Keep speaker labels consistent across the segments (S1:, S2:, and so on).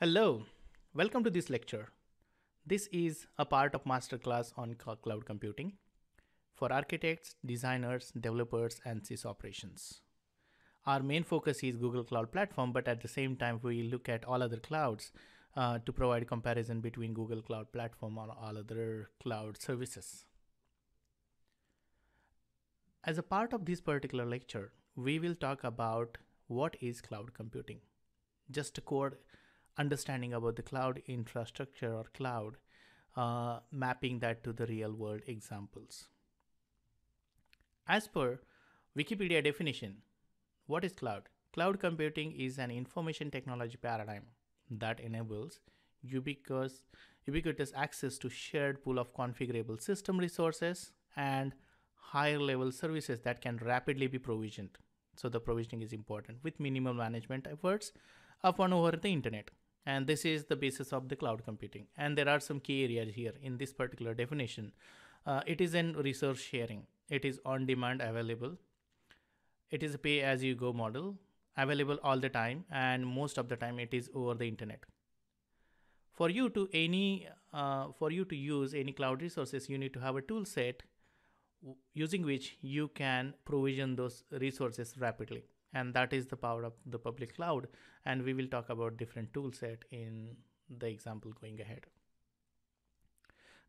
S1: Hello, welcome to this lecture. This is a part of masterclass on cloud computing for architects, designers, developers, and sys operations. Our main focus is Google Cloud Platform, but at the same time, we look at all other clouds uh, to provide comparison between Google Cloud Platform and all other cloud services. As a part of this particular lecture, we will talk about what is cloud computing. Just a core understanding about the cloud infrastructure or cloud, uh, mapping that to the real world examples. As per Wikipedia definition, what is cloud? Cloud computing is an information technology paradigm that enables ubiquitous, ubiquitous access to shared pool of configurable system resources and higher level services that can rapidly be provisioned. So the provisioning is important with minimal management efforts up over the internet and this is the basis of the cloud computing and there are some key areas here in this particular definition uh, it is in resource sharing it is on demand available it is a pay as you go model available all the time and most of the time it is over the internet for you to any uh, for you to use any cloud resources you need to have a tool set using which you can provision those resources rapidly and that is the power of the public cloud and we will talk about different tool set in the example going ahead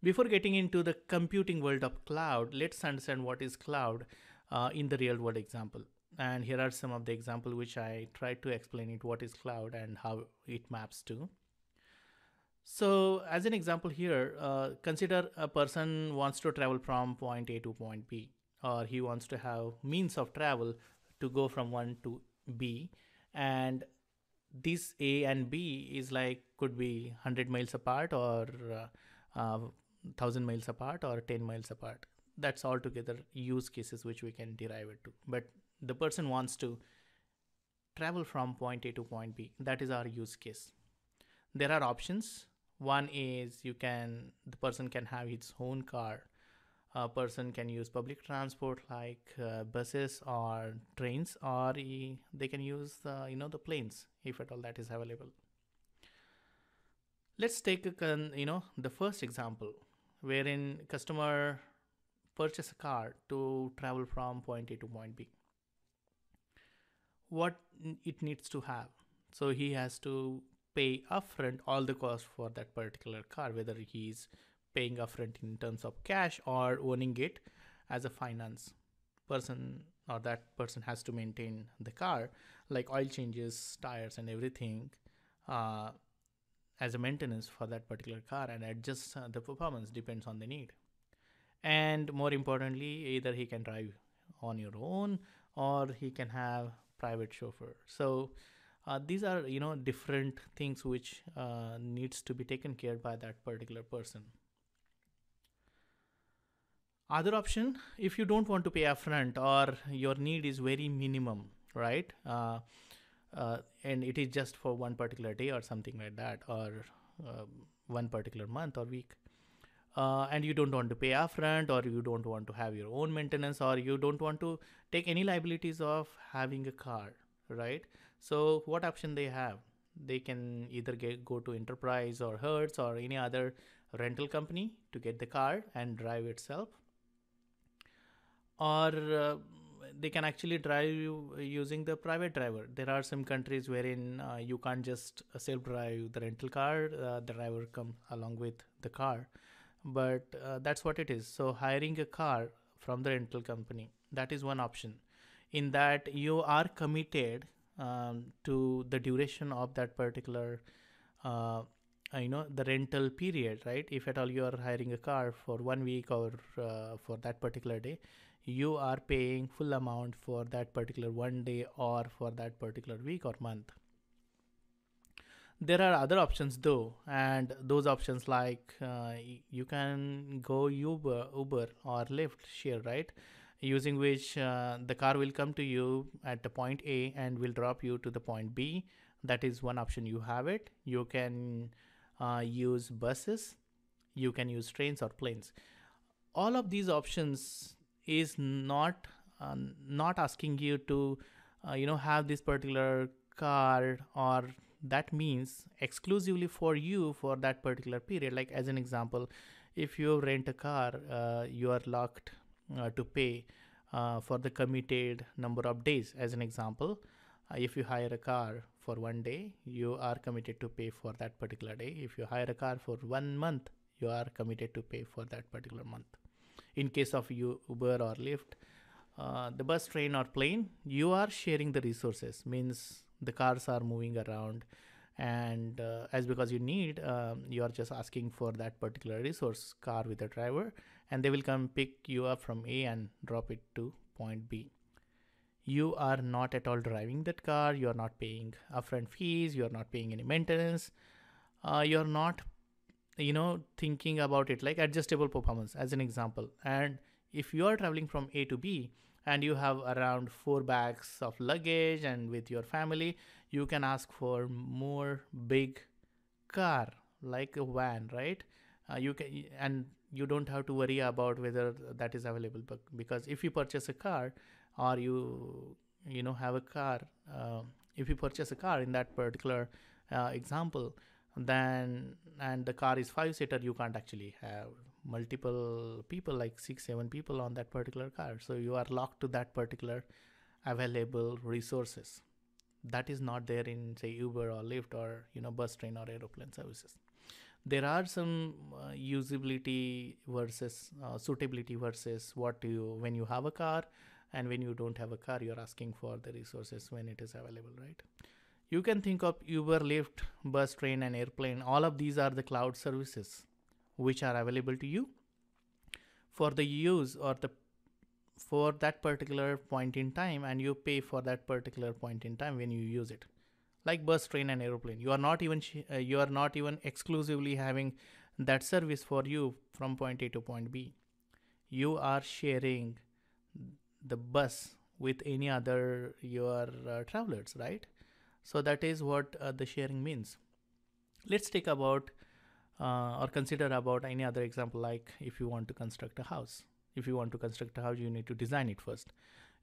S1: before getting into the computing world of cloud let's understand what is cloud uh, in the real world example and here are some of the example which i tried to explain it what is cloud and how it maps to so as an example here uh, consider a person wants to travel from point a to point b or he wants to have means of travel to go from 1 to b and this a and b is like could be 100 miles apart or uh, uh, 1000 miles apart or 10 miles apart that's all together use cases which we can derive it to but the person wants to travel from point a to point b that is our use case there are options one is you can the person can have his own car a person can use public transport like uh, buses or trains or e they can use the, you know the planes if at all that is available let's take a you know the first example wherein customer purchase a car to travel from point a to point b what it needs to have so he has to pay upfront all the cost for that particular car whether he's paying upfront in terms of cash or owning it as a finance person or that person has to maintain the car like oil changes tires and everything uh, as a maintenance for that particular car and adjust uh, the performance depends on the need and more importantly either he can drive on your own or he can have private chauffeur so uh, these are you know different things which uh, needs to be taken care by that particular person other option, if you don't want to pay upfront or your need is very minimum, right? Uh, uh, and it is just for one particular day or something like that, or uh, one particular month or week. Uh, and you don't want to pay upfront or you don't want to have your own maintenance or you don't want to take any liabilities of having a car right so what option they have they can either get go to enterprise or hertz or any other rental company to get the car and drive itself or uh, they can actually drive you using the private driver. There are some countries wherein uh, you can't just uh, self drive the rental car, uh, the driver comes along with the car. But uh, that's what it is. So, hiring a car from the rental company that is one option. In that, you are committed um, to the duration of that particular. Uh, you know the rental period right if at all you are hiring a car for one week or for that particular day you are paying full amount for that particular one day or for that particular week or month there are other options though and those options like uh, you can go uber uber or lyft share right using which uh, the car will come to you at the point a and will drop you to the point b that is one option you have it you can uh, use buses you can use trains or planes all of these options is not uh, not asking you to uh, you know have this particular card or that means exclusively for you for that particular period like as an example if you rent a car uh, you are locked uh, to pay uh, for the committed number of days as an example uh, if you hire a car for one day you are committed to pay for that particular day if you hire a car for one month you are committed to pay for that particular month in case of Uber or Lyft. Uh, the bus, train, or plane, you are sharing the resources, means the cars are moving around. And uh, as because you need, um, you are just asking for that particular resource car with a driver, and they will come pick you up from A and drop it to point B. You are not at all driving that car, you are not paying upfront fees, you are not paying any maintenance, uh, you are not you know thinking about it like adjustable performance as an example and if you are traveling from a to b and you have around four bags of luggage and with your family you can ask for more big car like a van right uh, you can and you don't have to worry about whether that is available but because if you purchase a car or you you know have a car uh, if you purchase a car in that particular uh, example then and the car is five seater you can't actually have multiple people like six seven people on that particular car so you are locked to that particular available resources that is not there in say uber or lyft or you know bus train or aeroplane services there are some uh, usability versus uh, suitability versus what you when you have a car and when you don't have a car you're asking for the resources when it is available right you can think of Uber, Lyft, bus, train, and airplane. All of these are the cloud services which are available to you for the use or the for that particular point in time and you pay for that particular point in time when you use it like bus train and airplane you are not even uh, you are not even exclusively having that service for you from point a to point b you are sharing the bus with any other your uh, travelers right so that is what uh, the sharing means. Let's take about uh, or consider about any other example like if you want to construct a house. If you want to construct a house, you need to design it first.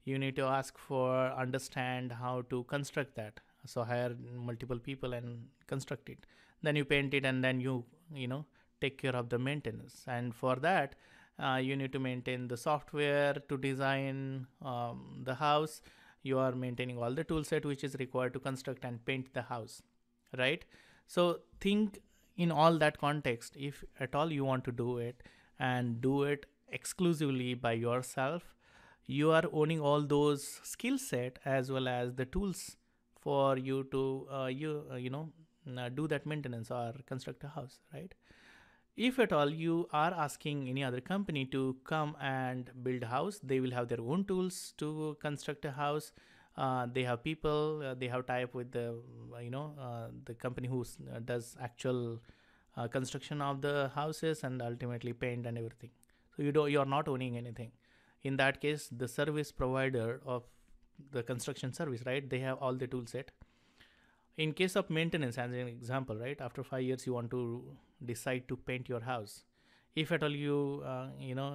S1: You need to ask for understand how to construct that. So hire multiple people and construct it. Then you paint it and then you you know take care of the maintenance. And for that, uh, you need to maintain the software to design um, the house you are maintaining all the tool set which is required to construct and paint the house right so think in all that context if at all you want to do it and do it exclusively by yourself you are owning all those skill set as well as the tools for you to uh, you uh, you know uh, do that maintenance or construct a house right if at all you are asking any other company to come and build a house they will have their own tools to construct a house uh, they have people uh, they have tie up with the you know uh, the company who uh, does actual uh, construction of the houses and ultimately paint and everything so you do you are not owning anything in that case the service provider of the construction service right they have all the tool set in case of maintenance as an example right after 5 years you want to decide to paint your house if at all you uh, you know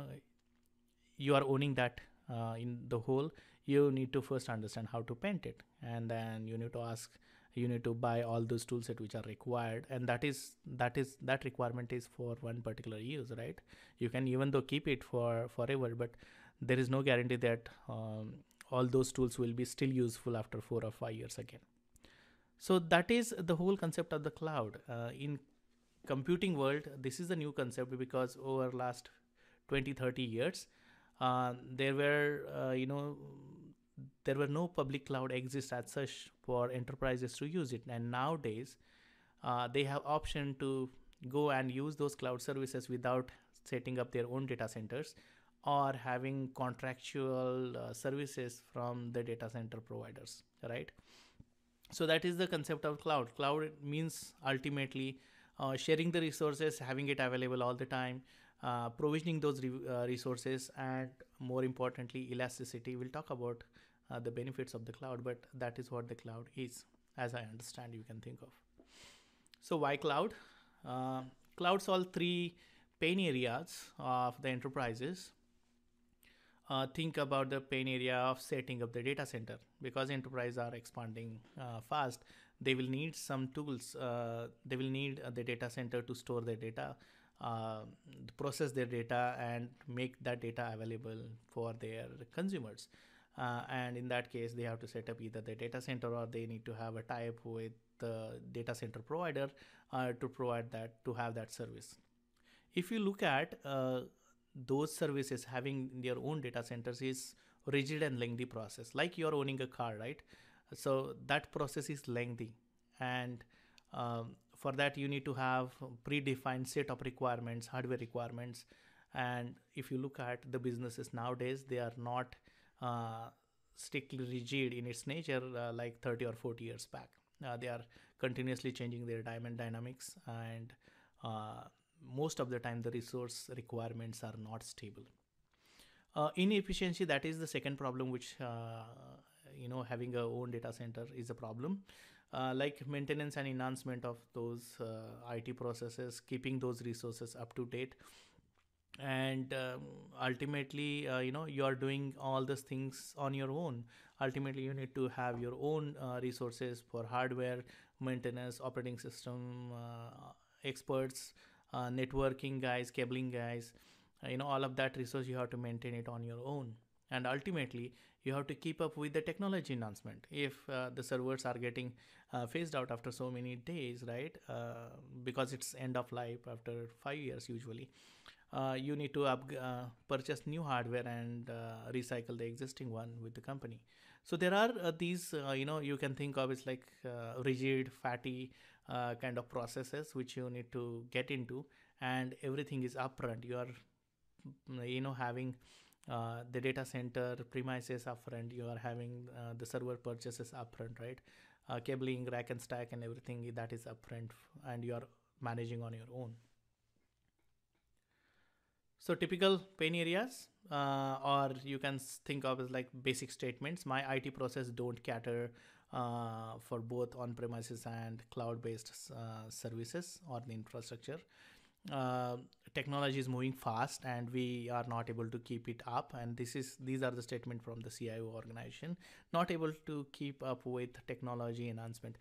S1: you are owning that uh, in the whole you need to first understand how to paint it and then you need to ask you need to buy all those tool set which are required and that is that is that requirement is for one particular use right you can even though keep it for forever but there is no guarantee that um, all those tools will be still useful after four or five years again so that is the whole concept of the cloud uh, in computing world this is a new concept because over last 20 30 years uh, there were uh, you know there were no public cloud exists as such for enterprises to use it and nowadays uh, they have option to go and use those cloud services without setting up their own data centers or having contractual uh, services from the data center providers right so that is the concept of cloud cloud means ultimately uh, sharing the resources, having it available all the time, uh, provisioning those re uh, resources, and more importantly, elasticity. We'll talk about uh, the benefits of the cloud, but that is what the cloud is, as I understand you can think of. So, why cloud? Uh, clouds all three pain areas of the enterprises. Uh, think about the pain area of setting up the data center because enterprises are expanding uh, fast they will need some tools. Uh, they will need the data center to store their data, uh, process their data, and make that data available for their consumers. Uh, and in that case, they have to set up either the data center or they need to have a tie-up with the data center provider to provide that to have that service. If you look at those services having their own data centers is rigid and lengthy process like you're owning a car right so that process is lengthy. And um, for that, you need to have predefined set of requirements, hardware requirements. And if you look at the businesses nowadays, they are not uh, strictly rigid in its nature uh, like 30 or 40 years back. Uh, they are continuously changing their diamond dynamics and uh, most of the time the resource requirements are not stable. Uh, inefficiency that is the second problem which uh, you know having a own data center is a problem uh, like maintenance and enhancement of those uh, IT processes keeping those resources up to date and um, ultimately uh, you know you are doing all these things on your own ultimately you need to have your own uh, resources for hardware maintenance operating system uh, experts uh, networking guys cabling guys you know all of that resource you have to maintain it on your own and ultimately you have to keep up with the technology announcement if uh, the servers are getting uh, phased out after so many days right uh, because it's end of life after five years usually uh, you need to up, uh, purchase new hardware and uh, recycle the existing one with the company so there are these you know you can think of it's like rigid fatty kind of processes which you need to get into and everything is upfront you are you know having uh, the data center premises upfront, you are having uh, the server purchases upfront, right? Uh, cabling, rack and stack, and everything that is upfront, and you are managing on your own. So typical pain areas, uh, or you can think of as like basic statements. My IT process don't cater uh, for both on-premises and cloud-based services or the infrastructure. Uh, technology is moving fast and we are not able to keep it up and this is these are the statement from the CIO organization not able to keep up with technology enhancement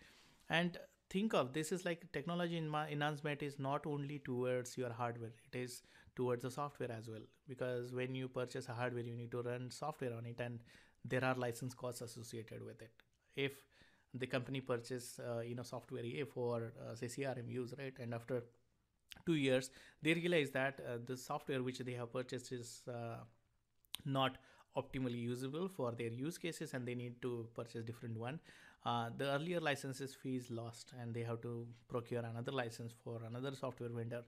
S1: and think of this is like technology enhancement is not only towards your hardware it is towards the software as well because when you purchase a hardware you need to run software on it and there are license costs associated with it if the company purchase uh, you know software a for uh, say crm use right and after two years, they realize that uh, the software which they have purchased is uh, not optimally usable for their use cases and they need to purchase different one. Uh, the earlier licenses fees lost and they have to procure another license for another software vendor.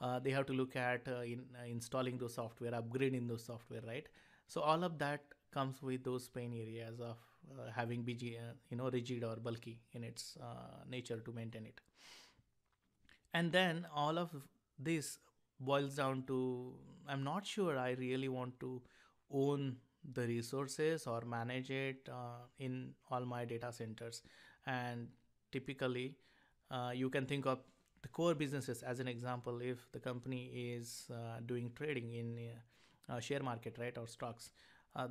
S1: Uh, they have to look at uh, in, uh, installing those software, upgrading those software, right? So all of that comes with those pain areas of having BG, you know, rigid or bulky in its nature to maintain it and then all of this boils down to I'm not sure I really want to own the resources or manage it uh, in all my data centers. And typically, uh, you can think of the core businesses as an example if the company is uh, doing trading in uh, share market right or stocks uh,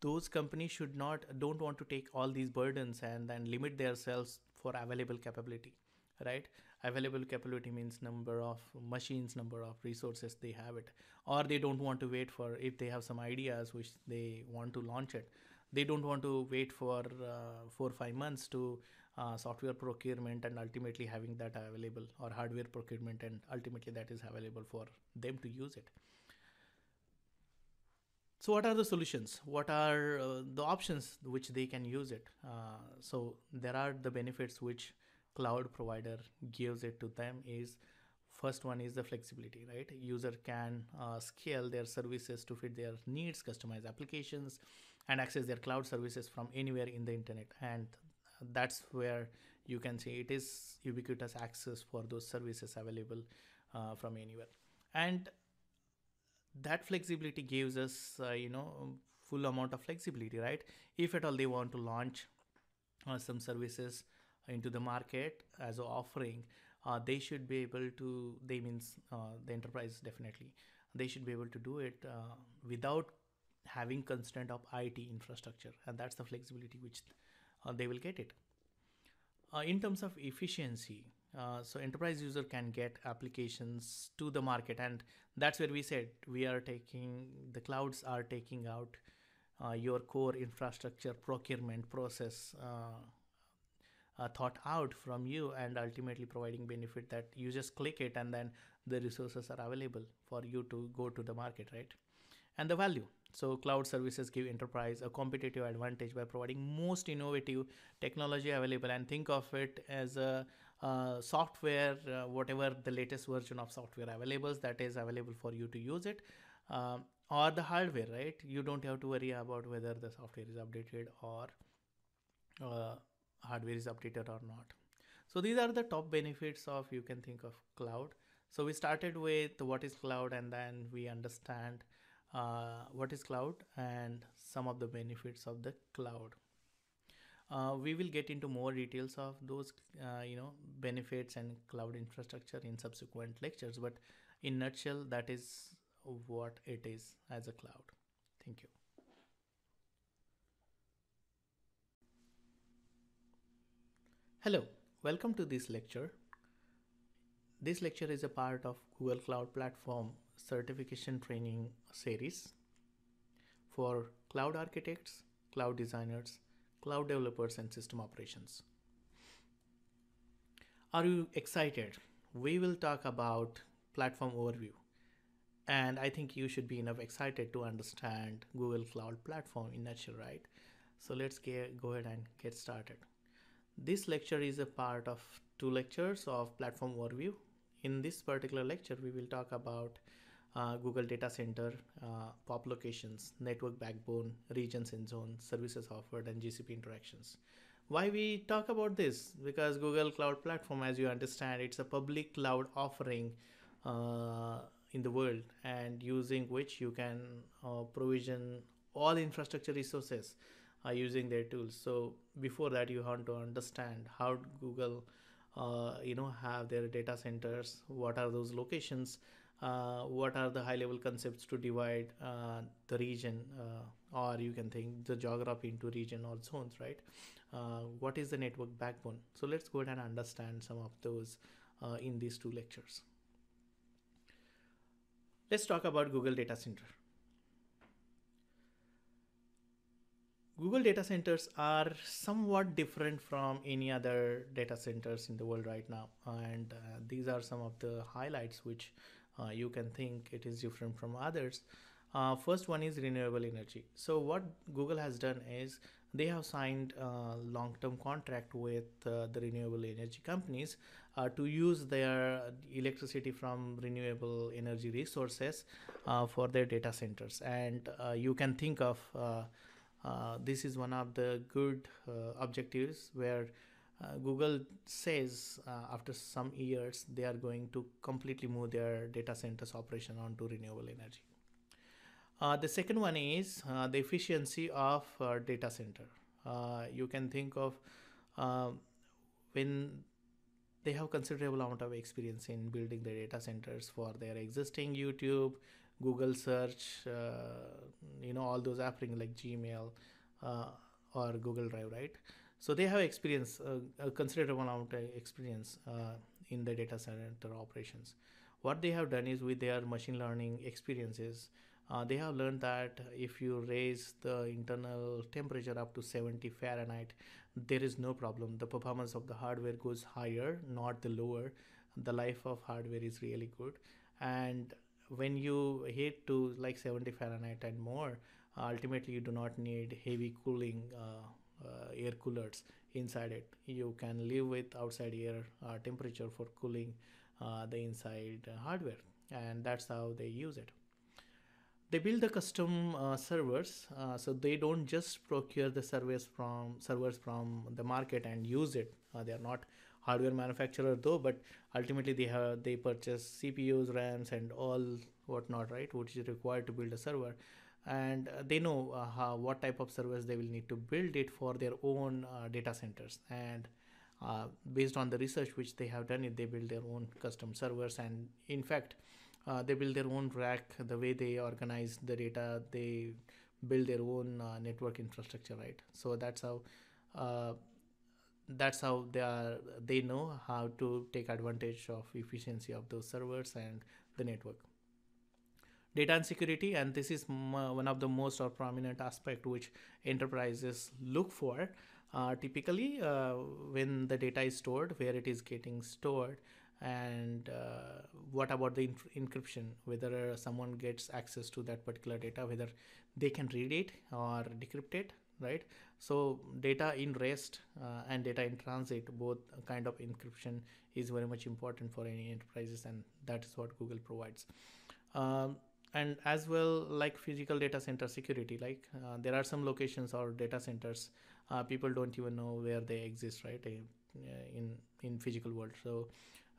S1: those companies should not don't want to take all these burdens and then limit themselves for available capability right available capability means number of machines number of resources they have it or they don't want to wait for if they have some ideas which they want to launch it they don't want to wait for uh, four or five months to uh, software procurement and ultimately having that available or hardware procurement and ultimately that is available for them to use it so what are the solutions what are uh, the options which they can use it uh, so there are the benefits which cloud provider gives it to them is first one is the flexibility right user can uh, scale their services to fit their needs customize applications and access their cloud services from anywhere in the internet and that's where you can see it is ubiquitous access for those services available uh, from anywhere and that flexibility gives us uh, you know full amount of flexibility right if at all they want to launch uh, some services into the market as an offering, uh, they should be able to, they means uh, the enterprise definitely, they should be able to do it uh, without having constraint of IT infrastructure. And that's the flexibility which uh, they will get it. Uh, in terms of efficiency, uh, so enterprise user can get applications to the market. And that's where we said we are taking, the clouds are taking out your core infrastructure procurement process uh, thought out from you and ultimately providing benefit that you just click it and then the resources are available for you to go to the market right and the value so cloud services give enterprise a competitive advantage by providing most innovative technology available and think of it as a software uh, whatever the latest version of software available that is available for you to use it uh, or the hardware right you don't have to worry about whether the software is updated or uh, hardware is updated or not. So these are the top benefits of you can think of cloud. So we started with what is cloud and then we understand uh, what is cloud and some of the benefits of the cloud. Uh, we will get into more details of those uh, you know benefits and cloud infrastructure in subsequent lectures but in nutshell that is what it is as a cloud thank you Hello, welcome to this lecture. This lecture is a part of Google Cloud Platform certification training series for cloud architects, cloud designers, cloud developers, and system operations. Are you excited? We will talk about platform overview. And I think you should be enough excited to understand Google Cloud Platform in nature, right? So let's get, go ahead and get started. This lecture is a part of two lectures of platform overview. In this particular lecture, we will talk about uh, Google Data Center, uh, POP locations, network backbone, regions and zones, services offered, and GCP interactions. Why we talk about this? Because Google Cloud Platform, as you understand, it's a public cloud offering uh, in the world and using which you can uh, provision all infrastructure resources are using their tools. So before that, you have to understand how Google, uh, you know, have their data centers. What are those locations? Uh, what are the high-level concepts to divide uh, the region, uh, or you can think the geography into region or zones, right? Uh, what is the network backbone? So let's go ahead and understand some of those uh, in these two lectures. Let's talk about Google Data Center. Google data centers are somewhat different from any other data centers in the world right now. And uh, these are some of the highlights which uh, you can think it is different from others. Uh, first one is renewable energy. So what Google has done is they have signed a long-term contract with uh, the renewable energy companies uh, to use their electricity from renewable energy resources uh, for their data centers. And uh, you can think of uh, uh, this is one of the good uh, objectives where uh, Google says after some years they are going to completely move their data centers operation onto renewable energy. the second one is the efficiency of data center. you can think of um, when they have considerable amount of experience in building the data centers for their existing YouTube Google search, uh, you know, all those offerings like Gmail uh, or Google Drive, right? So they have experience, uh, a considerable amount of experience in the data center operations. What they have done is with their machine learning experiences, uh, they have learned that if you raise the internal temperature up to 70 Fahrenheit, there is no problem. The performance of the hardware goes higher, not the lower. The life of hardware is really good. And when you heat to like 70 Fahrenheit and more, uh, ultimately you do not need heavy cooling uh, uh, air coolers inside it. You can live with outside air uh, temperature for cooling uh, the inside hardware, and that's how they use it. They build the custom uh, servers, so they don't just procure the servers from servers from the market and use it. they are not hardware manufacturer though, but ultimately they have they purchase CPUs, RAMs, and all whatnot, right, which is required to build a server. And uh, they know uh, how, what type of servers they will need to build it for their own uh, data centers. And uh, based on the research which they have done, it they build their own custom servers. And in fact, uh, they build their own rack, the way they organize the data, they build their own uh, network infrastructure, right? So that's how that's how they are they know how to take advantage of efficiency of those servers and the network data and security and this is one of the most or prominent aspect which enterprises look for uh, typically uh, when the data is stored where it is getting stored and uh, what about the encryption whether uh, someone gets access to that particular data whether they can read it or decrypt it right so data in REST uh, and data in transit, both kind of encryption is very much important for any enterprises and that is what Google provides. Um, and as well like physical data center security like uh, there are some locations or data centers uh, people don't even know where they exist right in uh, in physical world so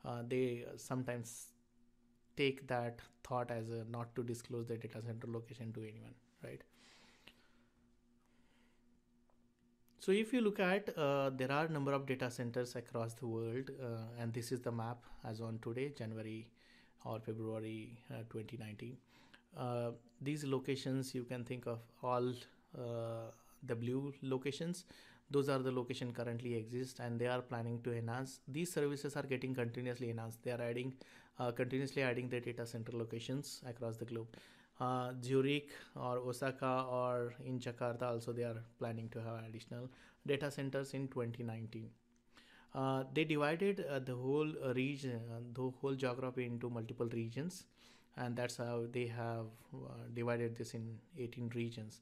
S1: uh, they sometimes take that thought as a not to disclose the data center location to anyone right So if you look at, uh, there are a number of data centers across the world, uh, and this is the map as on today, January or February uh, 2019. Uh, these locations you can think of all uh, the blue locations. Those are the location currently exist, and they are planning to enhance. These services are getting continuously enhanced. They are adding uh, continuously adding their data center locations across the globe. Uh, Zurich or Osaka or in Jakarta also they are planning to have additional data centers in 2019. Uh, they divided uh, the whole uh, region, uh, the whole geography into multiple regions, and that's how they have divided this in 18 regions.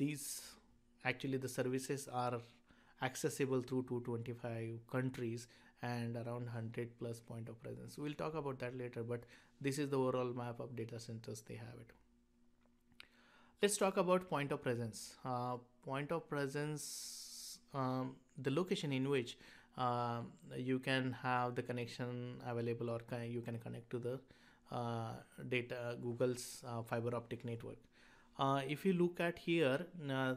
S1: these actually the services are accessible through 225 countries and around 100 plus point of presence we'll talk about that later but this is the overall map of data centers they have it. Let's talk about point of presence. Uh, point of presence, um, the location in which uh, you can have the connection available or can, you can connect to the uh, data Google's uh, fiber optic network. Uh, if you look at here, uh,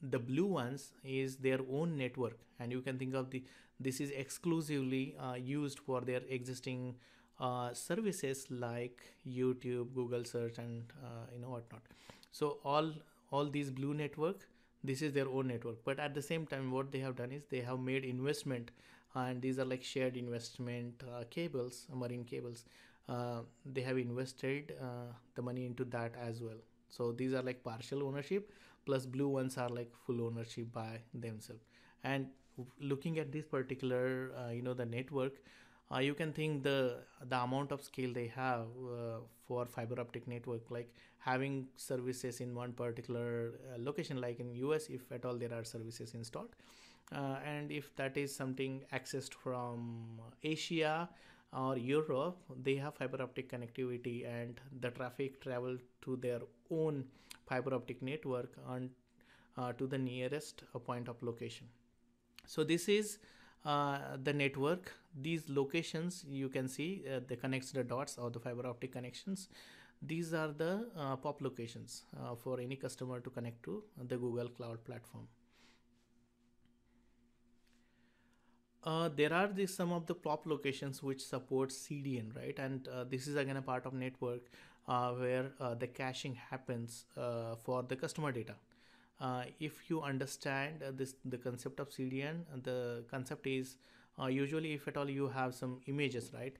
S1: the blue ones is their own network and you can think of the this is exclusively uh, used for their existing uh, services like YouTube, Google search, and uh, you know whatnot. So all all these blue network, this is their own network. But at the same time, what they have done is they have made investment, and these are like shared investment uh, cables, marine cables. Uh, they have invested uh, the money into that as well. So these are like partial ownership, plus blue ones are like full ownership by themselves. And looking at this particular, uh, you know, the network, uh, you can think the the amount of scale they have uh, for fiber optic network like having services in one particular uh, location like in us if at all there are services installed uh, and if that is something accessed from asia or europe they have fiber optic connectivity and the traffic travel to their own fiber optic network and uh, to the nearest uh, point of location so this is uh, the network these locations you can see uh, the connects the dots or the fiber optic connections these are the uh, pop locations uh, for any customer to connect to the google cloud platform uh, there are these some of the pop locations which support CDN, right? And uh, this is again a part of network where the caching happens for the customer data uh, if you understand uh, this the concept of cdn uh, the concept is uh, usually if at all you have some images right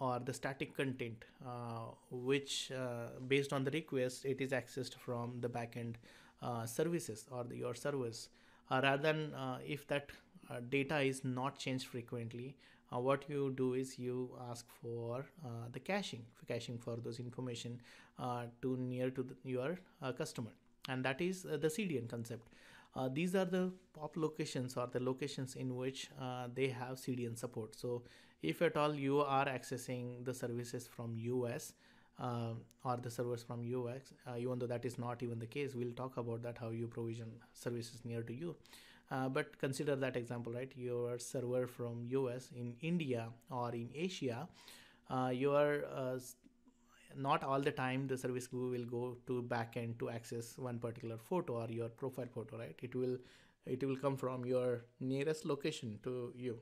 S1: or the static content which based on the request it is accessed from the backend services or the, your service rather than if that data is not changed frequently uh, what you do is you ask for uh, the caching for caching for those information uh, to near to the, your customer and that is uh, the CDN concept. Uh, these are the pop locations or the locations in which uh, they have CDN support. So if at all you are accessing the services from US uh, or the servers from US, uh, even though that is not even the case, we'll talk about that how you provision services near to you. Uh, but consider that example, right? Your server from US in India or in Asia, your not all the time the service will go to backend to access one particular photo or your profile photo right it will it will come from your nearest location to you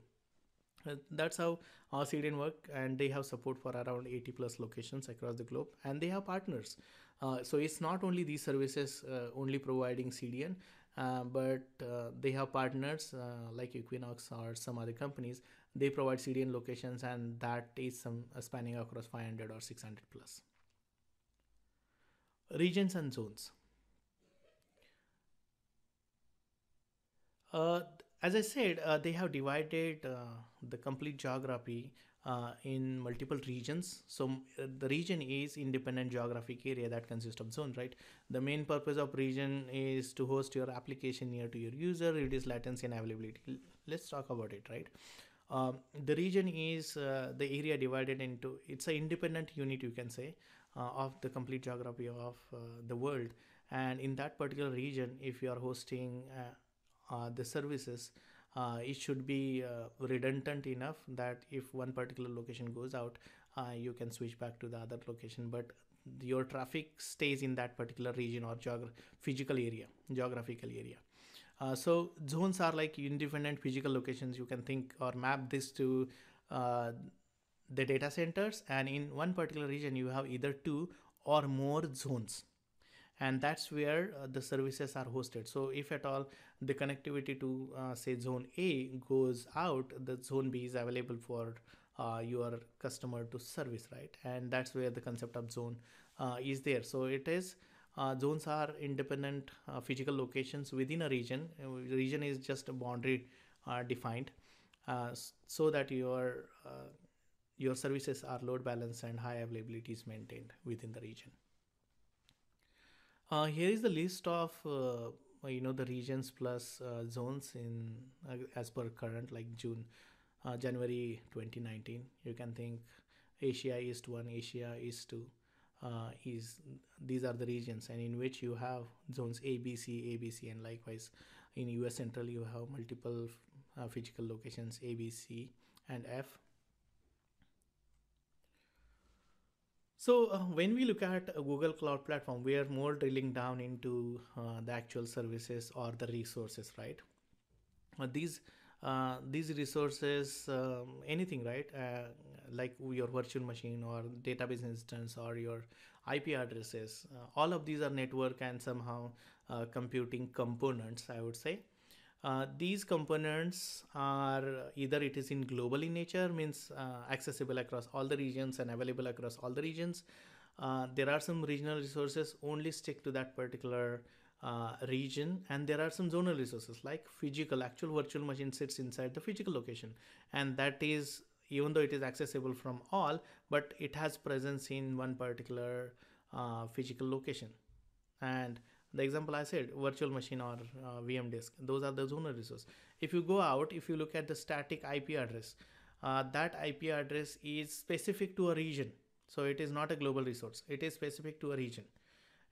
S1: uh, that's how RCDN work and they have support for around 80 plus locations across the globe and they have partners uh, so it's not only these services uh, only providing CDN uh, but uh, they have partners uh, like Equinox or some other companies. They provide CDN locations, and that is some spanning across 500 or 600 plus regions and zones. Uh, as I said, uh, they have divided uh, the complete geography uh, in multiple regions. So uh, the region is independent geographic area that consists of zone, right? The main purpose of region is to host your application near to your user, reduce latency and availability. Let's talk about it, right? Um, the region is uh, the area divided into, it's an independent unit, you can say, uh, of the complete geography of uh, the world. And in that particular region, if you are hosting uh, the services, uh, it should be uh, redundant enough that if one particular location goes out uh, you can switch back to the other location but your traffic stays in that particular region or geog- physical area geographical area uh, so zones are like independent physical locations you can think or map this to uh, the data centers and in one particular region you have either two or more zones and that's where uh, the services are hosted so if at all the connectivity to uh, say zone a goes out the zone b is available for uh, your customer to service right and that's where the concept of zone uh, is there so it is uh, zones are independent uh, physical locations within a region region is just a boundary defined so that your your services are load balanced and high availability is maintained within the region uh, here is the list of uh, you know the regions plus uh, zones in uh, as per current like June, uh, January 2019. You can think Asia East one, Asia East two. Uh, is these are the regions and in which you have zones ABC, ABC, and likewise in US Central you have multiple physical locations ABC and F So uh, when we look at uh, Google Cloud Platform, we are more drilling down into uh, the actual services or the resources, right? Uh, these uh, these resources, um, anything, right? Uh, like your virtual machine or database instance or your IP addresses, all of these are network and somehow computing components, I would say. Uh, these components are either it is in global in nature, means uh, accessible across all the regions and available across all the regions. Uh, there are some regional resources only stick to that particular uh, region and there are some zonal resources like physical actual virtual machine sits inside the physical location and that is even though it is accessible from all but it has presence in one particular uh, physical location and the example I said virtual machine or uh, VM disk those are the zone resource if you go out if you look at the static IP address uh, that IP address is specific to a region so it is not a global resource it is specific to a region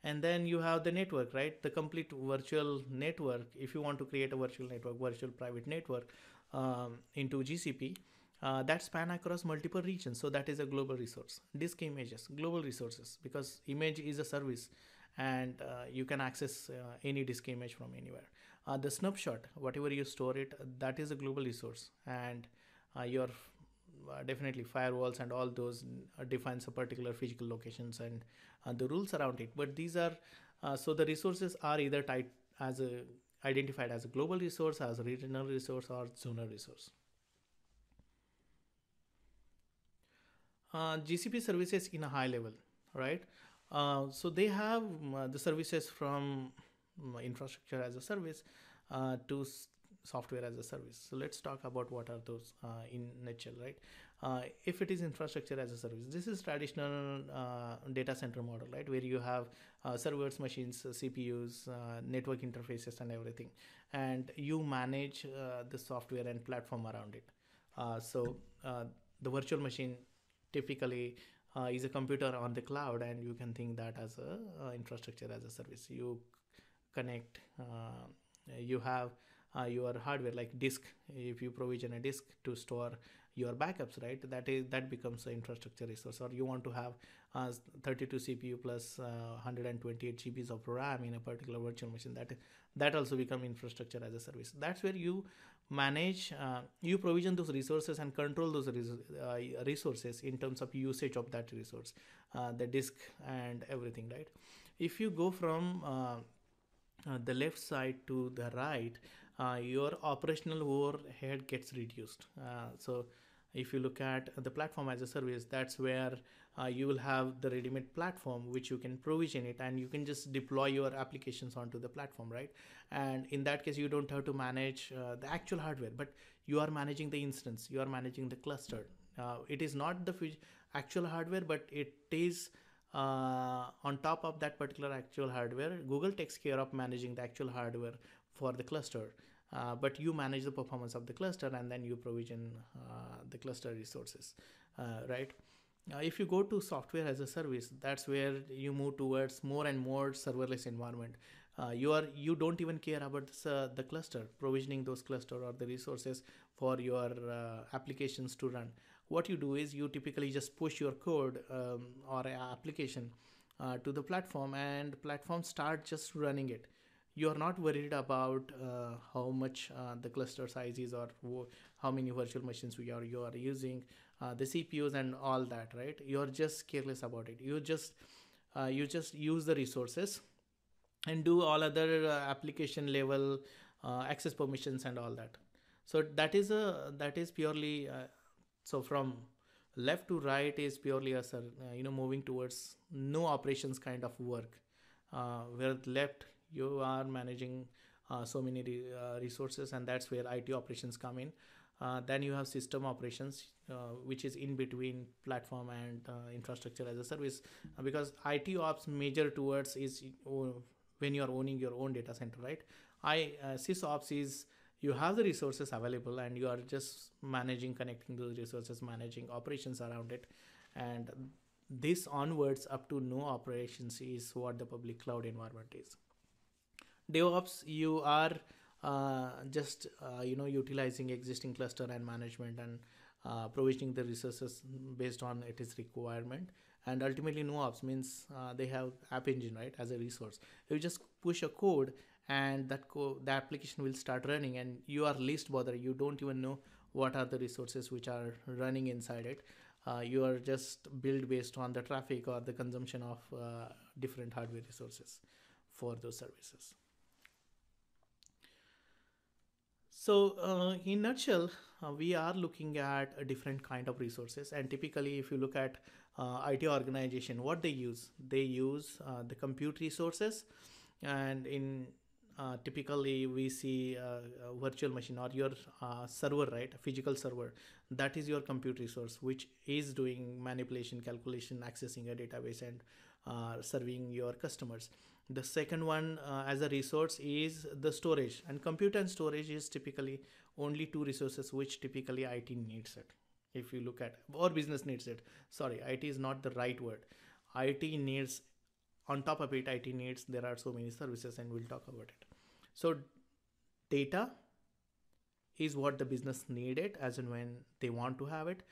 S1: and then you have the network right the complete virtual network if you want to create a virtual network virtual private network um, into GCP uh, that span across multiple regions so that is a global resource disk images global resources because image is a service and uh, you can access uh, any disk image from anywhere. Uh, the snapshot, whatever you store it, that is a global resource and your uh, definitely firewalls and all those defines a particular physical locations and uh, the rules around it but these are so the resources are either tied as a identified as a global resource as a regional resource or zonal resource gcp services in a high level right uh, so they have um, uh, the services from um, uh, infrastructure as a service uh, to s- software as a service. So let's talk about what are those uh, in nutshell, right? Uh, if it is infrastructure as a service, this is traditional data center model, right? Where you have servers, machines, CPUs, network interfaces, and everything, and you manage the software and platform around it. so the virtual machine typically uh, is a computer on the cloud and you can think that as a uh, infrastructure as a service you connect uh, you have uh, your hardware like disk if you provision a disk to store your backups right that is that becomes an infrastructure resource or you want to have uh, 32 cpu plus 128 uh, gbs of ram in a particular virtual machine that that also become infrastructure as a service that's where you manage, uh, you provision those resources and control those res- uh, resources in terms of usage of that resource, uh, the disk and everything, right? If you go from uh, uh, the left side to the right, uh, your operational overhead gets reduced. so if you look at the platform as a service, that's where uh, you will have the ready-made platform which you can provision it and you can just deploy your applications onto the platform right and in that case you don't have to manage uh, the actual hardware but you are managing the instance you are managing the cluster uh, it is not the actual hardware but it is uh, on top of that particular actual hardware google takes care of managing the actual hardware for the cluster uh, but you manage the performance of the cluster and then you provision uh, the cluster resources uh, right now, uh, if you go to software as a service, that's where you move towards more and more serverless environment. Uh, you are you don't even care about this, uh, the cluster provisioning those cluster or the resources for your uh, applications to run. What you do is you typically just push your code um, or application uh, to the platform, and platform start just running it. You are not worried about uh, how much the cluster size is or how many virtual machines we are you are using uh, the cpus and all that right you're just careless about it you just uh, you just use the resources and do all other uh, application level uh, access permissions and all that so that is a that is purely uh, so from left to right is purely a you know moving towards no operations kind of work uh, where left you are managing uh, so many re uh, resources and that's where IT operations come in uh, then you have system operations, uh, which is in between platform and uh, infrastructure as a service, uh, because IT ops major towards is oh, when you are owning your own data center, right? I uh, sysops is you have the resources available and you are just managing, connecting those resources, managing operations around it, and this onwards up to no operations is what the public cloud environment is. DevOps, you are uh, just uh, you know utilizing existing cluster and management and uh, provisioning the resources based on its requirement and ultimately no ops means uh, they have app engine right as a resource you just push a code and that co- the application will start running and you are least bothered you don't even know what are the resources which are running inside it uh, you are just build based on the traffic or the consumption of uh, different hardware resources for those services So uh, in nutshell, uh, we are looking at a different kind of resources. And typically, if you look at uh, IT organization, what they use, they use uh, the compute resources. And in uh, typically, we see uh, virtual machine or your server, right? A physical server. That is your compute resource, which is doing manipulation, calculation, accessing a database and serving your customers. The second one uh, as a resource is the storage and compute and storage is typically only two resources which typically IT needs it. If you look at or business needs it. Sorry, IT is not the right word. IT needs on top of it, IT needs there are so many services and we'll talk about it. So data is what the business needed as and when they want to have it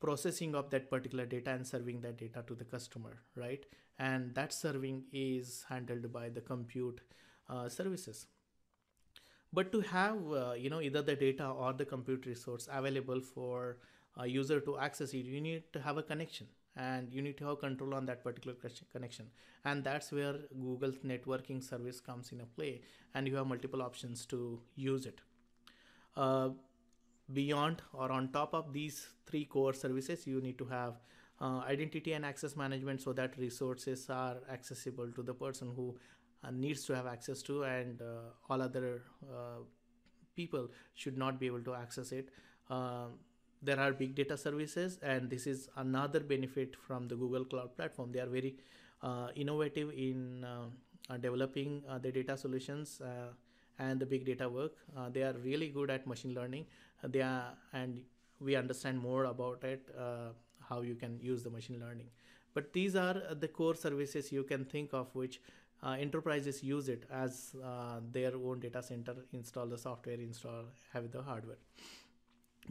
S1: processing of that particular data and serving that data to the customer right and that serving is handled by the compute uh, services but to have uh, you know either the data or the compute resource available for a uh, user to access it you need to have a connection and you need to have control on that particular connection and that's where google's networking service comes in a play and you have multiple options to use it uh, beyond or on top of these three core services you need to have uh, identity and access management so that resources are accessible to the person who uh, needs to have access to and uh, all other uh, people should not be able to access it um, there are big data services and this is another benefit from the google cloud platform they are very uh, innovative in developing the data solutions and the big data work. Uh, they are really good at machine learning. Uh, they are, and we understand more about it uh, how you can use the machine learning. But these are the core services you can think of which uh, enterprises use it as uh, their own data center, install the software, install, have the hardware.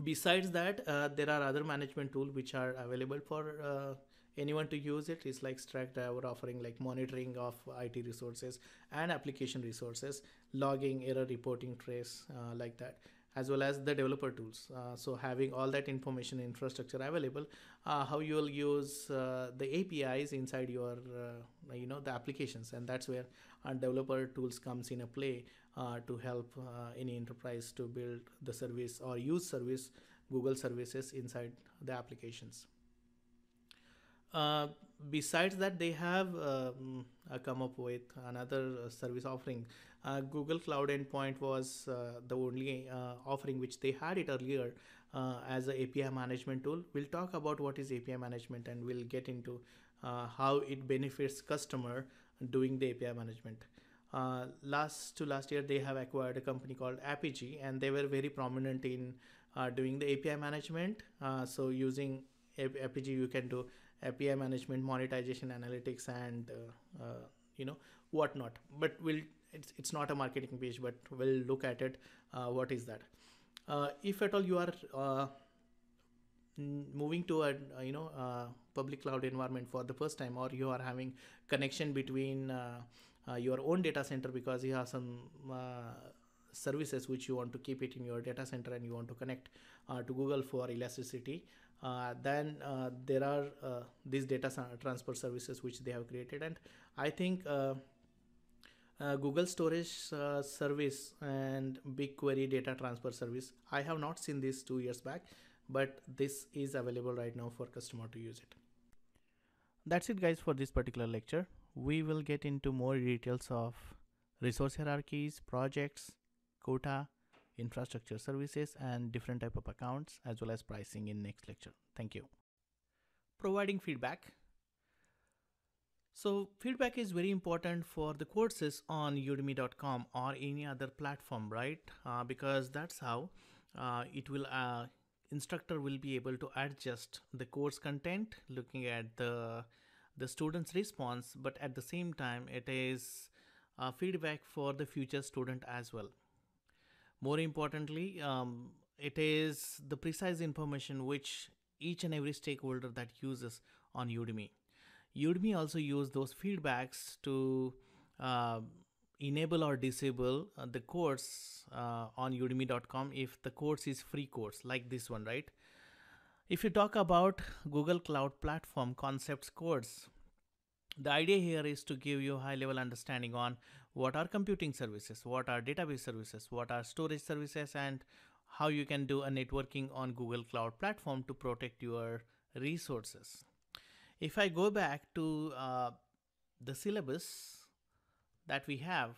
S1: Besides that, uh, there are other management tools which are available for uh, anyone to use it. It's like Stackdriver offering like monitoring of IT resources and application resources, logging, error reporting trace uh, like that as well as the developer tools. Uh, so having all that information infrastructure available, uh, how you will use uh, the APIs inside your, uh, you know, the applications. And that's where our developer tools comes in a play uh, to help uh, any enterprise to build the service or use service, Google services inside the applications. besides that, they have um, come up with another service offering uh, Google Cloud Endpoint was uh, the only uh, offering which they had it earlier uh, as an API management tool. We'll talk about what is API management and we'll get into uh, how it benefits customer doing the API management. Uh, last to last year, they have acquired a company called Apigee, and they were very prominent in doing the API management. so using Apigee, you can do API management, monetization analytics, and you know whatnot. But we'll it's, it's not a marketing page but we'll look at it uh, what is that uh, if at all you are uh, moving to a uh, you know uh, public cloud environment for the first time or you are having connection between uh, your own data center because you have some services which you want to keep it in your data center and you want to connect to google for elasticity uh, then uh, there are uh, these data transfer services which they have created and i think uh, Google Storage uh, Service and BigQuery Data Transfer Service. I have not seen this two years back, but this is available right now for customer to use it. That's it guys for this particular lecture. We will get into more details of resource hierarchies, projects, quota, infrastructure services and different type of accounts as well as pricing in next lecture. Thank you. Providing feedback so feedback is very important for the courses on udemy.com or any other platform, right? Uh, because that's how uh, it will uh, instructor will be able to adjust the course content looking at the the student's response, but at the same time it is uh, feedback for the future student as well. More importantly, um, it is the precise information which each and every stakeholder that uses on Udemy. Udemy also use those feedbacks to uh, enable or disable uh, the course uh, on udemy.com if the course is free course like this one right if you talk about google cloud platform concepts course the idea here is to give you high level understanding on what are computing services what are database services what are storage services and how you can do a networking on google cloud platform to protect your resources if I go back to uh, the syllabus that we have,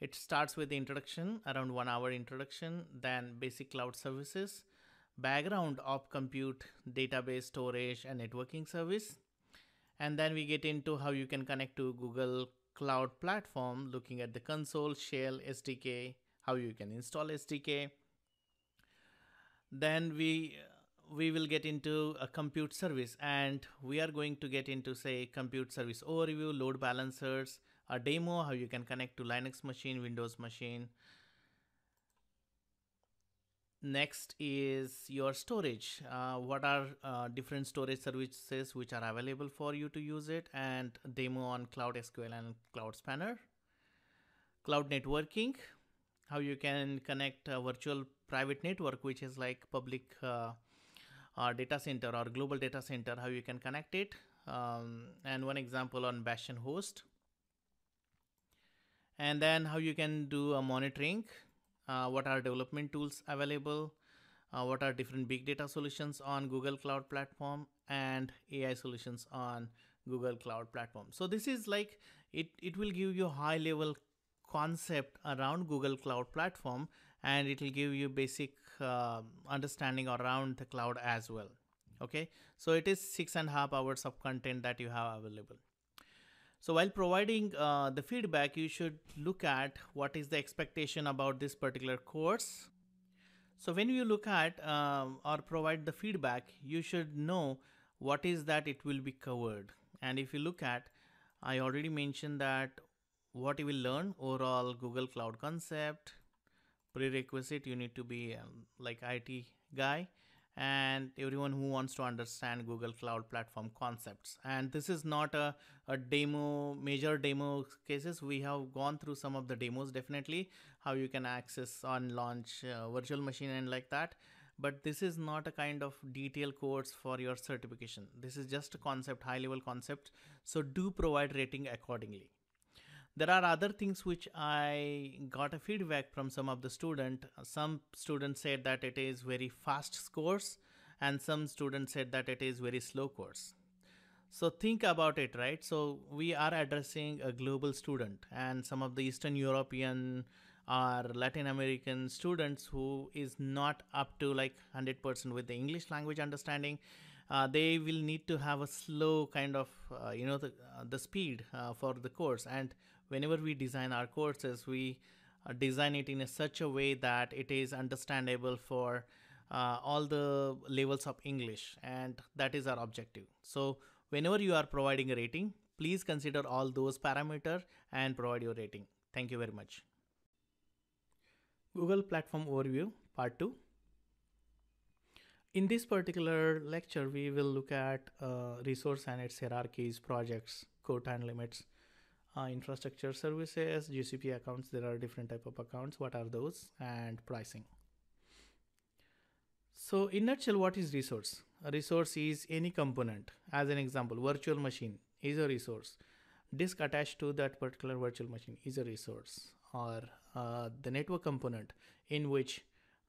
S1: it starts with the introduction, around one hour introduction, then basic cloud services, background of compute, database storage, and networking service. And then we get into how you can connect to Google Cloud Platform, looking at the console, shell, SDK, how you can install SDK. Then we we will get into a compute service and we are going to get into say compute service overview, load balancers, a demo, how you can connect to Linux machine, Windows machine. Next is your storage. Uh, what are uh, different storage services which are available for you to use it and demo on Cloud SQL and Cloud Spanner. Cloud networking, how you can connect a virtual private network which is like public uh, uh, data center or global data center, how you can connect it. Um, and one example on bastion host. And then how you can do a monitoring, uh, what are development tools available, uh, what are different big data solutions on Google Cloud Platform and AI solutions on Google Cloud Platform. So this is like, it, it will give you high level concept around Google Cloud Platform and it will give you basic uh, understanding around the cloud as well. Okay, so it is six and a half hours of content that you have available. So while providing uh, the feedback, you should look at what is the expectation about this particular course. So when you look at um, or provide the feedback, you should know what is that it will be covered. And if you look at, I already mentioned that what you will learn overall Google Cloud concept, prerequisite you need to be um, like IT guy and everyone who wants to understand Google Cloud Platform concepts. And this is not a, a demo, major demo cases. We have gone through some of the demos definitely, how you can access on launch uh, virtual machine and like that. But this is not a kind of detailed course for your certification. This is just a concept, high level concept. So do provide rating accordingly there are other things which i got a feedback from some of the student some students said that it is very fast course and some students said that it is very slow course so think about it right so we are addressing a global student and some of the eastern european or latin american students who is not up to like 100% with the english language understanding uh, they will need to have a slow kind of uh, you know the, uh, the speed uh, for the course and whenever we design our courses, we uh, design it in a such a way that it is understandable for uh, all the levels of English, and that is our objective. So whenever you are providing a rating, please consider all those parameters and provide your rating. Thank you very much. Google Platform Overview Part 2. In this particular lecture, we will look at uh, resource and its hierarchies, projects, quota and limits, uh, infrastructure services, GCP accounts, there are different type of accounts, what are those, and pricing. So in nutshell, what is resource? A resource is any component. As an example, virtual machine is a resource. Disk attached to that particular virtual machine is a resource or uh, the network component in which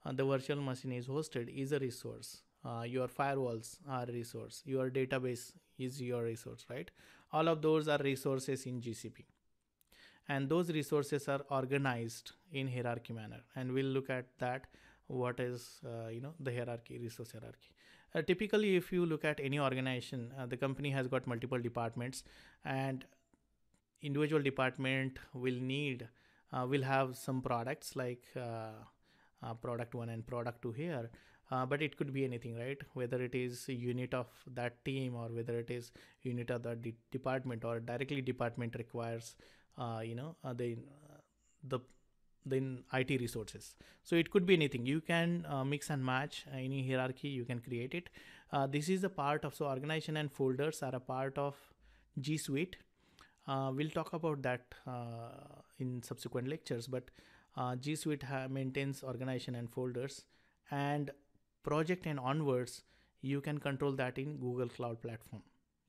S1: uh, the virtual machine is hosted is a resource. Uh, your firewalls are a resource. Your database is your resource, right? All of those are resources in GCP. And those resources are organized in hierarchy manner. And we'll look at that, what is, uh, you know, the hierarchy, resource hierarchy. Uh, typically, if you look at any organization, uh, the company has got multiple departments and individual department will need, uh, will have some products like uh, uh, product one and product two here uh, but it could be anything right whether it is unit of that team or whether it is unit of the de- department or directly department requires uh, you know uh, the the then IT resources. So it could be anything. You can uh, mix and match any hierarchy. You can create it. Uh, this is a part of so organization and folders are a part of G Suite. Uh, we'll talk about that uh, in subsequent lectures. But uh, G Suite ha- maintains organization and folders, and project and onwards, you can control that in Google Cloud Platform.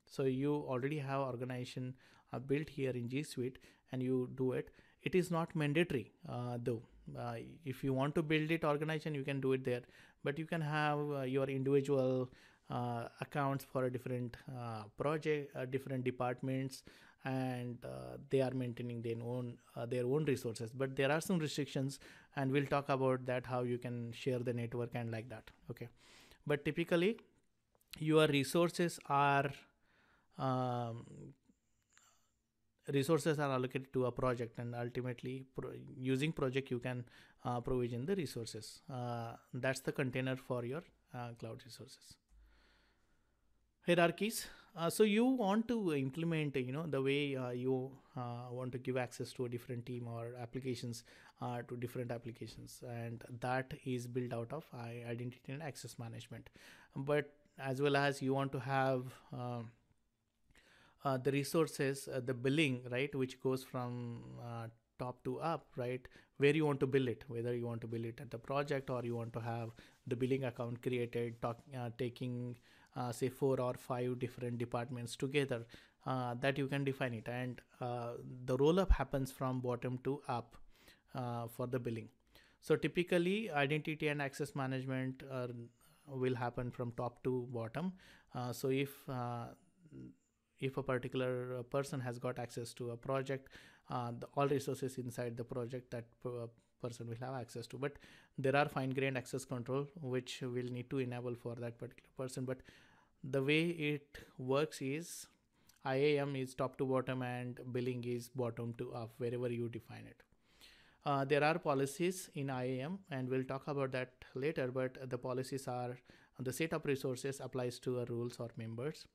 S1: So you already have organization uh, built here in G Suite and you do it. It is not mandatory uh, though. Uh, if you want to build it organization, you can do it there, but you can have uh, your individual uh, accounts for a different uh, project, different departments, and they are maintaining their own their own resources. But there are some restrictions and we'll talk about that how you can share the network and like that okay but typically your resources are um, resources are allocated to a project and ultimately pro using project you can uh, provision the resources uh, that's the container for your uh, cloud resources hierarchies uh, so you want to implement you know the way uh, you uh, want to give access to a different team or applications uh, to different applications and that is built out of identity and access management but as well as you want to have um, uh, the resources uh, the billing right which goes from uh, top to up right where you want to bill it whether you want to bill it at the project or you want to have the billing account created talk, uh, taking uh, say four or five different departments together uh, that you can define it and the roll up happens from bottom to up uh, for the billing. So typically identity and access management are, will happen from top to bottom. Uh, so if uh, if a particular uh, person has got access to a project, the, all resources inside the project that person will have access to but there are fine grained access control which will need to enable for that particular person but the way it works is iam is top to bottom and billing is bottom to up wherever you define it uh, there are policies in IAM, and we'll talk about that later, but the policies are the set of resources applies to rules or members.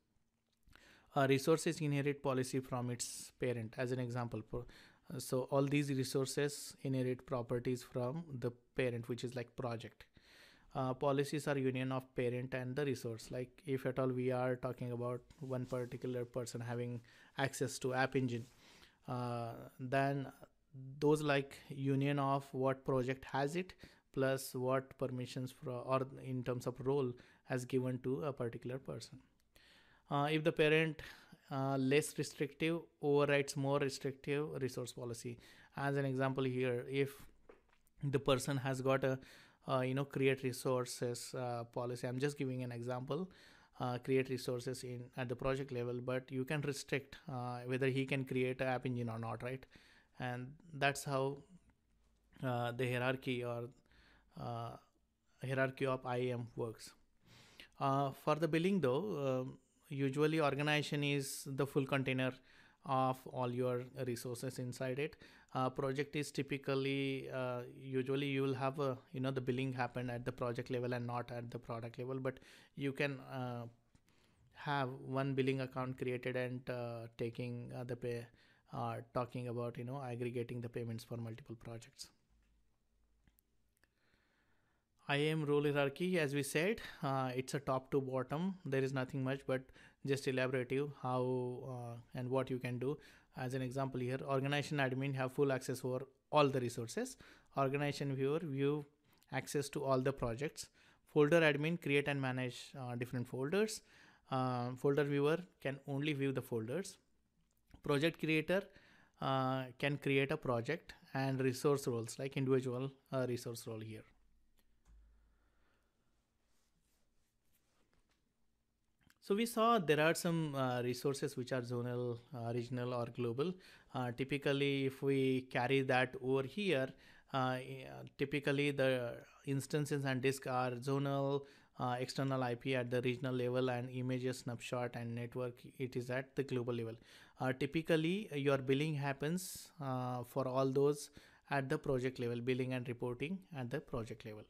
S1: Uh, resources inherit policy from its parent, as an example. So all these resources inherit properties from the parent, which is like project. Uh, policies are union of parent and the resource like if at all we are talking about one particular person having access to app engine uh, then those like union of what project has it plus what permissions for, or in terms of role has given to a particular person. Uh, if the parent uh, less restrictive overrides more restrictive resource policy. As an example here, if the person has got a uh, you know create resources uh, policy, I'm just giving an example. Uh, create resources in at the project level, but you can restrict uh, whether he can create an app engine or not, right? and that's how uh, the hierarchy or uh, hierarchy of IAM works. Uh, for the billing though, um, usually organization is the full container of all your resources inside it. Uh, project is typically, uh, usually you will have a, you know, the billing happen at the project level and not at the product level, but you can uh, have one billing account created and taking the pay, uh, talking about you know aggregating the payments for multiple projects. IAM role hierarchy, as we said, uh, it's a top to bottom. There is nothing much, but just elaborative how uh, and what you can do. As an example here, organization admin have full access over all the resources. Organization viewer view access to all the projects. Folder admin create and manage uh, different folders. Uh, folder viewer can only view the folders project creator uh, can create a project and resource roles like individual uh, resource role here. So we saw there are some uh, resources which are zonal, uh, regional or global. Uh, typically, if we carry that over here, uh, typically the instances and disk are zonal, uh, external IP at the regional level and images snapshot and network it is at the global level. Uh, typically uh, your billing happens uh, for all those at the project level, billing and reporting at the project level.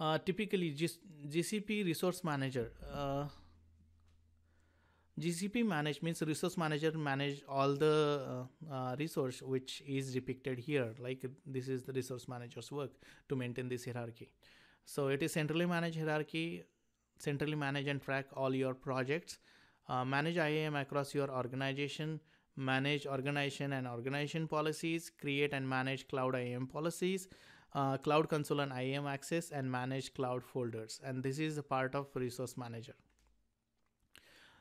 S1: Uh, typically GCP resource manager. Uh, GCP manage means resource manager manage all the uh, resource which is depicted here. Like this is the resource manager's work to maintain this hierarchy. So it is centrally managed hierarchy, centrally manage and track all your projects uh, manage IAM across your organization, manage organization and organization policies, create and manage cloud IAM policies, uh, cloud console and IAM access, and manage cloud folders. And this is a part of resource manager.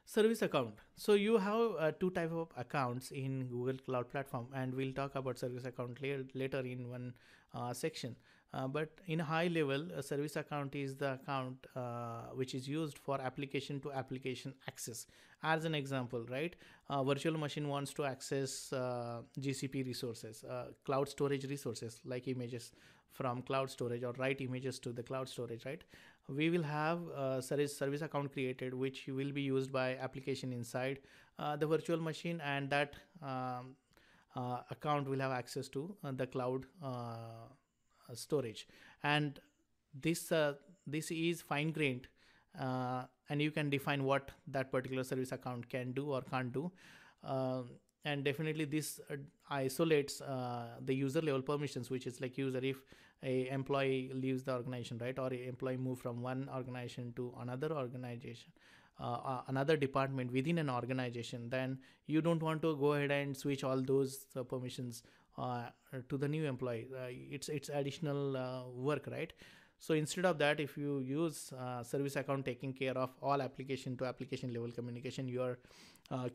S1: Service account. So you have uh, two type of accounts in Google Cloud Platform, and we'll talk about service account later in one uh, section. Uh, but in high level, a service account is the account uh, which is used for application to application access. As an example, right, a virtual machine wants to access uh, GCP resources, uh, cloud storage resources like images from cloud storage or write images to the cloud storage, right? We will have a service, service account created which will be used by application inside the virtual machine and that um, account will have access to the cloud uh, storage and this uh, this is fine grained uh, and you can define what that particular service account can do or can't do um, and definitely this isolates uh, the user level permissions which is like user if a employee leaves the organization right or a employee move from one organization to another organization uh, another department within an organization then you don't want to go ahead and switch all those uh, permissions uh, to the new employee uh, it's it's additional uh, work right so instead of that if you use service account taking care of all application to application level communication you are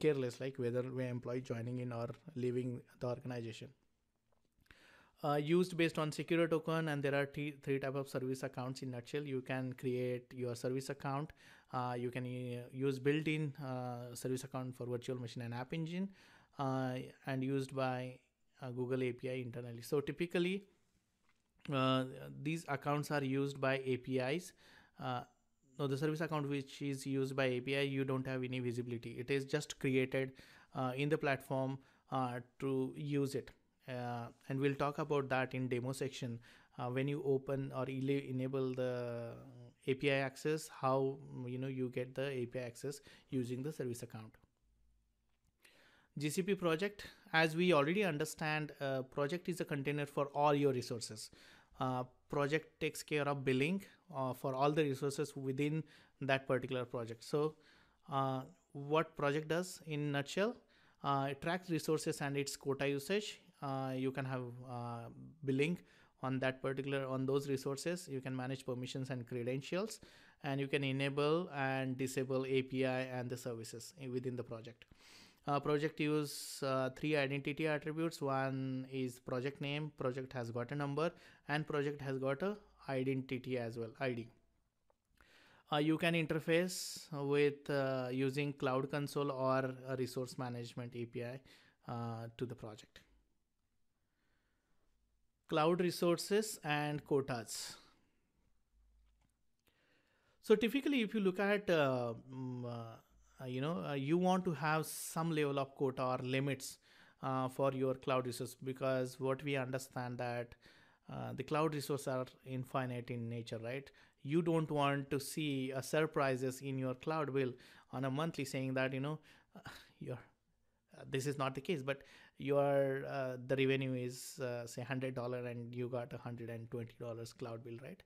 S1: careless like whether we employee joining in or leaving the organization uh, used based on secure token and there are t- three type of service accounts in nutshell you can create your service account uh, you can uh, use built-in service account for virtual machine and app engine and used by uh, Google API internally. So typically, uh, these accounts are used by APIs. Uh, no, the service account which is used by API, you don't have any visibility. It is just created in the platform to use it. Uh, and we'll talk about that in demo section uh, when you open or enable the api access how you know you get the api access using the service account gcp project as we already understand, uh, project is a container for all your resources. Uh, project takes care of billing uh, for all the resources within that particular project. So uh, what project does in nutshell, uh, it tracks resources and its quota usage. Uh, you can have billing on that particular, on those resources. You can manage permissions and credentials and you can enable and disable API and the services within the project. Uh, project use uh, three identity attributes. One is project name, project has got a number, and project has got a identity as well, ID. Uh, you can interface with uh, using Cloud Console or Resource Management API uh, to the project. Cloud resources and quotas. So typically, if you look at uh, mm, uh uh, you know uh, you want to have some level of quota or limits uh, for your cloud resource because what we understand that the cloud resources are infinite in nature right you don't want to see surprises in your cloud bill on a monthly saying that you know uh, your uh, this is not the case but your the revenue is say hundred dollar and you got a hundred and twenty dollars cloud bill right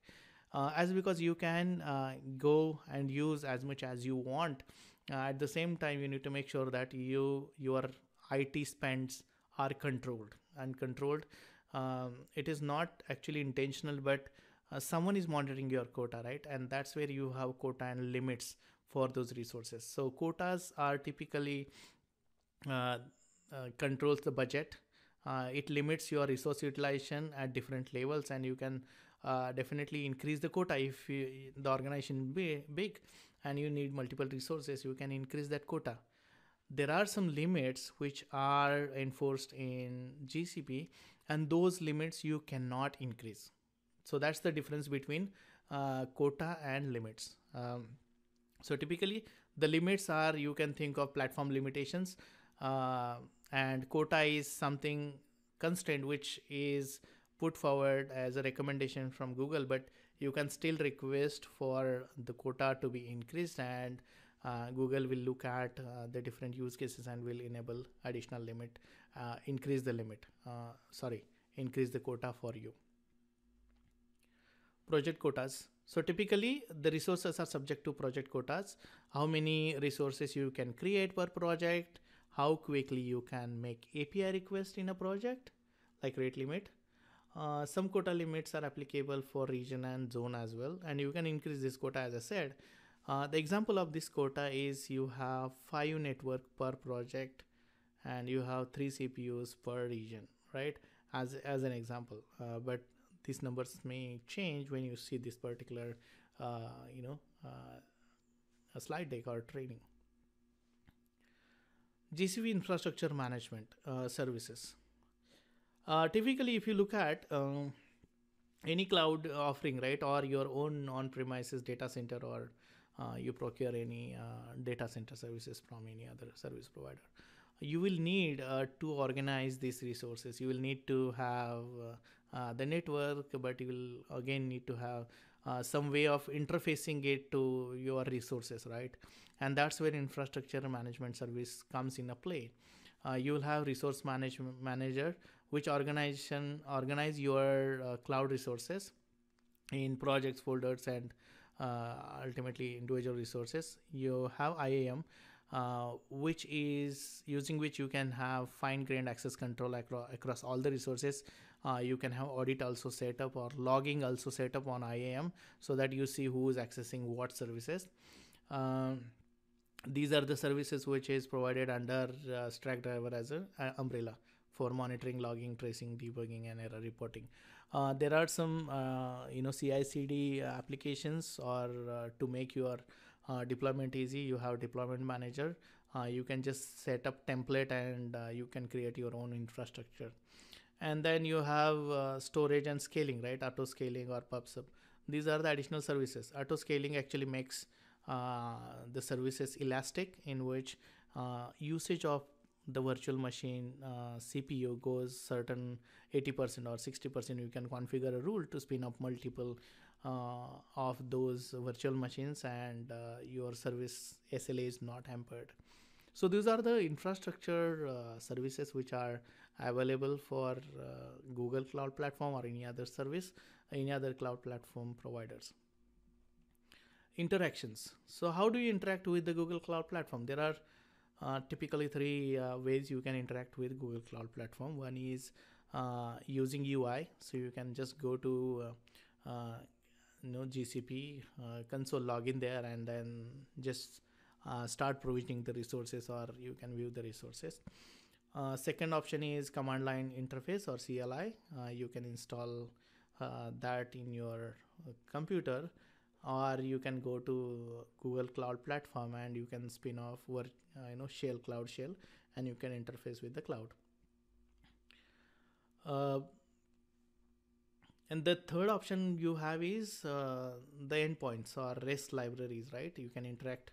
S1: as because you can go and use as much as you want uh, at the same time, you need to make sure that you your IT spends are controlled and controlled. Um, it is not actually intentional, but uh, someone is monitoring your quota, right? And that's where you have quota and limits for those resources. So quotas are typically uh, uh, controls the budget. Uh, it limits your resource utilization at different levels, and you can uh, definitely increase the quota if you, the organization be big and you need multiple resources, you can increase that quota. There are some limits which are enforced in GCP, and those limits you cannot increase. So that's the difference between uh, quota and limits. Um, so typically, the limits are you can think of platform limitations, uh, and quota is something constraint which is put forward as a recommendation from Google, but you can still request for the quota to be increased and uh, Google will look at uh, the different use cases and will enable additional limit, uh, increase the limit, uh, sorry, increase the quota for you. Project quotas. So typically the resources are subject to project quotas, how many resources you can create per project, how quickly you can make API request in a project like rate limit, uh, some quota limits are applicable for region and zone as well, and you can increase this quota as I said. Uh, the example of this quota is you have 5 network per project and you have 3 CPUs per region, right? As, as an example, uh, but these numbers may change when you see this particular, uh, you know, uh, a slide deck or training. GCV infrastructure management services. Uh, typically, if you look at um, any cloud offering, right, or your own on-premises data center, or uh, you procure any uh, data center services from any other service provider, you will need uh, to organize these resources. You will need to have uh, uh, the network, but you will again need to have uh, some way of interfacing it to your resources, right? And that's where infrastructure management service comes in a play. Uh, you will have resource management manager which organization organize your uh, cloud resources in projects folders and uh, ultimately individual resources you have iam uh, which is using which you can have fine grained access control acro- across all the resources. Uh, you can have audit also set up or logging also set up on IAM so that you see who is accessing what services. Um, these are the services which is provided under uh, Stack Driver as an uh, umbrella for monitoring, logging, tracing, debugging, and error reporting. Uh, there are some uh, you know CI/CD uh, applications, or uh, to make your uh, deployment easy, you have deployment manager. Uh, you can just set up template and you can create your own infrastructure. And then you have storage and scaling, right? Auto scaling or pub sub. These are the additional services. Auto scaling actually makes the services elastic, in which usage of the virtual machine uh, CPU goes certain 80% or 60%, you can configure a rule to spin up multiple uh, of those virtual machines and uh, your service SLA is not hampered. So these are the infrastructure uh, services which are available for uh, Google Cloud Platform or any other service, any other cloud platform providers interactions so how do you interact with the google cloud platform there are uh, typically three uh, ways you can interact with Google Cloud Platform. One is uh, using UI, so you can just go to uh, uh, no GCP uh, console, login there, and then just start provisioning the resources, or you can view the resources. second option is command line interface or CLI. you can install that in your computer or you can go to google cloud platform and you can spin off work uh, you know shell cloud shell and you can interface with the cloud uh, and the third option you have is uh, the endpoints or rest libraries right you can interact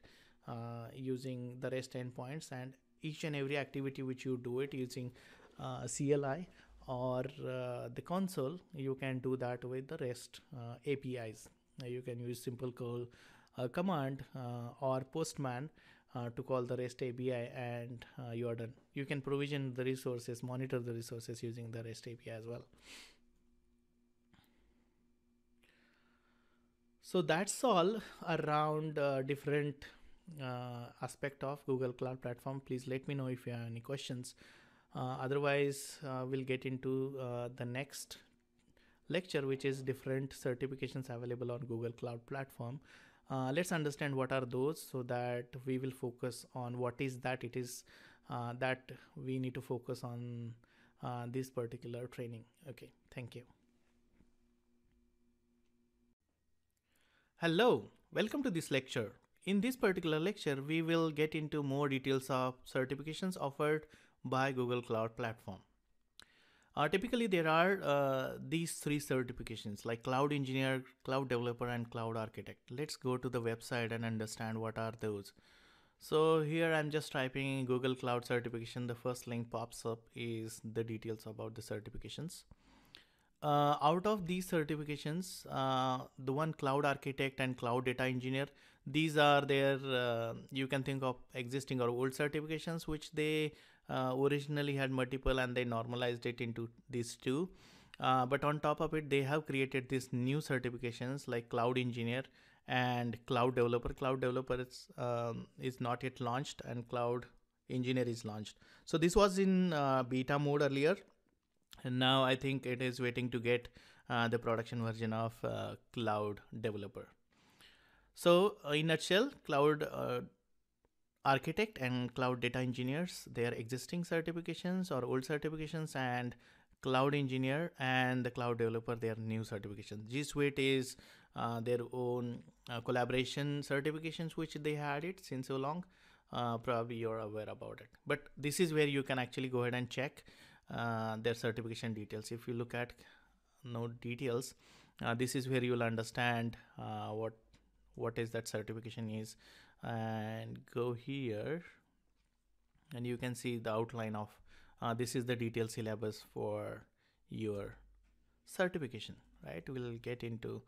S1: uh, using the rest endpoints and each and every activity which you do it using uh, cli or uh, the console you can do that with the rest apis uh, you can use simple curl uh, command uh, or postman uh, to call the REST API and uh, you are done. You can provision the resources, monitor the resources using the REST API as well. So that's all around uh, different aspect of Google Cloud Platform. Please let me know if you have any questions. otherwise, we'll get into the next lecture, which is different certifications available on Google Cloud Platform. Uh, let's understand what are those so that we will focus on what is that it is uh, that we need to focus on uh, this particular training. Okay, thank you. Hello, welcome to this lecture. In this particular lecture, we will get into more details of certifications offered by Google Cloud Platform. Uh, typically, there are uh, these three certifications like cloud engineer, cloud developer, and cloud architect. Let's go to the website and understand what are those. So here I'm just typing Google Cloud certification. The first link pops up is the details about the certifications. Uh, out of these certifications, uh, the one cloud architect and cloud data engineer, these are their, uh, you can think of existing or old certifications, which they uh, originally had multiple and they normalized it into these two. Uh, but on top of it, they have created these new certifications like cloud engineer and cloud developer. Cloud developer is, um, is not yet launched and cloud engineer is launched. So this was in uh, beta mode earlier. And now I think it is waiting to get uh, the production version of uh, cloud developer. So uh, in a nutshell, cloud architect and cloud data engineers, their existing certifications or old certifications and cloud engineer and the cloud developer, their new certifications. G Suite is uh, their own uh, collaboration certifications, which they had it since so long. Uh, probably you're aware about it, but this is where you can actually go ahead and check uh, their certification details. If you look at node details, uh, this is where you'll understand uh, what what is that certification is and go here and you can see the outline of uh, this is the detailed syllabus for your certification right we'll get into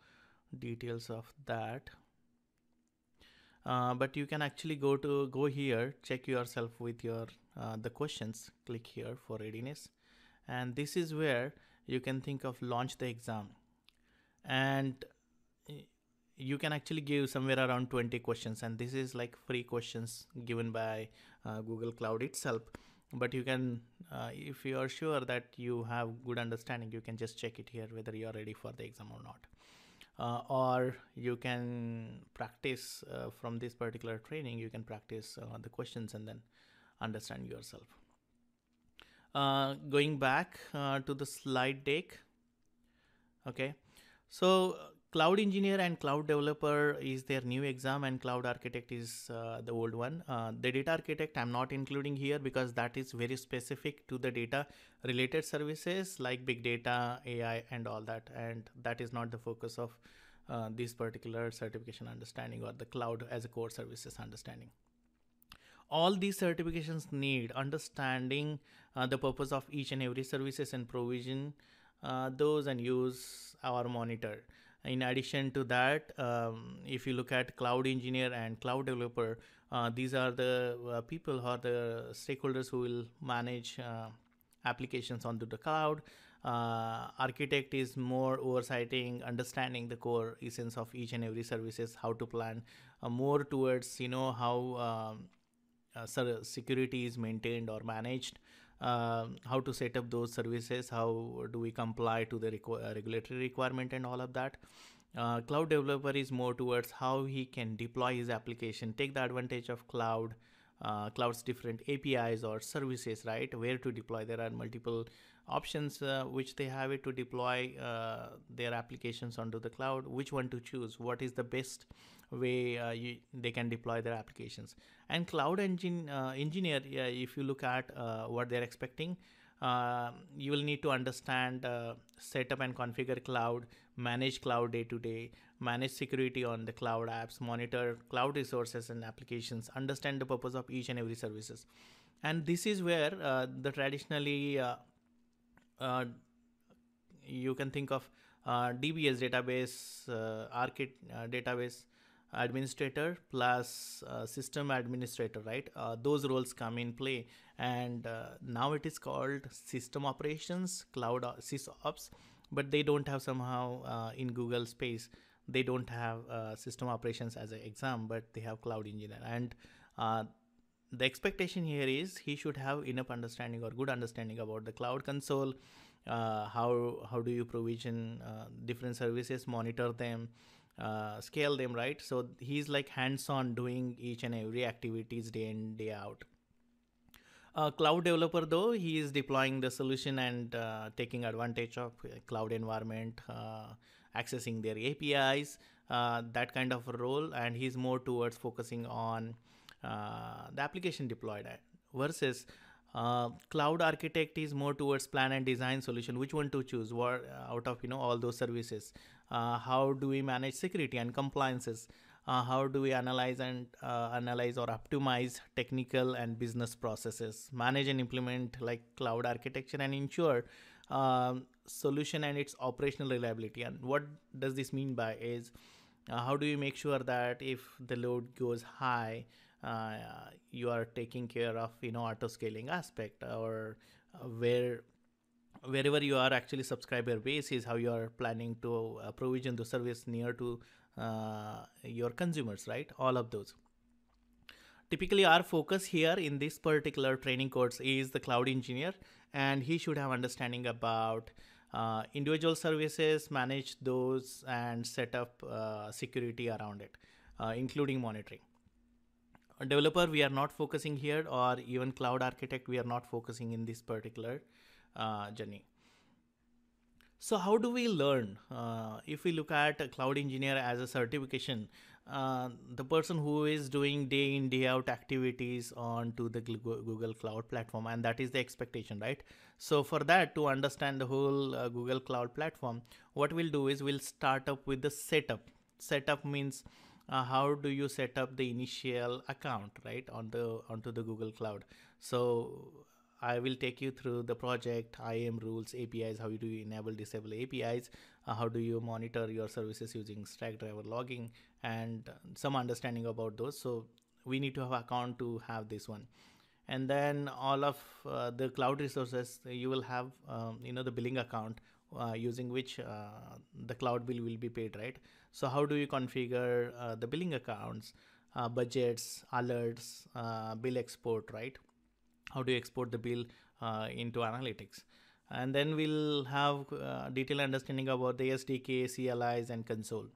S1: details of that uh, but you can actually go to go here check yourself with your uh, the questions click here for readiness and this is where you can think of launch the exam and you can actually give somewhere around 20 questions and this is like free questions given by uh, google cloud itself but you can uh, if you are sure that you have good understanding you can just check it here whether you are ready for the exam or not uh, or you can practice uh, from this particular training you can practice uh, the questions and then understand yourself uh, going back to the slide deck okay so cloud engineer and cloud developer is their new exam and cloud architect is uh, the old one uh, the data architect i'm not including here because that is very specific to the data related services like big data ai and all that and that is not the focus of uh, this particular certification understanding or the cloud as a core services understanding all these certifications need understanding uh, the purpose of each and every services and provision uh, those and use our monitor in addition to that, um, if you look at cloud engineer and cloud developer, uh, these are the uh, people who are the stakeholders who will manage uh, applications onto the cloud. Uh, architect is more overseeing, understanding the core essence of each and every services, how to plan uh, more towards you know how um, uh, security is maintained or managed. Um, how to set up those services, how do we comply to the requ- uh, regulatory requirement and all of that. Uh, cloud developer is more towards how he can deploy his application, take the advantage of cloud, uh, cloud's different APIs or services, right? Where to deploy. There are multiple options uh, which they have it to deploy uh, their applications onto the cloud. Which one to choose? What is the best way uh, you, they can deploy their applications? And cloud engine uh, engineer, if you look at uh, what they're expecting, uh, you will need to understand setup and configure cloud, manage cloud day to day, manage security on the cloud apps, monitor cloud resources and applications, understand the purpose of each and every services. And this is where the traditionally uh, you can think of uh, DBS database, uh, ARCID uh, database, administrator plus uh, system administrator right uh, those roles come in play and uh, now it is called system operations cloud uh, sysops but they don't have somehow uh, in google space they don't have uh, system operations as an exam but they have cloud engineer and the expectation here is he should have enough understanding or good understanding about the cloud console how how do you provision different services monitor them uh, scale them right so he's like hands-on doing each and every activities day in day out a cloud developer though he is deploying the solution and uh, taking advantage of uh, cloud environment uh, accessing their apis uh, that kind of role and he's more towards focusing on uh, the application deployed versus uh, cloud architect is more towards plan and design solution which one to choose what out of you know all those services uh, how do we manage security and compliances? Uh, how do we analyze and uh, analyze or optimize technical and business processes manage and implement like cloud architecture and ensure um, solution and its operational reliability and what does this mean by is uh, how do you make sure that if the load goes high uh, you are taking care of you know auto scaling aspect or uh, where wherever you are actually subscriber base is how you are planning to uh, provision the service near to uh, your consumers right all of those typically our focus here in this particular training course is the cloud engineer and he should have understanding about uh, individual services manage those and set up uh, security around it uh, including monitoring a developer we are not focusing here or even cloud architect we are not focusing in this particular uh, journey. So how do we learn? Uh, if we look at cloud engineer as a certification, uh, the person who is doing day in day out activities onto the Google Cloud platform, and that is the expectation, right? So for that to understand the whole uh, Google Cloud platform, what we'll do is we'll start up with the setup. Setup means uh, how do you set up the initial account, right, on the onto the Google Cloud. So I will take you through the project, IAM rules, APIs, how do you enable disable APIs, uh, how do you monitor your services using Stackdriver logging, and some understanding about those. So we need to have account to have this one. And then all of uh, the cloud resources, you will have, um, you know, the billing account uh, using which uh, the cloud bill will be paid, right? So how do you configure uh, the billing accounts, uh, budgets, alerts, uh, bill export, right? how do you export the bill uh, into analytics and then we'll have uh, detailed understanding about the SDK, CLIs and console.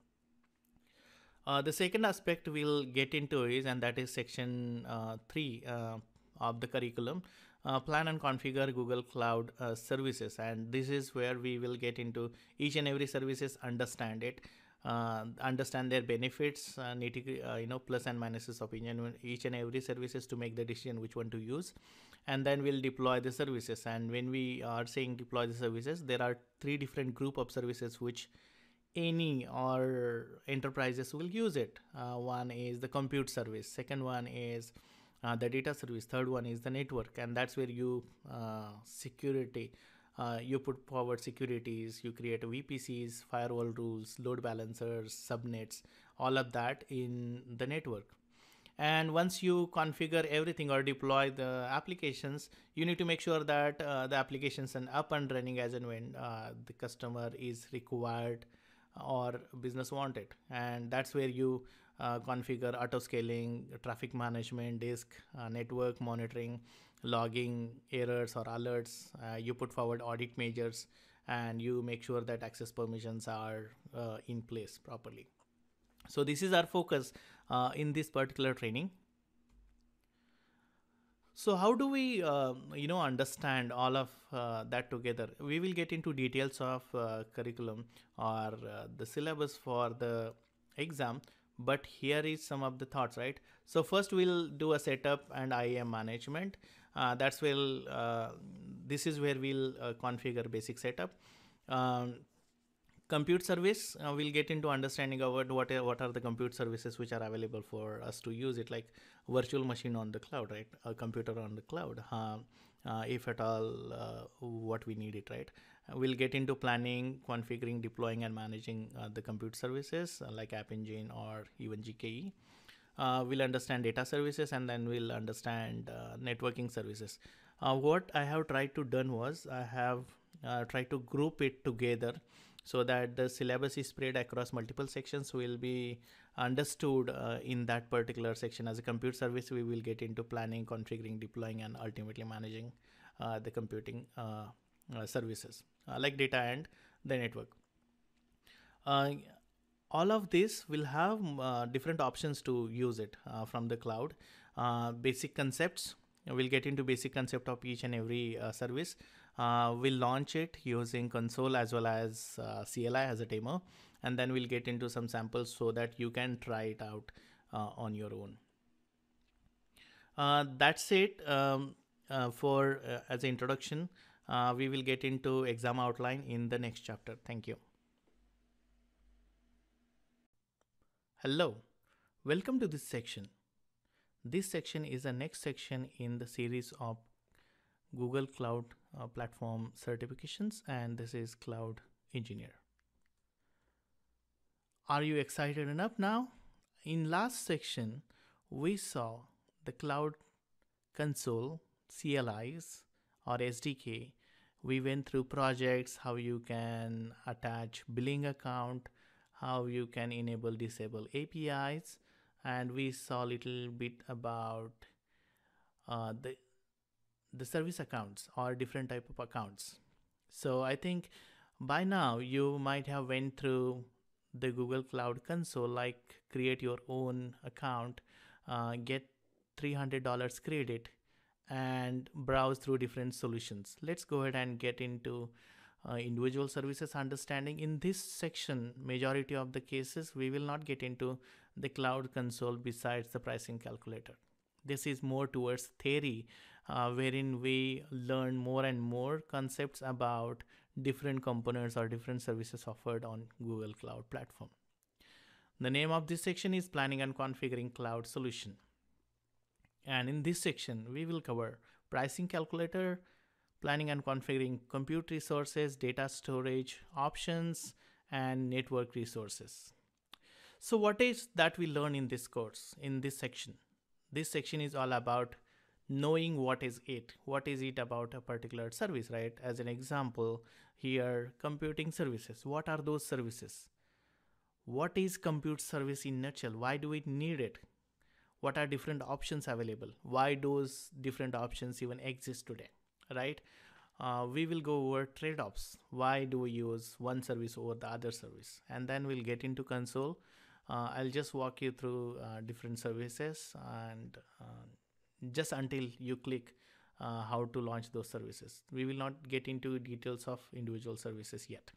S1: Uh, the second aspect we'll get into is and that is section uh, 3 uh, of the curriculum uh, plan and configure Google Cloud services and this is where we will get into each and every services understand it uh, understand their benefits, uh, uh, you know, plus and minuses of each and, every services to make the decision which one to use. And then we'll deploy the services. And when we are saying deploy the services, there are three different group of services which any or enterprises will use it. Uh, one is the compute service. Second one is uh, the data service. Third one is the network. And that's where you uh, security uh, you put forward securities, you create VPCs, firewall rules, load balancers, subnets, all of that in the network. And once you configure everything or deploy the applications, you need to make sure that uh, the applications are up and running as and when uh, the customer is required or business wanted. And that's where you uh, configure auto scaling, traffic management, disk, uh, network monitoring, logging errors or alerts. Uh, you put forward audit measures and you make sure that access permissions are uh, in place properly. So this is our focus uh, in this particular training. So how do we, um, you know, understand all of uh, that together? We will get into details of uh, curriculum or uh, the syllabus for the exam, but here is some of the thoughts, right? So first we'll do a setup and IAM management. Uh, that's where uh, this is where we'll uh, configure basic setup. Um, compute service uh, we'll get into understanding about what are, what are the compute services which are available for us to use it like virtual machine on the cloud right a computer on the cloud uh, uh, if at all what we need it right we'll get into planning configuring deploying and managing the compute services like app engine or even gke uh, we'll understand data services and then we'll understand uh, networking services. Uh, what I have tried to done was I have uh, tried to group it together so that the syllabus is spread across multiple sections will be understood uh, in that particular section as a compute service we will get into planning configuring deploying and ultimately managing uh, the computing services like data and the network all of this will have uh, different options to use it uh, from the cloud uh, basic concepts we'll get into basic concept of each and every uh, service uh, we'll launch it using console as well as uh, cli as a demo and then we'll get into some samples so that you can try it out on your own that's it um, for as an introduction we will get into exam outline in the next chapter thank you Hello, welcome to this section. This section is the next section in the series of Google Cloud uh, Platform certifications and this is Cloud Engineer. Are you excited enough now? In last section, we saw the Cloud Console, CLIs or SDK. We went through projects, how you can attach billing account, how you can enable disable APIs and we saw a little bit about uh, the the service accounts or different type of accounts so i think by now you might have went through the google cloud console like create your own account uh, get $300 credit and browse through different solutions let's go ahead and get into uh, individual services understanding in this section majority of the cases we will not get into the cloud console besides the pricing calculator this is more towards theory uh, wherein we learn more and more concepts about different components or different services offered on google cloud platform the name of this section is planning and configuring cloud solution and in this section we will cover pricing calculator planning and configuring compute resources, data storage options, and network resources. So what is that we learn in this course, in this section? This section is all about knowing what is it, what is it about a particular service, right? As an example, here computing services, what are those services? What is compute service in nutshell? Why do we need it? What are different options available? Why those different options even exist today? right? Uh, we will go over trade-offs. Why do we use one service over the other service? And then we'll get into console. Uh, I'll just walk you through uh, different services and uh, just until you click uh, how to launch those services. We will not get into details of individual services yet.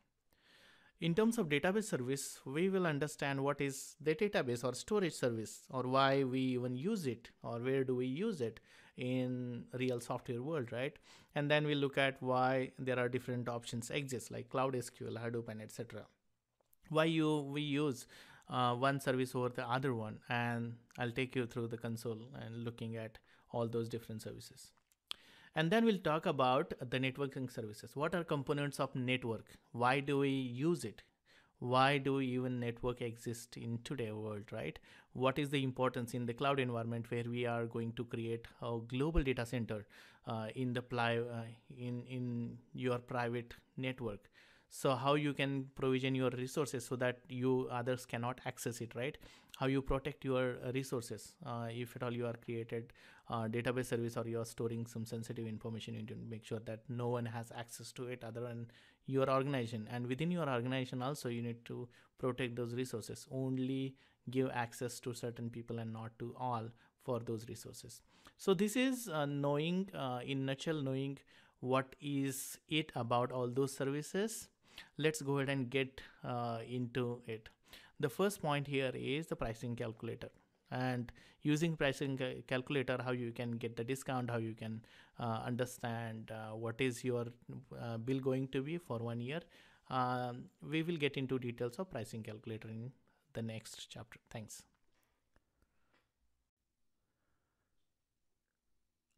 S1: In terms of database service, we will understand what is the database or storage service or why we even use it or where do we use it in real software world, right? And then we look at why there are different options exist like Cloud SQL, Hadoop, and etc. Why you we use uh, one service over the other one, and I'll take you through the console and looking at all those different services. And then we'll talk about the networking services. What are components of network? Why do we use it? why do even network exist in today world right what is the importance in the cloud environment where we are going to create a global data center uh, in the pli- uh, in in your private network so how you can provision your resources so that you others cannot access it right how you protect your uh, resources uh, if at all you are created a database service or you are storing some sensitive information you need to make sure that no one has access to it other than your organization and within your organization also you need to protect those resources only give access to certain people and not to all for those resources so this is uh, knowing uh, in nutshell knowing what is it about all those services let's go ahead and get uh, into it the first point here is the pricing calculator and using pricing calculator how you can get the discount how you can uh, understand uh, what is your uh, bill going to be for one year um, we will get into details of pricing calculator in the next chapter thanks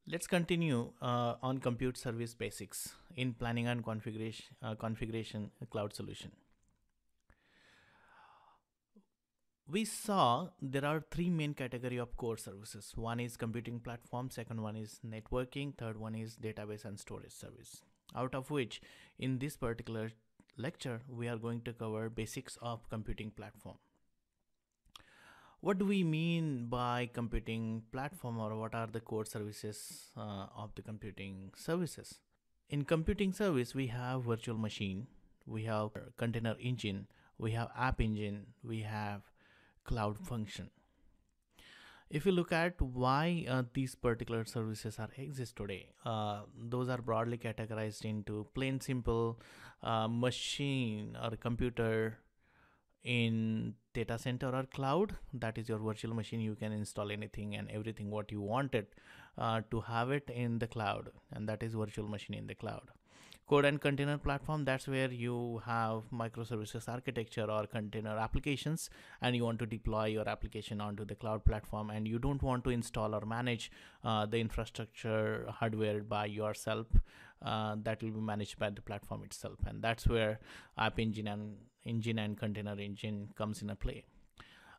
S1: let's continue uh, on compute service basics in planning and configuration uh, configuration cloud solution we saw there are three main category of core services one is computing platform second one is networking third one is database and storage service out of which in this particular lecture we are going to cover basics of computing platform what do we mean by computing platform or what are the core services uh, of the computing services in computing service we have virtual machine we have container engine we have app engine we have cloud function if you look at why uh, these particular services are exist today uh, those are broadly categorized into plain simple uh, machine or computer in data center or cloud that is your virtual machine you can install anything and everything what you wanted uh, to have it in the cloud and that is virtual machine in the cloud code and container platform that's where you have microservices architecture or container applications and you want to deploy your application onto the cloud platform and you don't want to install or manage uh, the infrastructure hardware by yourself uh, that will be managed by the platform itself and that's where app engine and engine and container engine comes in a play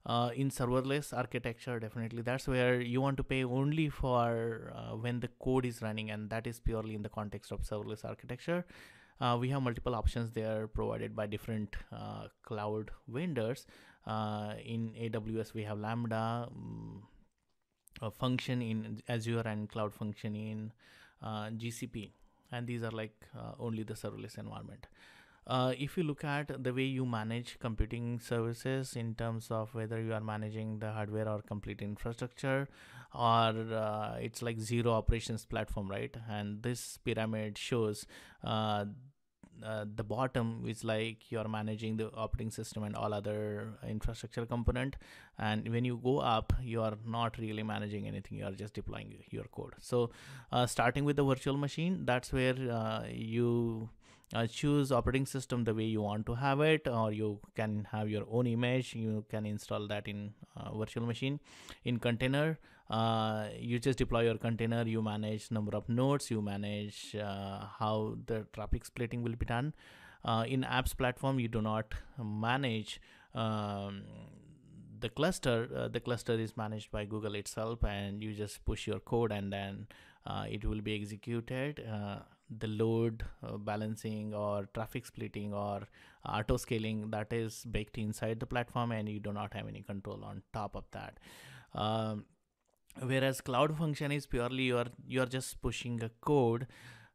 S1: uh, in serverless architecture definitely that's where you want to pay only for uh, when the code is running and that is purely in the context of serverless architecture uh, we have multiple options there provided by different uh, cloud vendors uh, in aws we have lambda um, function in azure and cloud function in uh, gcp and these are like only the serverless environment uh, if you look at the way you manage computing services in terms of whether you are managing the hardware or complete infrastructure or uh, it's like zero operations platform right and this pyramid shows uh, uh, the bottom is like you're managing the operating system and all other infrastructure component and when you go up you are not really managing anything you are just deploying your code so uh, starting with the virtual machine that's where uh, you uh, choose operating system the way you want to have it or you can have your own image you can install that in uh, virtual machine in container uh, you just deploy your container you manage number of nodes you manage uh, how the traffic splitting will be done uh, in apps platform you do not manage um, the cluster uh, the cluster is managed by google itself and you just push your code and then uh, it will be executed uh, the load uh, balancing or traffic splitting or auto scaling that is baked inside the platform and you do not have any control on top of that um, whereas cloud function is purely you're you're just pushing a code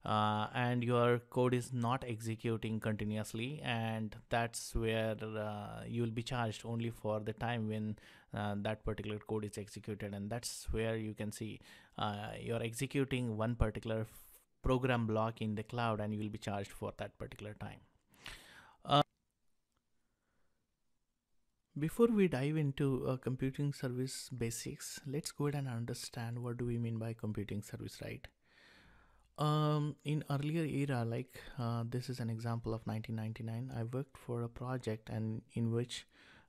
S1: uh, and your code is not executing continuously and that's where uh, you will be charged only for the time when uh, that particular code is executed and that's where you can see uh, you're executing one particular program block in the cloud and you will be charged for that particular time. Uh, before we dive into uh, computing service basics, let's go ahead and understand what do we mean by computing service, right? Um, in earlier era, like uh, this is an example of 1999, I worked for a project and in which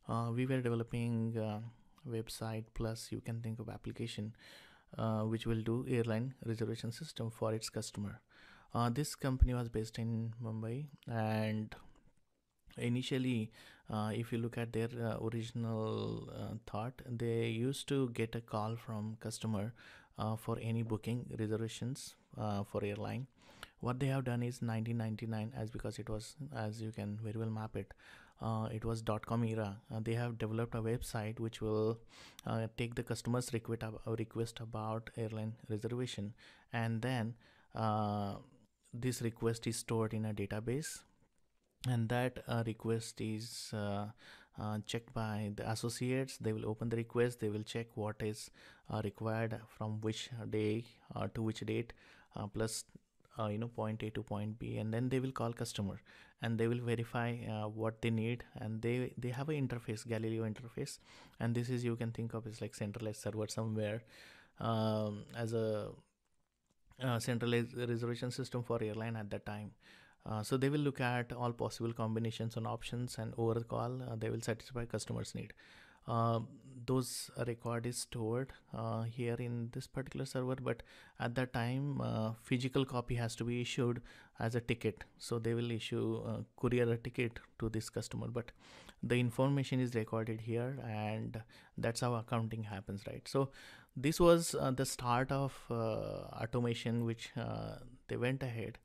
S1: uh, we were developing uh, website plus you can think of application uh, which will do airline reservation system for its customer. Uh, this company was based in Mumbai and initially uh, if you look at their uh, original uh, thought they used to get a call from customer uh, for any booking reservations for airline what they have done is 1999 as because it was as you can very well map it uh, it was dot-com era uh, they have developed a website which will uh, take the customer's request, uh, request about airline reservation and then uh, this request is stored in a database and that uh, request is checked by the associates they will open the request they will check what is required from which day to which date plus uh, you know point a to point b and then they will call customer and they will verify uh, what they need and they they have an interface galileo interface and this is you can think of as like centralized server somewhere um, as a, a uh, centralized reservation system for airline at that time uh, so they will look at all possible combinations and options and over the call uh, they will satisfy customers need uh, those record is stored uh, here in this particular server but at that time uh, physical copy has to be issued as a ticket so they will issue courier a ticket to this customer but the information is recorded here and that's how accounting happens right so this was uh, the start of uh, automation which uh, they went ahead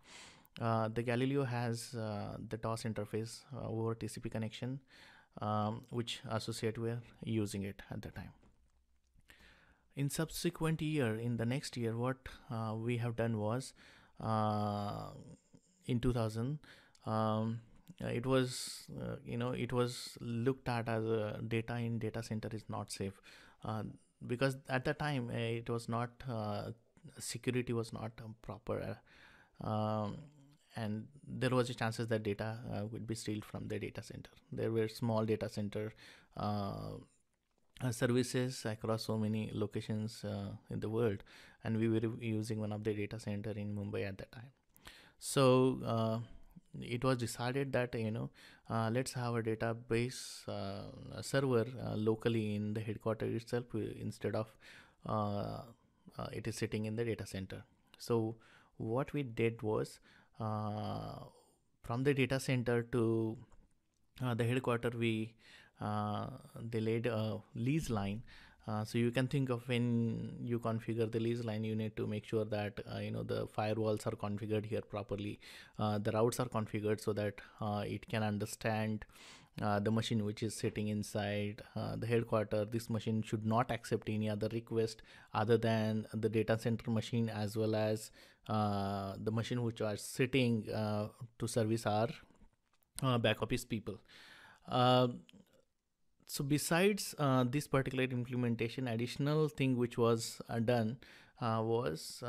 S1: the galileo has the dos interface over tcp connection um, which associate were using it at the time in subsequent year in the next year what uh, we have done was uh, in 2000 um, it was uh, you know it was looked at as a data in data center is not safe uh, because at the time uh, it was not uh, security was not proper um, and there was a chances that data uh, would be stealed from the data center. There were small data center uh, uh, services across so many locations uh, in the world, and we were using one of the data center in Mumbai at that time. So uh, it was decided that you know uh, let's have a database server locally in the headquarters itself instead of it is sitting in the data center. So what we did was uh, from the data center to uh, the headquarter, we they uh, laid a lease line. so you can think of when you configure the lease line, you need to make sure that you know the firewalls are configured here properly, the routes are configured so that it can understand uh, the machine which is sitting inside uh, the headquarter this machine should not accept any other request other than the data center machine as well as uh, the machine which are sitting uh, to service our uh, back office people so besides this particular implementation additional thing which was done was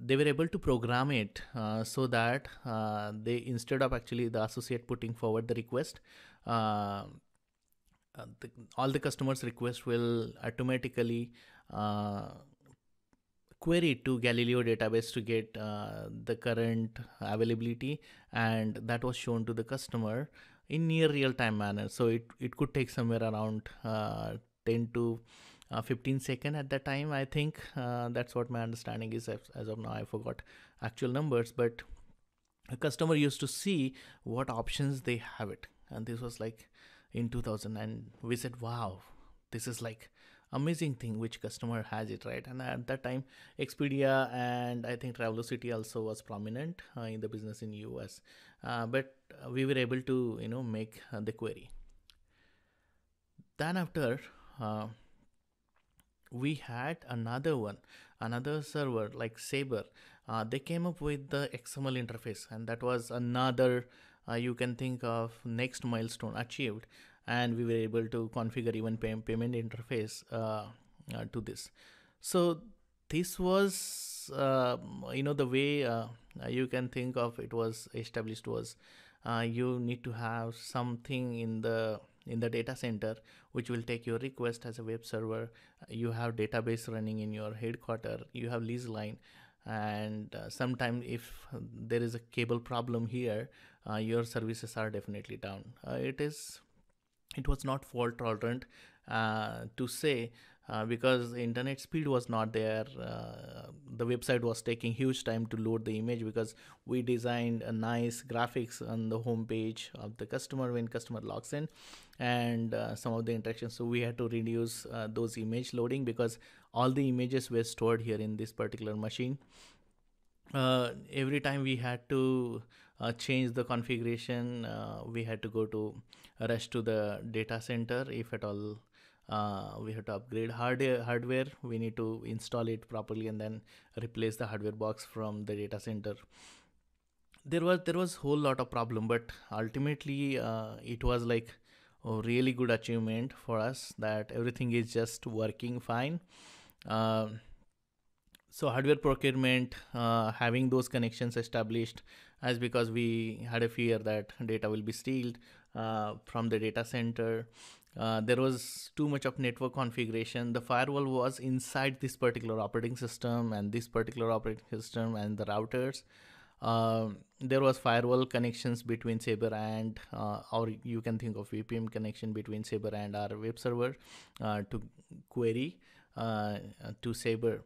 S1: they were able to program it uh, so that uh, they instead of actually the associate putting forward the request uh, the, all the customers request will automatically query to Galileo database to get uh, the current availability and that was shown to the customer in near real time manner. So it, it could take somewhere around uh, 10 to uh, 15 second at that time. I think uh, that's what my understanding is as, as of now. I forgot actual numbers, but a customer used to see what options they have it. And this was like in 2000 and we said, wow, this is like amazing thing which customer has it right and at that time expedia and i think travelocity also was prominent uh, in the business in us uh, but we were able to you know make uh, the query then after uh, we had another one another server like saber uh, they came up with the xml interface and that was another uh, you can think of next milestone achieved and we were able to configure even pay payment interface uh, uh, to this. So this was, um, you know, the way uh, you can think of it was established was you need to have something in the in the data center which will take your request as a web server you have database running in your headquarter you have lease line and uh, sometimes if there is a cable problem here uh, your services are definitely down uh, it is it was not fault tolerant uh, to say uh, because internet speed was not there uh, the website was taking huge time to load the image because we designed a nice graphics on the home page of the customer when customer logs in and uh, some of the interactions so we had to reduce uh, those image loading because all the images were stored here in this particular machine uh, every time we had to uh, change the configuration uh, we had to go to rush to the data center if at all uh, we have to upgrade hardware hardware we need to install it properly and then replace the hardware box from the data center there was there was whole lot of problem but ultimately uh, it was like a really good achievement for us that everything is just working fine uh, so hardware procurement uh, having those connections established as because we had a fear that data will be stealed uh, from the data center. Uh, there was too much of network configuration. The firewall was inside this particular operating system and this particular operating system and the routers. Uh, there was firewall connections between Saber and, uh, or you can think of VPN connection between Saber and our web server uh, to query uh, to Saber.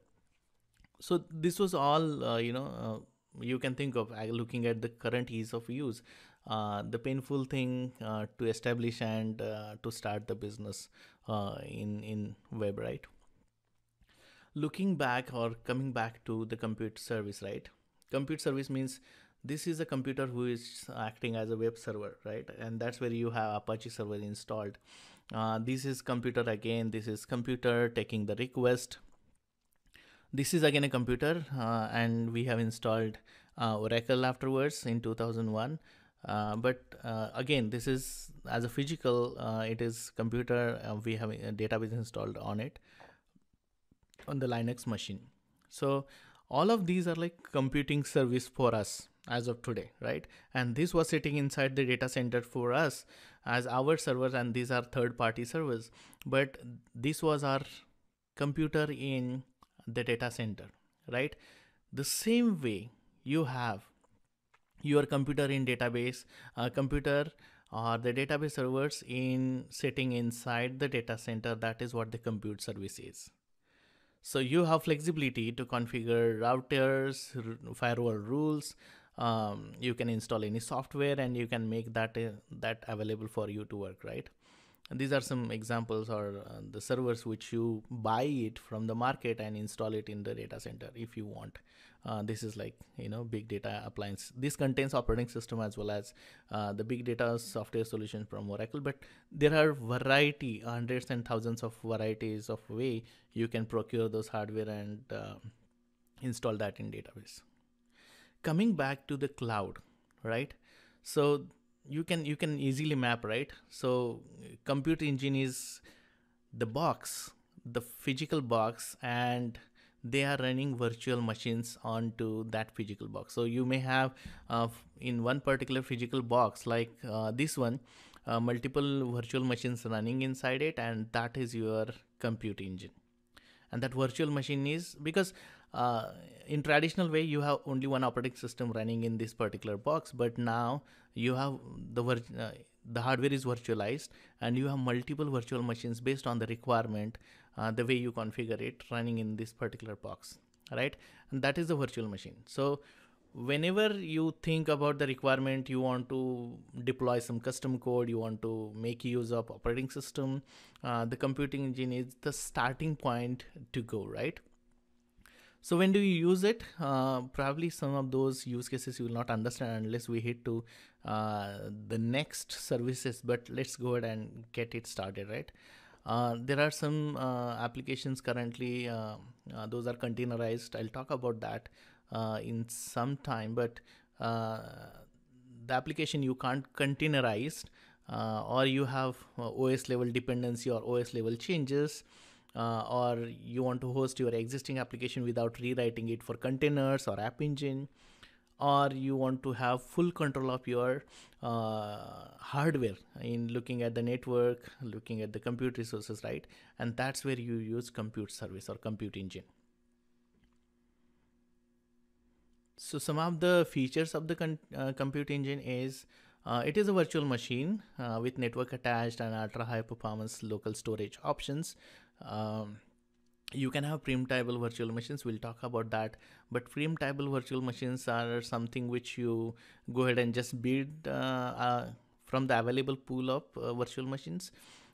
S1: So this was all, you know, you can think of uh, looking at the current ease of use uh, the painful thing uh, to establish and uh, to start the business uh, in in web right looking back or coming back to the compute service right compute service means this is a computer who is acting as a web server right and that's where you have apache server installed uh, this is computer again this is computer taking the request this is again a computer uh, and we have installed uh, Oracle afterwards in 2001. Uh, but uh, again, this is as a physical, uh, it is computer, uh, we have a database installed on it on the Linux machine. So all of these are like computing service for us as of today, right? And this was sitting inside the data center for us as our servers and these are third party servers. But this was our computer in the data center, right? The same way you have your computer in database, computer or the database servers in sitting inside the data center. That is what the compute service is. So you have flexibility to configure routers, firewall rules. Um, you can install any software and you can make that uh, that available for you to work, right? And these are some examples or uh, the servers which you buy it from the market and install it in the data center if you want. Uh, this is like, you know, big data appliance. This contains operating system as well as uh, the big data software solution from Oracle. But there are variety, hundreds and thousands of varieties of way you can procure those hardware and uh, install that in database. Coming back to the cloud, right? So you can you can easily map right so computer engine is the box the physical box and they are running virtual machines onto that physical box so you may have uh, in one particular physical box like uh, this one uh, multiple virtual machines running inside it and that is your compute engine and that virtual machine is because uh, in traditional way you have only one operating system running in this particular box but now you have the uh, the hardware is virtualized and you have multiple virtual machines based on the requirement uh, the way you configure it running in this particular box right and that is the virtual machine so whenever you think about the requirement you want to deploy some custom code you want to make use of operating system uh, the computing engine is the starting point to go right so when do you use it? Uh, probably some of those use cases you will not understand unless we hit to uh, the next services, but let's go ahead and get it started, right? Uh, there are some uh, applications currently, uh, uh, those are containerized. I'll talk about that in some time, but the application you can't containerized or you have OS level dependency or OS level changes uh, or you want to host your existing application without rewriting it for containers or app engine or you want to have full control of your uh, hardware in looking at the network looking at the compute resources right and that's where you use compute service or compute engine so some of the features of the uh, compute engine is uh, it is a virtual machine uh, with network attached and ultra high performance local storage options um, you can have preemptible virtual machines we'll talk about that but preemptible virtual machines are something which you go ahead and just build uh, uh, from the available pool of uh, virtual machines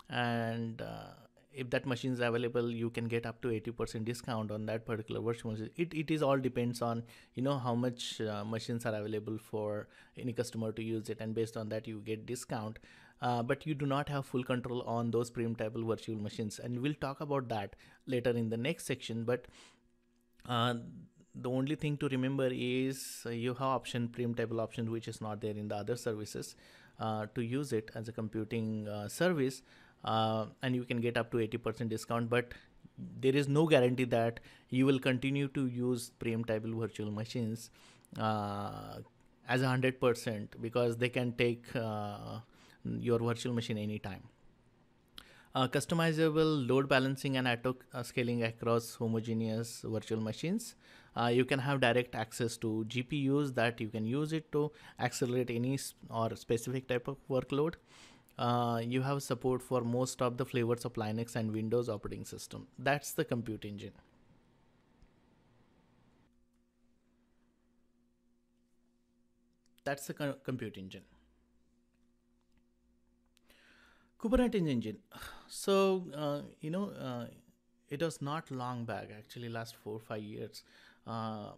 S1: and uh, if that machine is available you can get up to 80% discount on that particular virtual machine it, it is all depends on you know how much uh, machines are available for any customer to use it and based on that you get discount uh, but you do not have full control on those preemptable virtual machines. And we'll talk about that later in the next section. But uh, the only thing to remember is you have option preemptable option which is not there in the other services uh, to use it as a computing uh, service uh, and you can get up to 80% discount but there is no guarantee that you will continue to use preemptable virtual machines uh, as 100% because they can take uh, your virtual machine anytime. Uh, customizable load balancing and auto uh, scaling across homogeneous virtual machines. Uh, you can have direct access to GPUs that you can use it to accelerate any sp or specific type of workload. Uh, you have support for most of the flavors of Linux and Windows operating system. That's the compute engine. That's the compute engine. Kubernetes engine. So, uh, you know, uh, it was not long back, actually last four or five years, uh,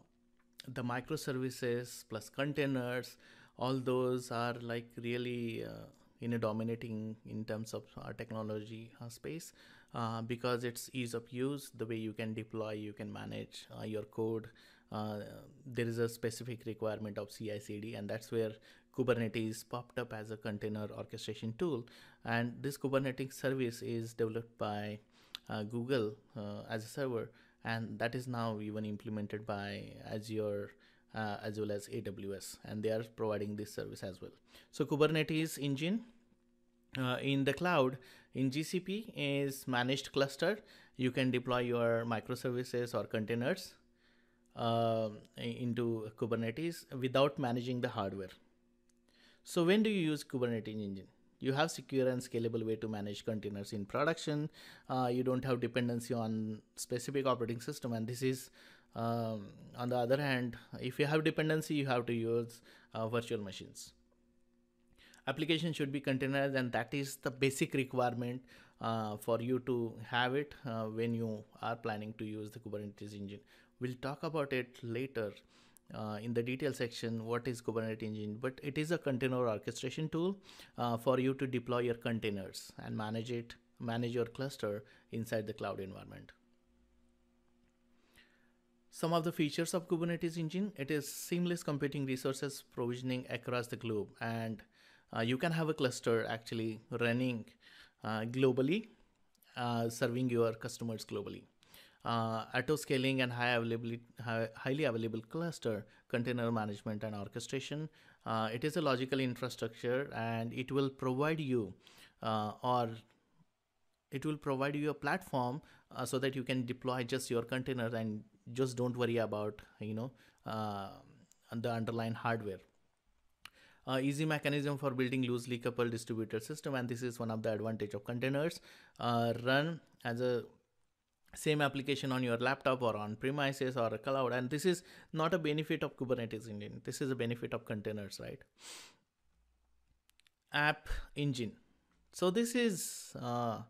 S1: the microservices plus containers, all those are like really uh, dominating in terms of our technology uh, space uh, because it's ease of use, the way you can deploy, you can manage your code. there is a specific requirement of CI/CD, and that's where Kubernetes popped up as a container orchestration tool and this Kubernetes service is developed by uh, Google uh, as a server, and that is now even implemented by Azure uh, as well as AWS, and they are providing this service as well. So Kubernetes engine uh, in the cloud in GCP is managed cluster. You can deploy your microservices or containers um, into Kubernetes without managing the hardware. So when do you use Kubernetes engine? you have secure and scalable way to manage containers in production. Uh, you don't have dependency on specific operating system. And this is, um, on the other hand, if you have dependency, you have to use uh, virtual machines. Application should be containerized, and that is the basic requirement uh, for you to have it uh, when you are planning to use the Kubernetes engine. We'll talk about it later uh, in the detail section what is Kubernetes engine, but it is a container orchestration tool uh, for you to deploy your containers and manage it, manage your cluster inside the cloud environment. Some of the features of Kubernetes engine, it is seamless computing resources provisioning across the globe and uh, you can have a cluster actually running uh, globally, uh, serving your customers globally uh, auto-scaling and high availability, highly available cluster, container management and orchestration. Uh, it is a logical infrastructure and it will provide you uh, or it will provide you a platform uh, so that you can deploy just your container and just don't worry about, you know, uh, the underlying hardware. Uh, easy mechanism for building loosely coupled distributed system and this is one of the advantage of containers uh, run as a same application on your laptop or on premises or a cloud and this is not a benefit of kubernetes engine this is a benefit of containers right app engine so this is uh,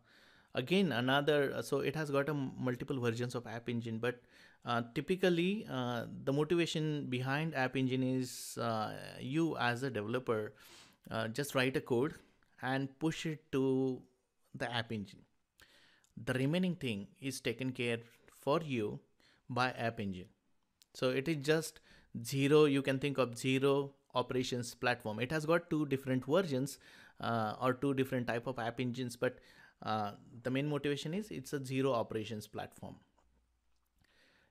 S1: again another so it has got a multiple versions of app engine but uh, typically uh, the motivation behind app engine is uh, you as a developer uh, just write a code and push it to the app engine the remaining thing is taken care for you by app engine so it is just zero you can think of zero operations platform it has got two different versions uh, or two different type of app engines but uh, the main motivation is it's a zero operations platform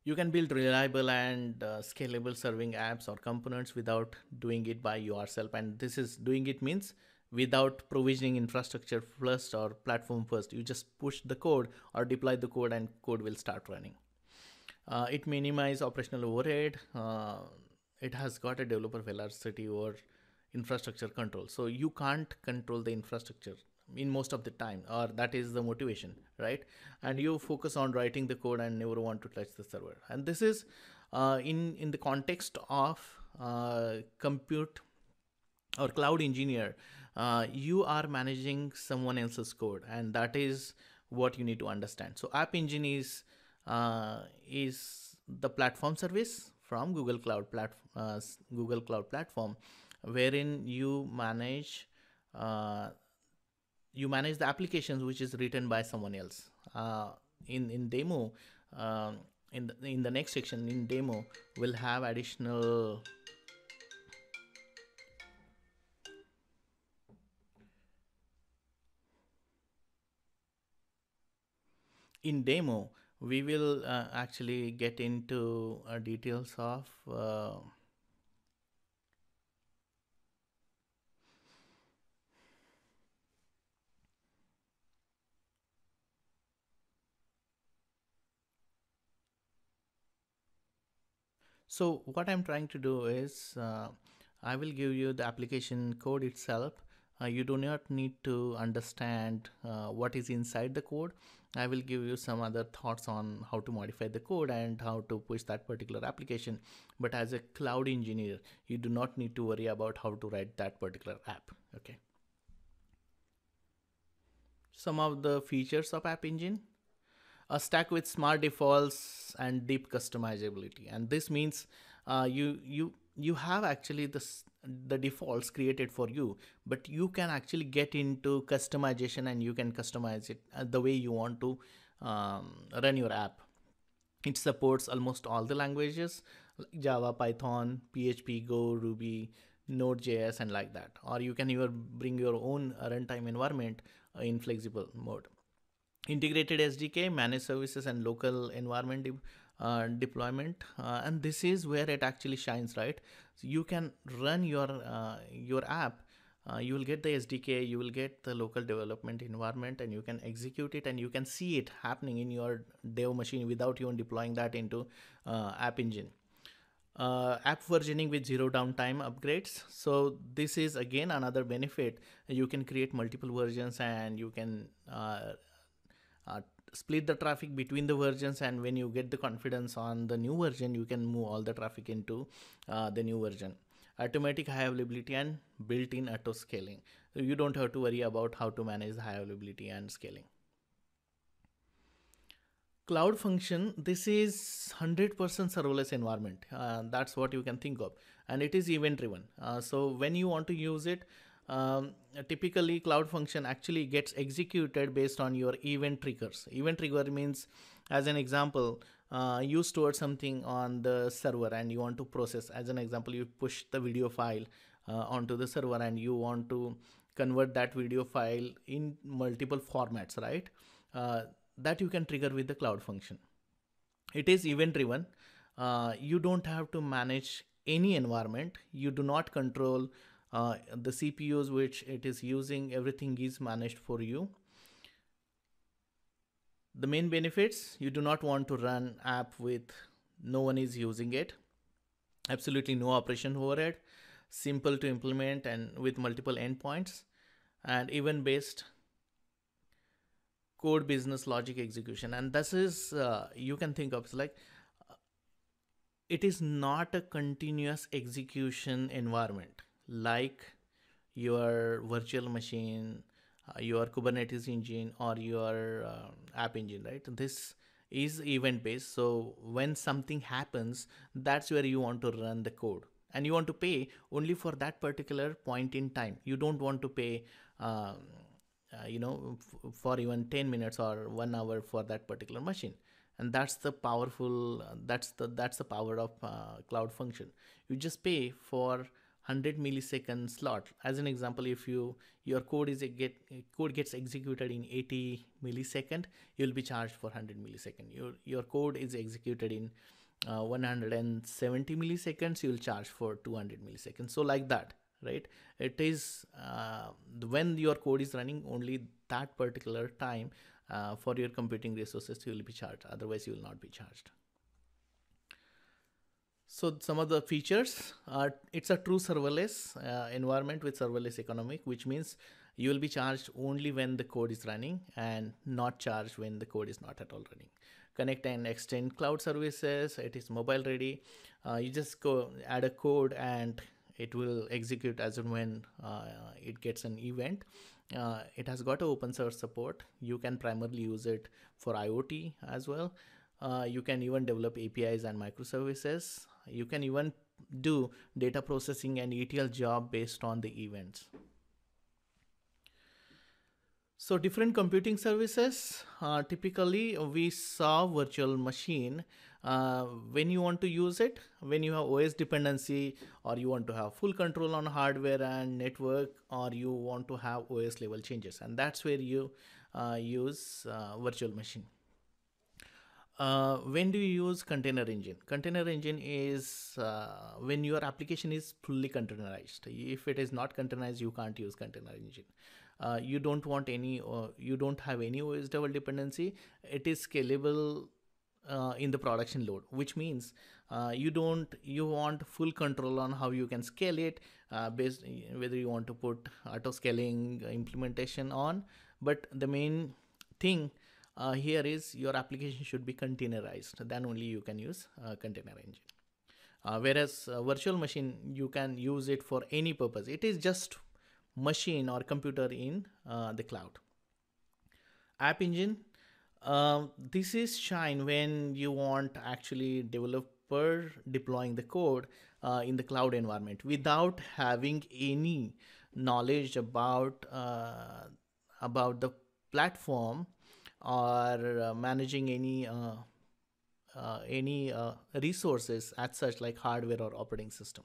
S1: you can build reliable and uh, scalable serving apps or components without doing it by yourself and this is doing it means without provisioning infrastructure first or platform first. You just push the code or deploy the code and code will start running. Uh, it minimizes operational overhead. Uh, it has got a developer velocity or infrastructure control. So you can't control the infrastructure in most of the time or that is the motivation right and you focus on writing the code and never want to touch the server and this is uh, in in the context of uh, compute or cloud engineer uh, you are managing someone else's code, and that is what you need to understand. So App Engine is uh, is the platform service from Google Cloud platform, uh, Google Cloud Platform, wherein you manage uh, you manage the applications which is written by someone else. Uh, in in demo. Um, in the, in the next section in demo we'll have additional in demo, we will uh, actually get into uh, details of uh, So what I'm trying to do is uh, I will give you the application code itself. Uh, you do not need to understand uh, what is inside the code I will give you some other thoughts on how to modify the code and how to push that particular application. But as a cloud engineer, you do not need to worry about how to write that particular app. Okay. Some of the features of App Engine. A stack with smart defaults and deep customizability. And this means uh, you you you have actually this the defaults created for you but you can actually get into customization and you can customize it uh, the way you want to um, run your app it supports almost all the languages like java python php go ruby node.js and like that or you can even bring your own runtime environment uh, in flexible mode integrated sdk managed services and local environment uh, deployment uh, and this is where it actually shines right so you can run your uh, your app uh, you will get the SDK, you will get the local development environment, and you can execute it and you can see it happening in your dev machine without even deploying that into uh, App Engine. app versioning with zero downtime upgrades. So, this is again another benefit. You can create multiple versions and you can uh, split the traffic between the versions and when you get the confidence on the new version you can move all the traffic into uh, the new version automatic high availability and built-in auto scaling so you don't have to worry about how to manage high availability and scaling cloud function this is 100% serverless environment uh, that's what you can think of and it is event driven uh, so when you want to use it um, typically cloud function actually gets executed based on your event triggers. Event trigger means, as an example, uh, you store something on the server and you want to process. As an example, you push the video file uh, onto the server and you want to convert that video file in multiple formats, right? Uh, that you can trigger with the cloud function. It is event driven. Uh, you don't have to manage any environment. You do not control uh, the CPUs which it is using, everything is managed for you. The main benefits, you do not want to run app with no one is using it. Absolutely no operation overhead, simple to implement and with multiple endpoints and event based code business logic execution. And this is, uh, you can think of like, uh, it is not a continuous execution environment like your virtual machine, uh, your Kubernetes engine, or your uh, app engine, right? This is event based. So when something happens, that's where you want to run the code. And you want to pay only for that particular point in time. You don't want to pay, um, uh, you know, f- for even 10 minutes or one hour for that particular machine and that's the powerful uh, that's the that's the power of uh, cloud function you just pay for 100 millisecond slot. As an example, if you your code is a get code gets executed in 80 millisecond, you'll be charged for 100 millisecond. Your your code is executed in uh, 170 milliseconds, you'll charge for 200 milliseconds. So like that, right? It is uh, when your code is running only that particular time uh, for your computing resources, you will be charged. Otherwise, you will not be charged. So some of the features are it's a true serverless uh, environment with serverless economic, which means you will be charged only when the code is running and not charged when the code is not at all running. Connect and extend cloud services. It is mobile ready. Uh, you just go add a code and it will execute as and when uh, it gets an event. Uh, it has got open source support. You can primarily use it for IoT as well. Uh, you can even develop APIs and microservices. You can even do data processing and ETL job based on the events. So different computing services, uh, typically we saw virtual machine uh, when you want to use it, when you have OS dependency or you want to have full control on hardware and network or you want to have OS level changes and that's where you uh, use uh, virtual machine. Uh, when do you use container engine container engine is uh, when your application is fully containerized if it is not containerized you can't use container engine uh, you don't want any uh, you don't have any os double dependency it is scalable uh, in the production load which means uh, you don't you want full control on how you can scale it based whether you want to put auto scaling implementation on but the main thing uh, here is your application should be containerized. Then only you can use uh, container engine. Uh, whereas uh, virtual machine, you can use it for any purpose. It is just machine or computer in uh, the cloud. App engine, um, this is shine when you want actually developer deploying the code uh, in the cloud environment without having any knowledge about about the platform or uh, managing any uh, uh, any resources as such like hardware or operating system.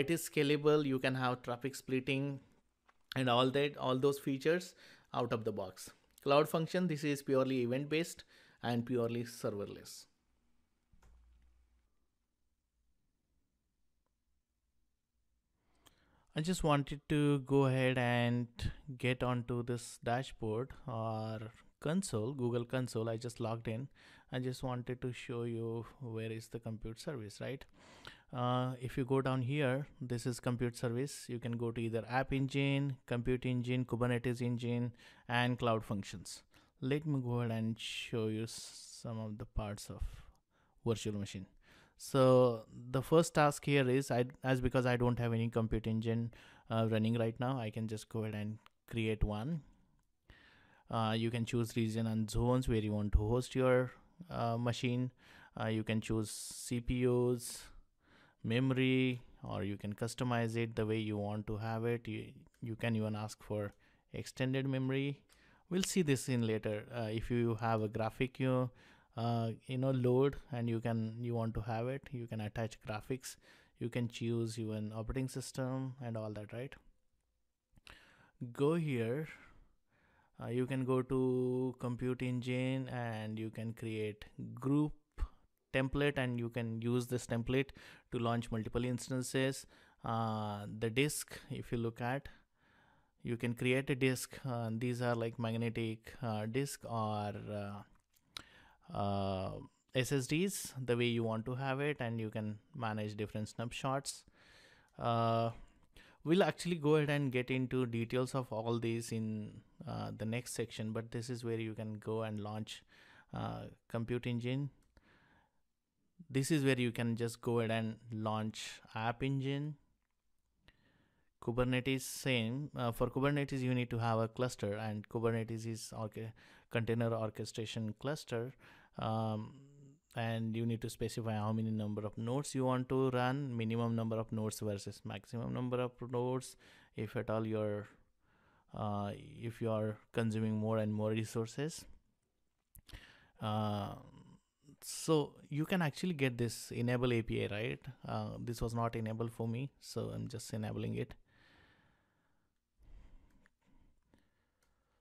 S1: it is scalable. You can have traffic splitting and all that, all those features out of the box. Cloud function, this is purely event based and purely serverless. I just wanted to go ahead and get onto this dashboard or console google console i just logged in i just wanted to show you where is the compute service right uh, if you go down here this is compute service you can go to either app engine compute engine kubernetes engine and cloud functions let me go ahead and show you some of the parts of virtual machine so the first task here is I, as because I don't have any compute engine uh, running right now, I can just go ahead and create one uh, you can choose region and zones where you want to host your uh, machine. Uh, you can choose CPUs, memory, or you can customize it the way you want to have it. You, you can even ask for extended memory. We'll see this in later. Uh, if you have a graphic, you uh, you know load and you can you want to have it. You can attach graphics. You can choose even operating system and all that, right? Go here uh, you can go to compute engine and you can create group template and you can use this template to launch multiple instances uh, the disk if you look at you can create a disk uh, these are like magnetic uh, disk or uh, uh, SSDs the way you want to have it and you can manage different snapshots we'll actually go ahead and get into details of all these in uh, the next section but this is where you can go and launch uh, compute engine this is where you can just go ahead and launch app engine kubernetes same uh, for kubernetes you need to have a cluster and kubernetes is orca container orchestration cluster um, and you need to specify how many number of nodes you want to run minimum number of nodes versus maximum number of nodes if at all your uh, if you are consuming more and more resources uh, so you can actually get this enable API right uh, this was not enabled for me so I'm just enabling it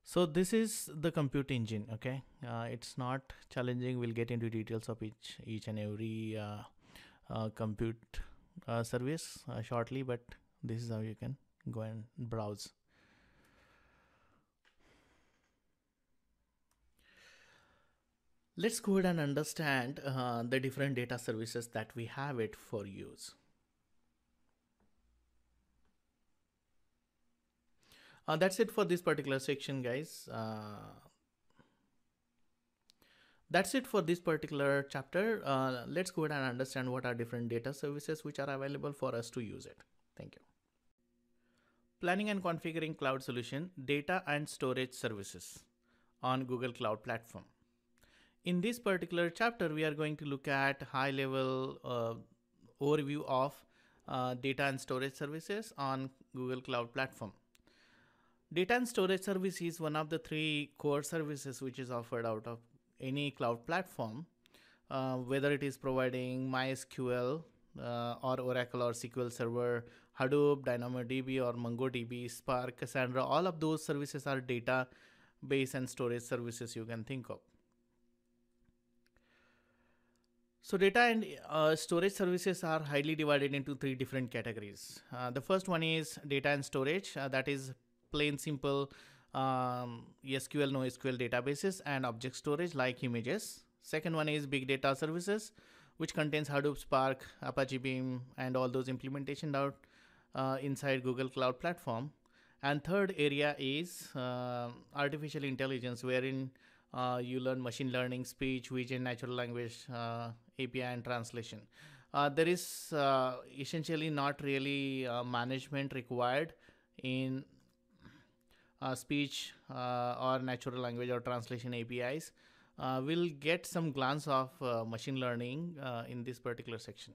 S1: so this is the compute engine okay uh, it's not challenging we'll get into details of each each and every uh, uh, compute service shortly but this is how you can go and browse Let's go ahead and understand uh, the different data services that we have it for use. Uh, that's it for this particular section, guys. Uh, that's it for this particular chapter. Uh, let's go ahead and understand what are different data services which are available for us to use it. Thank you. Planning and configuring cloud solution, data and storage services on Google Cloud Platform. In this particular chapter, we are going to look at high level uh, overview of uh, data and storage services on Google Cloud Platform. Data and storage service is one of the three core services which is offered out of any cloud platform, uh, whether it is providing MySQL uh, or Oracle or SQL Server, Hadoop, DynamoDB or MongoDB, Spark, Cassandra, all of those services are data base and storage services you can think of. So data and uh, storage services are highly divided into three different categories. Uh, the first one is data and storage. Uh, that is plain simple um, SQL, NoSQL databases and object storage like images. Second one is big data services, which contains Hadoop, Spark, Apache Beam, and all those implementation out uh, inside Google Cloud Platform. And third area is uh, artificial intelligence, wherein uh, you learn machine learning, speech, vision, natural language, API and translation. Uh, there is uh, essentially not really uh, management required in uh, speech uh, or natural language or translation APIs. Uh, we'll get some glance of machine learning in this particular section.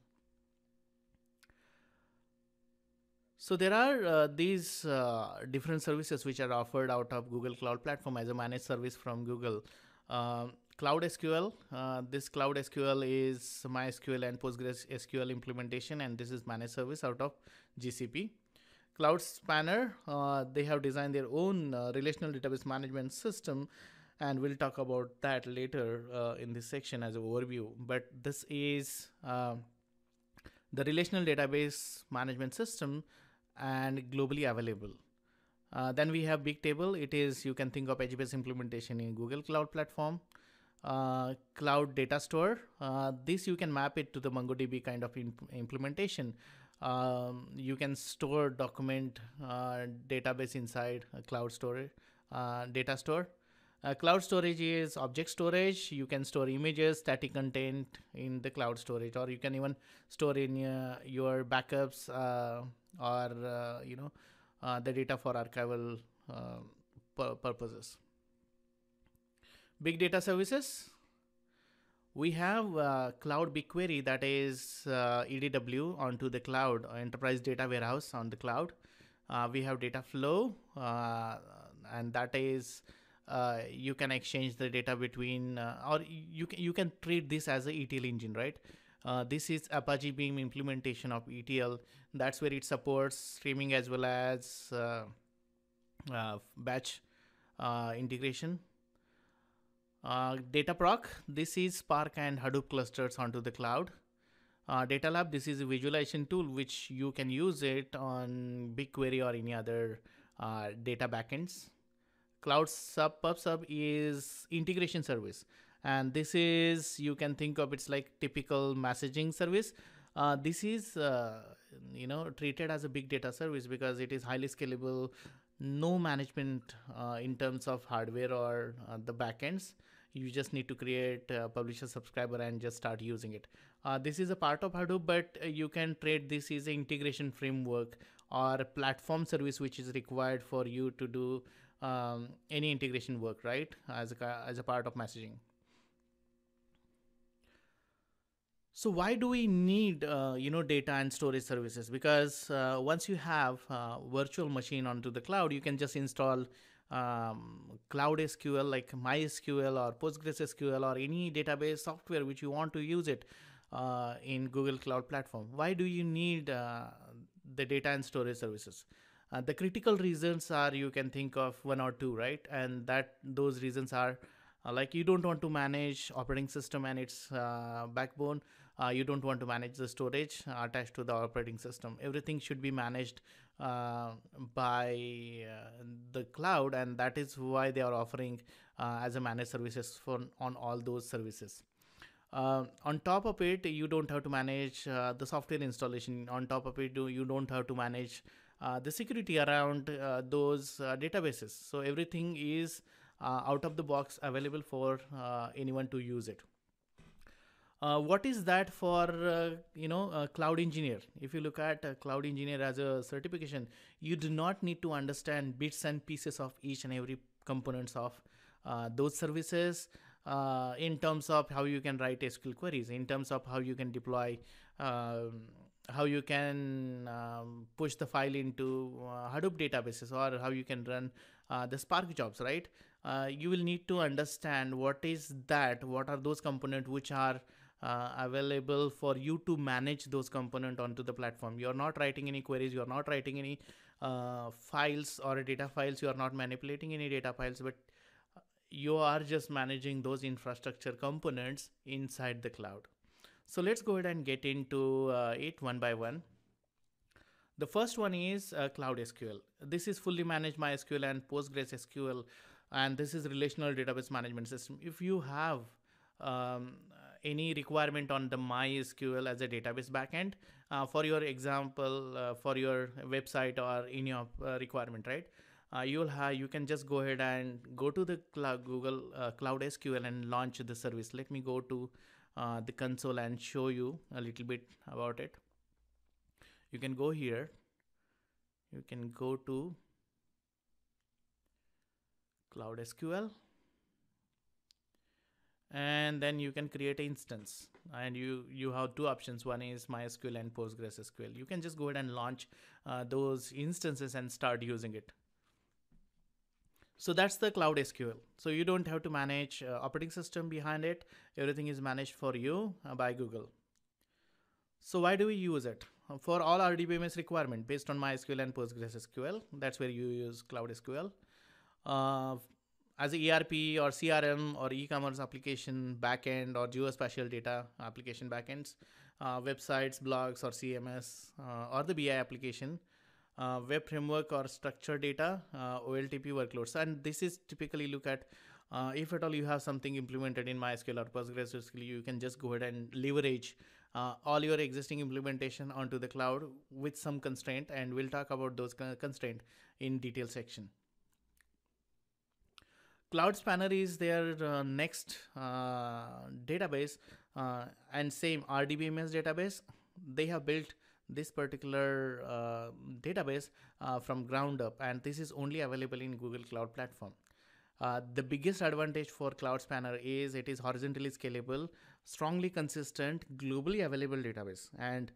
S1: So there are uh, these uh, different services which are offered out of Google Cloud Platform as a managed service from Google. Um, Cloud SQL. Uh, this Cloud SQL is MySQL and Postgres SQL implementation, and this is managed service out of GCP. Cloud Spanner, uh, they have designed their own uh, relational database management system, and we'll talk about that later uh, in this section as an overview. But this is uh, the relational database management system and globally available. Uh, then we have Bigtable. It is you can think of HBase implementation in Google Cloud Platform. Uh, cloud data store. Uh, this you can map it to the MongoDB kind of imp implementation. Um, you can store document uh, database inside a cloud storage uh, data store. Uh, cloud storage is object storage. You can store images, static content in the cloud storage, or you can even store in your backups or you know the data for archival purposes big data services we have uh, cloud bigquery that is uh, edw onto the cloud uh, enterprise data warehouse on the cloud uh, we have data flow uh, and that is uh, you can exchange the data between or you can you can treat this as a etl engine right this is apache beam implementation of etl that's where it supports streaming as well as batch integration uh, data proc, this is Spark and Hadoop clusters onto the cloud. Uh, data lab, this is a visualization tool which you can use it on BigQuery or any other uh, data backends. Cloud sub pub sub is integration service. And this is, you can think of it's like typical messaging service. Uh, this is uh, you know treated as a big data service because it is highly scalable no management uh, in terms of hardware or uh, the backends you just need to create a publisher subscriber and just start using it uh, this is a part of hadoop but uh, you can trade this is an integration framework or platform service which is required for you to do um, any integration work right as a, as a part of messaging so why do we need uh, you know data and storage services because uh, once you have uh, virtual machine onto the cloud you can just install um, Cloud SQL like MySQL or PostgreSQL or any database software which you want to use it uh, in Google Cloud Platform. Why do you need uh, the data and storage services? Uh, the critical reasons are you can think of one or two, right? And that those reasons are uh, like you don't want to manage operating system and its uh, backbone. Uh, you don't want to manage the storage attached to the operating system. Everything should be managed uh, by uh, the cloud and that is why they are offering uh, as a managed services for on all those services uh, on top of it you don't have to manage uh, the software installation on top of it you don't have to manage the security around those databases so everything is out of the box available for anyone to use it uh, what is that for uh, you know cloud engineer if you look at cloud engineer as a certification you do not need to understand bits and pieces of each and every components of uh, those services uh, in terms of how you can write sql queries in terms of how you can deploy um, how you can um, push the file into uh, Hadoop databases or how you can run the Spark jobs, right? you will need to understand what is that, what are those components which are uh, available for you to manage those component onto the platform. You're not writing any queries, you're not writing any uh, files or data files, you are not manipulating any data files, but uh, you are just managing those infrastructure components inside the cloud. So let's go ahead and get into uh, it one by one. The first one is uh, Cloud SQL. This is fully managed MySQL and PostgreSQL, and this is relational database management system. If you have um, any requirement on the MySQL as a database backend uh, for your example, uh, for your website or in your uh, requirement, right? Uh, you'll have, you can just go ahead and go to the cloud, Google uh, Cloud SQL and launch the service. Let me go to the console and show you a little bit about it. You can go here. You can go to Cloud SQL and then you can create an instance and you you have two options one is mysql and postgresql you can just go ahead and launch uh, those instances and start using it so that's the cloud sql so you don't have to manage uh, operating system behind it everything is managed for you uh, by google so why do we use it for all RDBMS requirement based on mysql and postgresql that's where you use cloud sql uh, as ERP or CRM or e-commerce application backend or geospatial data application backends, uh, websites, blogs, or CMS uh, or the BI application, uh, web framework or structured data, uh, OLTP workloads, and this is typically look at. Uh, if at all you have something implemented in MySQL or PostgreSQL, you can just go ahead and leverage uh, all your existing implementation onto the cloud with some constraint, and we'll talk about those constraint in detail section. Cloud Spanner is their uh, next uh, database uh, and same RDBMS database. They have built this particular uh, database uh, from ground up and this is only available in Google Cloud Platform. the biggest advantage for Cloud Spanner is it is horizontally scalable, strongly consistent, globally available database. And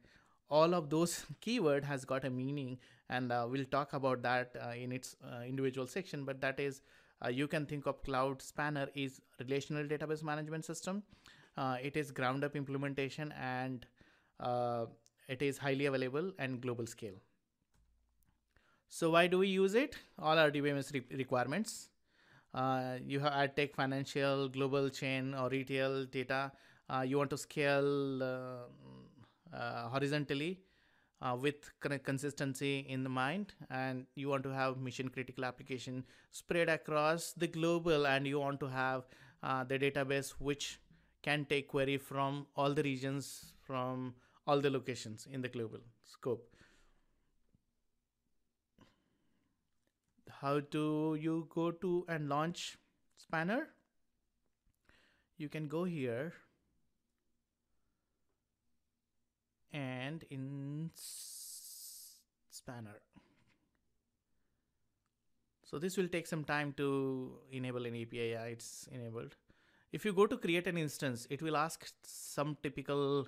S1: all of those keyword has got a meaning and uh, we'll talk about that uh, in its uh, individual section but that is uh, you can think of Cloud Spanner is relational database management system. Uh, it is ground up implementation and uh, it is highly available and global scale. So why do we use it? All our DBMS re requirements. Uh, you have ad tech, financial, global chain or retail data. Uh, you want to scale uh, horizontally uh, with consistency in the mind and you want to have mission critical application spread across the global and you want to have uh, the database which can take query from all the regions from all the locations in the global scope how do you go to and launch spanner you can go here and in spanner. So this will take some time to enable an API. Yeah, it's enabled. If you go to create an instance, it will ask some typical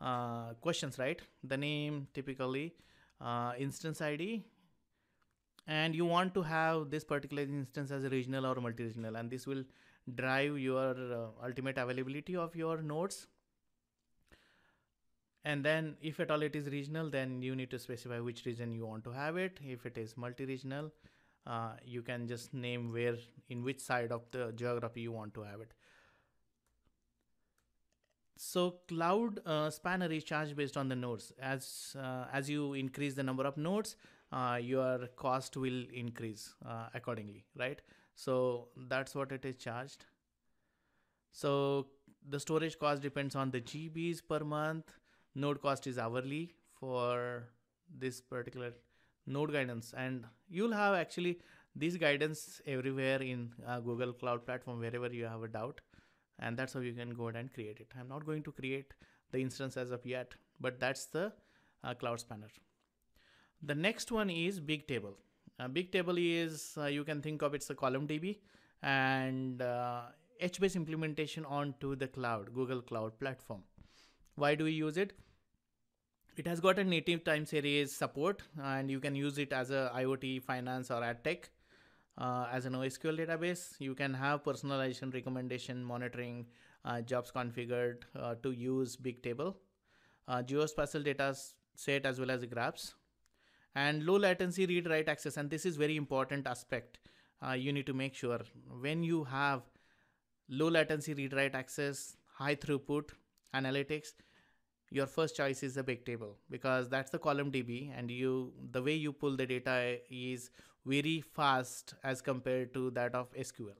S1: uh, questions, right? The name, typically, uh, instance ID, and you want to have this particular instance as a regional or multi-regional, and this will drive your uh, ultimate availability of your nodes and then if at all it is regional, then you need to specify which region you want to have it. If it is multi-regional, uh, you can just name where, in which side of the geography you want to have it. So cloud uh, spanner is charged based on the nodes. As, uh, as you increase the number of nodes, uh, your cost will increase uh, accordingly, right? So that's what it is charged. So the storage cost depends on the GBs per month node cost is hourly for this particular node guidance and you'll have actually this guidance everywhere in uh, google cloud platform wherever you have a doubt and that's how you can go ahead and create it i'm not going to create the instance as of yet but that's the uh, cloud spanner the next one is bigtable uh, bigtable is uh, you can think of it's a column db and uh, hbase implementation onto the cloud google cloud platform why do we use it it has got a native time series support and you can use it as a IoT, finance or ad tech. Uh, as an OSQL database, you can have personalization, recommendation, monitoring, uh, jobs configured uh, to use Bigtable, uh, geospatial data set as well as graphs, and low latency read write access. And this is very important aspect. Uh, you need to make sure when you have low latency read write access, high throughput analytics, your first choice is a big table because that's the column DB and you the way you pull the data is very fast as compared to that of SQL.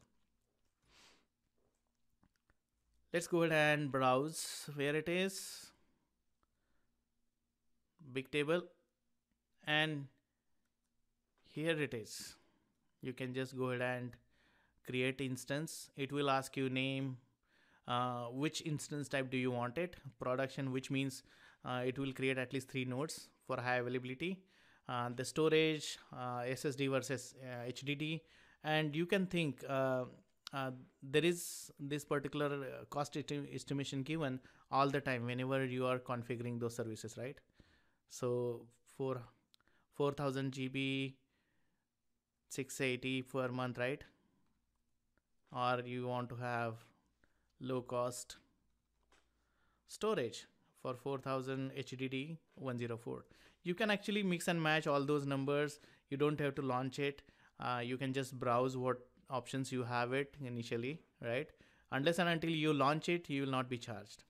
S1: Let's go ahead and browse where it is. Big table and here it is. You can just go ahead and create instance. It will ask you name, uh, which instance type do you want it production which means uh, it will create at least three nodes for high availability uh, the storage uh, ssd versus hdd uh, and you can think uh, there is this particular cost estimation given all the time whenever you are configuring those services right so for 4000 gb 680 per month right or you want to have low cost storage for 4000 HDD 104. You can actually mix and match all those numbers. You don't have to launch it. Uh, you can just browse what options you have it initially, right? Unless and until you launch it, you will not be charged.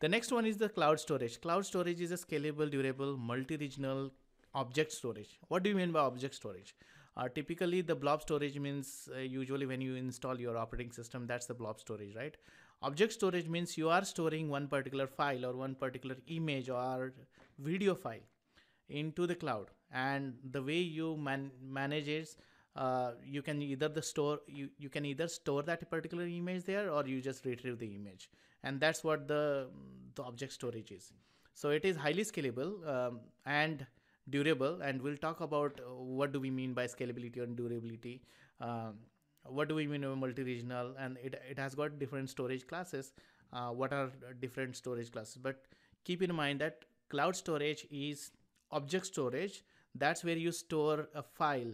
S1: The next one is the cloud storage. Cloud storage is a scalable, durable, multi-regional object storage. What do you mean by object storage? Uh, typically, the blob storage means uh, usually when you install your operating system, that's the blob storage, right? Object storage means you are storing one particular file or one particular image or video file into the cloud. And the way you man manage it uh, you can either the store you, you can either store that particular image there or you just retrieve the image and that's what the the object storage is so it is highly scalable um, and durable and we'll talk about uh, what do we mean by scalability and durability um, what do we mean by multi-regional and it, it has got different storage classes uh, what are different storage classes but keep in mind that cloud storage is object storage that's where you store a file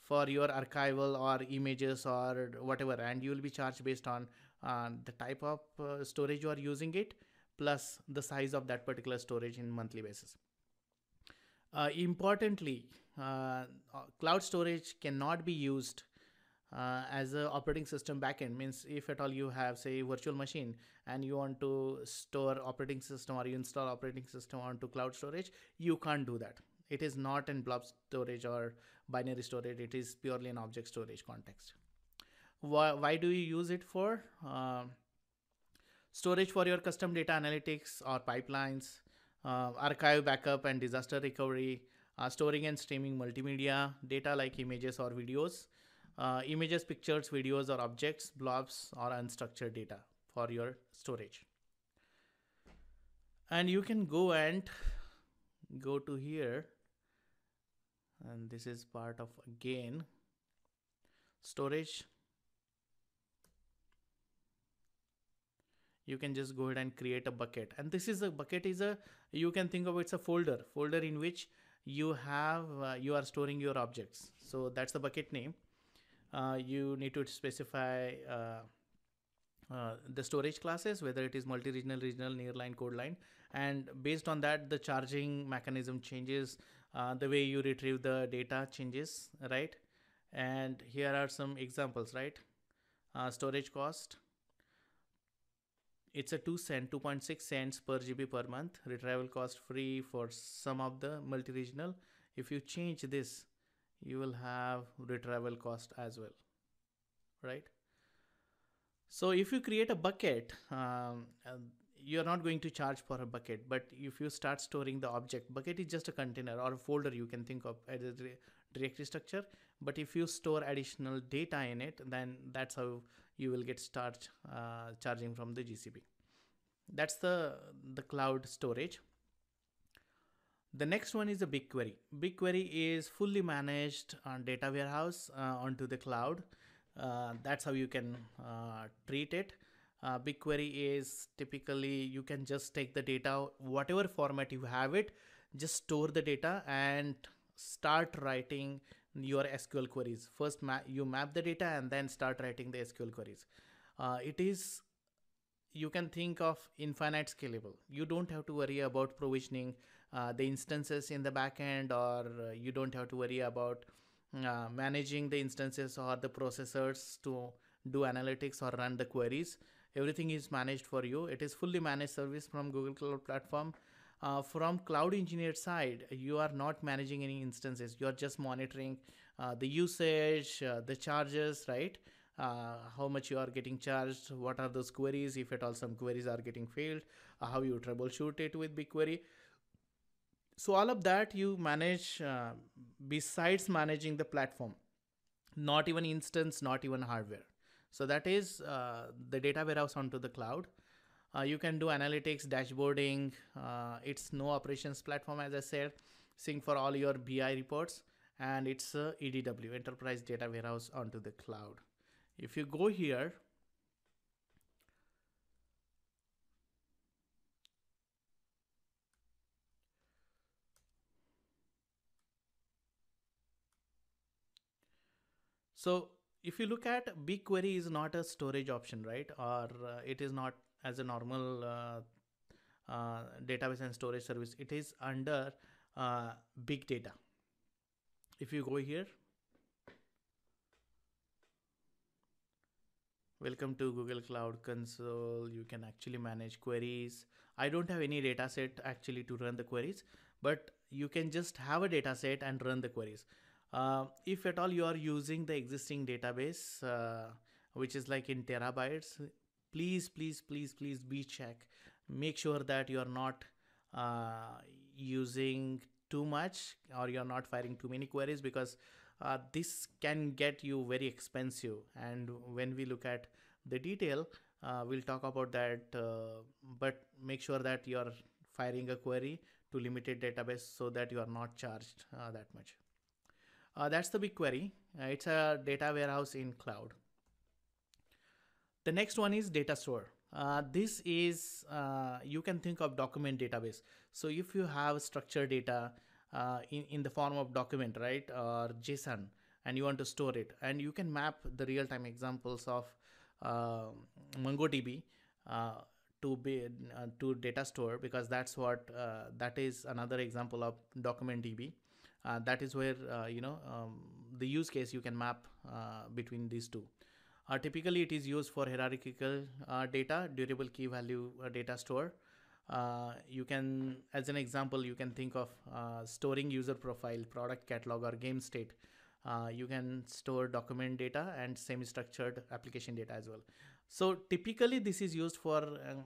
S1: for your archival or images or whatever and you will be charged based on uh, the type of uh, storage you are using it plus the size of that particular storage in monthly basis uh, importantly, uh, uh, cloud storage cannot be used uh, as an operating system backend. Means if at all you have say virtual machine and you want to store operating system or you install operating system onto cloud storage, you can't do that. It is not in blob storage or binary storage. It is purely an object storage context. Why, why do you use it for? Uh, storage for your custom data analytics or pipelines, uh, archive backup and disaster recovery, uh, storing and streaming multimedia, data like images or videos, uh, images, pictures, videos, or objects, blobs, or unstructured data for your storage. And you can go and go to here and this is part of again storage you can just go ahead and create a bucket and this is a bucket is a you can think of it's a folder folder in which you have uh, you are storing your objects so that's the bucket name uh, you need to specify uh, uh the storage classes whether it is multi-regional regional nearline code line and based on that the charging mechanism changes uh, the way you retrieve the data changes right and here are some examples right uh, storage cost it's a 2 cent 2.6 cents per GB per month retrieval cost free for some of the multi-regional if you change this you will have retrieval cost as well right so if you create a bucket um, you're not going to charge for a bucket but if you start storing the object bucket is just a container or a folder you can think of as a directory structure but if you store additional data in it then that's how you will get start uh, charging from the GCP. That's the, the cloud storage. The next one is the BigQuery. BigQuery is fully managed on data warehouse uh, onto the cloud. Uh, that's how you can uh, treat it. Uh, BigQuery is typically you can just take the data, whatever format you have it, just store the data and start writing your SQL queries. First, ma you map the data and then start writing the SQL queries. Uh, it is, you can think of infinite scalable. You don't have to worry about provisioning uh, the instances in the backend, or uh, you don't have to worry about uh, managing the instances or the processors to do analytics or run the queries. Everything is managed for you. It is fully managed service from Google Cloud Platform uh, from cloud engineer side you are not managing any instances you are just monitoring uh, the usage uh, the charges right uh, how much you are getting charged what are those queries if at all some queries are getting failed uh, how you troubleshoot it with bigquery so all of that you manage uh, besides managing the platform not even instance not even hardware so that is the data warehouse onto the cloud uh, you can do analytics, dashboarding. Uh, it's no operations platform, as I said, sync for all your BI reports, and it's uh, EDW, Enterprise Data Warehouse onto the cloud. If you go here, So if you look at BigQuery is not a storage option, right? Or uh, it is not as a normal uh, uh, database and storage service it is under uh, big data if you go here welcome to google cloud console you can actually manage queries i don't have any data set actually to run the queries but you can just have a data set and run the queries uh, if at all you are using the existing database uh, which is like in terabytes please please please please be check make sure that you are not uh, using too much or you're not firing too many queries because uh, this can get you very expensive and when we look at the detail uh, we'll talk about that uh, but make sure that you're firing a query to limited database so that you are not charged uh, that much uh, that's the big query it's a data warehouse in cloud the next one is data store. Uh, this is, uh, you can think of document database. So if you have structured data uh, in, in the form of document, right, or JSON, and you want to store it, and you can map the real-time examples of uh, MongoDB uh, to be uh, to data store because that's what that is another example of document DB. that is where you know um, the use case you can map between these two. Uh, typically, it is used for hierarchical uh, data, durable key value uh, data store. you can, as an example, you can think of storing user profile, product catalog, or game state. Uh, you can store document data and semi-structured application data as well. So typically this is used for um,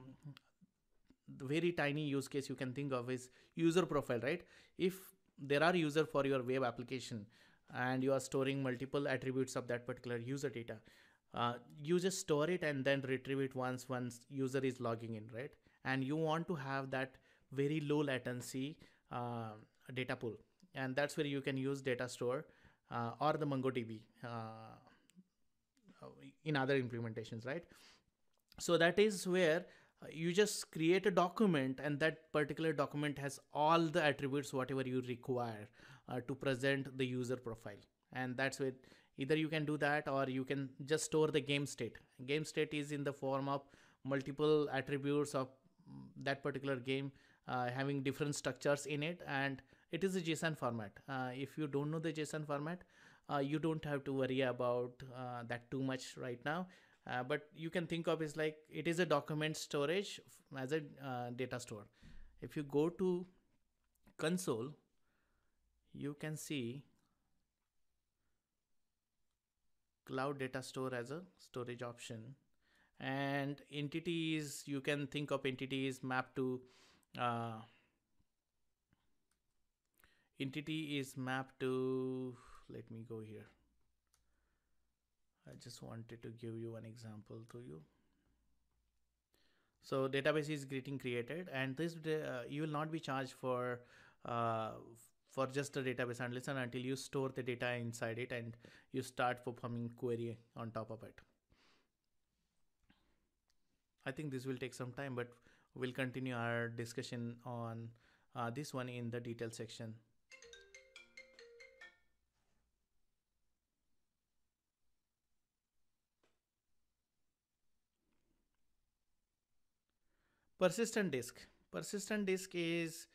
S1: the very tiny use case you can think of is user profile, right? If there are user for your web application and you are storing multiple attributes of that particular user data, you uh, just store it and then retrieve it once once user is logging in right and you want to have that very low latency uh, data pool and that's where you can use data store uh, or the mongodb uh, uh, in other implementations right so that is where you just create a document and that particular document has all the attributes whatever you require to present the user profile and that's where either you can do that or you can just store the game state game state is in the form of multiple attributes of that particular game uh, having different structures in it and it is a json format uh, if you don't know the json format uh, you don't have to worry about uh, that too much right now uh, but you can think of is like it is a document storage as a uh, data store if you go to console you can see cloud data store as a storage option and entities you can think of entities mapped to uh, entity is mapped to let me go here I just wanted to give you an example to you so database is getting created and this uh, you will not be charged for uh, for just the database analyst and until you store the data inside it and you start performing query on top of it. I think this will take some time, but we'll continue our discussion on uh, this one in the detail section. Persistent disk. Persistent disk is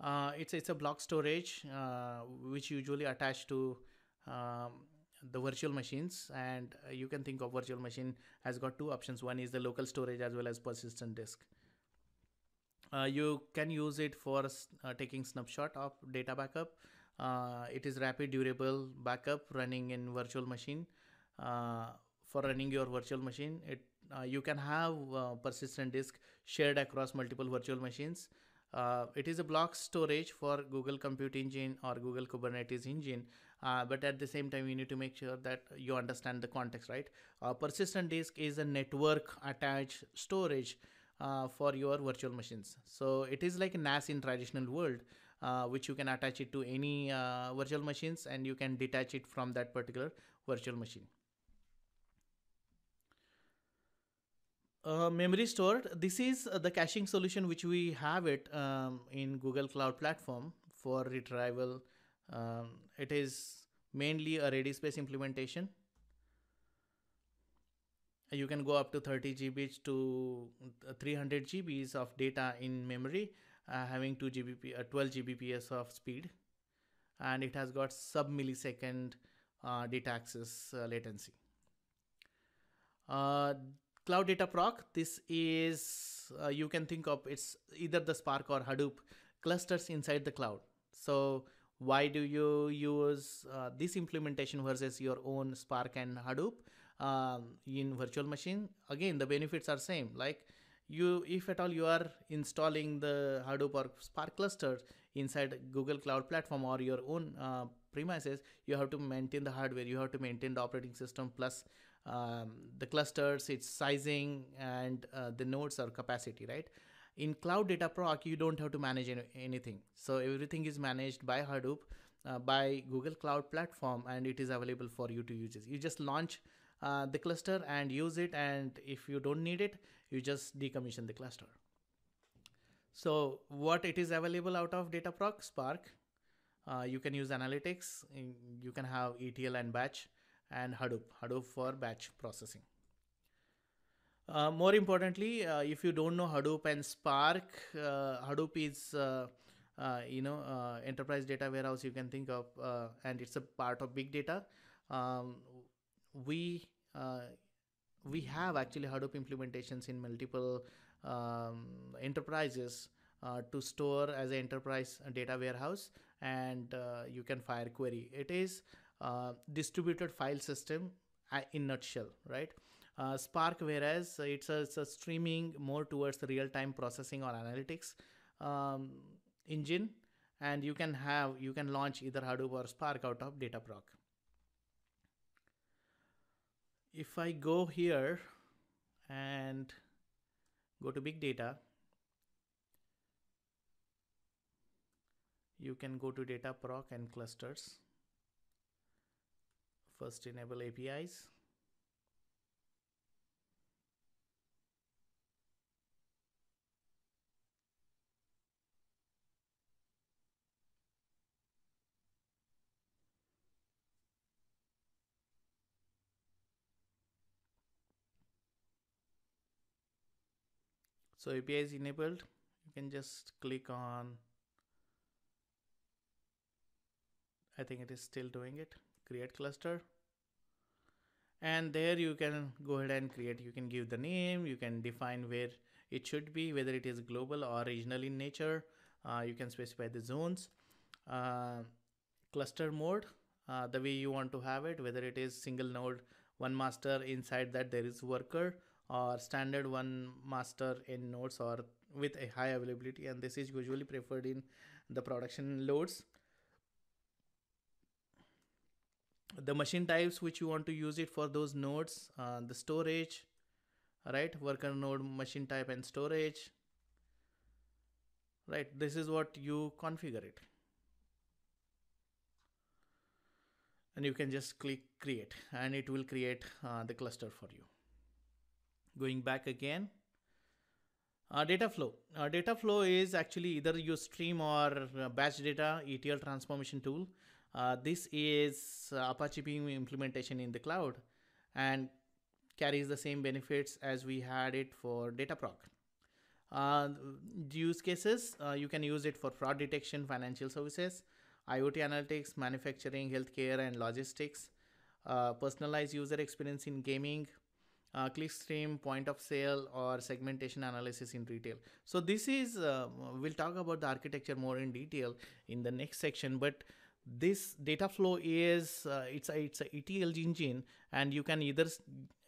S1: uh, it's it's a block storage uh, which usually attached to um, the virtual machines and uh, you can think of virtual machine has got two options one is the local storage as well as persistent disk uh, you can use it for uh, taking snapshot of data backup uh, it is rapid durable backup running in virtual machine for running your virtual machine it you can have persistent disk shared across multiple virtual machines uh, it is a block storage for Google Compute Engine or Google Kubernetes Engine, uh, but at the same time, you need to make sure that you understand the context, right? Uh, persistent disk is a network attached storage uh, for your virtual machines. So it is like NAS in traditional world, uh, which you can attach it to any uh, virtual machines and you can detach it from that particular virtual machine. memory stored. This is uh, the caching solution which we have it um, in Google Cloud Platform for retrieval. Um, it is mainly a ready space implementation. You can go up to 30 GB to uh, 300 GBs of data in memory, uh, having 2 GBP, uh, 12 GBPS of speed, and it has got sub millisecond uh, data access uh, latency. Cloud Data Proc, this is, uh, you can think of it's either the Spark or Hadoop clusters inside the cloud. So why do you use uh, this implementation versus your own Spark and Hadoop um, in virtual machine? Again, the benefits are same. Like you, if at all you are installing the Hadoop or Spark clusters inside Google Cloud Platform or your own uh, premises, you have to maintain the hardware, you have to maintain the operating system plus um, the clusters, its sizing, and uh, the nodes or capacity, right? In Cloud Data Proc, you don't have to manage anything. So everything is managed by Hadoop, uh, by Google Cloud Platform, and it is available for you to use. You just launch uh, the cluster and use it. And if you don't need it, you just decommission the cluster. So what it is available out of Data Proc Spark, uh, you can use analytics. Mm, you can have ETL and batch and Hadoop, Hadoop for batch processing. Uh, more importantly, uh, if you don't know Hadoop and Spark, uh, Hadoop is uh, uh, you know uh, enterprise data warehouse you can think of, and it's a part of big data. Um, we we have actually Hadoop implementations in multiple um, enterprises to store as an enterprise data warehouse, and you can fire query. It is uh, distributed file system uh, in nutshell, right? Uh, Spark, whereas uh, it's a, it's a, streaming more towards the real-time processing or analytics um, engine, and you can have you can launch either Hadoop or Spark out of Dataproc. If I go here and go to big data, you can go to Dataproc and clusters. First enable APIs. So API is enabled. You can just click on, I think it is still doing it create cluster and there you can go ahead and create you can give the name you can define where it should be whether it is global or regional in nature uh, you can specify the zones uh, cluster mode uh, the way you want to have it whether it is single node one master inside that there is worker or standard one master in nodes or with a high availability and this is usually preferred in the production loads the machine types which you want to use it for those nodes, uh, the storage, right? Worker node, machine type and storage, right? This is what you configure it. And you can just click create and it will create uh, the cluster for you. Going back again, uh, data flow. Uh, data flow is actually either you stream or uh, batch data ETL transformation tool. Uh, this is uh, Apache Beam implementation in the cloud and carries the same benefits as we had it for Dataproc. Uh, use cases, uh, you can use it for fraud detection, financial services, IoT analytics, manufacturing, healthcare, and logistics, uh, personalized user experience in gaming, uh, clickstream, point of sale, or segmentation analysis in retail. So this is, uh, we'll talk about the architecture more in detail in the next section, but this data flow is uh, it's a it's a ETL engine, and you can either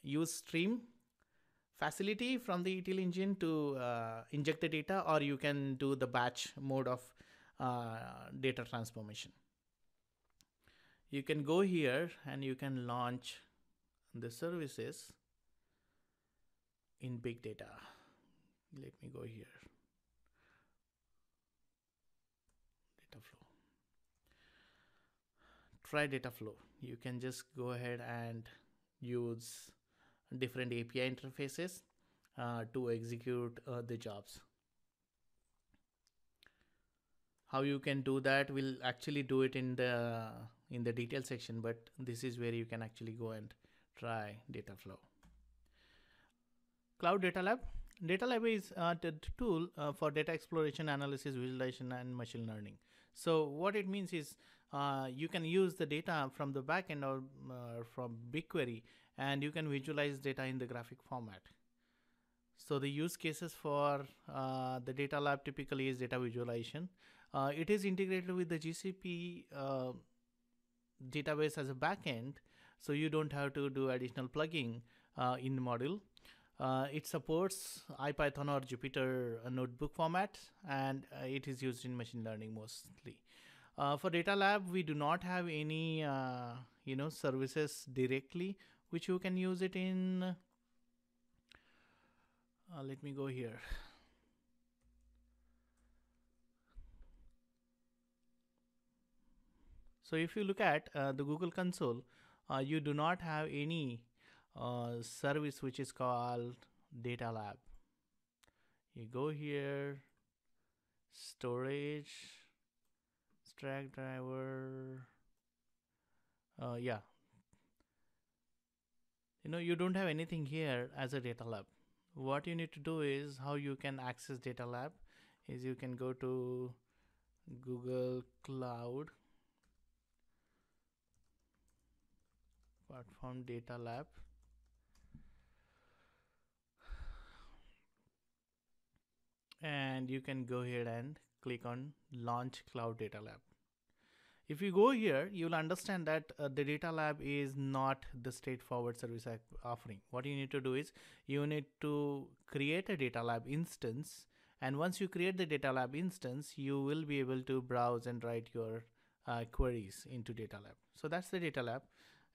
S1: use stream facility from the ETL engine to uh, inject the data, or you can do the batch mode of uh, data transformation. You can go here and you can launch the services in big data. Let me go here. try dataflow you can just go ahead and use different api interfaces uh, to execute uh, the jobs how you can do that we'll actually do it in the in the detail section but this is where you can actually go and try dataflow cloud data lab data lab is uh, the tool uh, for data exploration analysis visualization and machine learning so what it means is uh, you can use the data from the backend or uh, from BigQuery and you can visualize data in the graphic format. So the use cases for uh, the data lab typically is data visualization. Uh, it is integrated with the GCP uh, database as a backend, so you don't have to do additional plugging in the module. Uh, it supports IPython or Jupyter notebook format, and uh, it is used in machine learning mostly. Uh, for Data Lab, we do not have any uh, you know services directly which you can use it in. Uh, let me go here. So if you look at uh, the Google console, uh, you do not have any uh, service which is called Data Lab. You go here, storage, track driver uh, yeah you know you don't have anything here as a data lab what you need to do is how you can access data lab is you can go to google cloud platform data lab and you can go here and click on launch Cloud Data Lab. If you go here, you'll understand that uh, the data lab is not the straightforward service offering. What you need to do is you need to create a data lab instance. And once you create the data lab instance, you will be able to browse and write your uh, queries into data lab. So that's the data lab.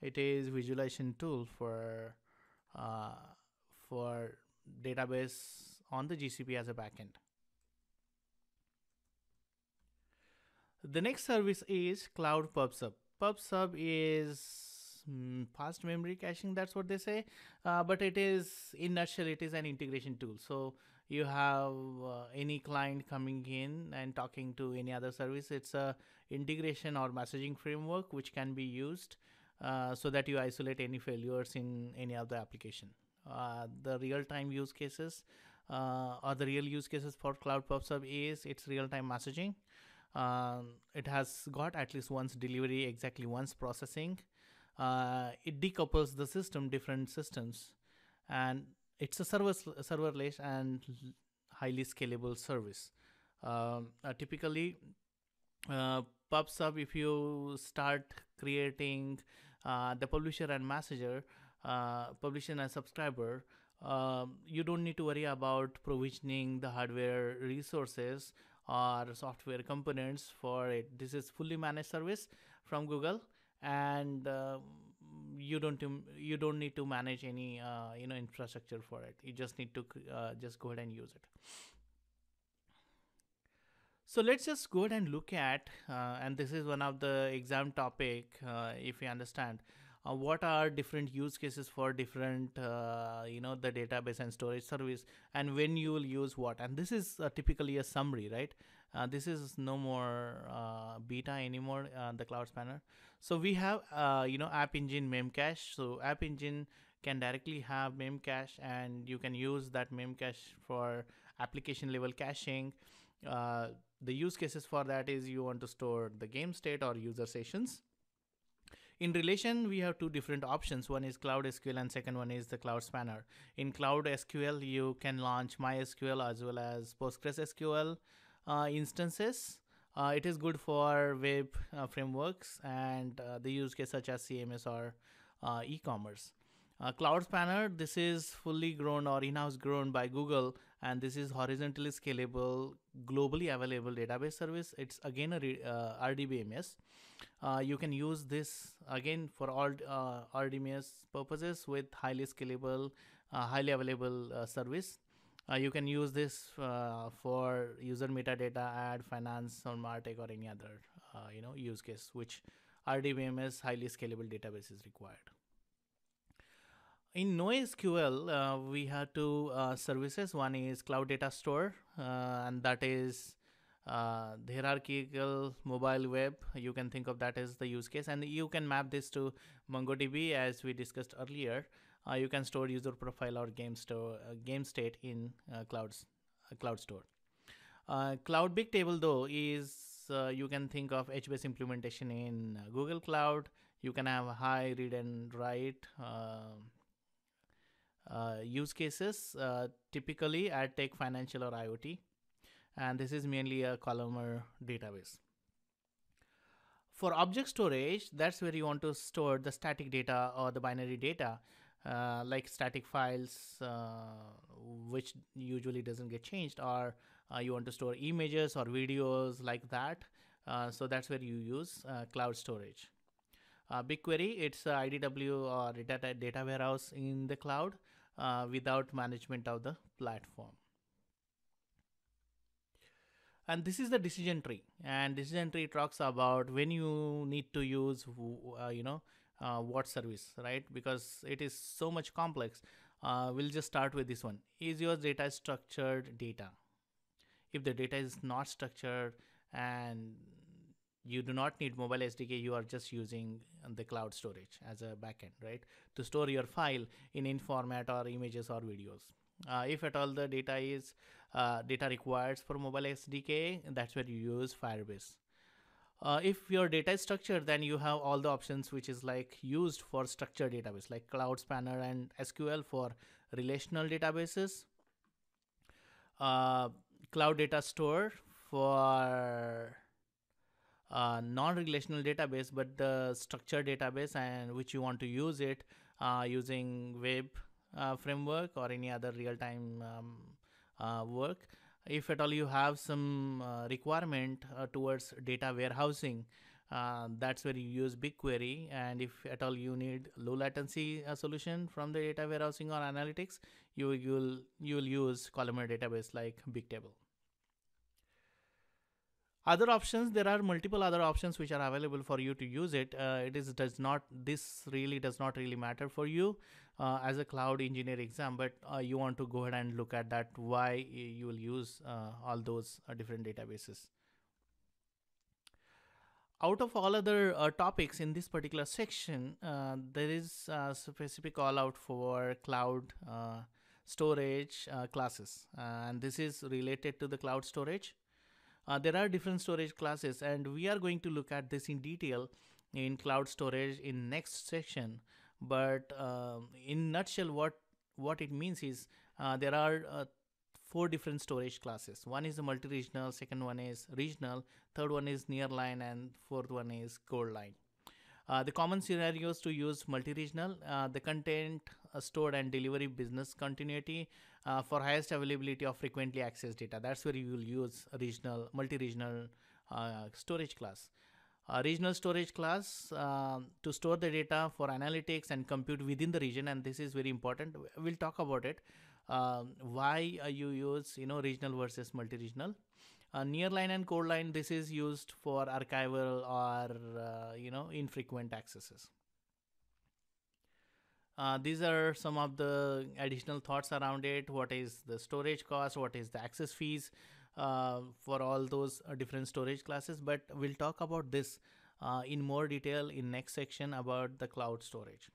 S1: It is visualization tool for, uh, for database on the GCP as a backend. The next service is Cloud PubSub. PubSub is fast hmm, memory caching, that's what they say. Uh, but it is, in nutshell, it is an integration tool. So you have uh, any client coming in and talking to any other service. It's a integration or messaging framework which can be used uh, so that you isolate any failures in any other application. Uh, the real-time use cases uh, or the real use cases for Cloud PubSub is its real-time messaging um, it has got at least once delivery, exactly once processing. Uh, it decouples the system, different systems, and it's a serverless, serverless and highly scalable service. Um, uh, typically, uh, up if you start creating uh, the publisher and messenger, uh, publisher and subscriber, um, you don't need to worry about provisioning the hardware resources or software components for it. This is fully managed service from Google and uh, you don't you don't need to manage any uh, you know infrastructure for it you just need to uh, just go ahead and use it so let's just go ahead and look at uh, and this is one of the exam topic uh, if you understand uh, what are different use cases for different uh, you know the database and storage service and when you will use what and this is uh, typically a summary right uh, this is no more uh, beta anymore uh, the cloud spanner so we have you know app engine memcache so app engine can directly have memcache and you can use that memcache for application level caching the use cases for that is you want to store the game state or user sessions in relation, we have two different options. One is Cloud SQL and second one is the Cloud Spanner. In Cloud SQL, you can launch MySQL as well as PostgreSQL uh, instances. Uh, it is good for web uh, frameworks and uh, the use case such as CMS or uh, e-commerce. Uh, Cloud Spanner, this is fully grown or in-house grown by Google, and this is horizontally scalable, globally available database service. It's again a RDBMS. Uh, you can use this again for all uh, RDMS purposes with highly scalable, uh, highly available uh, service. Uh, you can use this for user metadata, ad, finance, or Martech, or any other you know use case which RDBMS highly scalable database is required. In NoSQL, we have two services. One is Cloud Data Store, and that is uh, the hierarchical mobile web you can think of that as the use case and you can map this to mongodb as we discussed earlier uh, you can store user profile or game store uh, game state in uh, clouds uh, cloud store uh, cloud bigtable though is you can think of hbase implementation in google cloud you can have high read and write use cases typically at tech financial or iot and this is mainly a columnar database. For object storage, that's where you want to store the static data or the binary data, uh, like static files, uh, which usually doesn't get changed, or uh, you want to store images or videos like that. Uh, so that's where you use uh, cloud storage. Uh, BigQuery, it's a IDW or data, data warehouse in the cloud without management of the platform and this is the decision tree and decision tree talks about when you need to use uh, you know uh, what service right because it is so much complex uh, we'll just start with this one is your data structured data if the data is not structured and you do not need mobile sdk you are just using the cloud storage as a backend right to store your file in in format or images or videos uh, if at all the data is uh, data required for mobile SDK, that's where you use Firebase. Uh, if your data is structured, then you have all the options which is like used for structured database like Cloud Spanner and SQL for relational databases. Uh, cloud data store for uh, non-relational database, but the structured database and which you want to use it uh, using web uh, framework or any other real-time um, uh, work if at all you have some uh, requirement uh, towards data warehousing uh, that's where you use BigQuery and if at all you need low latency uh, solution from the data warehousing or analytics you you'll you'll use columnar database like Bigtable other options there are multiple other options which are available for you to use it uh, it is does not this really does not really matter for you uh, as a cloud engineer exam, but uh, you want to go ahead and look at that why you will use uh, all those uh, different databases. Out of all other uh, topics in this particular section, there is a specific call out for cloud storage classes. and this is related to the cloud storage. Uh, there are different storage classes and we are going to look at this in detail in cloud storage in next section but um, in nutshell, what what it means is uh, there are uh, four different storage classes. One is the multi-regional, second one is regional, third one is nearline, and fourth one is cold line. Uh, the common scenarios to use multi-regional, uh, the content uh, stored and delivery business continuity uh, for highest availability of frequently accessed data. That's where you will use regional, multi-regional storage class regional storage class uh, to store the data for analytics and compute within the region and this is very important we'll talk about it uh, why you use you know regional versus multi-regional nearline and cold line this is used for archival or uh, you know infrequent accesses uh, these are some of the additional thoughts around it what is the storage cost what is the access fees uh, for all those uh, different storage classes but we'll talk about this uh, in more detail in next section about the cloud storage.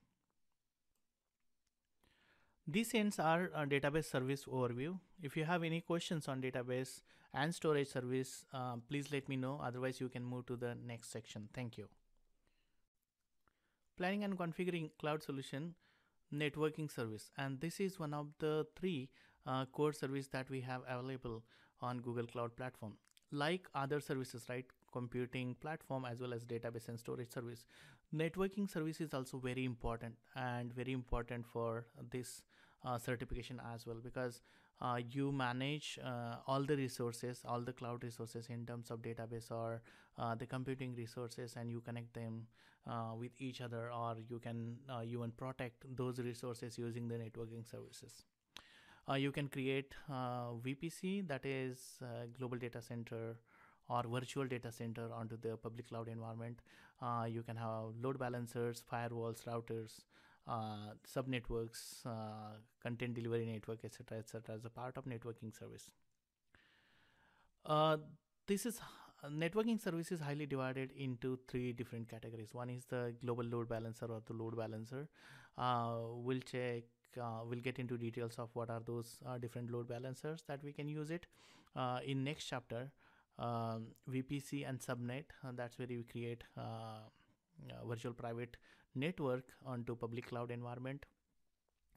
S1: This ends our uh, database service overview. If you have any questions on database and storage service, uh, please let me know. Otherwise, you can move to the next section. Thank you. Planning and configuring cloud solution networking service. And this is one of the three uh, core service that we have available on Google Cloud Platform. Like other services, right? Computing platform as well as database and storage service. Networking service is also very important and very important for this uh, certification as well because uh, you manage uh, all the resources, all the cloud resources in terms of database or uh, the computing resources, and you connect them uh, with each other, or you can uh, even protect those resources using the networking services. Uh, you can create uh, VPC, that is uh, global data center or virtual data center onto the public cloud environment. you can have load balancers, firewalls, routers, uh, subnetworks, uh, content delivery network, etc., etc., as a part of networking service. Uh, this is networking service is highly divided into three different categories. One is the global load balancer or the load balancer. Uh, we'll check uh, we'll get into details of what are those uh, different load balancers that we can use it uh, in next chapter um, VPC and subnet and uh, that's where we create uh, uh, virtual private network onto public cloud environment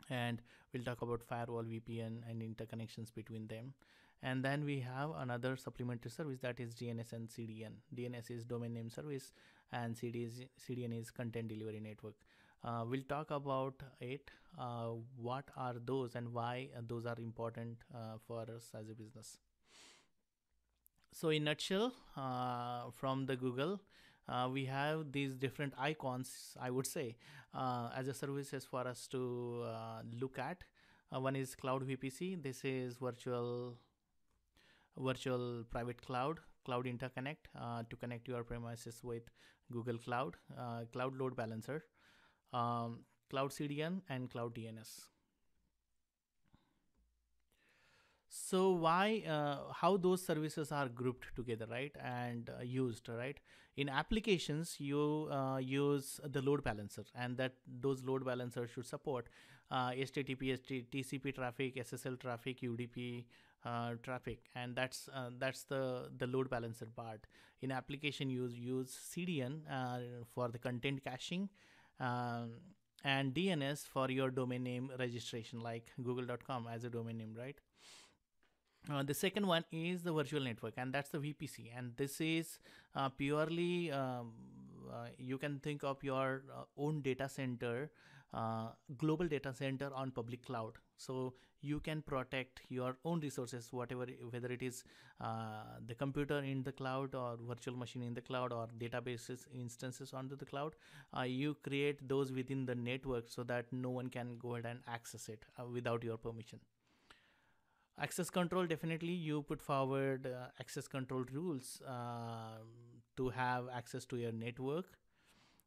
S1: and we'll talk about firewall VPN and interconnections between them and then we have another supplementary service that is DNS and CDN DNS is domain name service and CD is, CDN is content delivery network uh, we'll talk about it, uh, what are those and why those are important uh, for us as a business. So in nutshell, uh, from the Google, uh, we have these different icons, I would say, as a services for us to look at. one is Cloud VPC. This is virtual virtual private cloud, cloud interconnect uh, to connect your premises with Google Cloud, uh, cloud load balancer, um, Cloud CDN and Cloud DNS. So why, uh, how those services are grouped together, right? And uh, used, right? In applications, you uh, use the load balancer and that those load balancers should support HTTP, uh, TCP traffic, SSL traffic, UDP, uh, traffic and that's uh, that's the the load balancer part in application use use cdn uh, for the content caching um, and DNS for your domain name registration, like google.com as a domain name, right? Uh, the second one is the virtual network, and that's the VPC. And this is uh, purely um, uh, you can think of your uh, own data center uh, global data center on public cloud so you can protect your own resources whatever whether it is uh, the computer in the cloud or virtual machine in the cloud or databases instances onto the cloud uh, you create those within the network so that no one can go ahead and access it uh, without your permission access control definitely you put forward uh, access control rules uh, to have access to your network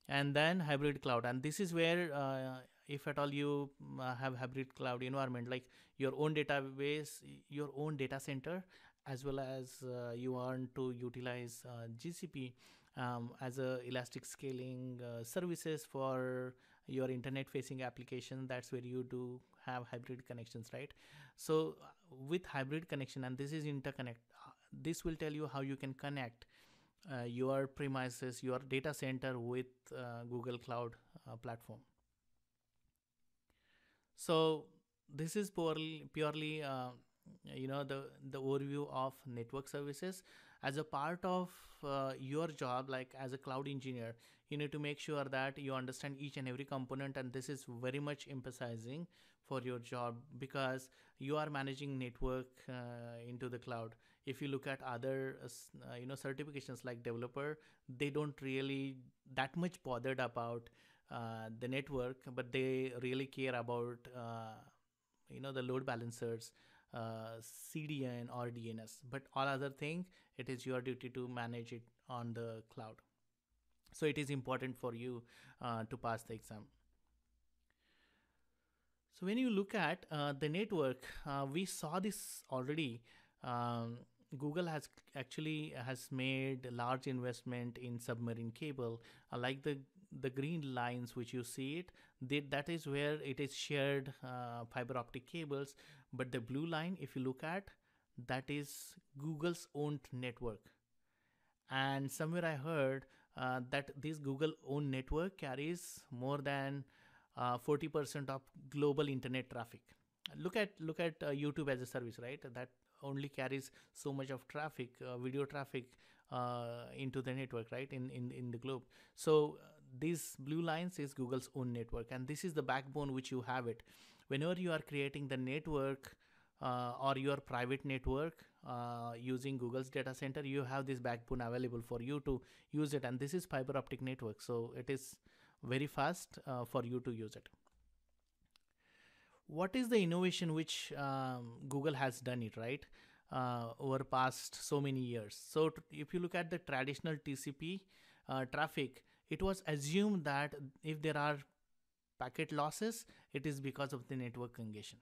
S1: and then hybrid cloud and this is where uh, if at all you mm, uh, have hybrid cloud environment like your own database your own data center as well as uh, you want to utilize uh, gcp um, as a elastic scaling uh, services for your internet facing application that's where you do have hybrid connections right so with hybrid connection and this is interconnect this will tell you how you can connect uh, your premises, your data center with uh, Google Cloud uh, platform. So this is purely, purely uh, you know, the, the overview of network services. As a part of uh, your job, like as a cloud engineer, you need to make sure that you understand each and every component. And this is very much emphasizing for your job because you are managing network uh, into the cloud if you look at other uh, uh, you know certifications like developer they don't really that much bothered about uh, the network but they really care about uh, you know the load balancers uh, cdn or dns but all other things, it is your duty to manage it on the cloud so it is important for you uh, to pass the exam so when you look at the network we saw this already um, Google has actually has made large investment in submarine cable, uh, like the the green lines which you see it. They, that is where it is shared uh, fiber optic cables. But the blue line, if you look at, that is Google's owned network. And somewhere I heard uh, that this Google owned network carries more than 40% uh, of global internet traffic look at look at uh, youtube as a service right that only carries so much of traffic, uh, video traffic uh, into the network, right? In, in, in the globe. So uh, these blue lines is Google's own network. And this is the backbone which you have it. Whenever you are creating the network, uh, or your private network uh, using Google's data center, you have this backbone available for you to use it. And this is fiber optic network. So it is very fast uh, for you to use it what is the innovation which um, Google has done it right uh, over past so many years? So t- if you look at the traditional TCP uh, traffic, it was assumed that if there are packet losses, it is because of the network congestion.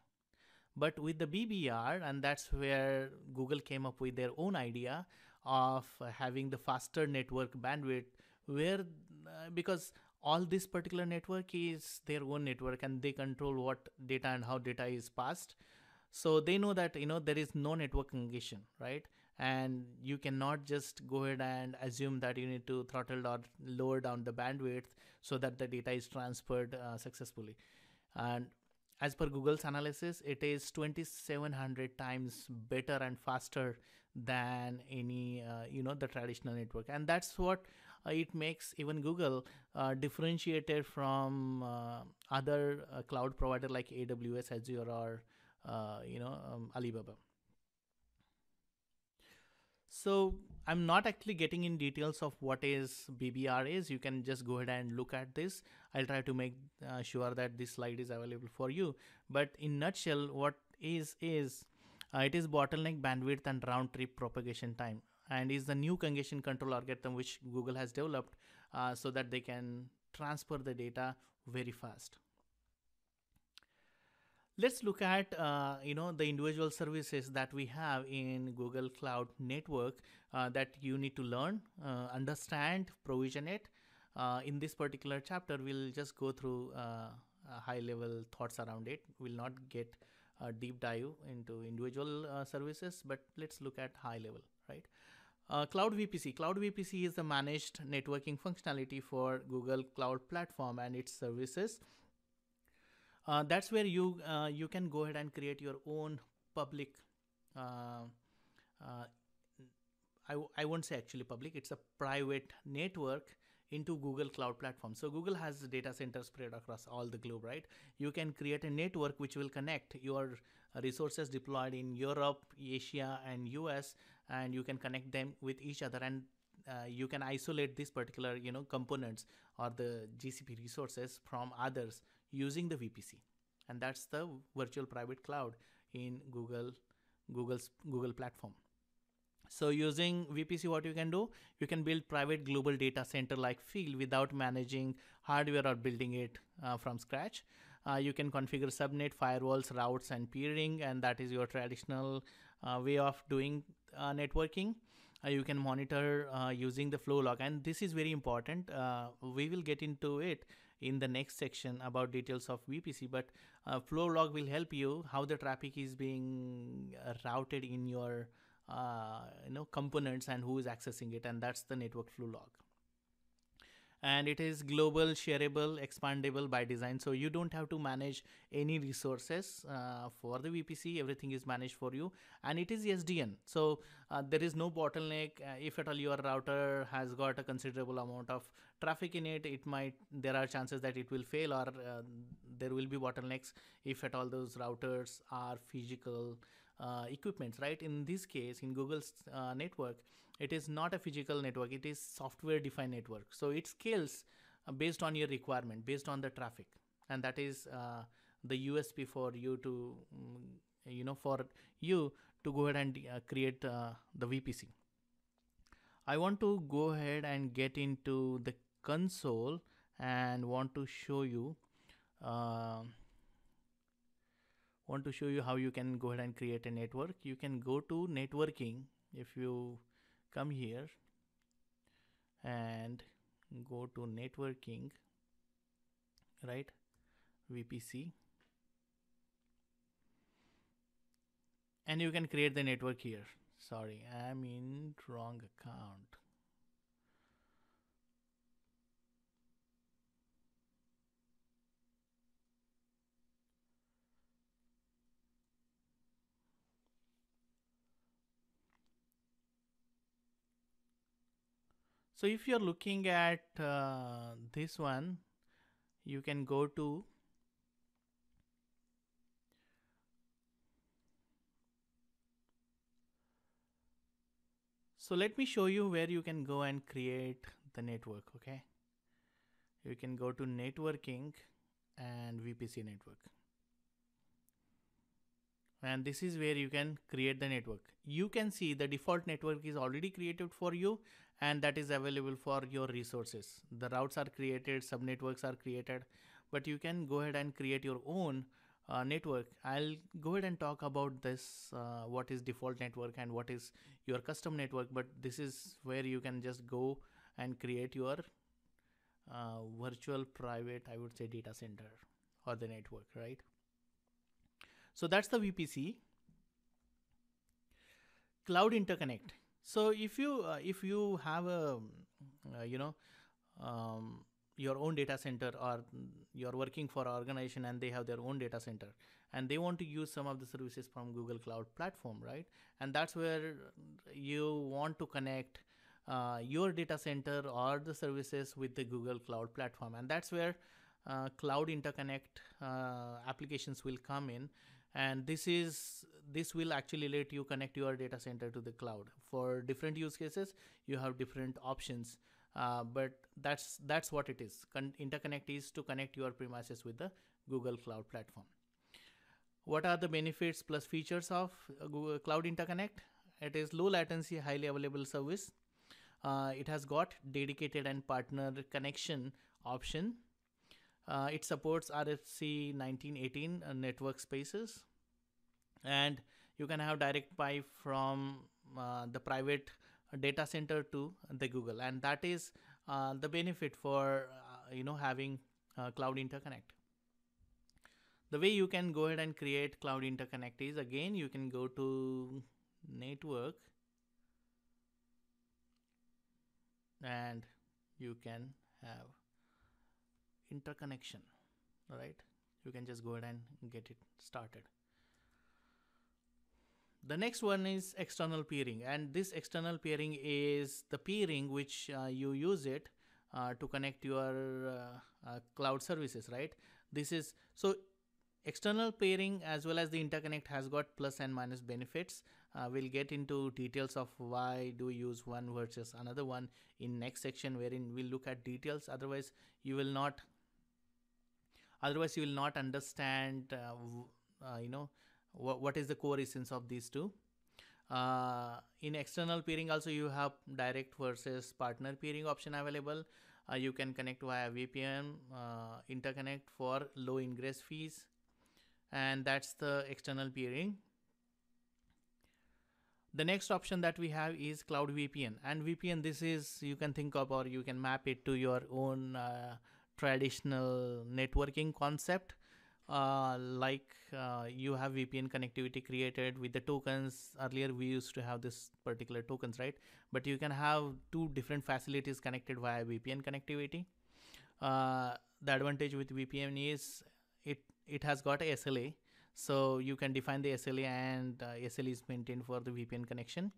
S1: But with the BBR, and that's where Google came up with their own idea of having the faster network bandwidth, where uh, because all this particular network is their own network and they control what data and how data is passed so they know that you know there is no network congestion right and you cannot just go ahead and assume that you need to throttle or lower down the bandwidth so that the data is transferred uh, successfully and as per google's analysis it is 2700 times better and faster than any uh, you know the traditional network and that's what uh, it makes even Google uh, differentiated from uh, other cloud provider like AWS, Azure, or you know um, Alibaba. So I'm not actually getting in details of what is BBR is. You can just go ahead and look at this. I'll try to make uh, sure that this slide is available for you. But in nutshell, what is is uh, it is bottleneck bandwidth and round trip propagation time and is the new congestion control algorithm which Google has developed uh, so that they can transfer the data very fast. Let's look at uh, you know the individual services that we have in Google Cloud Network uh, that you need to learn, uh, understand, provision it. Uh, in this particular chapter, we'll just go through uh, high-level thoughts around it. We'll not get a deep dive into individual services, but let's look at high level, right? Uh, Cloud VPC. Cloud VPC is the managed networking functionality for Google Cloud Platform and its services. Uh, that's where you uh, you can go ahead and create your own public. Uh, uh, I w- I won't say actually public. It's a private network into Google Cloud Platform. So Google has data centers spread across all the globe, right? You can create a network which will connect your resources deployed in Europe, Asia, and US, and you can connect them with each other and uh, you can isolate these particular you know components or the GCP resources from others using the VPC, and that's the virtual private cloud in Google Google's Google platform. So using VPC, what you can do, you can build private global data center like field without managing hardware or building it uh, from scratch. Uh, you can configure subnet, firewalls, routes, and peering, and that is your traditional uh, way of doing uh, networking. Uh, you can monitor uh, using the flow log, and this is very important. Uh, we will get into it in the next section about details of VPC, but flow log will help you how the traffic is being routed in your you know components and who is accessing it, and that's the network flow log and it is global, shareable, expandable by design. So you don't have to manage any resources uh, for the VPC. Everything is managed for you, and it is SDN. So uh, there is no bottleneck. Uh, if at all your router has got a considerable amount of traffic in it, it might there are chances that it will fail or uh, there will be bottlenecks if at all those routers are physical uh, equipments. Right? In this case, in Google's uh, network it is not a physical network. It is software defined network. So it scales uh, based on your requirement, based on the traffic. And that is uh, the USP for you to, mm, you know, for you to go ahead and uh, create uh, the VPC. I want to go ahead and get into the console and want to show you uh, want to show you how you can go ahead and create a network you can go to networking if you come here and go to networking right VPC and you can create the network here sorry I'm in wrong account So if you're looking at uh, this one, you can go to So let me show you where you can go and create the network, okay? You can go to networking and VPC network. And this is where you can create the network. You can see the default network is already created for you and that is available for your resources. The routes are created, subnetworks are created, but you can go ahead and create your own uh, network. I'll go ahead and talk about this, uh, what is default network and what is your custom network, but this is where you can just go and create your uh, virtual private, I would say data center or the network, right? So that's the VPC. Cloud interconnect so if you uh, if you have a mm, uh, you know um, your own data center or you're working for an organization and they have their own data center and they want to use some of the services from Google Cloud Platform, right? And that's where you want to connect uh, your data center or the services with the Google Cloud Platform, and that's where uh, cloud interconnect uh, applications will come in and this is this will actually let you connect your data center to the cloud for different use cases you have different options uh, but that's that's what it is Con interconnect is to connect your premises with the google cloud platform what are the benefits plus features of uh, google uh, cloud interconnect it is low latency highly available service uh, it has got dedicated and partner connection option uh, it supports RFC 1918 uh, network spaces, and you can have direct pipe from uh, the private data center to the Google, and that is uh, the benefit for uh, you know having uh, cloud interconnect. The way you can go ahead and create cloud interconnect is again you can go to network and you can have interconnection right you can just go ahead and get it started the next one is external peering and this external peering is the peering which uh, you use it uh, to connect your uh, uh cloud services right this is so external peering as well as the interconnect has got plus and minus benefits uh, we'll get into details of why do use one versus another one in next section wherein we'll look at details otherwise you will not otherwise you will not understand uh, uh, you know what is the core essence of these two uh, in external peering also you have direct versus partner peering option available uh, you can connect via VPN uh, interconnect for low ingress fees and that's the external peering the next option that we have is cloud VPN and VPN this is you can think of or you can map it to your own uh, traditional networking concept uh, like uh, you have VPN connectivity created with the tokens. Earlier, we used to have this particular tokens, right? But you can have two different facilities connected via VPN connectivity. Uh, the advantage with VPN is it it has got SLA, so you can define the SLA and uh, SLA is maintained for the VPN connection.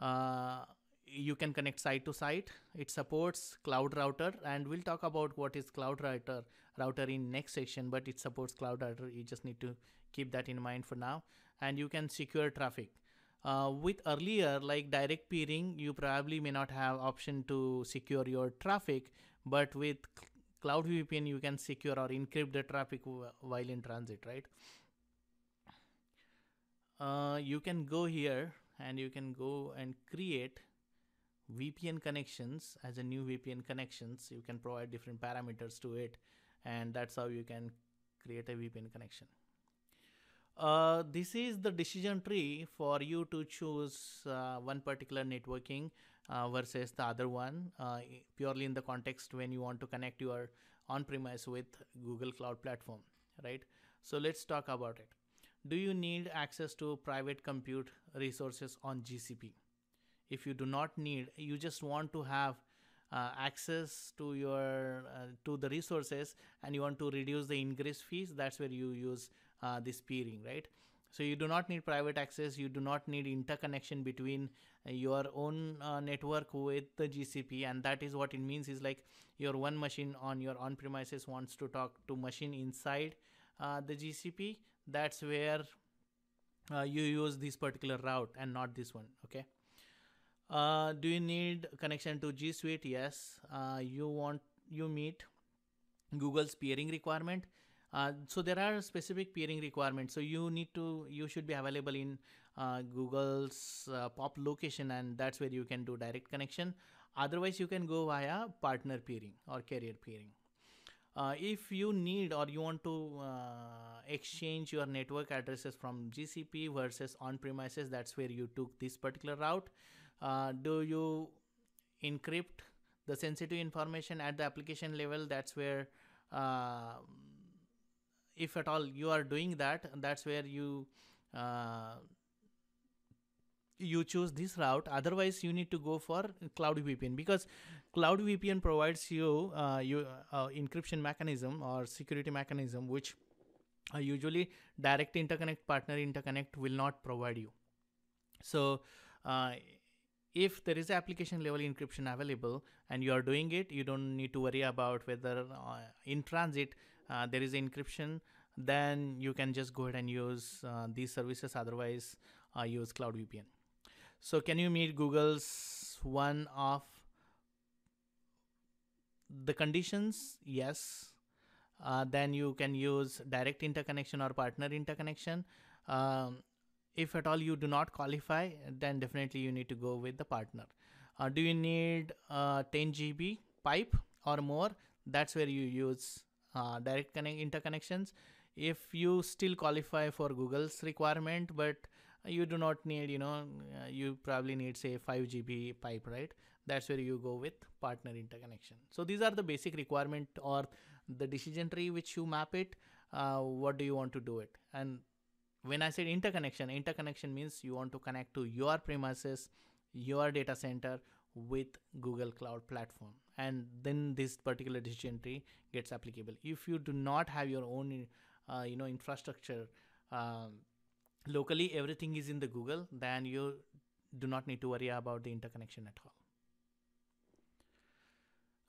S1: Uh, you can connect site to site. It supports Cloud Router, and we'll talk about what is Cloud Router router in next section. But it supports Cloud Router. You just need to keep that in mind for now. And you can secure traffic. Uh, with earlier like direct peering, you probably may not have option to secure your traffic, but with Cloud VPN, you can secure or encrypt the traffic while in transit, right? Uh, you can go here and you can go and create VPN connections as a new VPN connections, you can provide different parameters to it, and that's how you can create a VPN connection. Uh, this is the decision tree for you to choose uh, one particular networking uh, versus the other one uh, purely in the context when you want to connect your on-premise with Google Cloud Platform, right? So let's talk about it. Do you need access to private compute resources on GCP? if you do not need you just want to have uh, access to your uh, to the resources and you want to reduce the ingress fees that's where you use uh, this peering right so you do not need private access you do not need interconnection between uh, your own uh, network with the gcp and that is what it means is like your one machine on your on premises wants to talk to machine inside uh, the gcp that's where you use this particular route and not this one okay uh, do you need connection to G Suite? Yes. Uh, you want you meet Google's peering requirement. Uh, so there are specific peering requirements. So you need to you should be available in uh, Google's uh, pop location, and that's where you can do direct connection. Otherwise, you can go via partner peering or carrier peering. Uh, if you need or you want to uh, exchange your network addresses from GCP versus on premises, that's where you took this particular route. Uh, do you encrypt the sensitive information at the application level that's where uh, if at all you are doing that that's where you uh, you choose this route otherwise you need to go for cloud vpn because cloud vpn provides you uh, you uh, encryption mechanism or security mechanism which uh, usually direct interconnect partner interconnect will not provide you so if there is application level encryption available and you are doing it, you don't need to worry about whether uh, in transit uh, there is encryption, then you can just go ahead and use uh, these services. Otherwise, uh, use Cloud VPN. So, can you meet Google's one of the conditions? Yes. Uh, then you can use direct interconnection or partner interconnection. Um, if at all you do not qualify, then definitely you need to go with the partner. Uh, do you need 10 GB pipe or more? That's where you use uh, direct connect interconnections. If you still qualify for Google's requirement, but you do not need, you know, uh, you probably need say 5 GB pipe, right? That's where you go with partner interconnection. So these are the basic requirement or the decision tree which you map it. Uh, what do you want to do it? And when I said interconnection, interconnection means you want to connect to your premises, your data center with Google Cloud Platform. And then this particular decision tree gets applicable. If you do not have your own, uh, you know, infrastructure um, locally, everything is in the Google, then you do not need to worry about the interconnection at all.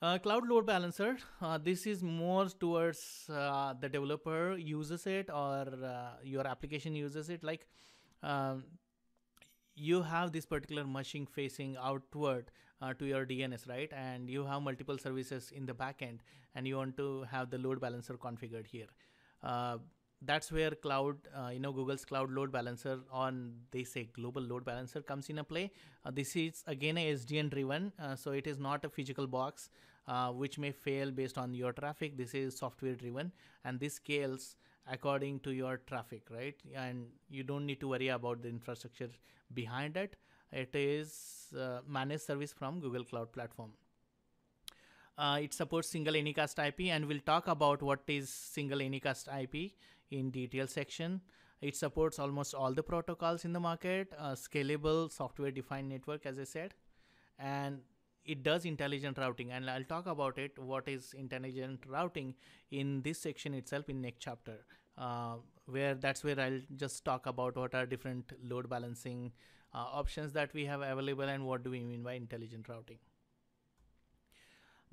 S1: Uh, cloud load balancer, uh, this is more towards uh, the developer uses it or uh, your application uses it. Like um, you have this particular machine facing outward uh, to your DNS, right? And you have multiple services in the backend and you want to have the load balancer configured here. that's where cloud, you know, Google's cloud load balancer on, they say global load balancer comes in a play. this is again a SDN driven, so it is not a physical box uh, which may fail based on your traffic. This is software driven and this scales according to your traffic, right? And you don't need to worry about the infrastructure behind it. It is uh, managed service from Google Cloud Platform. Uh, it supports single Anycast IP and we'll talk about what is single Anycast IP in detail section. It supports almost all the protocols in the market, uh, scalable software defined network, as I said, and it does intelligent routing and i'll talk about it what is intelligent routing in this section itself in next chapter uh, where that's where i'll just talk about what are different load balancing uh, options that we have available and what do we mean by intelligent routing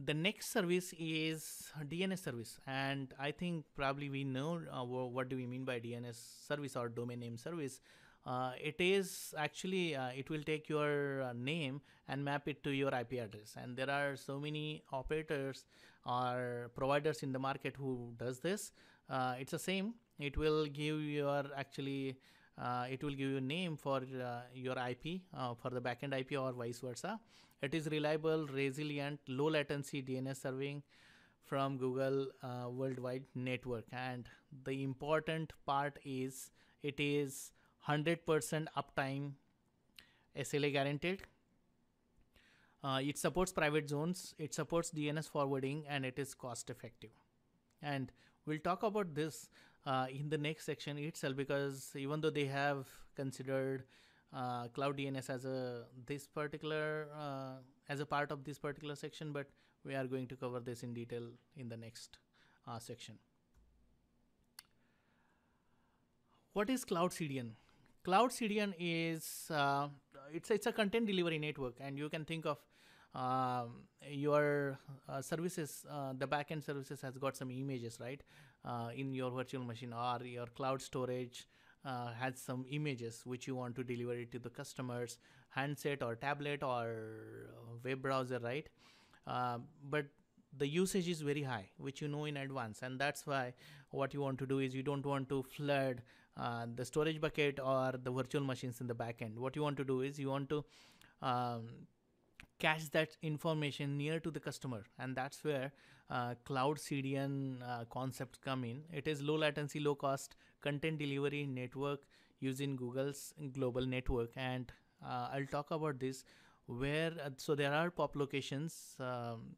S1: the next service is dns service and i think probably we know uh, what do we mean by dns service or domain name service uh, it is actually uh, it will take your uh, name and map it to your IP address and there are so many operators or providers in the market who does this uh, it's the same it will give your actually uh, it will give you name for uh, your IP for the backend IP or vice versa it is reliable resilient low latency DNS serving from Google worldwide network and the important part is it is 100% uptime SLA guaranteed. Uh, it supports private zones, it supports DNS forwarding, and it is cost effective. And we'll talk about this uh, in the next section itself because even though they have considered uh, cloud DNS as a this particular uh, as a part of this particular section, but we are going to cover this in detail in the next uh, section. What is cloud CDN? cloud CDN is uh, it's it's a content delivery network, and you can think of um, your uh, services, uh, the backend services has got some images, right, uh, in your virtual machine or your cloud storage uh, has some images which you want to deliver it to the customers, handset or tablet or uh, web browser, right? Uh, but the usage is very high, which you know in advance, and that's why what you want to do is you don't want to flood uh, the storage bucket or the virtual machines in the backend. What you want to do is you want to um, cache that information near to the customer and that's where uh, cloud cdn uh, concepts come in it is low latency low cost content delivery network using google's global network and uh, i'll talk about this where uh, so there are pop locations um,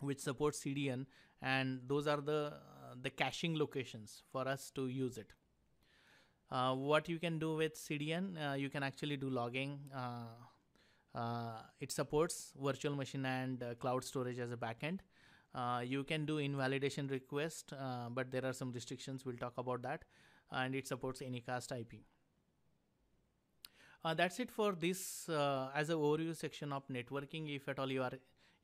S1: which support cdn and those are the uh, the caching locations for us to use it uh, what you can do with CDN, uh, you can actually do logging. Uh, uh, it supports virtual machine and uh, cloud storage as a backend. you can do invalidation request, but there are some restrictions. We'll talk about that. And it supports Anycast IP. that's it for this as an overview section of networking. If at all you are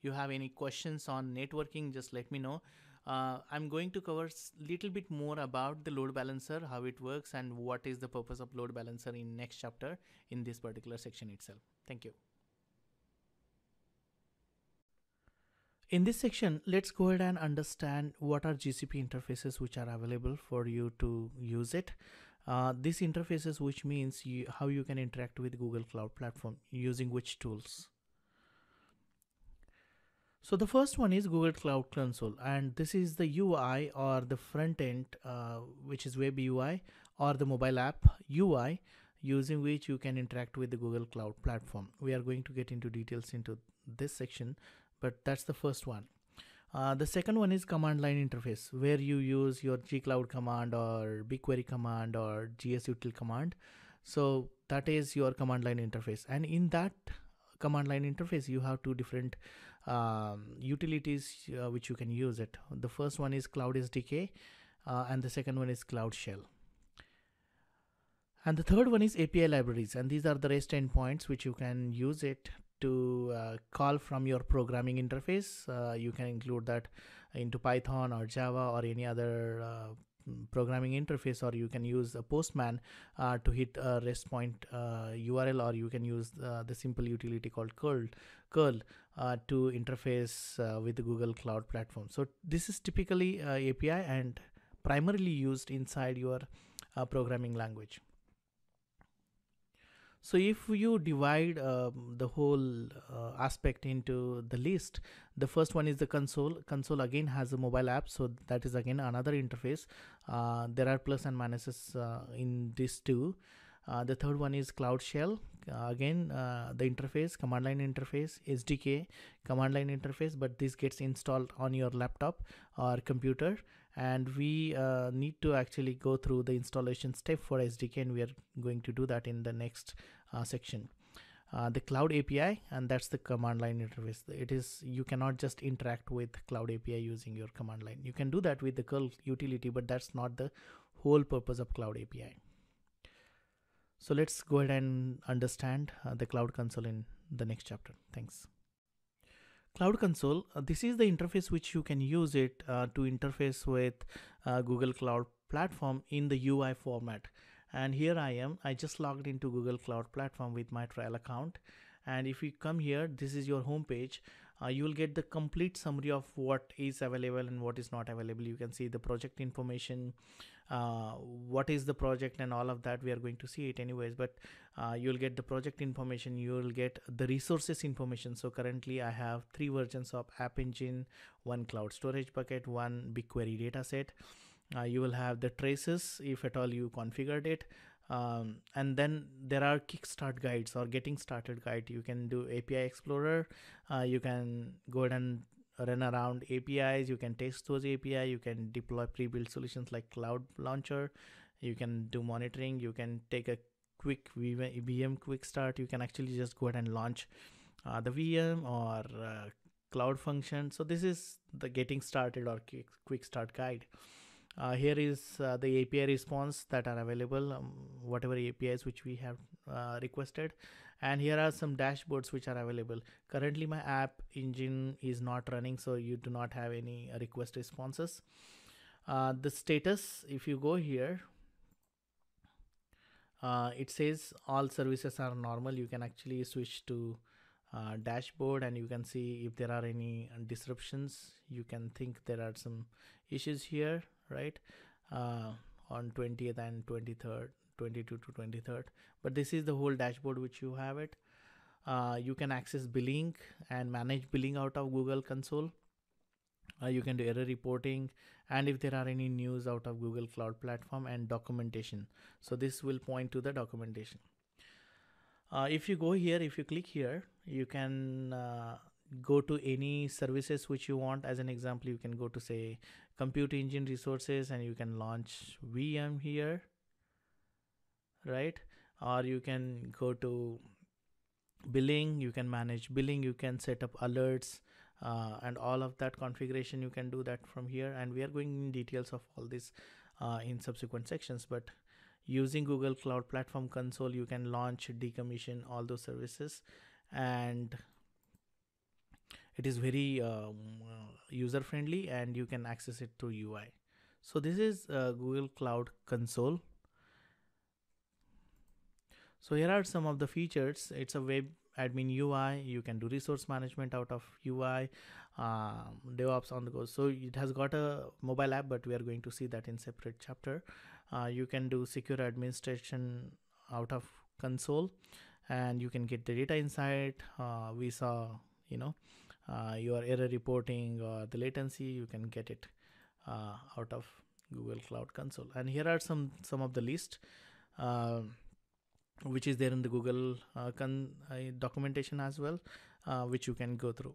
S1: you have any questions on networking, just let me know. Uh, I'm going to cover little bit more about the load balancer, how it works and what is the purpose of load balancer in next chapter in this particular section itself. Thank you. In this section, let's go ahead and understand what are GCP interfaces which are available for you to use it. Uh, these interfaces which means you, how you can interact with Google Cloud Platform using which tools. So the first one is Google Cloud Console, and this is the UI or the front end, uh, which is web UI or the mobile app UI, using which you can interact with the Google Cloud platform. We are going to get into details into this section, but that's the first one. Uh, the second one is command line interface, where you use your gcloud command or BigQuery command or gsutil command. So that is your command line interface, and in that command line interface, you have two different um, utilities uh, which you can use it. The first one is Cloud SDK, uh, and the second one is Cloud Shell. And the third one is API libraries, and these are the REST endpoints which you can use it to uh, call from your programming interface. Uh, you can include that into Python or Java or any other uh, programming interface or you can use a postman uh, to hit a rest point uh, url or you can use uh, the simple utility called curl curl uh, to interface uh, with the google cloud platform so this is typically uh, api and primarily used inside your programming language so if you divide um, the whole uh, aspect into the list, the first one is the console. Console again has a mobile app, so that is again another interface. Uh, there are plus and minuses uh, in these two. Uh, the third one is Cloud Shell. Uh, again, uh, the interface, command line interface, SDK, command line interface, but this gets installed on your laptop or computer and we uh, need to actually go through the installation step for SDK and we are going to do that in the next uh, section. Uh, the cloud API and that's the command line interface. It is you cannot just interact with cloud API using your command line. You can do that with the curl utility, but that's not the whole purpose of cloud API. So let's go ahead and understand uh, the cloud console in the next chapter. Thanks. Cloud Console, uh, this is the interface which you can use it uh, to interface with uh, Google Cloud Platform in the UI format. And here I am, I just logged into Google Cloud Platform with my trial account. And if you come here, this is your home page. Uh, you will get the complete summary of what is available and what is not available. You can see the project information, uh, what is the project and all of that we are going to see it anyways but uh, you'll get the project information you'll get the resources information so currently i have three versions of app engine one cloud storage bucket one bigquery dataset uh, you will have the traces if at all you configured it um, and then there are kickstart guides or getting started guide you can do api explorer uh, you can go ahead and run around APIs. You can test those API. You can deploy pre-built solutions like Cloud Launcher. You can do monitoring. You can take a quick VM quick start. You can actually just go ahead and launch uh, the VM or uh, Cloud function. So this is the getting started or quick start guide. Uh, here is uh, the API response that are available, um, whatever APIs which we have uh, requested and here are some dashboards which are available currently my app engine is not running so you do not have any request responses uh, the status if you go here uh, it says all services are normal you can actually switch to uh, dashboard and you can see if there are any disruptions you can think there are some issues here right uh, on 20th and 23rd 22 to 23rd but this is the whole dashboard which you have it uh, you can access billing and manage billing out of google console uh, you can do error reporting and if there are any news out of google cloud platform and documentation so this will point to the documentation uh, if you go here if you click here you can uh, go to any services which you want as an example you can go to say compute engine resources and you can launch vm here right or you can go to billing you can manage billing you can set up alerts uh, and all of that configuration you can do that from here and we are going in details of all this uh, in subsequent sections but using google cloud platform console you can launch decommission all those services and it is very um, uh, user friendly and you can access it through ui so this is uh, google cloud console so here are some of the features. It's a web admin UI. You can do resource management out of UI, um, DevOps on the go. So it has got a mobile app, but we are going to see that in separate chapter. Uh, you can do secure administration out of console and you can get the data insight. Uh, we saw, you know, uh, your error reporting or the latency, you can get it uh, out of Google Cloud Console. And here are some, some of the list. Uh, which is there in the Google uh, con- uh, documentation as well, uh, which you can go through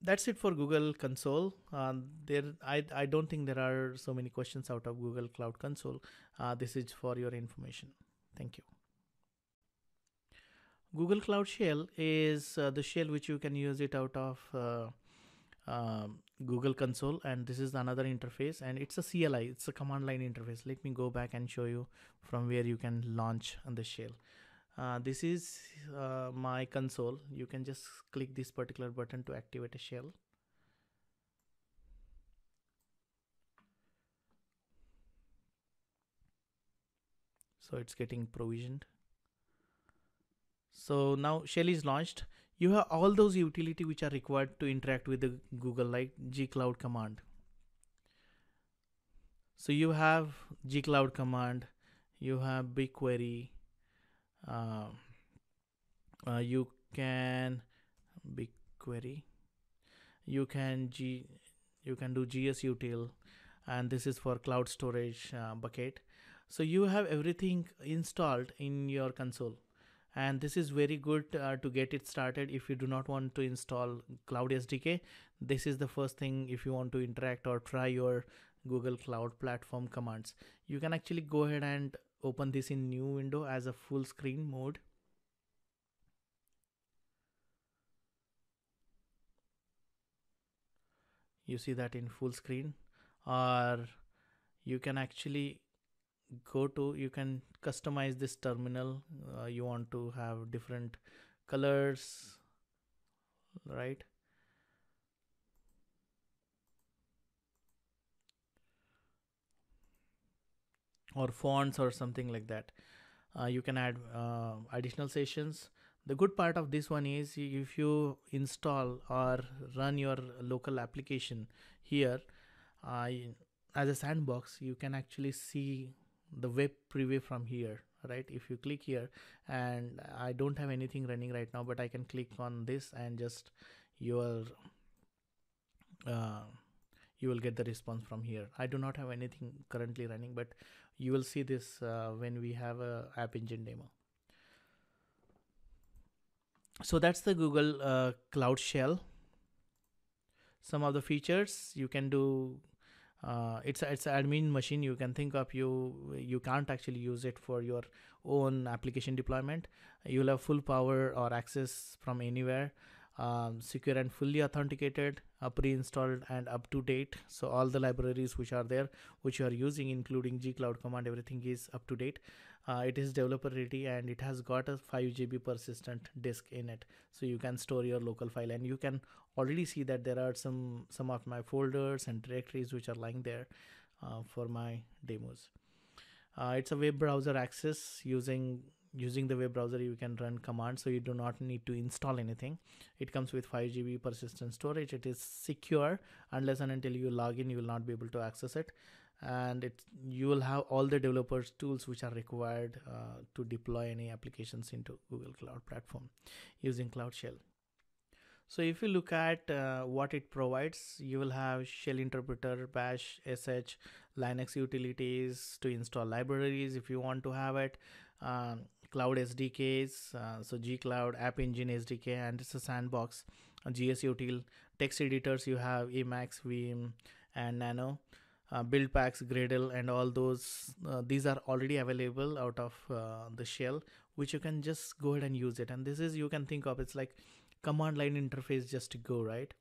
S1: that's it for Google Console. Uh, there, I, I don't think there are so many questions out of Google Cloud Console. Uh, this is for your information. Thank you. Google Cloud Shell is uh, the shell which you can use it out of um, Google console and this is another interface and it's a CLI it's a command line interface let me go back and show you from where you can launch the shell uh, this is uh, my console you can just click this particular button to activate a shell so it's getting provisioned so now shell is launched you have all those utility which are required to interact with the Google like gcloud command. So you have gcloud command, you have BigQuery, uh, uh, you can BigQuery, you can G, you can do GSUtil, and this is for cloud storage uh, bucket. So you have everything installed in your console and this is very good uh, to get it started if you do not want to install cloud sdk this is the first thing if you want to interact or try your google cloud platform commands you can actually go ahead and open this in new window as a full screen mode you see that in full screen or you can actually go to you can customize this terminal uh, you want to have different colors right or fonts or something like that uh, you can add uh, additional sessions the good part of this one is if you install or run your local application here uh, as a sandbox you can actually see the web preview from here right if you click here and I don't have anything running right now but I can click on this and just your uh, you will get the response from here I do not have anything currently running but you will see this uh, when we have a app engine demo so that's the Google uh, Cloud Shell some of the features you can do uh, it's it's admin machine you can think of you you can't actually use it for your own application deployment you'll have full power or access from anywhere um, secure and fully authenticated uh, pre-installed and up to date so all the libraries which are there which you are using including gcloud command everything is up to date uh, it is developer ready and it has got a 5 gb persistent disk in it so you can store your local file and you can already see that there are some some of my folders and directories which are lying there uh, for my demos uh, it's a web browser access using using the web browser you can run commands so you do not need to install anything it comes with 5 gb persistent storage it is secure unless and until you log in you will not be able to access it and it you will have all the developers tools which are required uh, to deploy any applications into google cloud platform using cloud shell so if you look at uh, what it provides, you will have shell interpreter, bash, sh, Linux utilities to install libraries if you want to have it, um, cloud SDKs, uh, so gcloud, app engine SDK, and it's a sandbox, a GSUtil, text editors you have Emacs, Vim, and Nano. Uh, build packs gradle and all those uh, these are already available out of uh, the shell which you can just go ahead and use it and this is you can think of it's like command line interface just to go right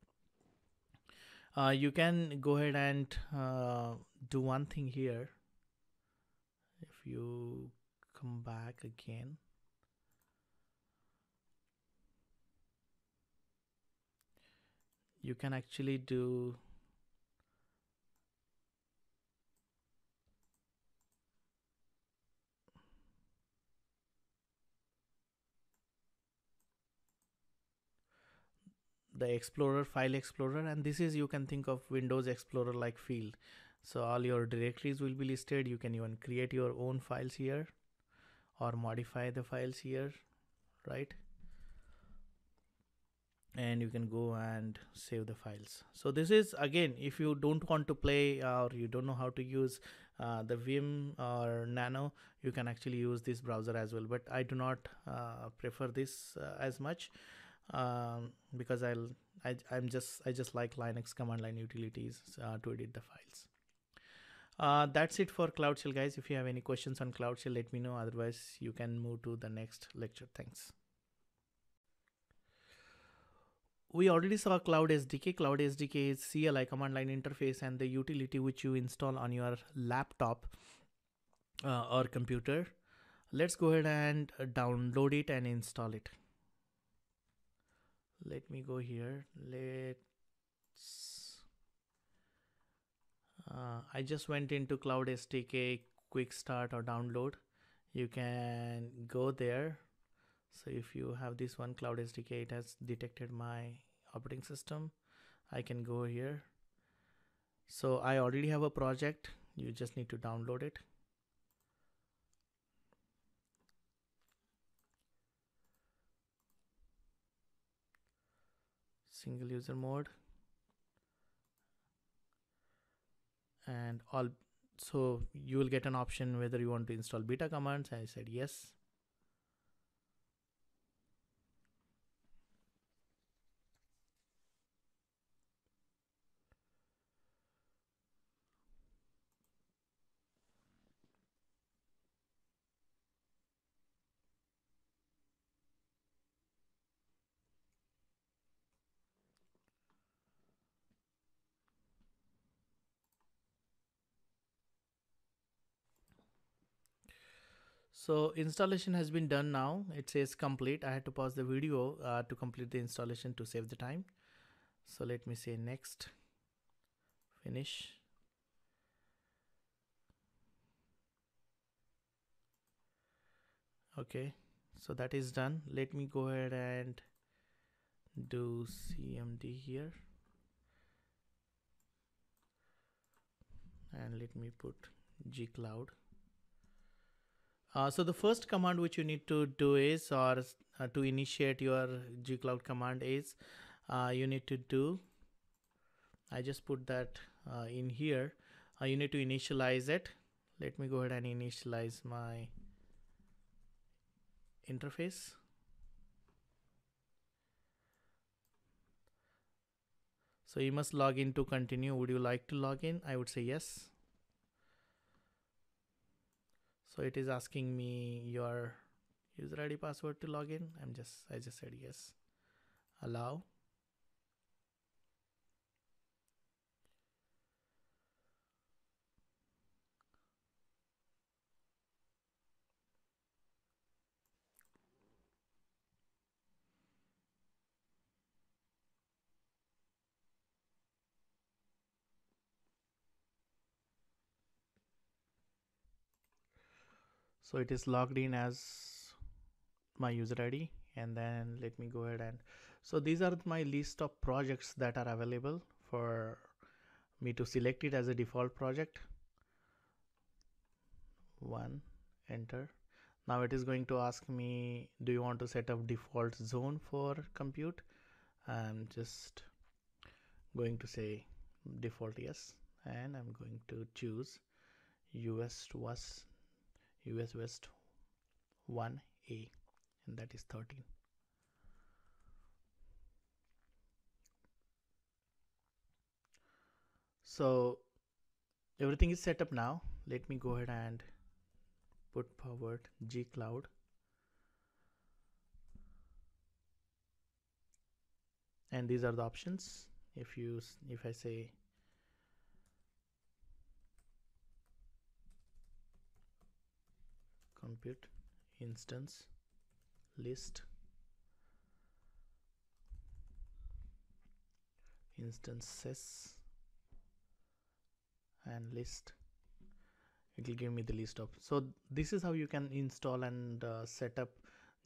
S1: uh, you can go ahead and uh, do one thing here if you come back again you can actually do the explorer file explorer and this is you can think of windows explorer like field so all your directories will be listed you can even create your own files here or modify the files here right and you can go and save the files so this is again if you don't want to play or you don't know how to use uh, the vim or nano you can actually use this browser as well but i do not uh, prefer this uh, as much um, because I'll I, i am just I just like Linux command line utilities uh, to edit the files. Uh, that's it for Cloud Shell, guys. If you have any questions on Cloud Shell, let me know. Otherwise, you can move to the next lecture. Thanks. We already saw Cloud SDK. Cloud SDK is CLI command line interface and the utility which you install on your laptop uh, or computer. Let's go ahead and download it and install it let me go here let's uh, I just went into cloud SDK quick start or download you can go there so if you have this one cloud SDK it has detected my operating system I can go here so I already have a project you just need to download it single user mode and all so you will get an option whether you want to install beta commands i said yes So installation has been done now. It says complete. I had to pause the video uh, to complete the installation to save the time. So let me say next, finish. Okay, so that is done. Let me go ahead and do CMD here. And let me put G Cloud. Uh, so the first command which you need to do is or uh, to initiate your gcloud command is uh, you need to do I just put that uh, in here uh, you need to initialize it let me go ahead and initialize my interface so you must log in to continue would you like to log in I would say yes so it is asking me your user id password to log in i'm just i just said yes allow so it is logged in as my user id and then let me go ahead and so these are my list of projects that are available for me to select it as a default project one enter now it is going to ask me do you want to set up default zone for compute I'm just going to say default yes and I'm going to choose US was US West 1A and that is 13. So everything is set up now. Let me go ahead and put forward G Cloud. And these are the options. If you if I say compute instance list instances and list it will give me the list of so this is how you can install and uh, set up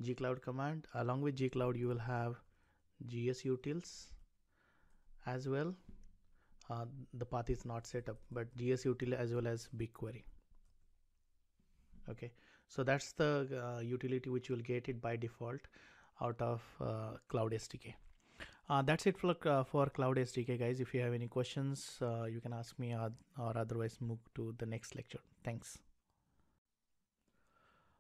S1: gcloud command along with gcloud you will have Utils as well uh, the path is not set up but GSUtil as well as BigQuery okay so that's the uh, utility which you'll get it by default out of uh, Cloud SDK. Uh, that's it for, uh, for Cloud SDK guys. If you have any questions, uh, you can ask me or, uh, or otherwise move to the next lecture. Thanks.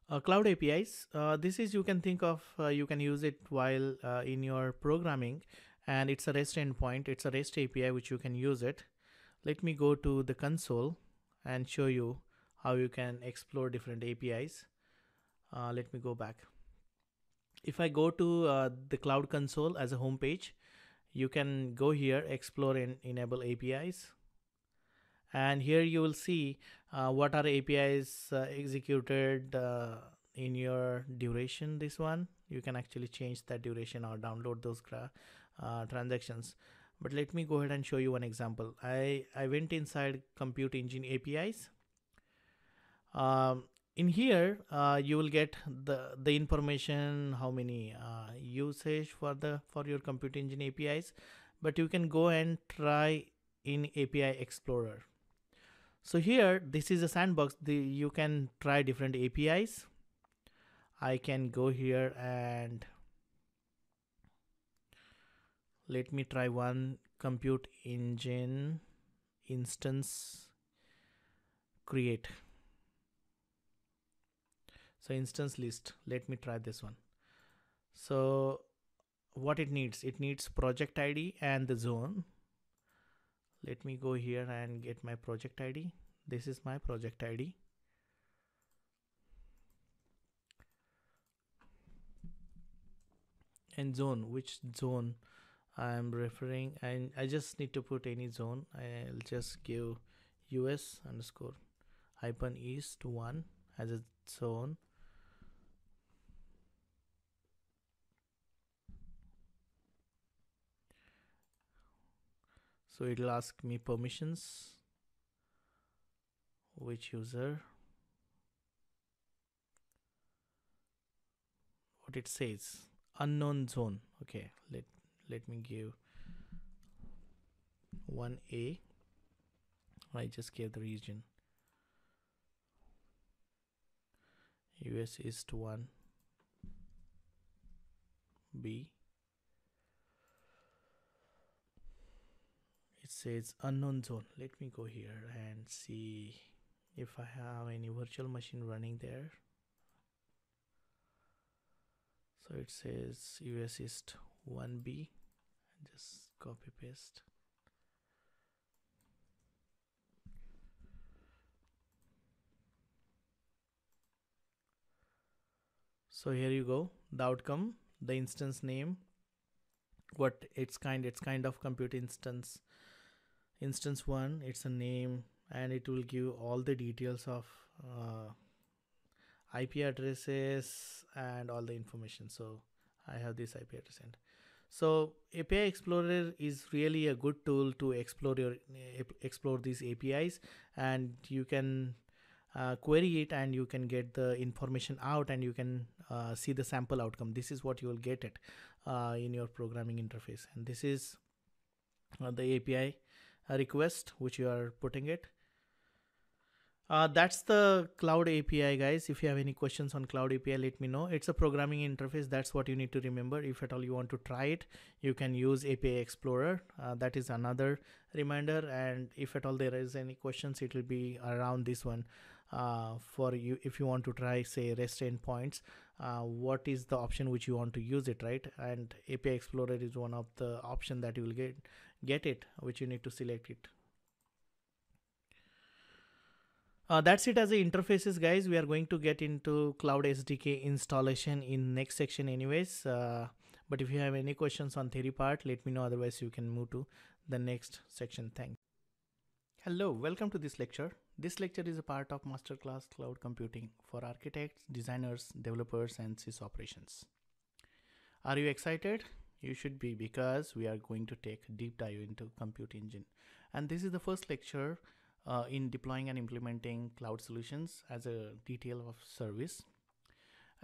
S1: Uh, cloud apis uh, this is you can think of uh, you can use it while in your programming and it's a rest endpoint it's a rest api which you can use it let me go to the console and show you how you can explore different APIs. Uh, let me go back. If I go to uh, the Cloud Console as a home page, you can go here, explore and enable APIs. And here you will see uh, what are APIs uh, executed uh, in your duration. This one, you can actually change that duration or download those uh, transactions. But let me go ahead and show you one example. I, I went inside Compute Engine APIs um, in here, uh, you will get the, the information, how many uh, usage for the for your Compute Engine APIs, but you can go and try in API Explorer. So here, this is a sandbox. The, you can try different APIs. I can go here and let me try one compute engine instance create so instance list let me try this one so what it needs it needs project id and the zone let me go here and get my project id this is my project id and zone which zone i am referring and i just need to put any zone i'll just give us underscore hyphen east one as a zone so it'll ask me permissions which user what it says unknown zone okay let let me give 1a I just gave the region US East 1 B says unknown zone let me go here and see if I have any virtual machine running there so it says US East 1B just copy paste so here you go the outcome the instance name what its kind its kind of compute instance instance one it's a name and it will give all the details of uh, IP addresses and all the information so I have this IP address and so API Explorer is really a good tool to explore your eh, explore these APIs and you can uh, query it and you can get the information out and you can uh, see the sample outcome this is what you will get it uh, in your programming interface and this is uh, the API request which you are putting it. Uh, that's the Cloud API, guys. If you have any questions on Cloud API, let me know. It's a programming interface. That's what you need to remember. If at all you want to try it, you can use API Explorer. Uh, that is another reminder. And if at all there is any questions, it will be around this one. Uh, for you, if you want to try, say, REST endpoints, uh, what is the option which you want to use it, right? And API Explorer is one of the option that you will get get it which you need to select it uh, that's it as the interfaces guys we are going to get into cloud sdk installation in next section anyways uh, but if you have any questions on theory part let me know otherwise you can move to the next section thank hello welcome to this lecture this lecture is a part of masterclass cloud computing for architects designers developers and sys operations are you excited you should be because we are going to take a deep dive into compute engine and this is the first lecture uh, in deploying and implementing cloud solutions as a detail of service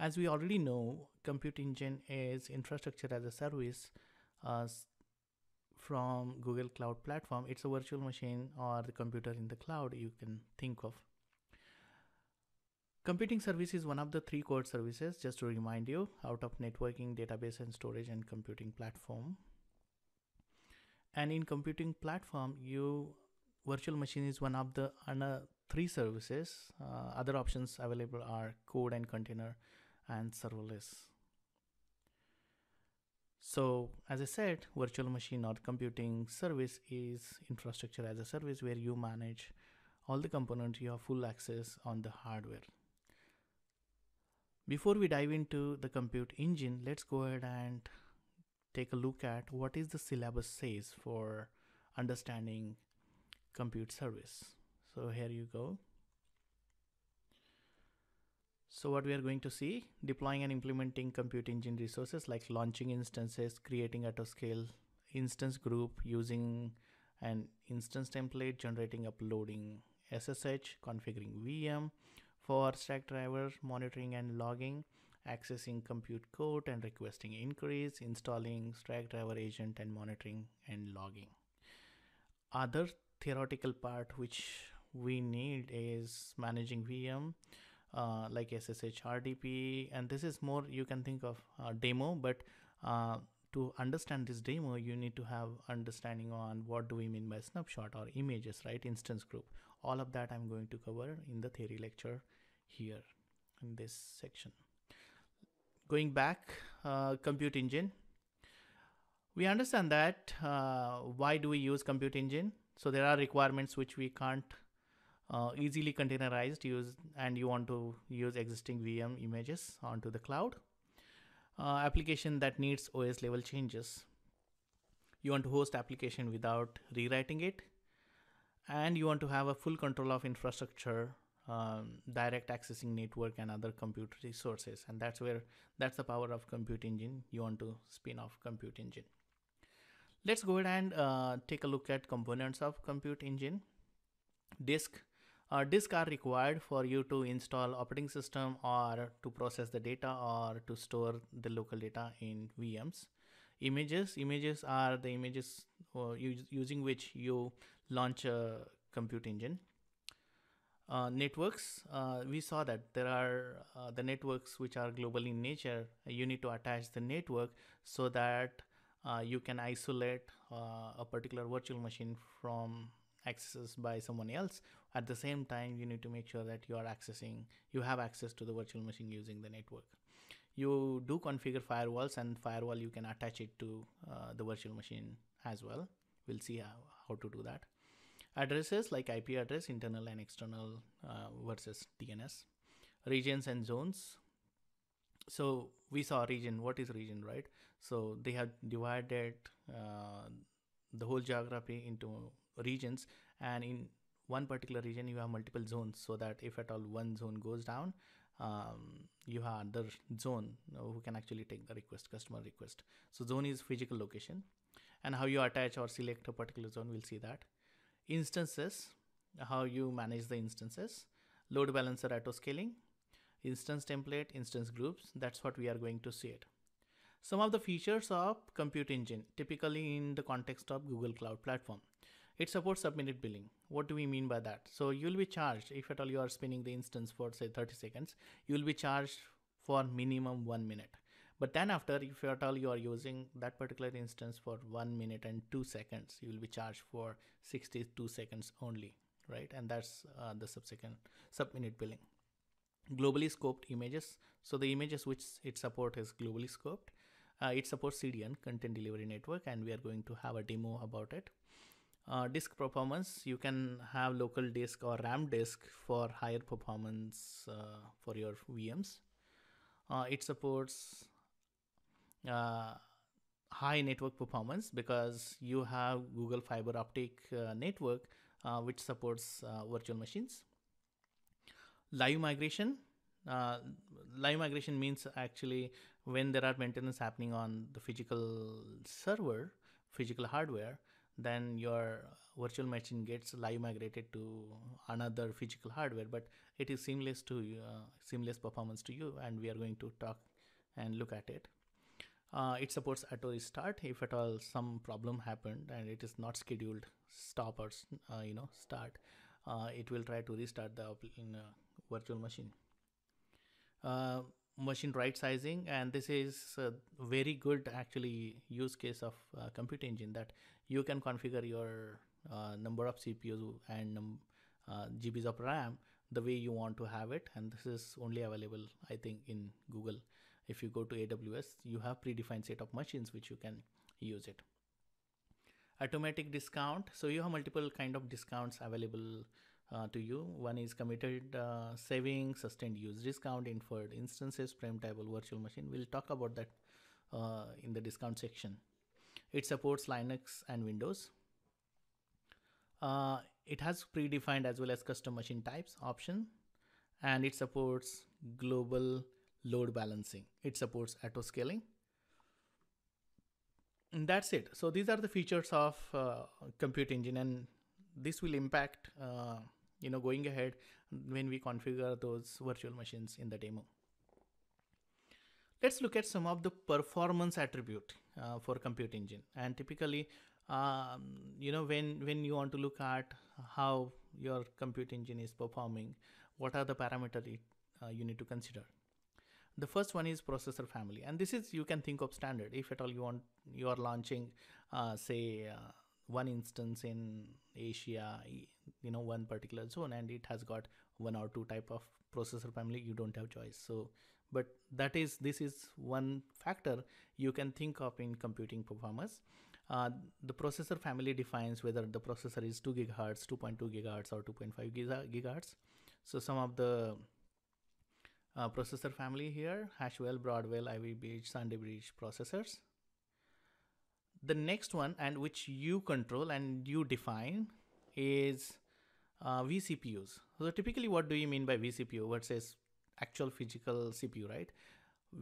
S1: as we already know compute engine is infrastructure as a service uh, from google cloud platform it's a virtual machine or the computer in the cloud you can think of Computing service is one of the three core services, just to remind you, out of networking, database and storage and computing platform. And in computing platform, you virtual machine is one of the uh, three services. Uh, other options available are code and container and serverless. So as I said, virtual machine or computing service is infrastructure as a service where you manage all the components you have full access on the hardware. Before we dive into the compute engine, let's go ahead and take a look at what is the syllabus says for understanding compute service. So here you go. So what we are going to see, deploying and implementing compute engine resources like launching instances, creating autoscale instance group, using an instance template, generating uploading SSH, configuring VM, for stack driver monitoring and logging, accessing compute code and requesting inquiries, installing stack driver agent and monitoring and logging. Other theoretical part which we need is managing VM uh, like SSH RDP and this is more you can think of uh, demo but uh, to understand this demo you need to have understanding on what do we mean by snapshot or images right instance group all of that I'm going to cover in the theory lecture here in this section going back uh, compute engine we understand that uh, why do we use compute engine so there are requirements which we can't uh, easily containerized use and you want to use existing VM images onto the cloud uh, application that needs OS level changes you want to host application without rewriting it and you want to have a full control of infrastructure um, direct accessing network and other compute resources and that's where that's the power of compute engine you want to spin off compute engine let's go ahead and uh, take a look at components of compute engine disk uh, disk are required for you to install operating system or to process the data or to store the local data in vms images images are the images uh, using which you launch a compute engine uh, networks, uh, we saw that there are uh, the networks which are global in nature. You need to attach the network so that uh, you can isolate uh, a particular virtual machine from access by someone else. At the same time, you need to make sure that you are accessing, you have access to the virtual machine using the network. You do configure firewalls and firewall, you can attach it to uh, the virtual machine as well. We'll see how, how to do that addresses like IP address, internal and external uh, versus DNS, regions and zones. So we saw region, what is region, right? So they have divided uh, the whole geography into regions and in one particular region you have multiple zones so that if at all one zone goes down um, you have another zone uh, who can actually take the request customer request so zone is physical location and how you attach or select a particular zone we'll see that instances, how you manage the instances, load balancer auto-scaling, instance template, instance groups, that's what we are going to see it. Some of the features of Compute Engine, typically in the context of Google Cloud Platform. It supports subminute billing. What do we mean by that? So you'll be charged, if at all you are spinning the instance for say 30 seconds, you'll be charged for minimum one minute. But then after, if at all you are using that particular instance for one minute and two seconds, you will be charged for 62 seconds only, right? And that's uh, the subsequent sub-minute billing. Globally scoped images. So the images which it supports is globally scoped. Uh, it supports CDN, Content Delivery Network, and we are going to have a demo about it. Uh, disk performance, you can have local disk or RAM disk for higher performance uh, for your VMs. Uh, it supports uh, high network performance because you have Google Fiber Optic uh, network uh, which supports uh, virtual machines. Live migration. Uh, live migration means actually when there are maintenance happening on the physical server, physical hardware, then your virtual machine gets live migrated to another physical hardware but it is seamless to uh, seamless performance to you and we are going to talk and look at it uh, it supports auto restart if at all some problem happened and it is not scheduled stop or uh, you know start uh, it will try to restart the virtual machine uh, machine right sizing and this is a very good actually use case of uh, compute engine that you can configure your uh, number of cpus and gbs of ram the way you want to have it and this is only available i think in google if you go to AWS, you have predefined set of machines which you can use it. Automatic discount. So you have multiple kind of discounts available uh, to you. One is committed uh, saving, sustained use discount, inferred instances, table virtual machine. We'll talk about that uh, in the discount section. It supports Linux and Windows. Uh, it has predefined as well as custom machine types option and it supports global load balancing. It supports auto-scaling. And that's it. So these are the features of uh, compute engine and this will impact, uh, you know, going ahead when we configure those virtual machines in the demo. Let's look at some of the performance attribute uh, for compute engine. And typically, um, you know, when, when you want to look at how your compute engine is performing, what are the parameters uh, you need to consider the first one is processor family and this is you can think of standard if at all you want you are launching uh, say uh, one instance in asia you know one particular zone and it has got one or two type of processor family you don't have choice so but that is this is one factor you can think of in computing performance uh, the processor family defines whether the processor is 2 gigahertz 2.2 gigahertz or 2.5 gigahertz so some of the uh, processor family here, Hashwell, Broadwell, IVBH, Bridge processors. The next one and which you control and you define is uh, vCPUs. So typically what do you mean by vCPU versus actual physical CPU, right?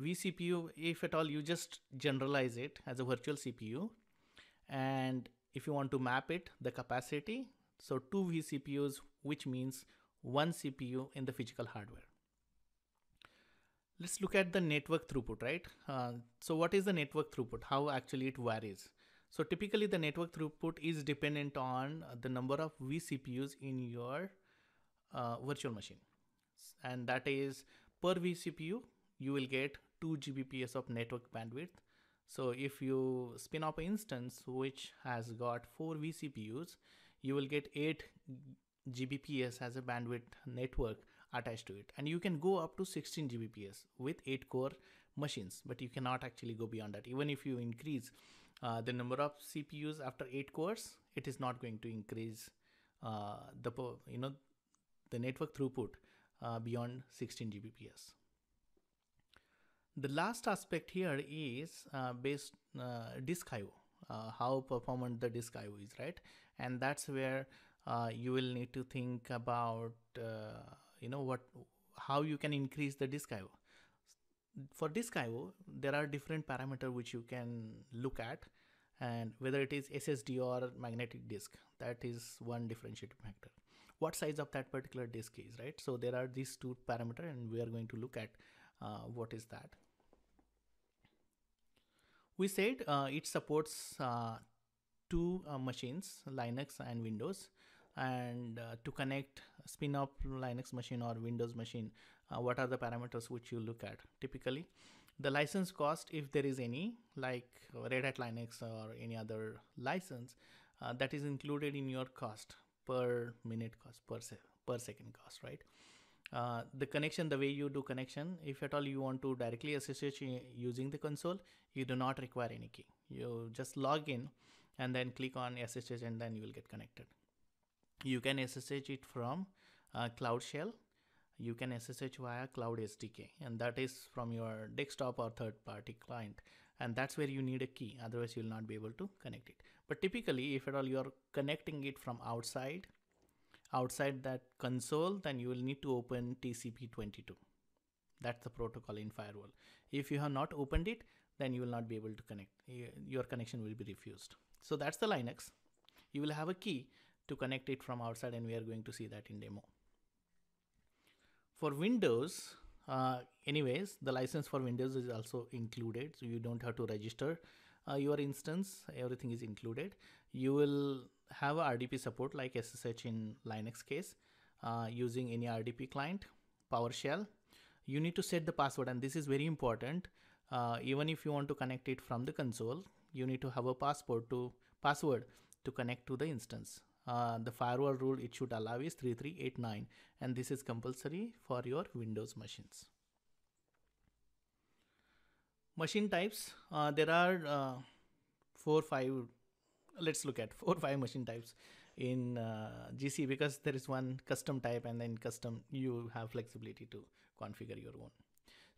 S1: vCPU, if at all, you just generalize it as a virtual CPU. And if you want to map it, the capacity, so two vCPUs, which means one CPU in the physical hardware. Let's look at the network throughput, right? Uh, so what is the network throughput? How actually it varies. So typically the network throughput is dependent on the number of vCPUs in your uh, virtual machine. And that is per vCPU, you will get 2 Gbps of network bandwidth. So if you spin up an instance which has got 4 vCPUs, you will get 8 Gbps as a bandwidth network attached to it and you can go up to 16 Gbps with 8 core machines but you cannot actually go beyond that even if you increase uh, the number of CPUs after 8 cores it is not going to increase uh, the you know the network throughput uh, beyond 16 Gbps. The last aspect here is uh, based uh, disk IO uh, how performant the disk IO is right and that's where you will need to think about you know what how you can increase the disk IO. For disk IO, there are different parameter which you can look at and whether it is SSD or magnetic disk, that is one differentiating factor. What size of that particular disk is, right? So there are these two parameter and we are going to look at uh, what is that. We said uh, it supports uh, two uh, machines, Linux and Windows and uh, to connect spin up Linux machine or Windows machine, uh, what are the parameters which you look at? Typically, the license cost, if there is any, like Red Hat Linux or any other license, uh, that is included in your cost per minute cost per se per second cost, right? Uh, the connection, the way you do connection, if at all you want to directly associate using the console, you do not require any key. You just log in and then click on SSH and then you will get connected. You can SSH it from uh, Cloud Shell, you can SSH via Cloud SDK, and that is from your desktop or third-party client. And that's where you need a key, otherwise you'll not be able to connect it. But typically, if at all you're connecting it from outside, outside that console, then you will need to open TCP22. That's the protocol in firewall. If you have not opened it, then you will not be able to connect. Your connection will be refused. So that's the Linux. You will have a key to connect it from outside and we are going to see that in demo. For Windows, uh, anyways, the license for Windows is also included. So you don't have to register uh, your instance. Everything is included. You will have RDP support like SSH in Linux case uh, using any RDP client, PowerShell. You need to set the password and this is very important. Uh, even if you want to connect it from the console, you need to have a password to password to connect to the instance. Uh, the firewall rule it should allow is 3389 and this is compulsory for your Windows machines. Machine types, uh, there are uh, four, five, let's look at four, five machine types in uh, GC because there is one custom type and then custom you have flexibility to configure your own.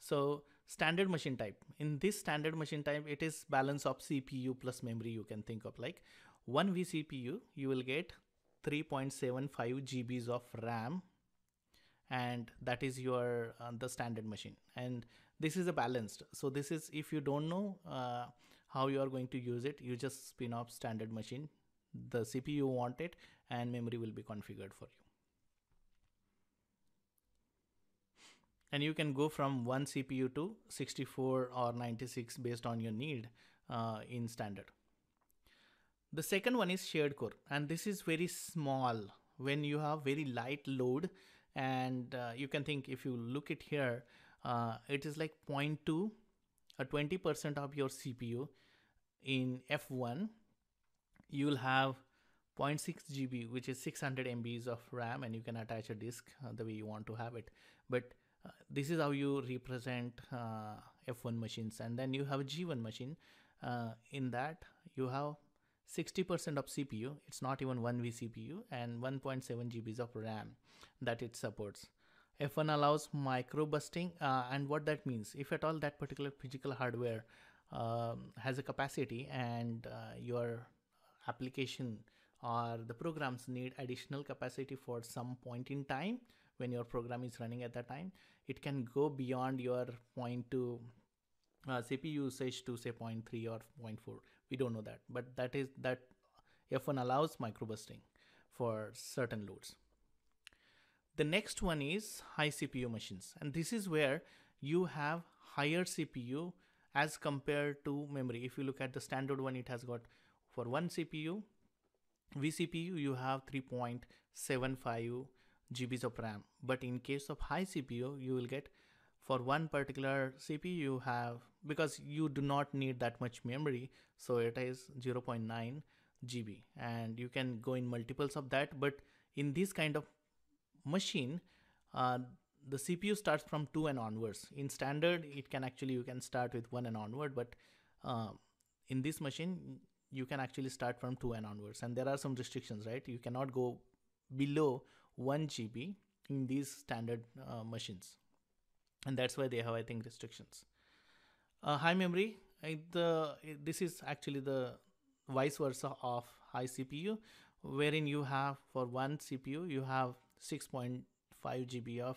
S1: So standard machine type. In this standard machine type, it is balance of CPU plus memory you can think of like 1 vCPU, you will get 3.75 GBs of RAM and that is your uh, the standard machine and this is a balanced so this is if you don't know uh, how you are going to use it you just spin up standard machine the cpu want it and memory will be configured for you and you can go from one cpu to 64 or 96 based on your need uh, in standard the second one is shared core and this is very small when you have very light load and uh, you can think if you look at here, uh, it is like 0.2 a uh, 20% of your CPU in F1, you'll have 0.6 GB, which is 600 MBs of RAM and you can attach a disk uh, the way you want to have it. But uh, this is how you represent uh, F1 machines and then you have a G1 machine. in that you have 60% of CPU, it's not even 1 vCPU and 1.7 GBs of RAM that it supports. F1 allows micro busting uh, and what that means, if at all that particular physical hardware um, has a capacity and uh, your application or the programs need additional capacity for some point in time when your program is running at that time, it can go beyond your point to uh, CPU usage to say 0.3 or 0.4 we don't know that, but that is that F1 allows microbursting for certain loads. The next one is high CPU machines, and this is where you have higher CPU as compared to memory. If you look at the standard one, it has got for one CPU, vCPU, you have 3.75 GBs of RAM, but in case of high CPU, you will get for one particular CPU you have because you do not need that much memory so it is 0.9 GB and you can go in multiples of that but in this kind of machine uh, the CPU starts from 2 and onwards in standard it can actually you can start with 1 and onward but uh, in this machine you can actually start from 2 and onwards and there are some restrictions right you cannot go below 1 GB in these standard uh, machines and that's why they have i think restrictions uh, high memory the this is actually the vice versa of high cpu wherein you have for one cpu you have 6.5 gb of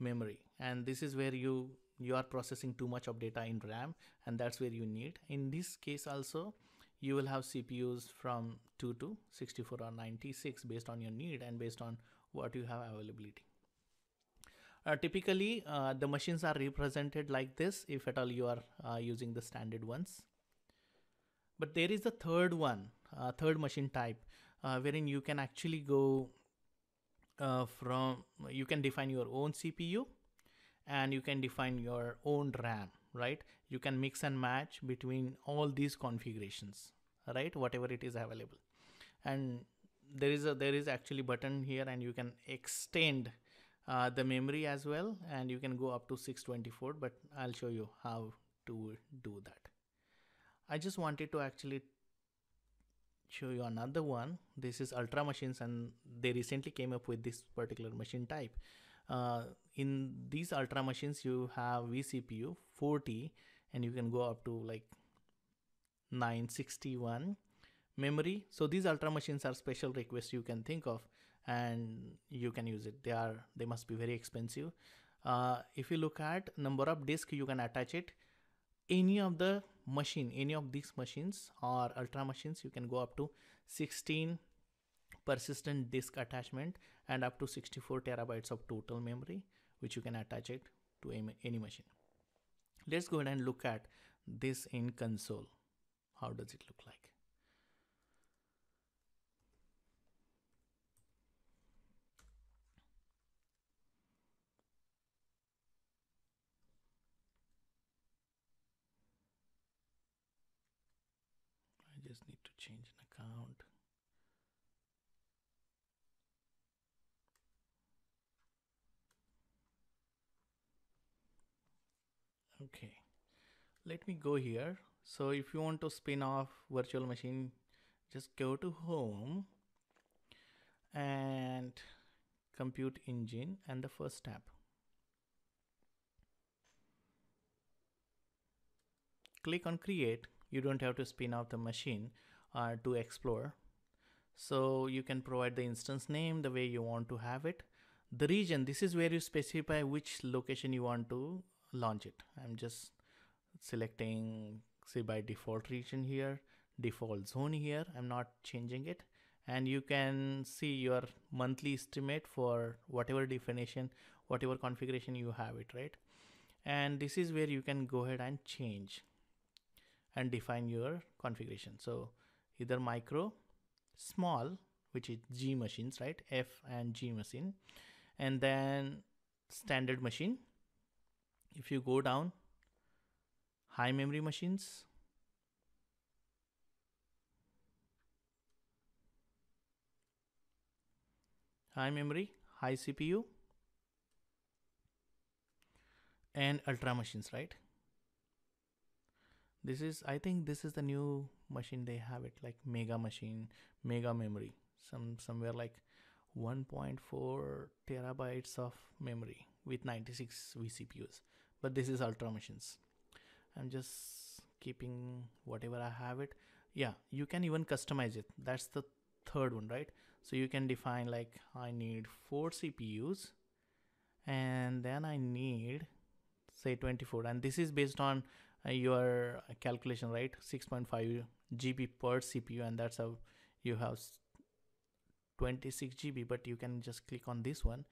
S1: memory and this is where you you are processing too much of data in ram and that's where you need in this case also you will have cpus from 2 to 64 or 96 based on your need and based on what you have availability uh, typically, uh, the machines are represented like this if at all you are uh, using the standard ones. But there is the third one, uh, third machine type, uh, wherein you can actually go from, you can define your own CPU and you can define your own RAM, right? You can mix and match between all these configurations, right? Whatever it is available. And there is a, there is actually button here and you can extend uh, the memory as well and you can go up to 624 but I'll show you how to do that. I just wanted to actually show you another one. This is Ultra Machines and they recently came up with this particular machine type. Uh, in these Ultra Machines you have vCPU 40, and you can go up to like 961 memory. So these Ultra Machines are special requests you can think of and you can use it. They are they must be very expensive. Uh, if you look at number of disk, you can attach it any of the machine, any of these machines or ultra machines. You can go up to 16 persistent disk attachment and up to 64 terabytes of total memory, which you can attach it to any machine. Let's go ahead and look at this in console. How does it look like? okay let me go here so if you want to spin off virtual machine just go to home and compute engine and the first tab click on create you don't have to spin off the machine uh, to explore so you can provide the instance name the way you want to have it the region this is where you specify which location you want to launch it. I'm just selecting say by default region here, default zone here. I'm not changing it. And you can see your monthly estimate for whatever definition, whatever configuration you have it, right? And this is where you can go ahead and change and define your configuration. So either micro, small, which is G machines, right? F and G machine, and then standard machine if you go down high memory machines high memory high CPU and ultra machines right this is I think this is the new machine they have it like mega machine mega memory some somewhere like 1.4 terabytes of memory with 96 vCPUs but this is ultra machines i'm just keeping whatever i have it yeah you can even customize it that's the third one right so you can define like i need four cpus and then i need say 24 and this is based on uh, your calculation right 6.5 gb per cpu and that's how you have 26 gb but you can just click on this one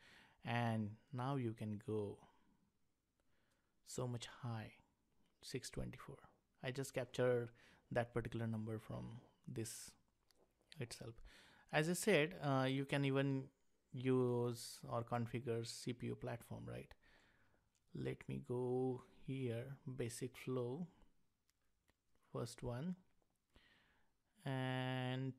S1: and now you can go so much high 624 i just captured that particular number from this itself as i said uh, you can even use or configure cpu platform right let me go here basic flow first one and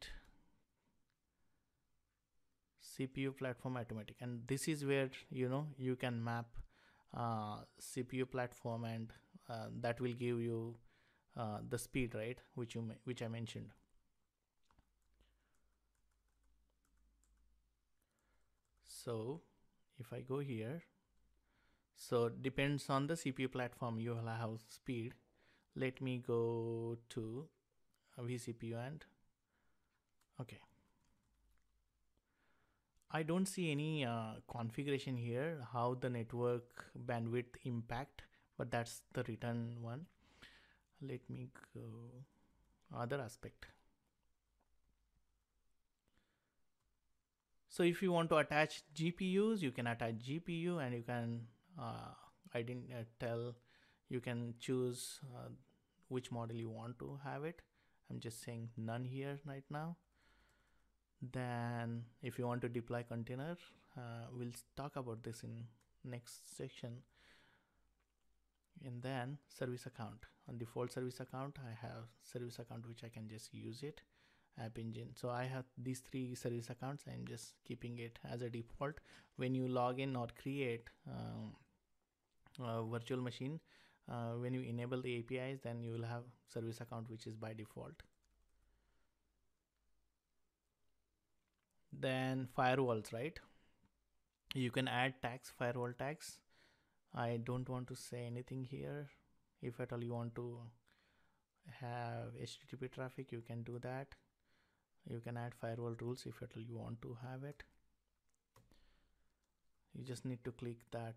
S1: CPU platform automatic and this is where you know you can map uh, CPU platform and uh, that will give you uh, the speed, right, which you which I mentioned. So if I go here, so depends on the CPU platform you will have speed. Let me go to VCPU and okay. I don't see any uh, configuration here, how the network bandwidth impact, but that's the return one. Let me go other aspect. So if you want to attach GPUs, you can attach GPU and you can uh, I didn't uh, tell you can choose uh, which model you want to have it. I'm just saying none here right now then if you want to deploy container uh, we'll talk about this in next section and then service account on default service account I have service account which I can just use it app engine so I have these three service accounts I'm just keeping it as a default when you log in or create um, a virtual machine uh, when you enable the APIs then you will have service account which is by default then firewalls right you can add tags firewall tags I don't want to say anything here if at all you want to have HTTP traffic you can do that you can add firewall rules if at all you want to have it you just need to click that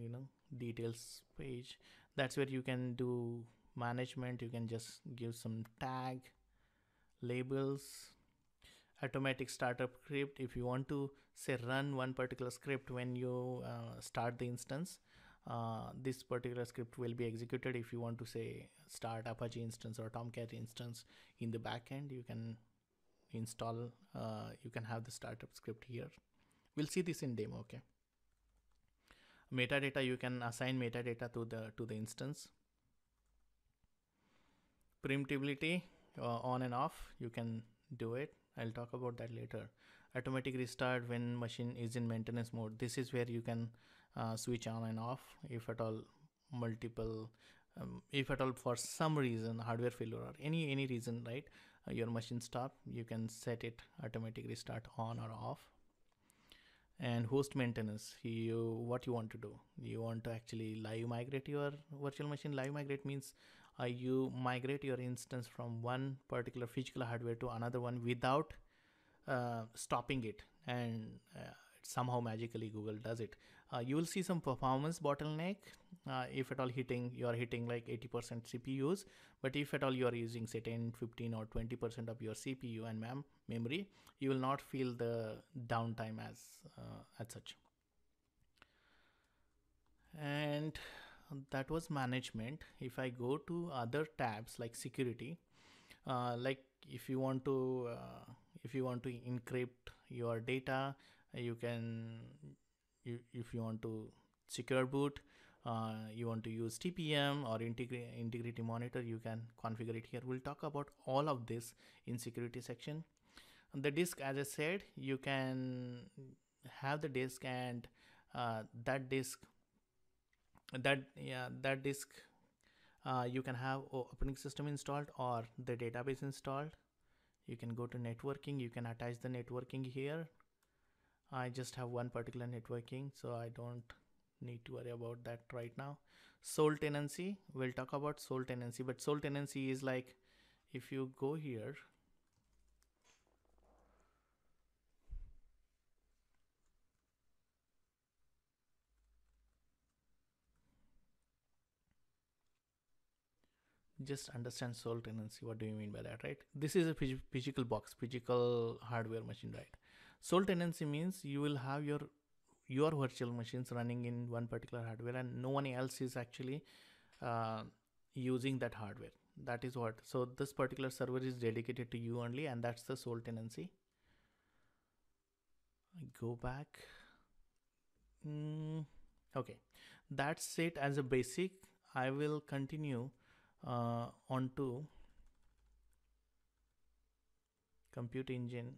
S1: you know details page that's where you can do management you can just give some tag labels automatic startup script if you want to say run one particular script when you uh, start the instance uh, this particular script will be executed if you want to say start apache instance or tomcat instance in the backend you can install uh, you can have the startup script here we'll see this in demo okay metadata you can assign metadata to the to the instance preemptibility uh, on and off you can do it I'll talk about that later. Automatic restart when machine is in maintenance mode. This is where you can uh, switch on and off if at all multiple um, if at all for some reason hardware failure or any any reason right uh, your machine stop you can set it automatic restart on or off and host maintenance you what you want to do you want to actually live migrate your virtual machine live migrate means uh, you migrate your instance from one particular physical hardware to another one without uh, stopping it and uh, somehow magically google does it uh, you will see some performance bottleneck uh, if at all hitting you are hitting like 80% cpus but if at all you are using say 10 15 or 20% of your cpu and mem memory you will not feel the downtime as as such and that was management. If I go to other tabs like security, uh, like if you want to uh, if you want to encrypt your data, you can you, if you want to secure boot, uh, you want to use TPM or integrity monitor, you can configure it here. We'll talk about all of this in security section. And the disk, as I said, you can have the disk and uh, that disk that yeah that disk uh, you can have operating system installed or the database installed you can go to networking you can attach the networking here I just have one particular networking so I don't need to worry about that right now sole tenancy we'll talk about sole tenancy but sole tenancy is like if you go here just understand sole tenancy what do you mean by that right this is a phys physical box physical hardware machine right sole tenancy means you will have your your virtual machines running in one particular hardware and no one else is actually uh, using that hardware that is what so this particular server is dedicated to you only and that's the sole tenancy go back mm, okay that's it as a basic i will continue uh, onto compute engine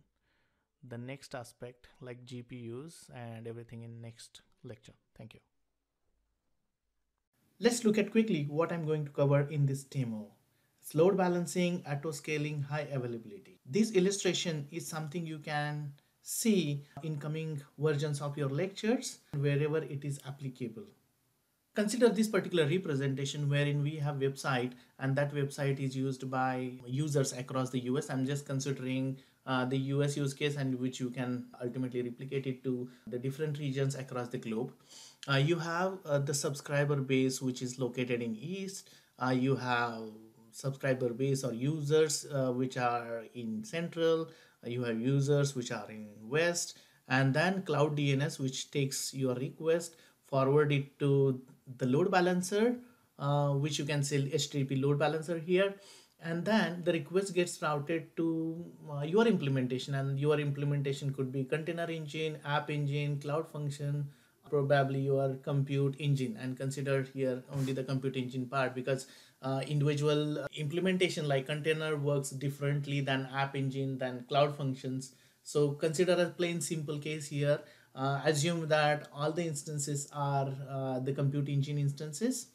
S1: the next aspect like GPUs and everything in next lecture. Thank you. Let's look at quickly what I'm going to cover in this demo. It's load balancing, auto scaling, high availability. This illustration is something you can see in coming versions of your lectures wherever it is applicable. Consider this particular representation wherein we have website and that website is used by users across the US. I'm just considering uh, the US use case and which you can ultimately replicate it to the different regions across the globe. Uh, you have uh, the subscriber base which is located in East. Uh, you have subscriber base or users uh, which are in Central. Uh, you have users which are in West and then cloud DNS which takes your request forward it to the load balancer, uh, which you can say HTTP load balancer here. And then the request gets routed to uh, your implementation and your implementation could be container engine, app engine, cloud function, probably your compute engine and consider here only the compute engine part because uh, individual implementation like container works differently than app engine than cloud functions. So consider a plain simple case here uh, assume that all the instances are uh, the compute engine instances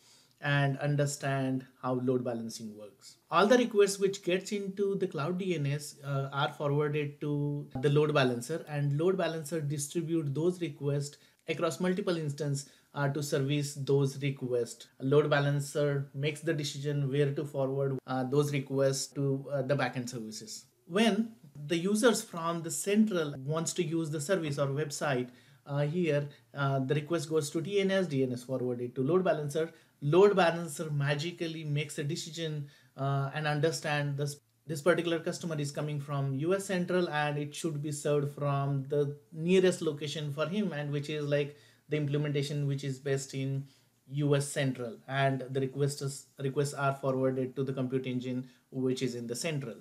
S1: and understand how load balancing works. All the requests which gets into the cloud DNS uh, are forwarded to the load balancer and load balancer distribute those requests across multiple instances uh, to service those requests. Load balancer makes the decision where to forward uh, those requests to uh, the backend services. When the users from the central wants to use the service or website uh, here uh, the request goes to DNS, DNS forwarded to load balancer. Load balancer magically makes a decision uh, and understand this this particular customer is coming from US Central and it should be served from the nearest location for him and which is like the implementation which is based in US Central and the requests requests are forwarded to the compute engine which is in the central.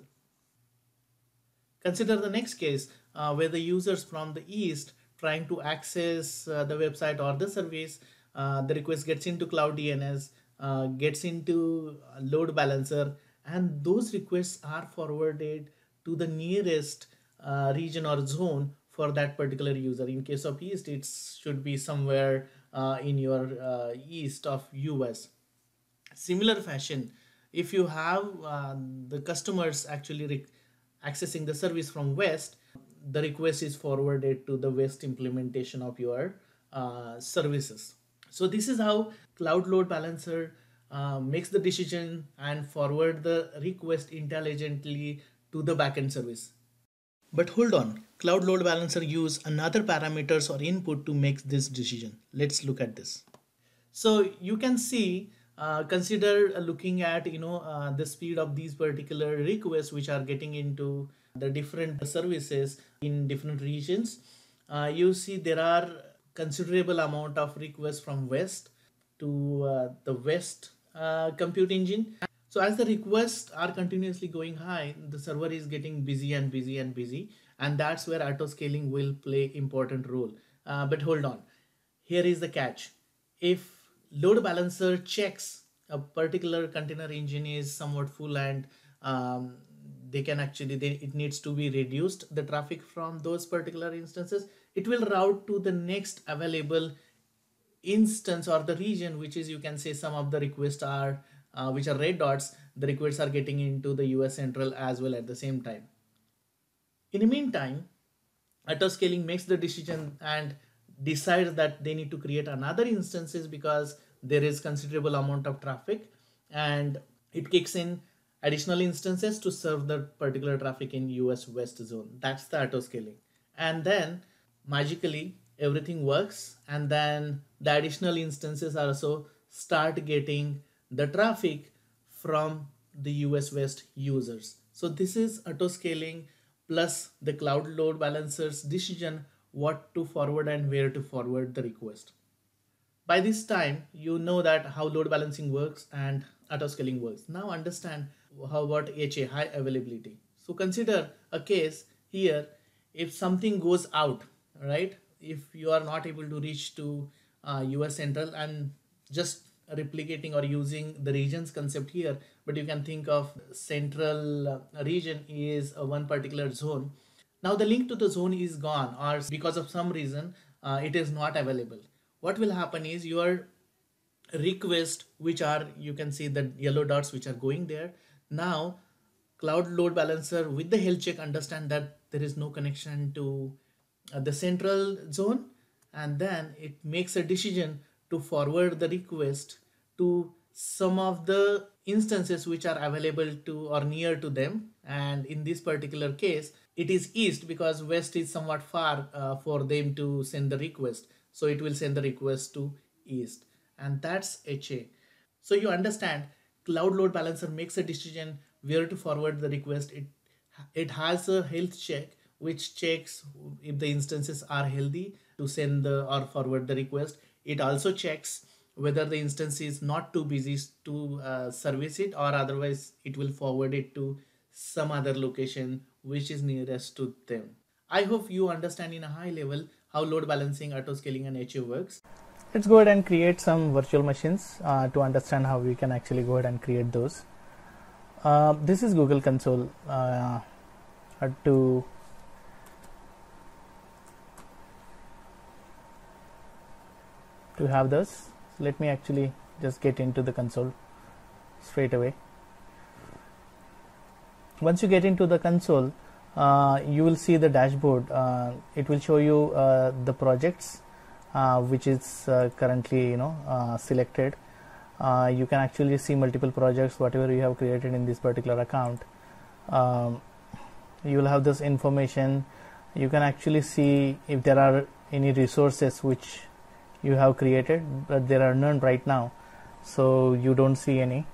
S1: Consider the next case uh, where the users from the east trying to access uh, the website or the service, uh, the request gets into Cloud DNS, uh, gets into load balancer, and those requests are forwarded to the nearest uh, region or zone for that particular user. In case of east, it should be somewhere uh, in your east of US. Similar fashion, if you have the customers actually accessing the service from West, the request is forwarded to the West implementation of your uh, services. So this is how Cloud Load Balancer uh, makes the decision and forward the request intelligently to the backend service. But hold on, Cloud Load Balancer use another parameters or input to make this decision. Let's look at this. So you can see uh, consider looking at you know uh, the speed of these particular requests which are getting into the different services in different regions uh, you see there are considerable amount of requests from west to uh, the west uh, compute engine so as the requests are continuously going high the server is getting busy and busy and busy and that's where auto scaling will play important role uh, but hold on here is the catch if load balancer checks a particular container engine is somewhat full and um, they can actually they, it needs to be reduced the traffic from those particular instances it will route to the next available instance or the region which is you can say some of the requests are uh, which are red dots the requests are getting into the us central as well at the same time in the meantime auto scaling makes the decision and decides that they need to create another instances because there is considerable amount of traffic and it kicks in additional instances to serve the particular traffic in US West zone. That's the auto scaling. And then magically everything works and then the additional instances also start getting the traffic from the US West users. So this is auto scaling plus the cloud load balancers decision what to forward and where to forward the request. By this time, you know that how load balancing works and autoscaling works. Now understand how about HA, high availability. So consider a case here, if something goes out, right? If you are not able to reach to uh, US Central, and just replicating or using the regions concept here, but you can think of central uh, region is one particular zone now the link to the zone is gone or because of some reason uh, it is not available. What will happen is your request which are you can see the yellow dots which are going there. Now cloud load balancer with the health check understand that there is no connection to uh, the central zone and then it makes a decision to forward the request to some of the instances which are available to or near to them and in this particular case it is east because west is somewhat far uh, for them to send the request so it will send the request to east and that's HA so you understand cloud load balancer makes a decision where to forward the request it it has a health check which checks if the instances are healthy to send the or forward the request it also checks whether the instance is not too busy to uh, service it or otherwise it will forward it to some other location which is nearest to them. I hope you understand in a high level how load balancing, auto scaling, and HU works. Let's go ahead and create some virtual machines uh, to understand how we can actually go ahead and create those. Uh, this is Google Console uh, uh to to have this. let me actually just get into the console straight away once you get into the console uh, you will see the dashboard uh, it will show you uh, the projects uh, which is uh, currently you know uh, selected you can actually see multiple projects whatever you have created in this particular account um, you will have this information you can actually see if there are any resources which you have created but there are none right now so you don't see any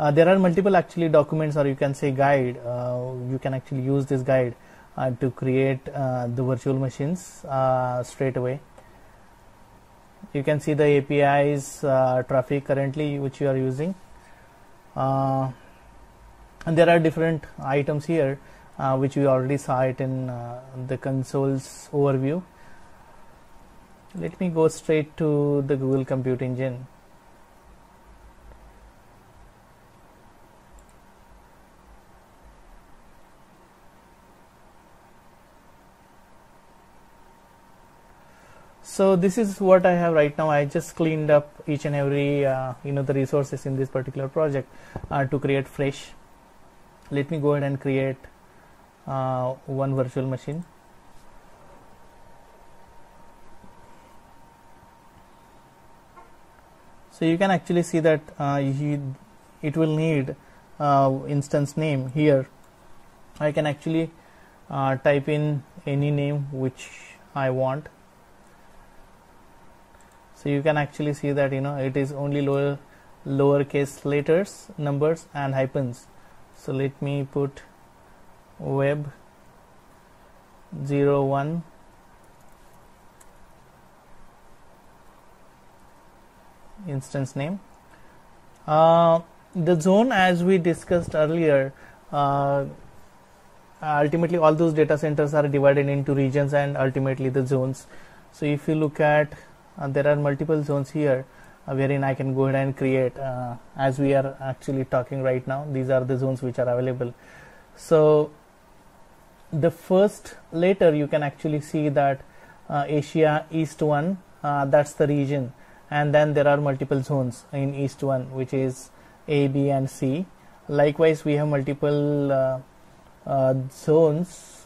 S1: uh, there are multiple actually documents or you can say guide. Uh, you can actually use this guide uh, to create uh, the virtual machines straight away. You can see the APIs traffic currently which you are using. and there are different items here which we already saw it in the consoles overview let me go straight to the Google Compute Engine so this is what I have right now I just cleaned up each and every uh, you know the resources in this particular project uh, to create fresh let me go ahead and create uh, one virtual machine so you can actually see that uh, you, it will need uh, instance name here I can actually uh, type in any name which I want so you can actually see that you know it is only lower lowercase letters numbers and hyphens so let me put web 01 instance name uh, the zone as we discussed earlier uh, ultimately all those data centers are divided into regions and ultimately the zones so if you look at there are multiple zones here uh, wherein I can go ahead and create uh, as we are actually talking right now these are the zones which are available so the first later you can actually see that uh, Asia East 1 uh, that's the region and then there are multiple zones in East 1 which is A, B and C likewise we have multiple uh, uh zones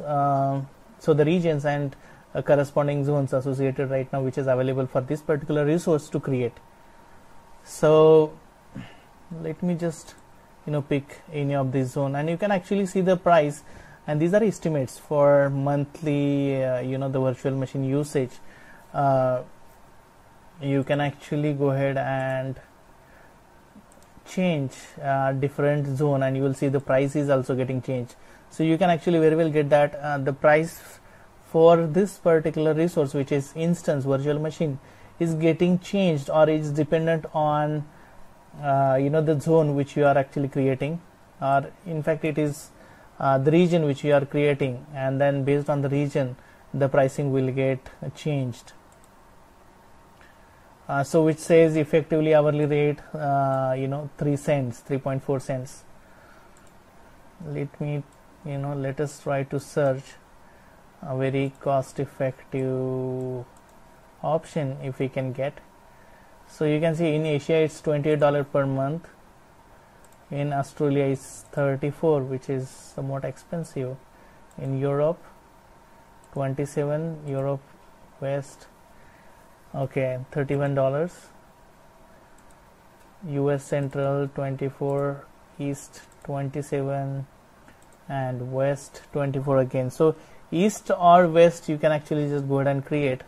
S1: so the regions and uh, corresponding zones associated right now which is available for this particular resource to create so let me just you know pick any of this zone and you can actually see the price and these are estimates for monthly uh, you know the virtual machine usage uh, you can actually go ahead and change uh, different zone and you will see the price is also getting changed so you can actually very well get that uh, the price for this particular resource which is instance virtual machine is getting changed or is dependent on uh, you know the zone which you are actually creating or in fact it is uh, the region which you are creating and then based on the region the pricing will get changed uh, so which says effectively hourly rate uh, you know 3 cents 3.4 cents let me you know let us try to search a very cost effective option if we can get so you can see in asia it's 28 dollar per month in australia it's 34 which is somewhat expensive in europe 27 europe west okay 31 dollars us central 24 east 27 and west 24 again so east or west you can actually just go ahead and create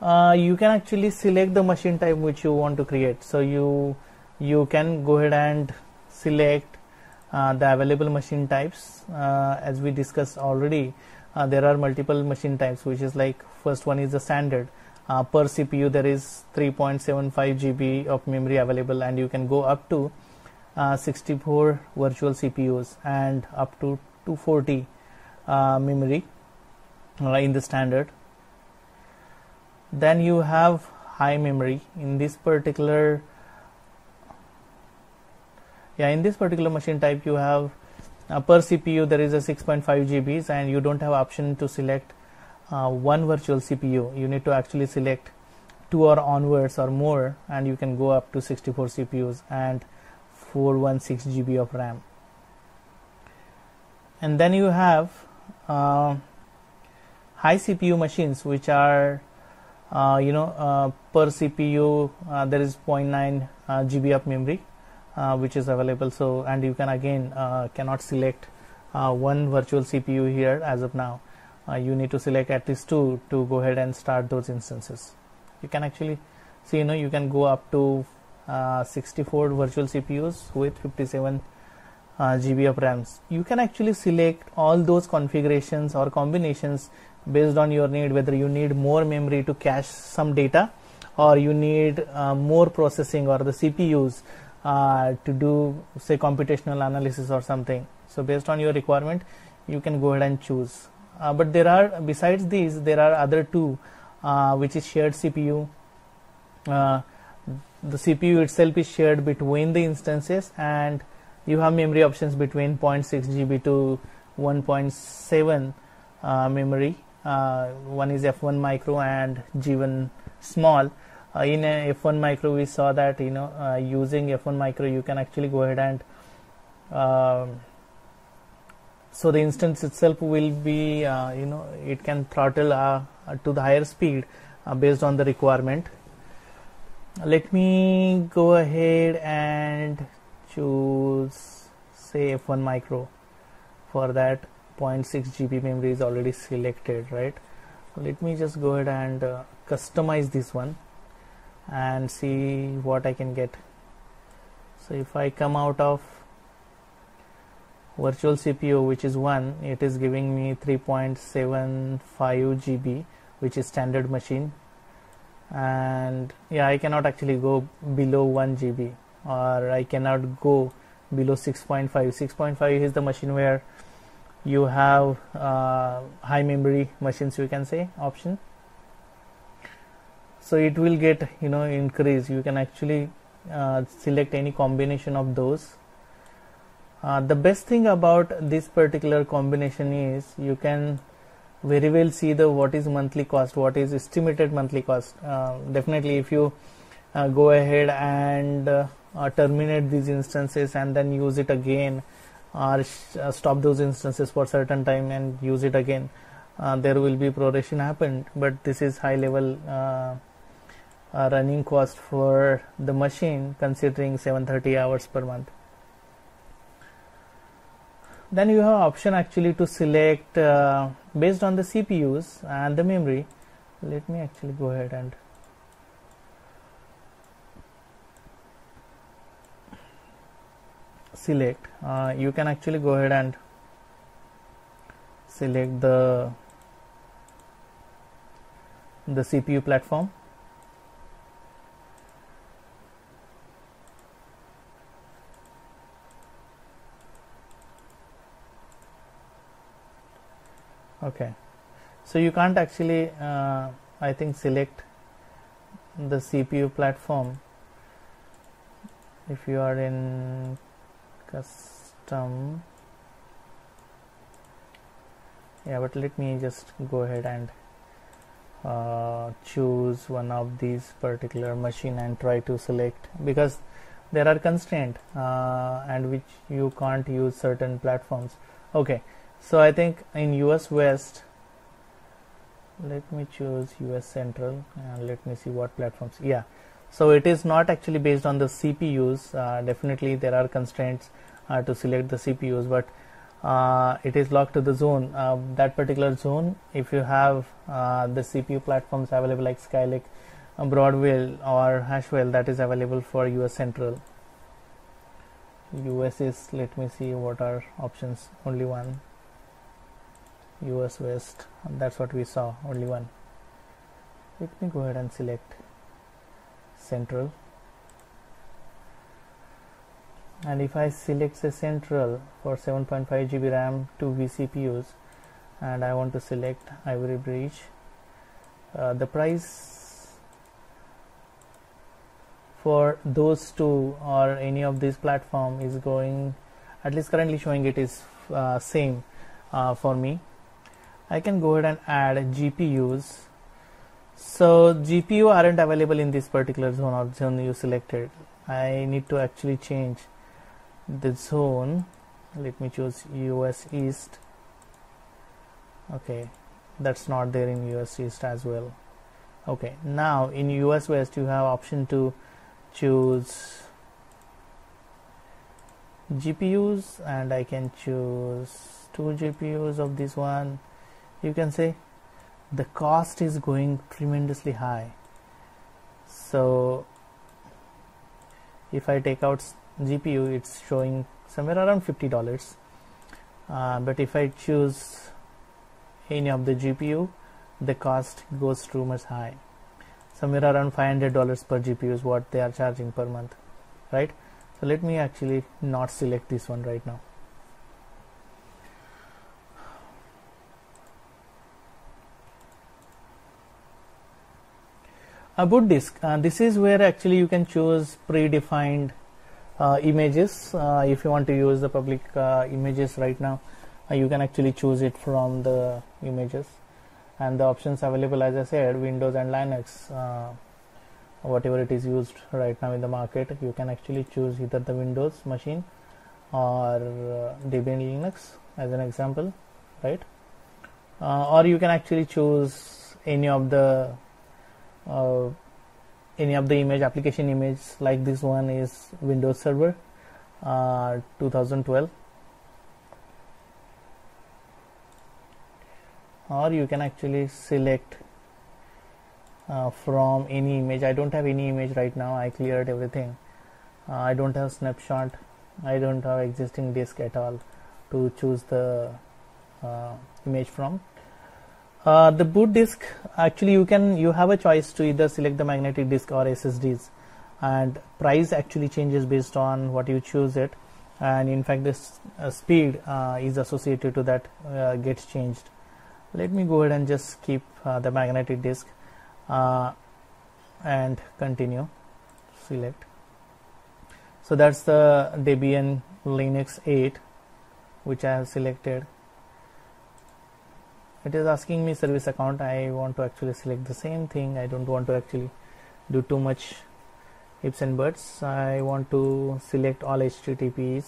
S1: uh, you can actually select the machine type which you want to create so you you can go ahead and select uh, the available machine types uh, as we discussed already uh, there are multiple machine types which is like first one is the standard uh, per CPU there is 3.75 GB of memory available and you can go up to uh, 64 virtual CPUs and up to 240 uh, memory uh, in the standard then you have high memory in this particular yeah in this particular machine type you have uh, per CPU there is a 6.5 GBs and you don't have option to select uh, one virtual CPU you need to actually select two or onwards or more and you can go up to 64 CPUs and 416 GB of RAM and then you have uh, high CPU machines which are uh, you know uh, per CPU uh, there is 0.9 uh, GB of memory which is available so and you can again cannot select one virtual CPU here as of now you need to select at least two to go ahead and start those instances you can actually see you know you can go up to 64 virtual CPUs with 57 uh, GB of RAMs. You can actually select all those configurations or combinations based on your need, whether you need more memory to cache some data or you need uh, more processing or the CPUs uh, to do say computational analysis or something. So based on your requirement, you can go ahead and choose. Uh, but there are besides these, there are other two, uh, which is shared CPU. Uh, the CPU itself is shared between the instances and you have memory options between 0.6 GB to 1.7 uh, memory uh, one is f1 micro and g1 small uh, in a f1 micro we saw that you know uh, using f1 micro you can actually go ahead and um, so the instance itself will be uh, you know it can throttle uh, to the higher speed based on the requirement let me go ahead and choose say f1 micro for that 0.6 GB memory is already selected right let me just go ahead and uh, customize this one and see what I can get so if I come out of virtual CPU which is 1 it is giving me 3.75 GB which is standard machine and yeah I cannot actually go below 1 GB or I cannot go below 6.5 6.5 is the machine where you have uh, high memory machines you can say option so it will get you know increase you can actually uh, select any combination of those uh, the best thing about this particular combination is you can very well see the what is monthly cost what is estimated monthly cost uh, definitely if you uh, go ahead and uh, uh, terminate these instances and then use it again or sh- uh, stop those instances for certain time and use it again uh, there will be proration happened but this is high level uh, uh, running cost for the machine considering 730 hours per month then you have option actually to select based on the cpus and the memory let me actually go ahead and select uh, you can actually go ahead and select the the CPU platform okay so you can't actually uh, I think select the CPU platform if you are in custom yeah but let me just go ahead and uh, choose one of these particular machine and try to select because there are constraint uh, and which you can't use certain platforms okay so I think in US West let me choose US Central and let me see what platforms yeah so it is not actually based on the CPUs uh, definitely there are constraints uh, to select the CPUs but uh, it is locked to the zone uh, that particular zone if you have the CPU platforms available like Skylake Broadwell or Hashwell that is available for US Central US is let me see what are options only one US West and that's what we saw only one let me go ahead and select central and if I select the central for 7.5 GB RAM 2 vCPUs and I want to select Ivory Bridge uh, the price for those two or any of these platform is going at least currently showing it is uh, same uh, for me I can go ahead and add GPUs so GPU aren't available in this particular zone or zone you selected I need to actually change the zone let me choose US East okay that's not there in US East as well okay now in US West you have option to choose GPUs and I can choose two GPUs of this one you can say the cost is going tremendously high so if I take out GPU it's showing somewhere around $50 uh, but if I choose any of the GPU the cost goes too much high somewhere around $500 per GPU is what they are charging per month right so let me actually not select this one right now about disk uh, this is where actually you can choose predefined uh, images uh, if you want to use the public uh, images right now you can actually choose it from the images and the options available as I said Windows and Linux uh, whatever it is used right now in the market you can actually choose either the Windows machine or uh, Debian Linux as an example right uh, or you can actually choose any of the any of the image application image like this one is Windows Server uh, 2012 or you can actually select uh, from any image I don't have any image right now I cleared everything uh, I don't have snapshot I don't have existing disk at all to choose the uh, image from uh, the boot disk actually you can you have a choice to either select the magnetic disk or SSDs and price actually changes based on what you choose it and in fact this uh, speed uh, is associated to that uh, gets changed let me go ahead and just keep uh, the magnetic disk and continue select so that's the Debian Linux 8 which I have selected it is asking me service account I want to actually select the same thing I don't want to actually do too much ifs and buts I want to select all HTTPs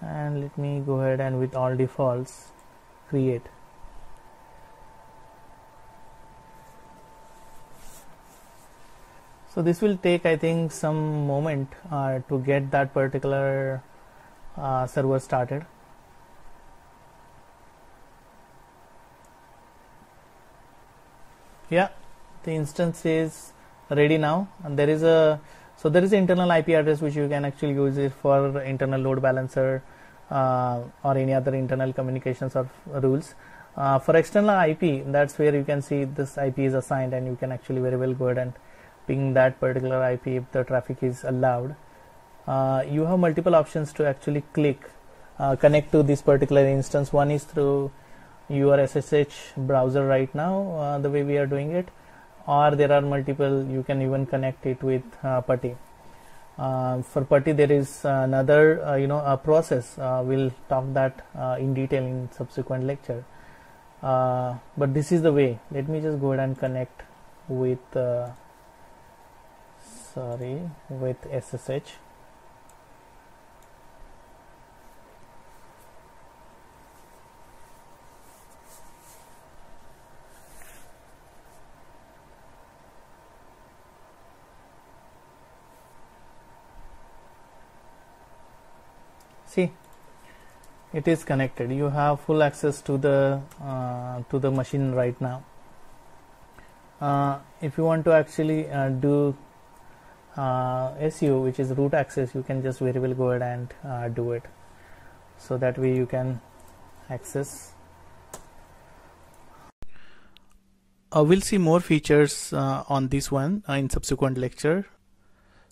S1: and let me go ahead and with all defaults create so this will take I think some moment uh, to get that particular uh, server started yeah the instance is ready now and there is a so there is an internal IP address which you can actually use it for internal load balancer uh, or any other internal communications or rules. Uh, for external IP, that's where you can see this IP is assigned and you can actually very well go ahead and ping that particular IP if the traffic is allowed. Uh, you have multiple options to actually click uh, connect to this particular instance. One is through your SSH browser right now uh, the way we are doing it or there are multiple you can even connect it with uh, putty uh, for putty there is another uh, you know a process uh, we'll talk that uh, in detail in subsequent lecture uh, but this is the way let me just go ahead and connect with sorry with SSH it is connected you have full access to the uh, to the machine right now uh, if you want to actually uh, do uh, su which is root access you can just very well go ahead and uh, do it so that way you can access uh, we'll see more features on this one in subsequent lecture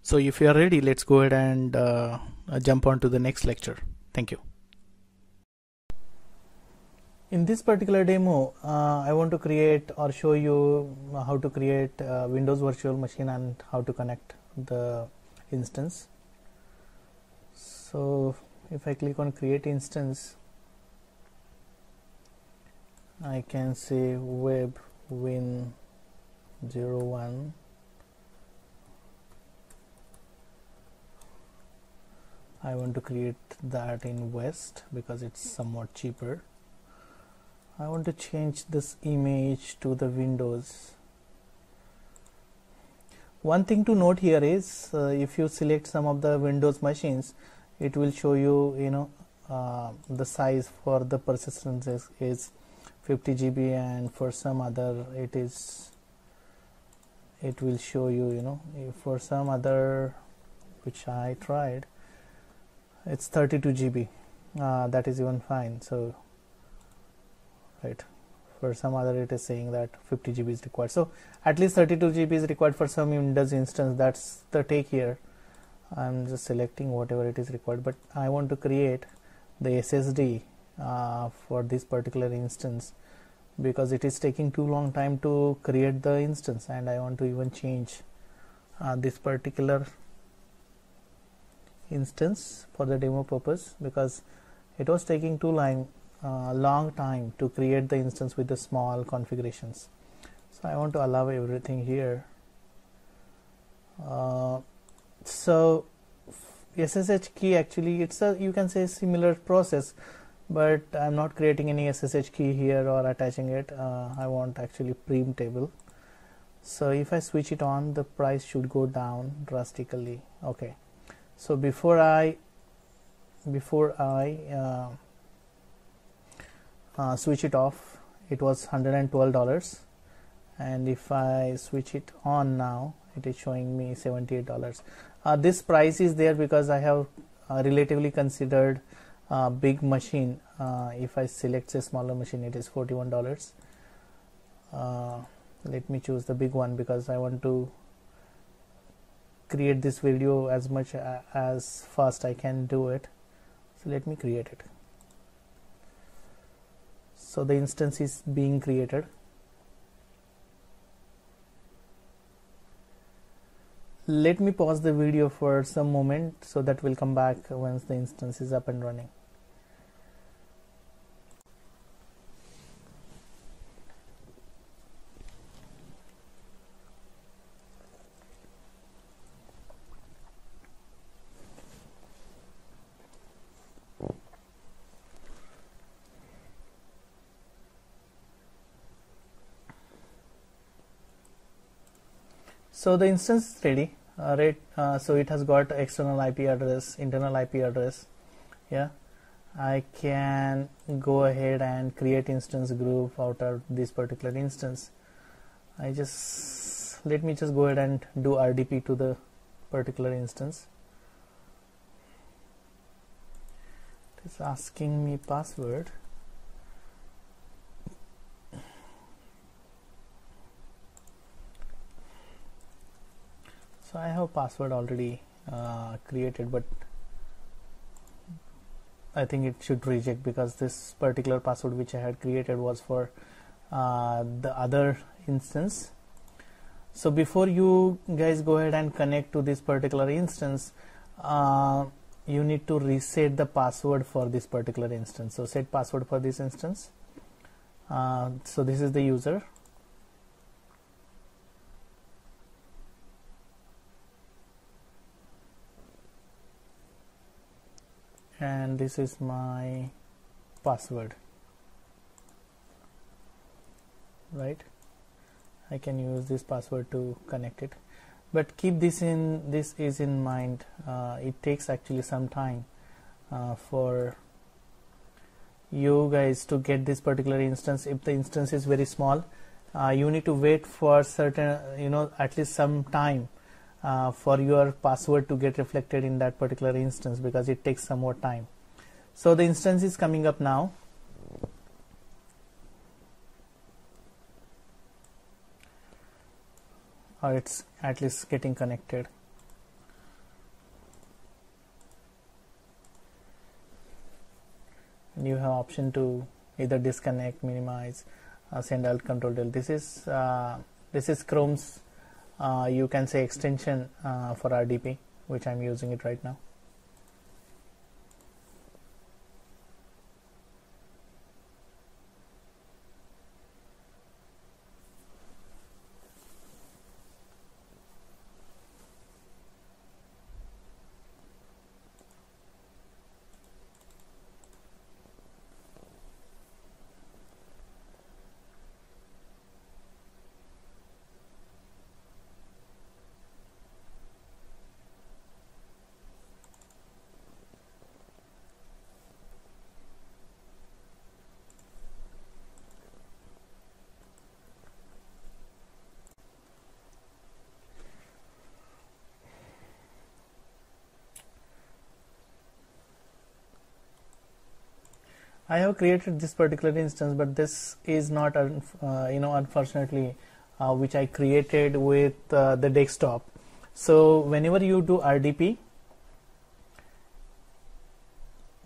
S1: so if you are ready let's go ahead and jump on to the next lecture thank you in this particular demo, uh, I want to create or show you how to create uh, Windows virtual machine and how to connect the instance. So if I click on create instance, I can see web win 01 I want to create that in West because it's somewhat cheaper I want to change this image to the windows one thing to note here is uh, if you select some of the windows machines it will show you you know uh, the size for the persistence is, is 50 GB and for some other it is it will show you you know for some other which I tried it's 32 GB uh, that is even fine so right for some other it is saying that 50 GB is required so at least 32 GB is required for some Windows instance that's the take here I'm just selecting whatever it is required but I want to create the SSD uh, for this particular instance because it is taking too long time to create the instance and I want to even change uh, this particular instance for the demo purpose because it was taking too long a long time to create the instance with the small configurations so I want to allow everything here uh, so SSH key actually it's a you can say similar process but I'm not creating any SSH key here or attaching it uh, I want actually table so if I switch it on the price should go down drastically okay so before I before I uh, uh, switch it off it was $112 and if I switch it on now it is showing me $78 uh, this price is there because I have uh, relatively considered uh, big machine uh, if I select a smaller machine it is $41 uh, let me choose the big one because I want to create this video as much as fast I can do it so let me create it so the instance is being created let me pause the video for some moment so that we'll come back once the instance is up and running so the instance is ready uh, right uh, so it has got external IP address internal IP address yeah I can go ahead and create instance group out of this particular instance I just let me just go ahead and do RDP to the particular instance it's asking me password I have password already uh, created but I think it should reject because this particular password which I had created was for uh, the other instance so before you guys go ahead and connect to this particular instance uh, you need to reset the password for this particular instance so set password for this instance uh, so this is the user and this is my password right I can use this password to connect it but keep this in this is in mind uh, it takes actually some time uh, for you guys to get this particular instance if the instance is very small uh, you need to wait for certain you know at least some time uh, for your password to get reflected in that particular instance because it takes some more time so the instance is coming up now. Or it's at least getting connected. And you have option to either disconnect, minimize, uh, send alt control del. This is uh, this is Chrome's uh, you can say extension uh, for RDP, which I'm using it right now. I have created this particular instance but this is not uh, you know unfortunately uh, which I created with uh, the desktop so whenever you do RDP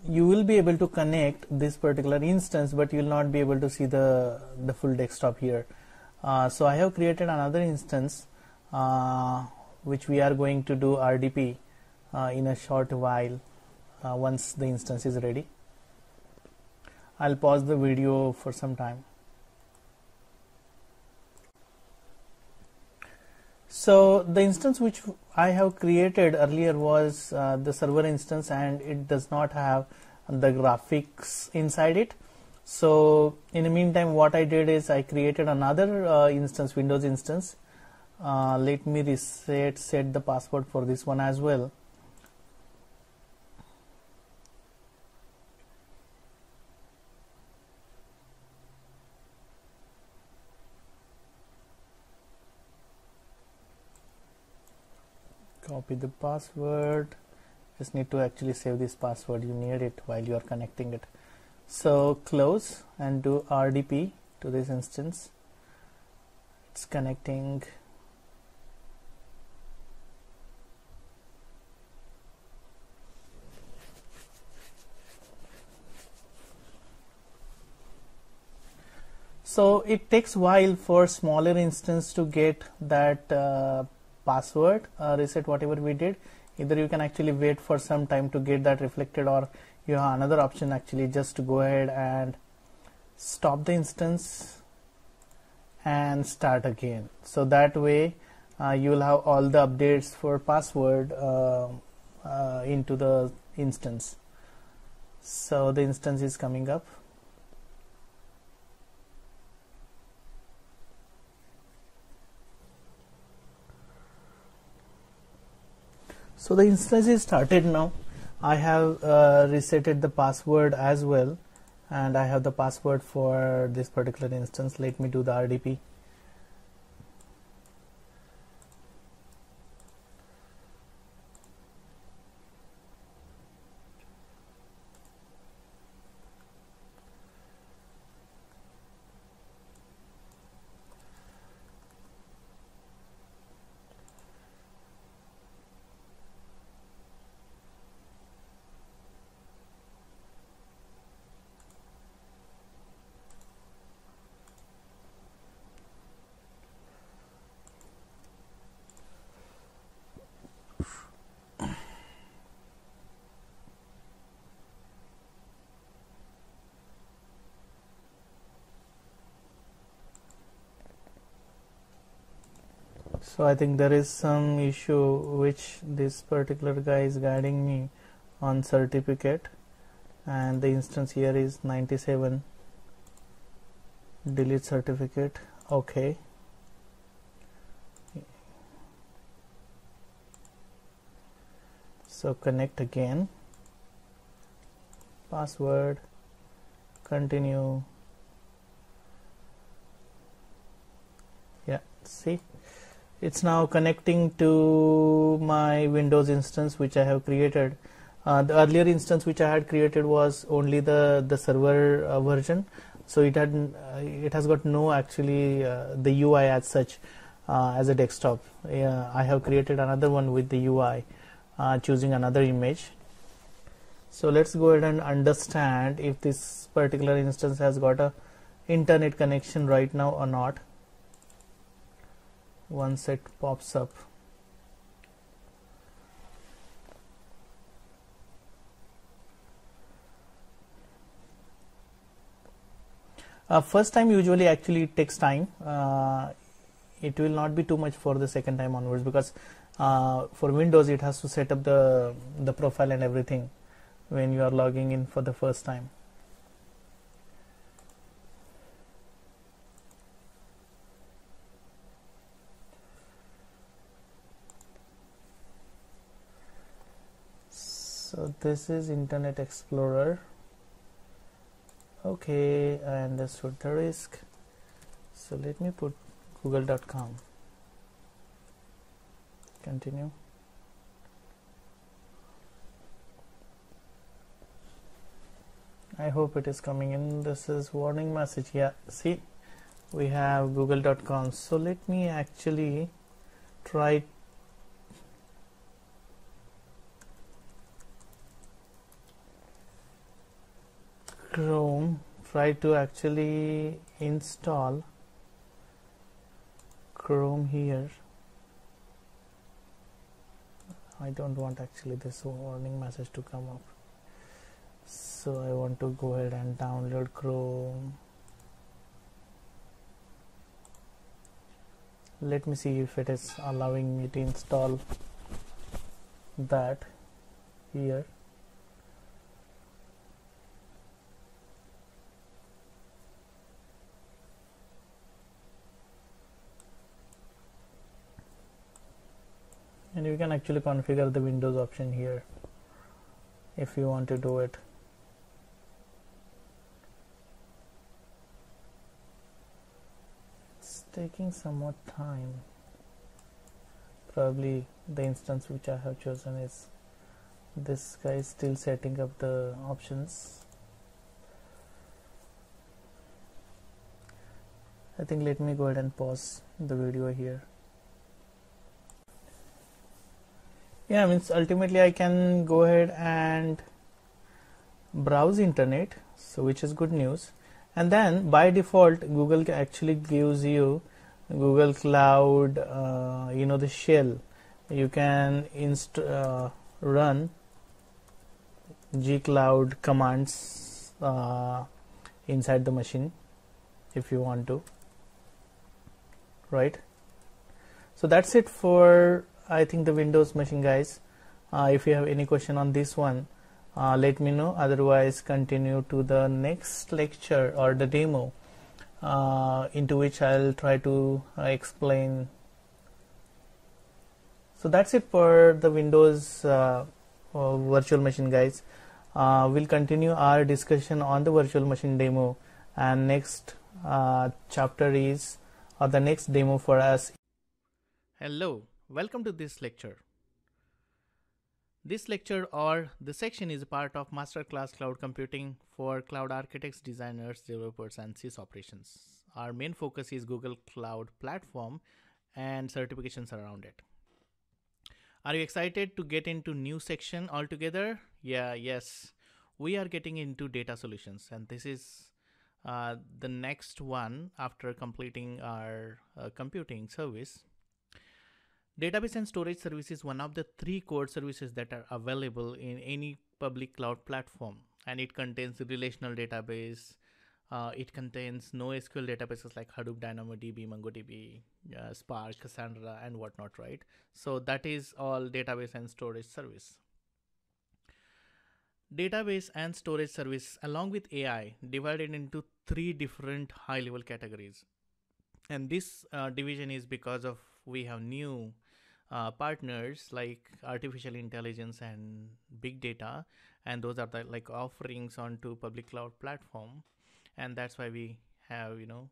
S1: you will be able to connect this particular instance but you will not be able to see the the full desktop here uh, so I have created another instance uh, which we are going to do RDP uh, in a short while once the instance is ready I'll pause the video for some time. So the instance which I have created earlier was uh, the server instance and it does not have the graphics inside it. So in the meantime what I did is I created another uh, instance Windows instance. Uh, let me reset set the password for this one as well. copy the password just need to actually save this password you need it while you are connecting it so close and do RDP to this instance it's connecting so it takes while for smaller instance to get that uh, password uh, reset whatever we did either you can actually wait for some time to get that reflected or you have another option actually just to go ahead and stop the instance and start again so that way uh, you will have all the updates for password uh, uh, into the instance so the instance is coming up so the instance is started now I have uh, resetted the password as well and I have the password for this particular instance let me do the RDP so I think there is some issue which this particular guy is guiding me on certificate and the instance here is 97 delete certificate okay so connect again password continue yeah see it's now connecting to my Windows instance which I have created. Uh, the earlier instance which I had created was only the the server uh, version, so it had uh, it has got no actually uh, the UI as such uh, as a desktop. I have created another one with the UI, choosing another image. So let's go ahead and understand if this particular instance has got a internet connection right now or not once it pops up Uh, first time usually actually takes time. Uh, it will not be too much for the second time onwards because uh, for Windows it has to set up the the profile and everything when you are logging in for the first time. this is internet explorer okay I understood the risk so let me put google.com continue I hope it is coming in this is warning message yeah see we have google.com so let me actually try Chrome try to actually install Chrome here I don't want actually this warning message to come up so I want to go ahead and download Chrome let me see if it is allowing me to install that here and you can actually configure the windows option here if you want to do it it's taking some more time probably the instance which I have chosen is this guy is still setting up the options I think let me go ahead and pause the video here yeah means ultimately I can go ahead and browse internet so which is good news and then by default Google actually gives you Google Cloud uh, you know the shell you can inst uh, run gcloud commands uh, inside the machine if you want to right so that's it for I think the Windows machine guys uh, if you have any question on this one uh, let me know otherwise continue to the next lecture or the demo uh, into which I'll try to uh, explain so that's it for the Windows uh, uh, virtual machine guys we'll continue our discussion on the virtual machine demo and next chapter is or the next demo for us hello Welcome to this lecture. This lecture or this section is part of Masterclass Cloud Computing for Cloud Architects, Designers, Developers, and Sys Operations. Our main focus is Google Cloud Platform and certifications around it. Are you excited to get into new section altogether? Yeah, yes. We are getting into data solutions and this is uh, the next one after completing our uh, computing service Database and storage service is one of the three core services that are available in any public cloud platform, and it contains relational database. Uh, it contains NoSQL databases like Hadoop, DynamoDB, MongoDB, uh, Spark, Cassandra, and whatnot, right? So that is all database and storage service. Database and storage service, along with AI, divided into three different high-level categories, and this uh, division is because of we have new uh, partners like artificial intelligence and big data, and those are the like offerings onto public cloud platform, and that's why we have you know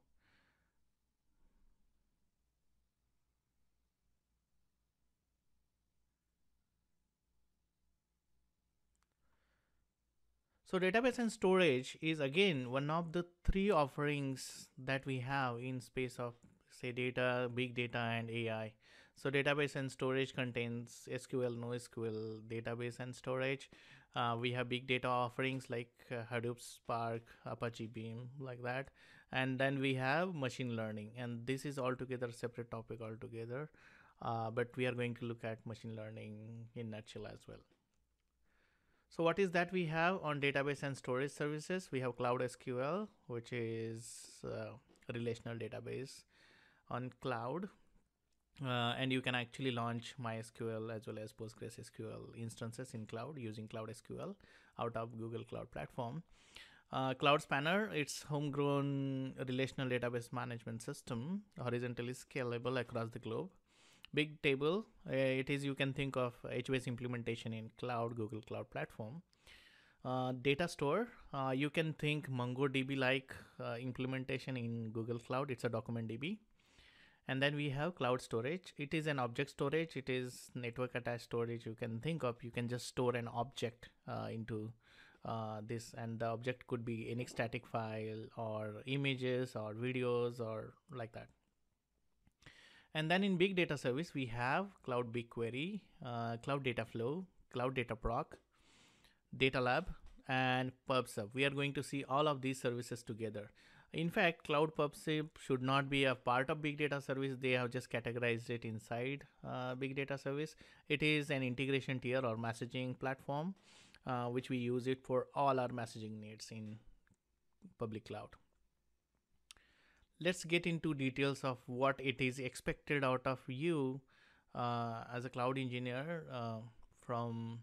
S1: So database and storage is again one of the three offerings that we have in space of say data, big data and AI. So database and storage contains SQL, NoSQL, database and storage. Uh, we have big data offerings like uh, Hadoop, Spark, Apache Beam, like that. And then we have machine learning, and this is altogether separate topic altogether. Uh, but we are going to look at machine learning in nutshell as well. So what is that we have on database and storage services? We have Cloud SQL, which is uh, relational database on cloud uh, and you can actually launch MySQL as well as PostgreSQL instances in cloud using Cloud SQL out of Google Cloud Platform. Uh, cloud Spanner, it's homegrown relational database management system, horizontally scalable across the globe. Big table, uh, it is you can think of HBase implementation in cloud, Google Cloud Platform. Uh, data store, uh, you can think MongoDB like uh, implementation in Google Cloud, it's a document DB and then we have cloud storage it is an object storage it is network attached storage you can think of you can just store an object uh, into uh, this and the object could be any static file or images or videos or like that and then in big data service we have cloud bigquery uh, cloud data flow cloud data proc data lab and pub sub we are going to see all of these services together in fact, Cloud PubSub should not be a part of Big Data Service. They have just categorized it inside uh, Big Data Service. It is an integration tier or messaging platform, uh, which we use it for all our messaging needs in public cloud. Let's get into details of what it is expected out of you uh, as a cloud engineer uh, from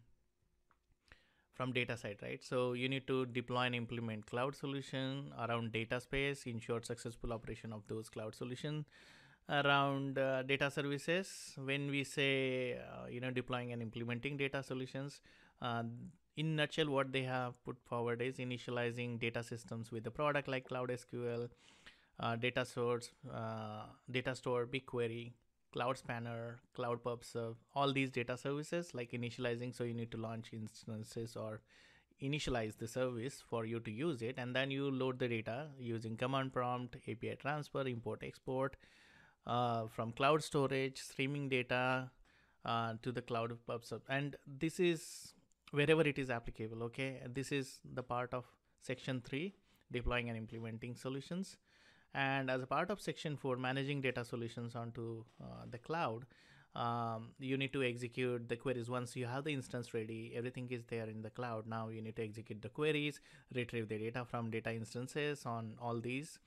S1: from data side, right? So you need to deploy and implement cloud solution around data space, ensure successful operation of those cloud solution around uh, data services. When we say, uh, you know, deploying and implementing data solutions, uh, in nutshell, what they have put forward is initializing data systems with a product like Cloud SQL, uh, data source, uh, data store, BigQuery, Cloud Spanner, Cloud Pub Sub, all these data services like initializing. So you need to launch instances or initialize the service for you to use it. And then you load the data using command prompt, API transfer, import, export uh, from cloud storage, streaming data uh, to the cloud pub sub. And this is wherever it is applicable. Okay. This is the part of section three, deploying and implementing solutions. And as a part of section four, managing data solutions onto uh, the cloud, um, you need to execute the queries once you have the instance ready everything is there in the cloud now you need to execute the queries retrieve the data from data instances on all these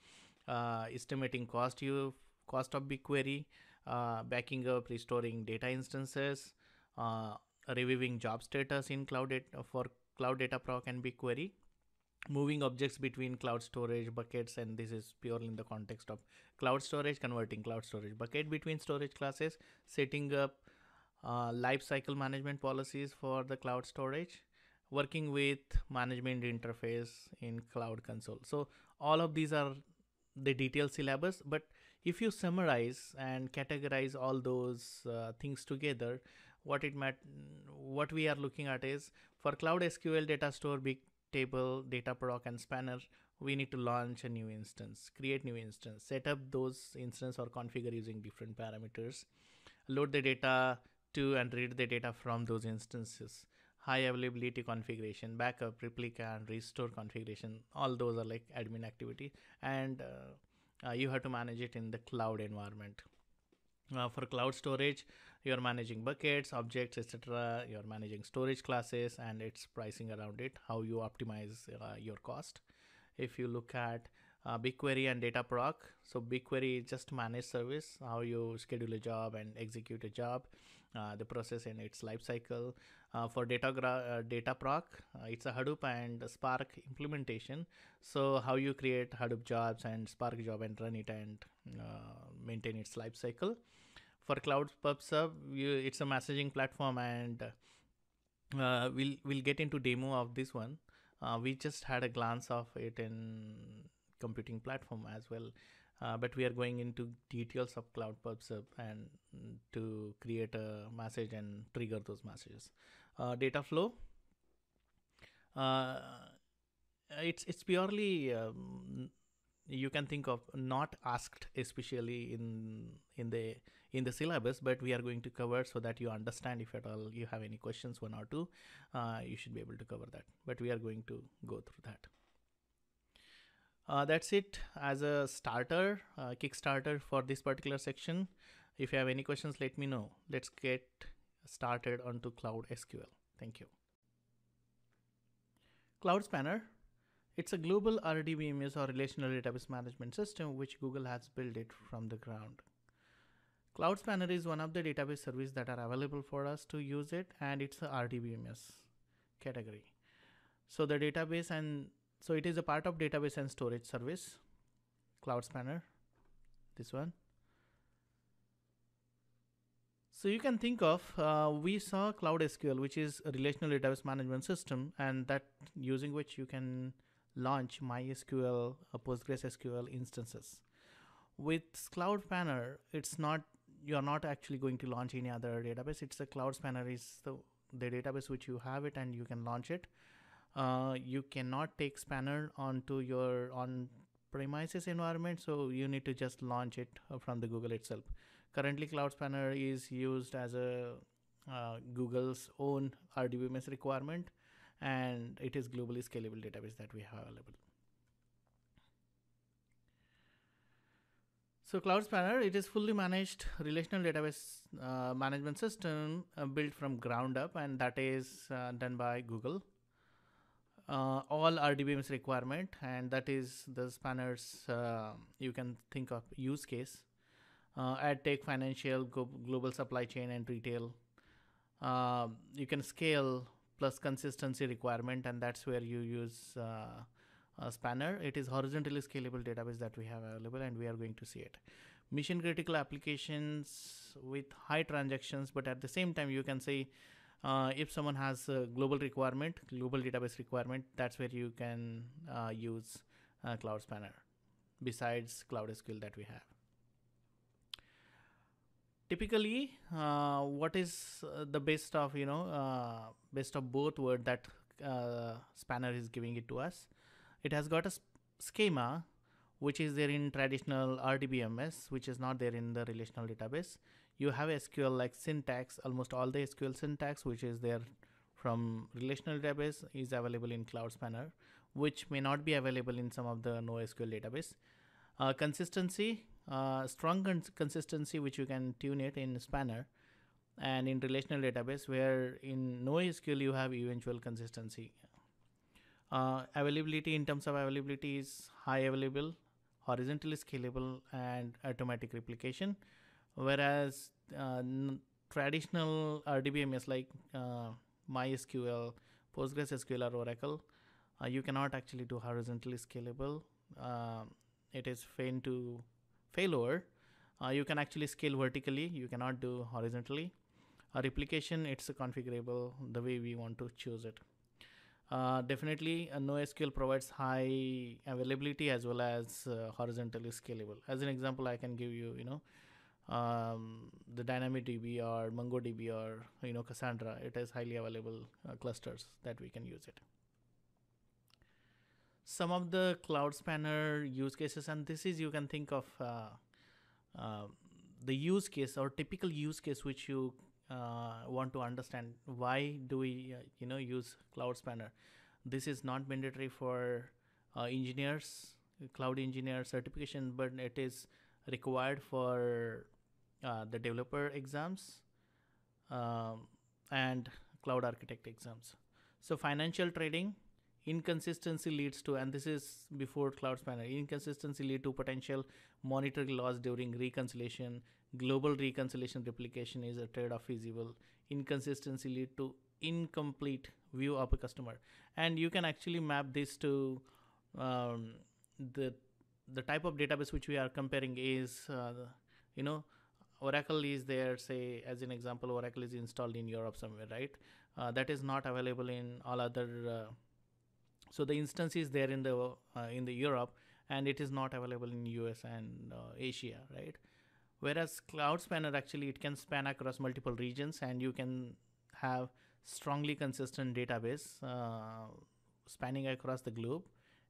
S1: uh, estimating cost you cost of BigQuery uh, backing up restoring data instances uh, reviewing job status in cloud data for cloud data proc and BigQuery moving objects between cloud storage buckets and this is purely in the context of cloud storage converting cloud storage bucket between storage classes setting up uh, lifecycle management policies for the cloud storage working with management interface in cloud console so all of these are the detailed syllabus but if you summarize and categorize all those uh, things together what it mat what we are looking at is for cloud sql data store big table, data proc and spanner, we need to launch a new instance, create new instance, set up those instance or configure using different parameters, load the data to and read the data from those instances, high availability configuration, backup, replica and restore configuration. All those are like admin activity and uh, uh, you have to manage it in the cloud environment. Uh, for cloud storage, you are managing buckets objects etc you are managing storage classes and its pricing around it how you optimize uh, your cost if you look at uh, BigQuery and Dataproc. So BigQuery is just managed service, how you schedule a job and execute a job, uh, the process and its life cycle. Uh, for Datagra- uh, Dataproc, uh, it's a Hadoop and Spark implementation. So how you create Hadoop jobs and Spark job and run it and uh, maintain its life cycle for Cloud Pub Sub, it's a messaging platform, and uh, we'll we'll get into demo of this one. Uh, we just had a glance of it in computing platform as well, uh, but we are going into details of Cloud Pub Sub and to create a message and trigger those messages. Uh, data flow. Uh, it's it's purely. Um, you can think of not asked especially in in the in the syllabus, but we are going to cover so that you understand if at all you have any questions, one or two, uh, you should be able to cover that. But we are going to go through that. Uh, that's it as a starter, uh, Kickstarter for this particular section. If you have any questions, let me know. Let's get started onto Cloud SQL. Thank you. Cloud Spanner it's a global RDBMS or relational database management system which Google has built it from the ground Cloud Spanner is one of the database service that are available for us to use it and it's a RDBMS category. So the database and so it is a part of database and storage service, Cloud Spanner, this one. So you can think of, uh, we saw Cloud SQL, which is a relational database management system and that using which you can launch MySQL, a uh, PostgreSQL instances. With Cloud Spanner, it's not you are not actually going to launch any other database. It's a Cloud Spanner is the, the database which you have it and you can launch it. Uh, you cannot take Spanner onto your on premises environment, so you need to just launch it uh, from the Google itself. Currently, Cloud Spanner is used as a uh, Google's own RDBMS requirement, and it is globally scalable database that we have available. So Cloud Spanner, it is fully managed relational database uh, management system uh, built from ground up, and that is uh, done by Google. Uh, all RDBMS requirement, and that is the Spanner's uh, you can think of use case. Uh, ad tech, financial, global supply chain, and retail. you can scale plus consistency requirement, and that's where you use uh, spanner it is horizontally scalable database that we have available and we are going to see it mission critical applications with high transactions but at the same time you can say uh, if someone has a global requirement global database requirement that's where you can uh, use uh, cloud spanner besides cloud sql that we have typically uh, what is uh, the best of you know best of both world that spanner is giving it to us it has got a schema which is there in traditional RDBMS, which is not there in the relational database. You have SQL like syntax, almost all the SQL syntax, which is there from relational database is available in Cloud Spanner, which may not be available in some of the NoSQL database. Uh, consistency, uh, strong cons consistency, which you can tune it in Spanner and in relational database where in NoSQL you have eventual consistency uh, availability in terms of availability is high available, horizontally scalable, and automatic replication. Whereas uh, traditional RDBMS uh, like uh, MySQL, PostgreSQL, or Oracle, uh, you cannot actually do horizontally scalable. Uh, it is fain to failover. you can actually scale vertically. You cannot do horizontally. A replication, it's configurable the way we want to choose it. Uh, definitely, uh, NoSQL provides high availability as well as uh, horizontally scalable. As an example, I can give you, you know, um, the DynamoDB or MongoDB or you know Cassandra. It has highly available uh, clusters that we can use it. Some of the Cloud Spanner use cases, and this is you can think of uh, um, the use case or typical use case which you uh, want to understand why do we uh, you know use cloud spanner this is not mandatory for uh, engineers cloud engineer certification but it is required for uh, the developer exams um, and cloud architect exams so financial trading inconsistency leads to and this is before cloud spanner inconsistency lead to potential monetary loss during reconciliation Global reconciliation replication is a trade-off feasible. Inconsistency lead to incomplete view of a customer. And you can actually map this to um, the the type of database which we are comparing is, uh, you know, Oracle is there, say, as an example, Oracle is installed in Europe somewhere, right? Uh, that is not available in all other. Uh, so the instance is there in the uh, in the Europe, and it is not available in US and uh, Asia, right? Whereas Cloud Spanner actually it can span across multiple regions and you can have strongly consistent database uh, spanning across the globe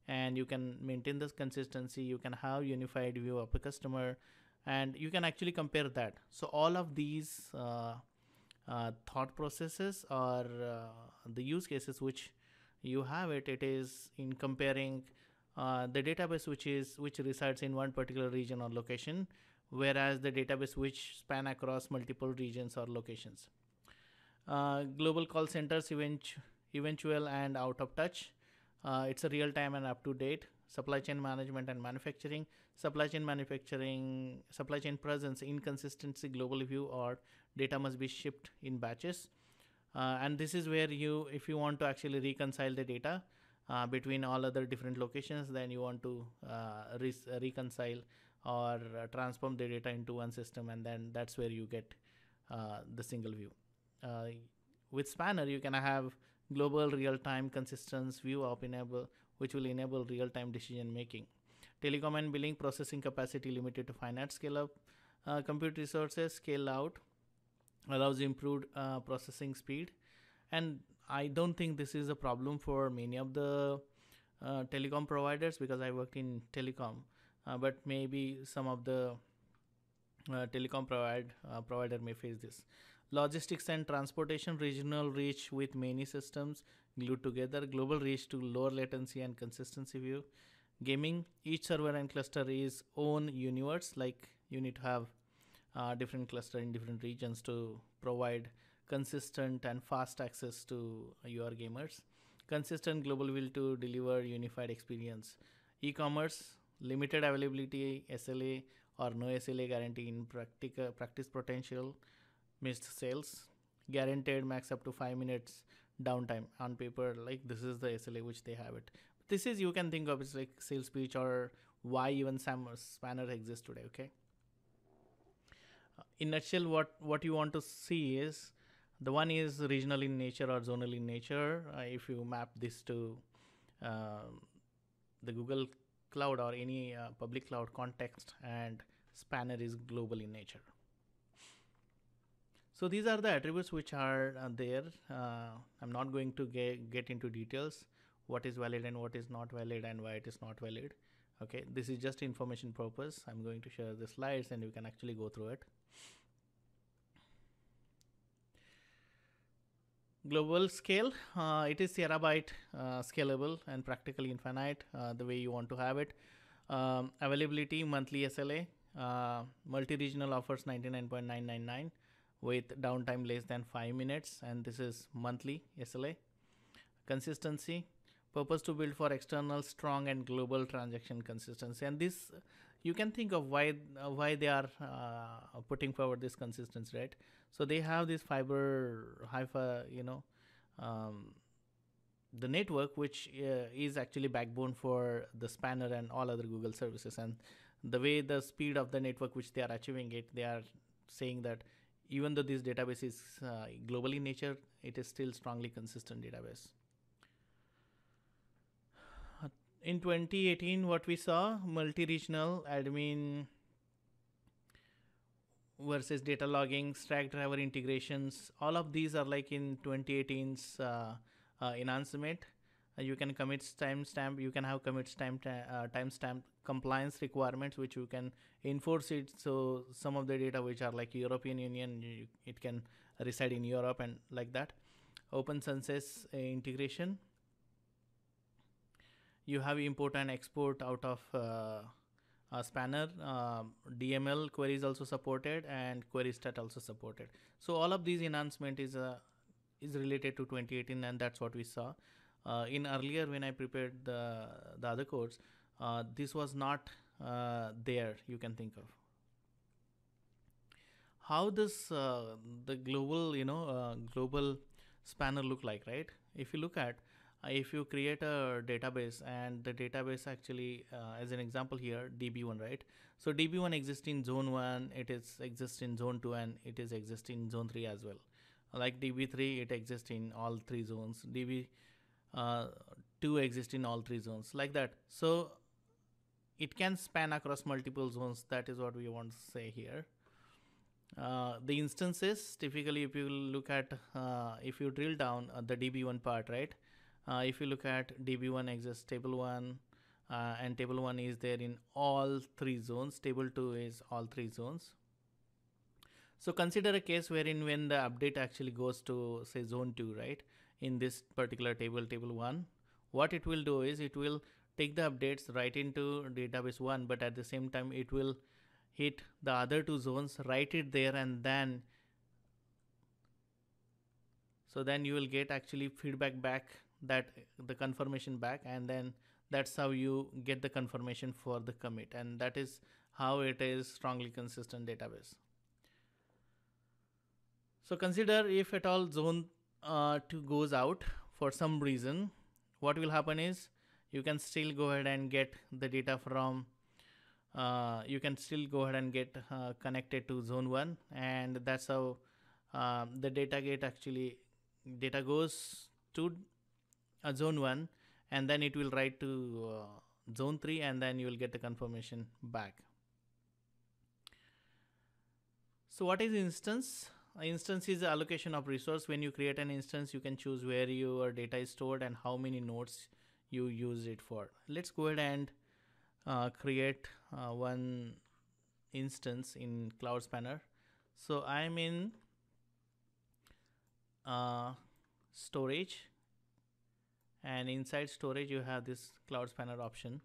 S1: and you can maintain this consistency you can have unified view of a customer and you can actually compare that so all of these uh, uh, thought processes or uh, the use cases which you have it it is in comparing uh, the database which is which resides in one particular region or location whereas the database which span across multiple regions or locations. Uh, global call centers event eventual and out of touch. Uh, it's a real time and up to date supply chain management and manufacturing, supply chain manufacturing, supply chain presence, inconsistency, global view, or data must be shipped in batches. Uh, and this is where you, if you want to actually reconcile the data uh, between all other different locations, then you want to uh, reconcile or uh, transform the data into one system and then that's where you get uh, the single view. Uh, with Spanner, you can have global real-time consistent view of enable, which will enable real-time decision making. Telecom and billing processing capacity limited to finite scale-up. Uh, compute resources scale-out allows improved uh, processing speed. And I don't think this is a problem for many of the uh, telecom providers because I worked in telecom uh, but maybe some of the uh, telecom provide, uh, provider may face this. Logistics and transportation regional reach with many systems glued together, global reach to lower latency and consistency view. Gaming, each server and cluster is own universe, like you need to have uh, different cluster in different regions to provide consistent and fast access to your gamers. Consistent global will to deliver unified experience. E-commerce, limited availability, SLA or no SLA guarantee in practical, practice potential, missed sales, guaranteed max up to 5 minutes downtime. On paper, like this is the SLA which they have it. This is you can think of it's like sales pitch or why even SAM spanner exists today. Okay. In nutshell, what what you want to see is the one is regional in nature or zonal in nature. Uh, if you map this to uh, the Google cloud or any uh, public cloud context and spanner is global in nature. So these are the attributes which are uh, there. Uh, I'm not going to get, get into details what is valid and what is not valid and why it is not valid. Okay, this is just information purpose. I'm going to share the slides and you can actually go through it. global scale uh, it is terabyte uh, scalable and practically infinite uh, the way you want to have it um, availability monthly sla uh, multi-regional offers 99.999 with downtime less than 5 minutes and this is monthly sla consistency purpose to build for external strong and global transaction consistency and this you can think of why uh, why they are uh, putting forward this consistency right so they have this fiber hypha you know um, the network which uh, is actually backbone for the spanner and all other google services and the way the speed of the network which they are achieving it they are saying that even though this database is uh, global in nature it is still strongly consistent database in 2018 what we saw multi-regional admin versus data logging, stack driver integrations. All of these are like in 2018's uh, uh, enhancement. Uh, you can commit timestamp. You can have commit time uh, timestamp compliance requirements, which you can enforce it. So some of the data which are like European Union, you, it can reside in Europe and like that. Open Census uh, integration. You have import and export out of uh, uh, spanner uh, dml queries also supported and query stat also supported so all of these enhancement is uh, is related to 2018 and that's what we saw uh, in earlier when i prepared the the other codes uh, this was not there you can think of how this the global you know global spanner look like right if you look at uh, if you create a database and the database actually uh, as an example here db1 right so db1 exists in zone 1 it is exists in zone 2 and it is exists in zone 3 as well like db3 it exists in all three zones db2 uh, exists in all three zones like that so it can span across multiple zones that is what we want to say here uh, the instances typically if you look at uh, if you drill down uh, the db1 part right uh, if you look at DB1 exists table 1 uh, and table 1 is there in all three zones. Table 2 is all three zones. So consider a case wherein when the update actually goes to say zone 2, right? In this particular table, table 1, what it will do is it will take the updates right into database 1, but at the same time it will hit the other two zones, write it there and then so then you will get actually feedback back that the confirmation back and then that's how you get the confirmation for the commit and that is how it is strongly consistent database. So consider if at all zone uh, 2 goes out for some reason, what will happen is you can still go ahead and get the data from uh, you can still go ahead and get uh, connected to zone 1 and that's how uh, the data gate actually data goes to uh, zone 1 and then it will write to uh, zone 3 and then you will get the confirmation back. So what is instance? Instance is the allocation of resource. When you create an instance, you can choose where your data is stored and how many nodes you use it for. Let's go ahead and uh, create uh, one instance in Cloud Spanner. So I'm in uh, storage and inside storage you have this cloud spanner option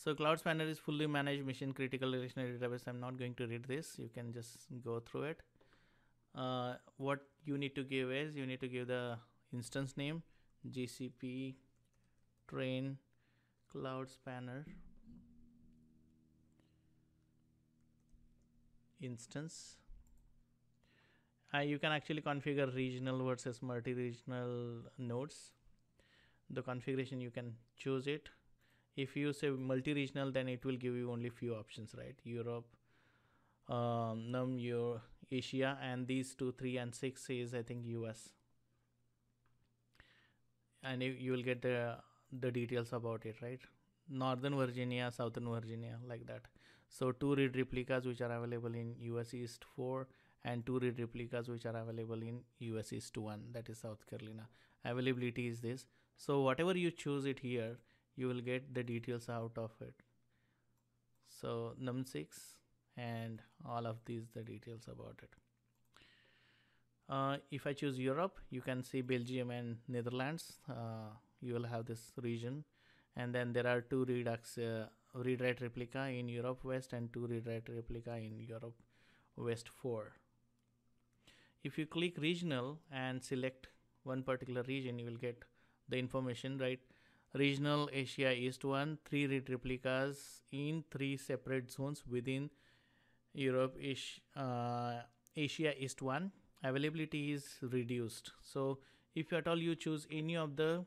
S1: so cloud spanner is fully managed mission critical relational database i'm not going to read this you can just go through it uh, what you need to give is you need to give the instance name gcp train cloud spanner instance uh, you can actually configure regional versus multi-regional nodes the configuration you can choose it if you say multi-regional then it will give you only few options right europe um, num your asia and these two three and six is i think us and you, you will get the the details about it right northern virginia southern virginia like that so two read replicas which are available in us east 4 and two read replicas which are available in us east 1 that is south carolina availability is this so whatever you choose it here you will get the details out of it so num6 and all of these the details about it uh, if I choose Europe you can see Belgium and Netherlands uh, you will have this region and then there are two redux uh, read write replica in Europe West and two read write replica in Europe West 4 if you click regional and select one particular region you will get the information, right? Regional Asia East one, three read replicas in three separate zones within Europe, Ish, uh, Asia East one. Availability is reduced. So if at all you choose any of the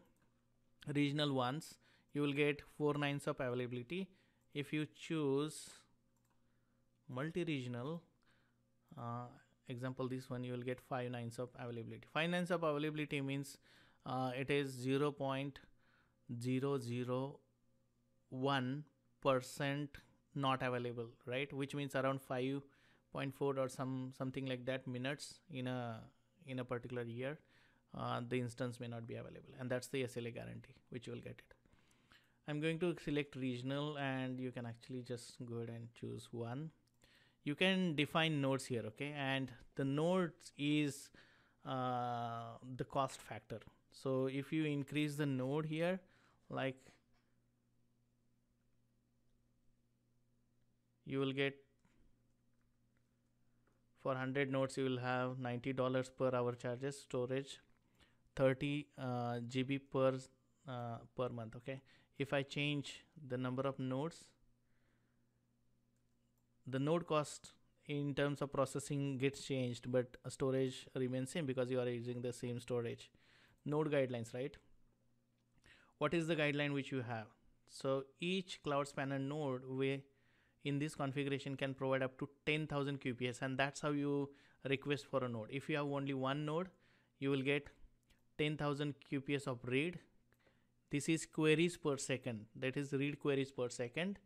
S1: regional ones, you will get four nines of availability. If you choose multi-regional, uh, example this one, you will get five nines of availability. Five nines of availability means uh, it is 0.001 percent not available right which means around 5.4 or some something like that minutes in a in a particular year uh, the instance may not be available and that's the SLA guarantee which you will get it I'm going to select regional and you can actually just go ahead and choose one you can define nodes here okay and the nodes is uh, the cost factor so if you increase the node here like you will get for 100 nodes you will have $90 per hour charges storage 30 uh, GB per uh, per month okay if I change the number of nodes the node cost in terms of processing gets changed but storage remains same because you are using the same storage node guidelines, right? What is the guideline which you have? So each Cloud Spanner node we in this configuration can provide up to 10,000 QPS and that's how you request for a node. If you have only one node, you will get 10,000 QPS of read. This is queries per second. That is read queries per second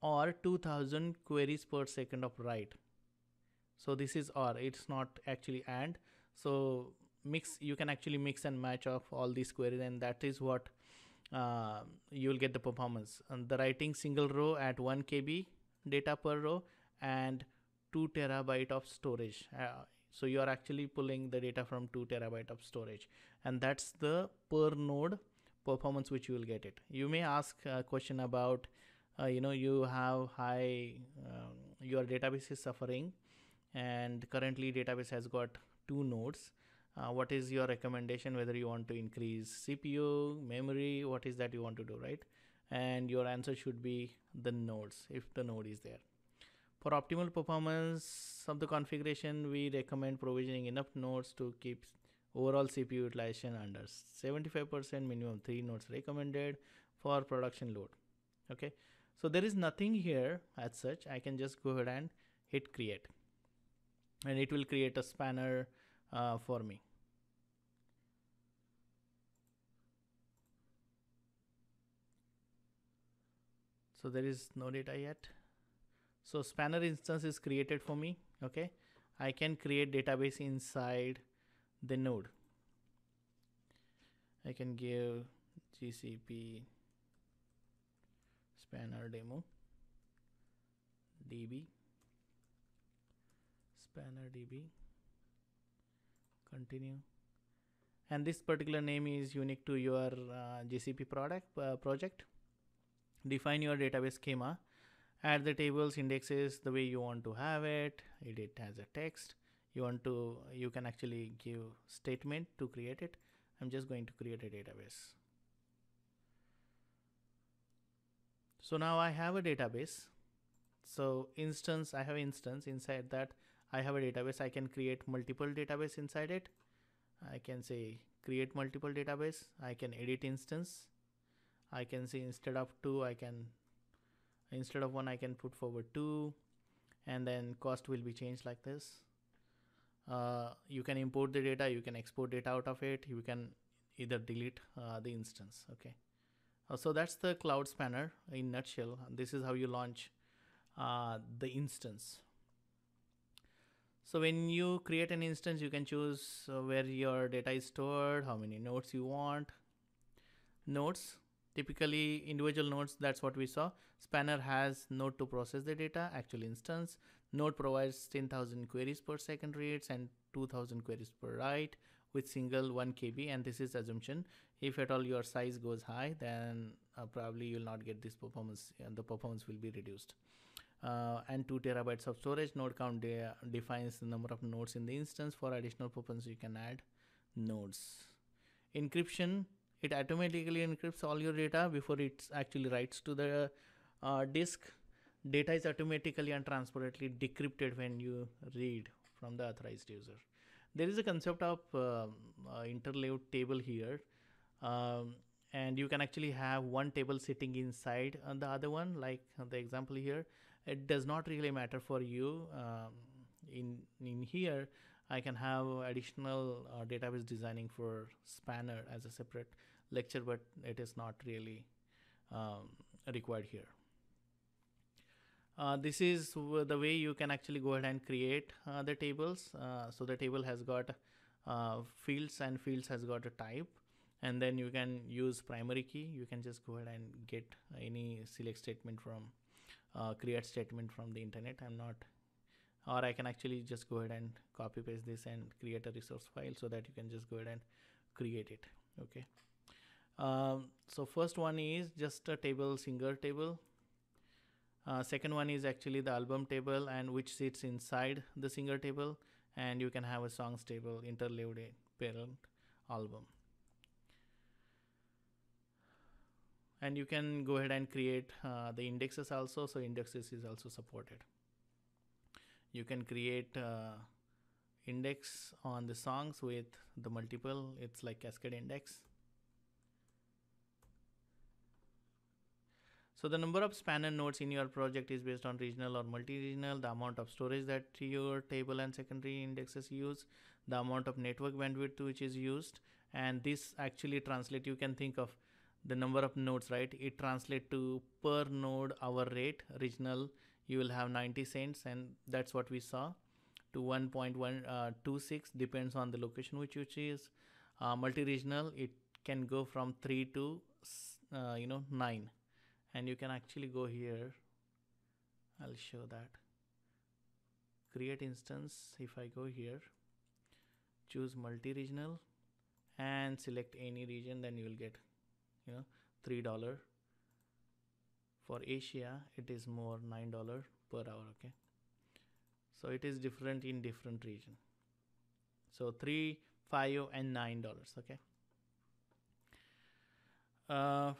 S1: or 2000 queries per second of write. So this is or it's not actually and. So mix you can actually mix and match of all these queries and that is what uh, you'll get the performance and the writing single row at 1 KB data per row and 2 terabyte of storage uh, so you are actually pulling the data from 2 terabyte of storage and that's the per node performance which you will get it you may ask a question about uh, you know you have high um, your database is suffering and currently database has got two nodes uh, what is your recommendation whether you want to increase cpu memory what is that you want to do right and your answer should be the nodes if the node is there for optimal performance of the configuration we recommend provisioning enough nodes to keep overall cpu utilization under 75% minimum 3 nodes recommended for production load okay so there is nothing here as such i can just go ahead and hit create and it will create a spanner uh, for me so there is no data yet so spanner instance is created for me okay I can create database inside the node I can give GCP spanner demo db spanner db continue and this particular name is unique to your uh, GCP product uh, project define your database schema, add the tables, indexes, the way you want to have it, edit as a text. You want to, you can actually give statement to create it. I'm just going to create a database. So now I have a database. So instance, I have instance inside that I have a database. I can create multiple database inside it. I can say create multiple database. I can edit instance I can see instead of 2 I can instead of 1 I can put forward 2 and then cost will be changed like this uh, you can import the data you can export data out of it you can either delete uh, the instance okay uh, so that's the cloud spanner in nutshell this is how you launch uh, the instance so when you create an instance you can choose uh, where your data is stored how many nodes you want nodes Typically individual nodes, that's what we saw. Spanner has node to process the data, actual instance. Node provides 10,000 queries per second reads and 2000 queries per write with single 1 KB and this is assumption. If at all your size goes high, then uh, probably you'll not get this performance and the performance will be reduced. Uh, and 2 terabytes of storage. Node count de defines the number of nodes in the instance. For additional performance, you can add nodes. Encryption it automatically encrypts all your data before it actually writes to the uh, disk data is automatically and transparently decrypted when you read from the authorized user there is a concept of um, uh, interleaved table here um, and you can actually have one table sitting inside the other one like uh, the example here it does not really matter for you um, in in here I can have additional uh, database designing for Spanner as a separate lecture, but it is not really um, required here. Uh, this is the way you can actually go ahead and create uh, the tables. Uh, so the table has got uh, fields and fields has got a type and then you can use primary key. You can just go ahead and get any select statement from uh, create statement from the internet. I'm not or I can actually just go ahead and copy paste this and create a resource file so that you can just go ahead and create it okay um, so first one is just a table single table uh, second one is actually the album table and which sits inside the single table and you can have a songs table interleaved parent album and you can go ahead and create uh, the indexes also so indexes is also supported you can create index on the songs with the multiple it's like cascade index so the number of spanner nodes in your project is based on regional or multi-regional the amount of storage that your table and secondary indexes use the amount of network bandwidth which is used and this actually translate you can think of the number of nodes right it translate to per node hour rate regional you will have 90 cents and that's what we saw to 1.126 uh, depends on the location which you choose uh, multi-regional it can go from 3 to uh, you know 9 and you can actually go here I'll show that create instance if I go here choose multi-regional and select any region then you will get you know three dollar for Asia it is more nine dollar per hour okay so it is different in different region so three five and nine dollars okay uh,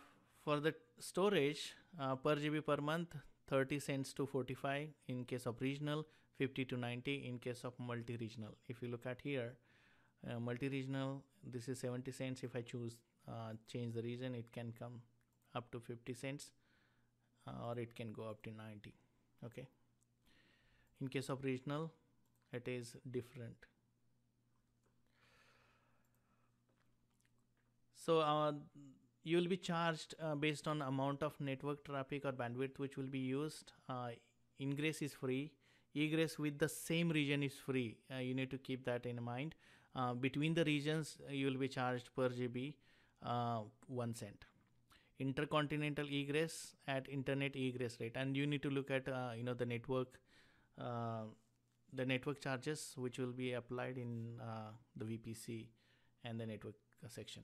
S1: for the storage uh, per GB per month 30 cents to 45 in case of regional 50 to 90 in case of multi-regional if you look at here uh, multi-regional this is 70 cents if I choose uh, change the region it can come up to 50 cents or it can go up to 90 okay in case of regional it is different so uh, you will be charged uh, based on amount of network traffic or bandwidth which will be used uh, ingress is free egress with the same region is free uh, you need to keep that in mind uh, between the regions uh, you will be charged per GB 1 cent intercontinental egress at internet egress rate and you need to look at uh, you know the network uh, the network charges which will be applied in uh, the VPC and the network uh, section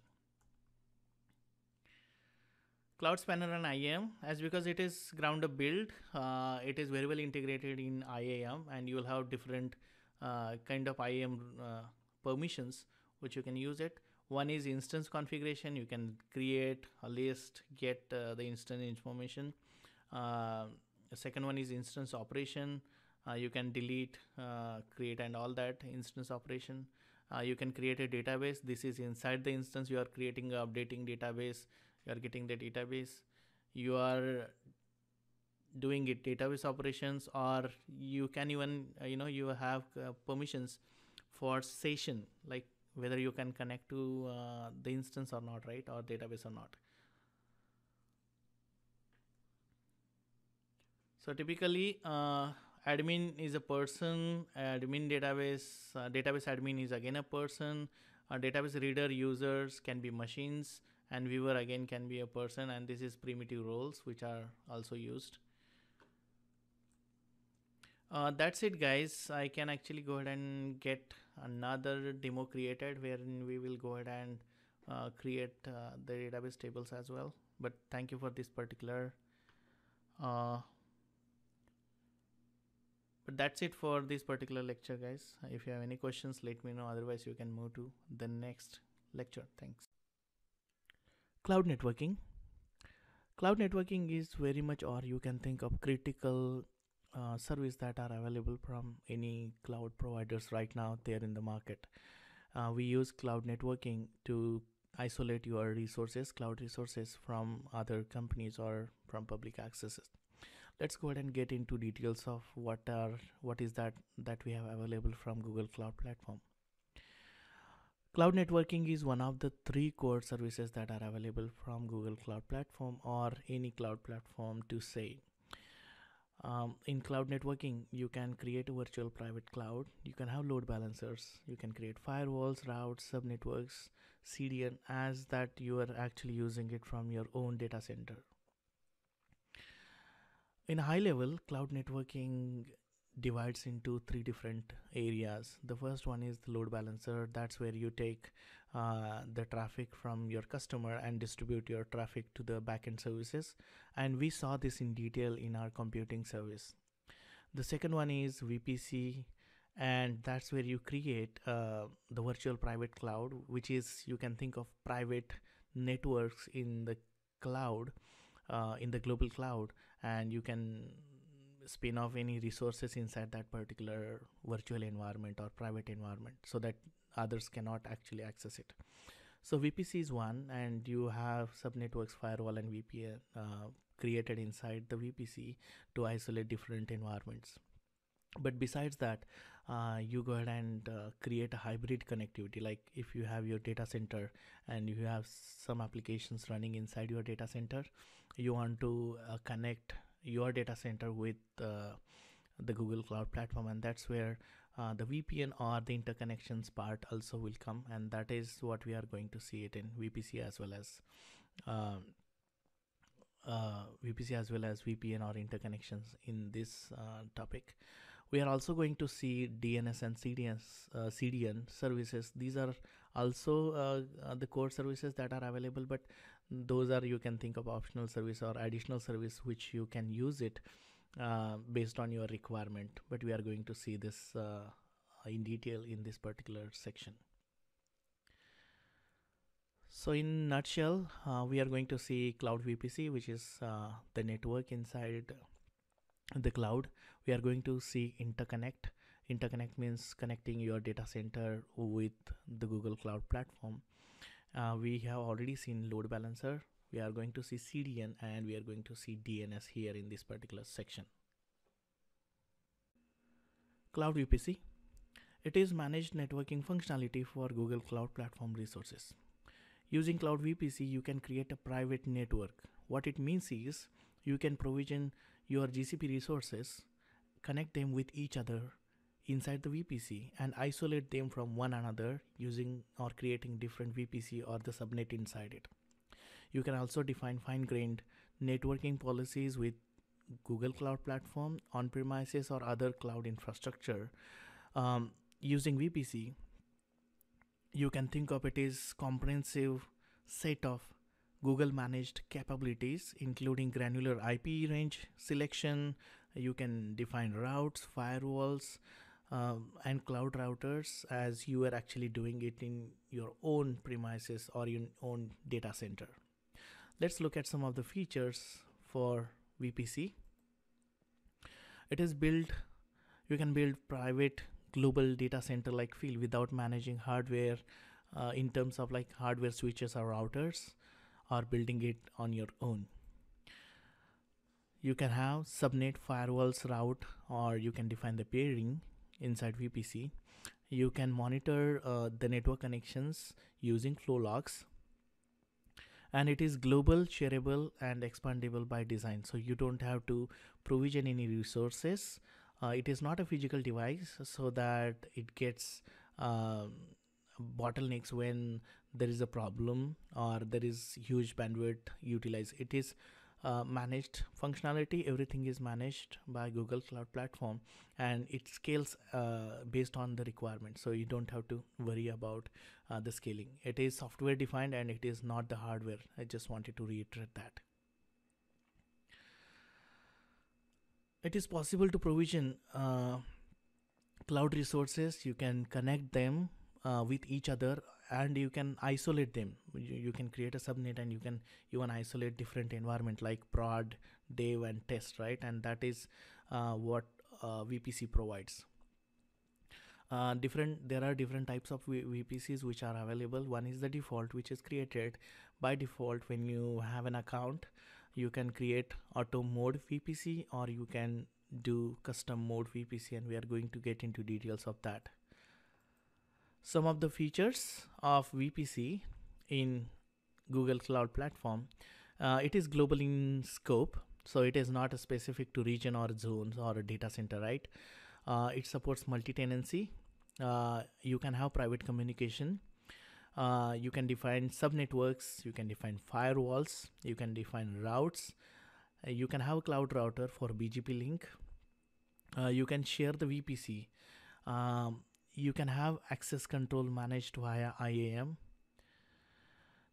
S1: cloud spanner and IAM as because it is ground up build uh, it is very well integrated in IAM and you will have different uh, kind of IAM permissions which you can use it one is instance configuration you can create a list get uh, the instance information uh, second one is instance operation uh, you can delete uh, create and all that instance operation uh, you can create a database this is inside the instance you are creating updating database you are getting the database you are doing it database operations or you can even uh, you know you have permissions for session like whether you can connect to uh, the instance or not, right, or database or not. So typically, uh, admin is a person, admin database, uh, database admin is again a person, a database reader users can be machines, and viewer again can be a person, and this is primitive roles which are also used. Uh, that's it guys I can actually go ahead and get another demo created wherein we will go ahead and uh, create uh, the database tables as well but thank you for this particular uh, but that's it for this particular lecture guys if you have any questions let me know otherwise you can move to the next lecture thanks cloud networking cloud networking is very much or you can think of critical uh, service that are available from any cloud providers right now there in the market uh, we use cloud networking to isolate your resources cloud resources from other companies or from public accesses let's go ahead and get into details of what are what is that that we have available from google cloud platform cloud networking is one of the three core services that are available from google cloud platform or any cloud platform to say um, in cloud networking you can create a virtual private cloud you can have load balancers you can create firewalls routes subnetworks cdn as that you are actually using it from your own data center in high level cloud networking divides into three different areas the first one is the load balancer that's where you take uh, the traffic from your customer and distribute your traffic to the backend services and we saw this in detail in our computing service the second one is vpc and that's where you create uh, the virtual private cloud which is you can think of private networks in the cloud uh, in the global cloud and you can spin off any resources inside that particular virtual environment or private environment so that others cannot actually access it. So VPC is one, and you have subnetworks, firewall, and VPN uh, created inside the VPC to isolate different environments. But besides that, uh, you go ahead and uh, create a hybrid connectivity. Like if you have your data center and you have some applications running inside your data center, you want to uh, connect your data center with uh, the Google Cloud Platform, and that's where uh, the VPN or the interconnections part also will come, and that is what we are going to see it in VPC as well as um, uh, VPC as well as VPN or interconnections in this uh, topic. We are also going to see DNS and uh, CDN services. These are also uh, uh, the core services that are available, but those are you can think of optional service or additional service which you can use it uh, based on your requirement but we are going to see this uh, in detail in this particular section so in nutshell uh, we are going to see cloud vpc which is uh, the network inside the cloud we are going to see interconnect interconnect means connecting your data center with the google cloud platform uh, we have already seen load balancer we are going to see CDN and we are going to see DNS here in this particular section cloud VPC it is managed networking functionality for Google Cloud Platform resources using cloud VPC you can create a private network what it means is you can provision your GCP resources connect them with each other inside the VPC and isolate them from one another using or creating different VPC or the subnet inside it. You can also define fine-grained networking policies with Google Cloud Platform, on-premises or other cloud infrastructure. Um, using VPC, you can think of it as comprehensive set of Google managed capabilities, including granular IP range selection. You can define routes, firewalls, um, and cloud routers as you are actually doing it in your own premises or your own data center. Let's look at some of the features for VPC. It is built, you can build private global data center like feel without managing hardware uh, in terms of like hardware switches or routers or building it on your own you can have subnet firewalls route or you can define the pairing inside VPC. You can monitor uh, the network connections using flow logs and it is global shareable and expandable by design so you don't have to provision any resources uh, it is not a physical device so that it gets uh, bottlenecks when there is a problem or there is huge bandwidth utilized it is uh, managed functionality everything is managed by google cloud platform and it scales uh, based on the requirement so you don't have to worry about uh, the scaling it is software defined and it is not the hardware i just wanted to reiterate that it is possible to provision uh, cloud resources you can connect them uh, with each other and you can isolate them you, you can create a subnet and you can even isolate different environment like prod dev and test right and that is uh, what uh, vpc provides uh, different there are different types of v vpcs which are available one is the default which is created by default when you have an account you can create auto mode vpc or you can do custom mode vpc and we are going to get into details of that some of the features of VPC in Google Cloud Platform, uh, it is global in scope, so it is not specific to region or zones or a data center, right? Uh, it supports multi-tenancy. Uh, you can have private communication. Uh, you can define subnetworks. You can define firewalls. You can define routes. Uh, you can have a cloud router for BGP link. Uh, you can share the VPC. Um, you can have access control managed via IAM.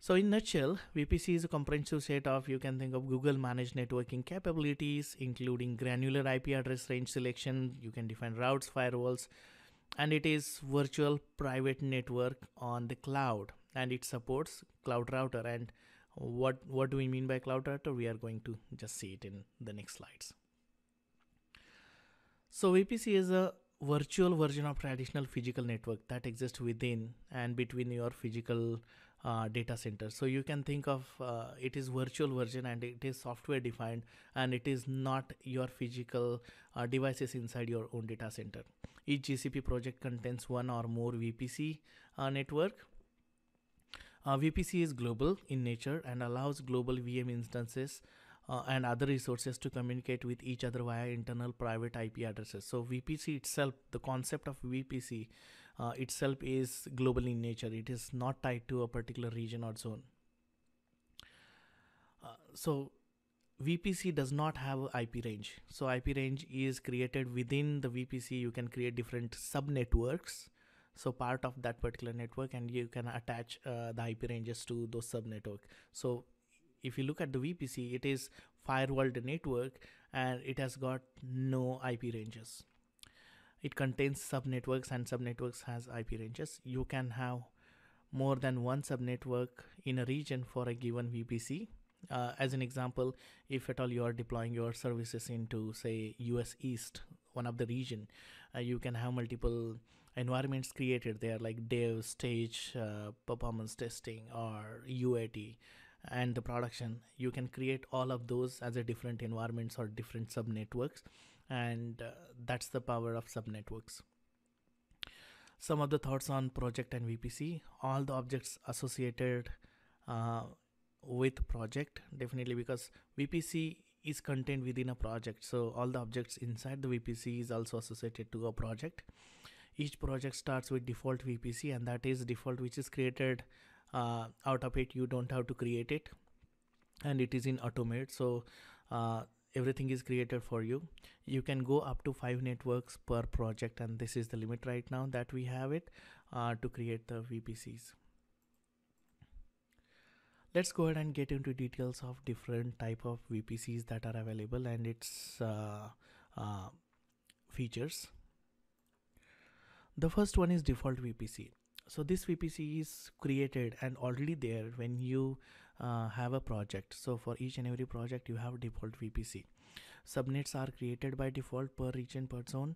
S1: So in nutshell, VPC is a comprehensive set of, you can think of Google managed networking capabilities, including granular IP address range selection. You can define routes, firewalls, and it is virtual private network on the cloud and it supports cloud router. And what, what do we mean by cloud router? We are going to just see it in the next slides. So VPC is a virtual version of traditional physical network that exists within and between your physical uh, data center so you can think of uh, it is virtual version and it is software defined and it is not your physical uh, devices inside your own data center each gcp project contains one or more vpc uh, network uh, vpc is global in nature and allows global vm instances uh, and other resources to communicate with each other via internal private IP addresses. So VPC itself, the concept of VPC uh, itself is global in nature. It is not tied to a particular region or zone. Uh, so VPC does not have IP range. So IP range is created within the VPC. You can create different sub networks. So part of that particular network and you can attach uh, the IP ranges to those sub network. So if you look at the VPC, it is firewalled network and it has got no IP ranges. It contains subnetworks and subnetworks has IP ranges. You can have more than one subnetwork in a region for a given VPC. Uh, as an example, if at all you are deploying your services into say US East, one of the region, uh, you can have multiple environments created there like dev, stage, uh, performance testing or UAT and the production you can create all of those as a different environments or different sub networks and uh, that's the power of sub networks some of the thoughts on project and vpc all the objects associated uh, with project definitely because vpc is contained within a project so all the objects inside the vpc is also associated to a project each project starts with default vpc and that is default which is created uh, out of it you don't have to create it and it is in automate so uh, everything is created for you you can go up to five networks per project and this is the limit right now that we have it uh, to create the VPCs let's go ahead and get into details of different type of VPCs that are available and its uh, uh, features the first one is default VPC so this VPC is created and already there when you uh, have a project. So for each and every project, you have default VPC. Subnets are created by default per region per zone.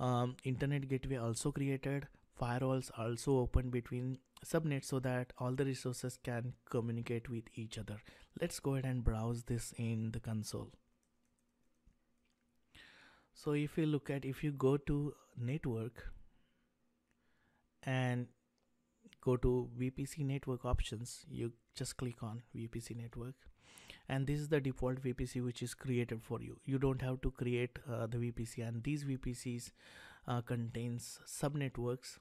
S1: Um, internet gateway also created. Firewalls also open between subnets so that all the resources can communicate with each other. Let's go ahead and browse this in the console. So if you look at if you go to network and go to VPC network options you just click on VPC network and this is the default VPC which is created for you you don't have to create uh, the VPC and these VPCs uh, contains subnetworks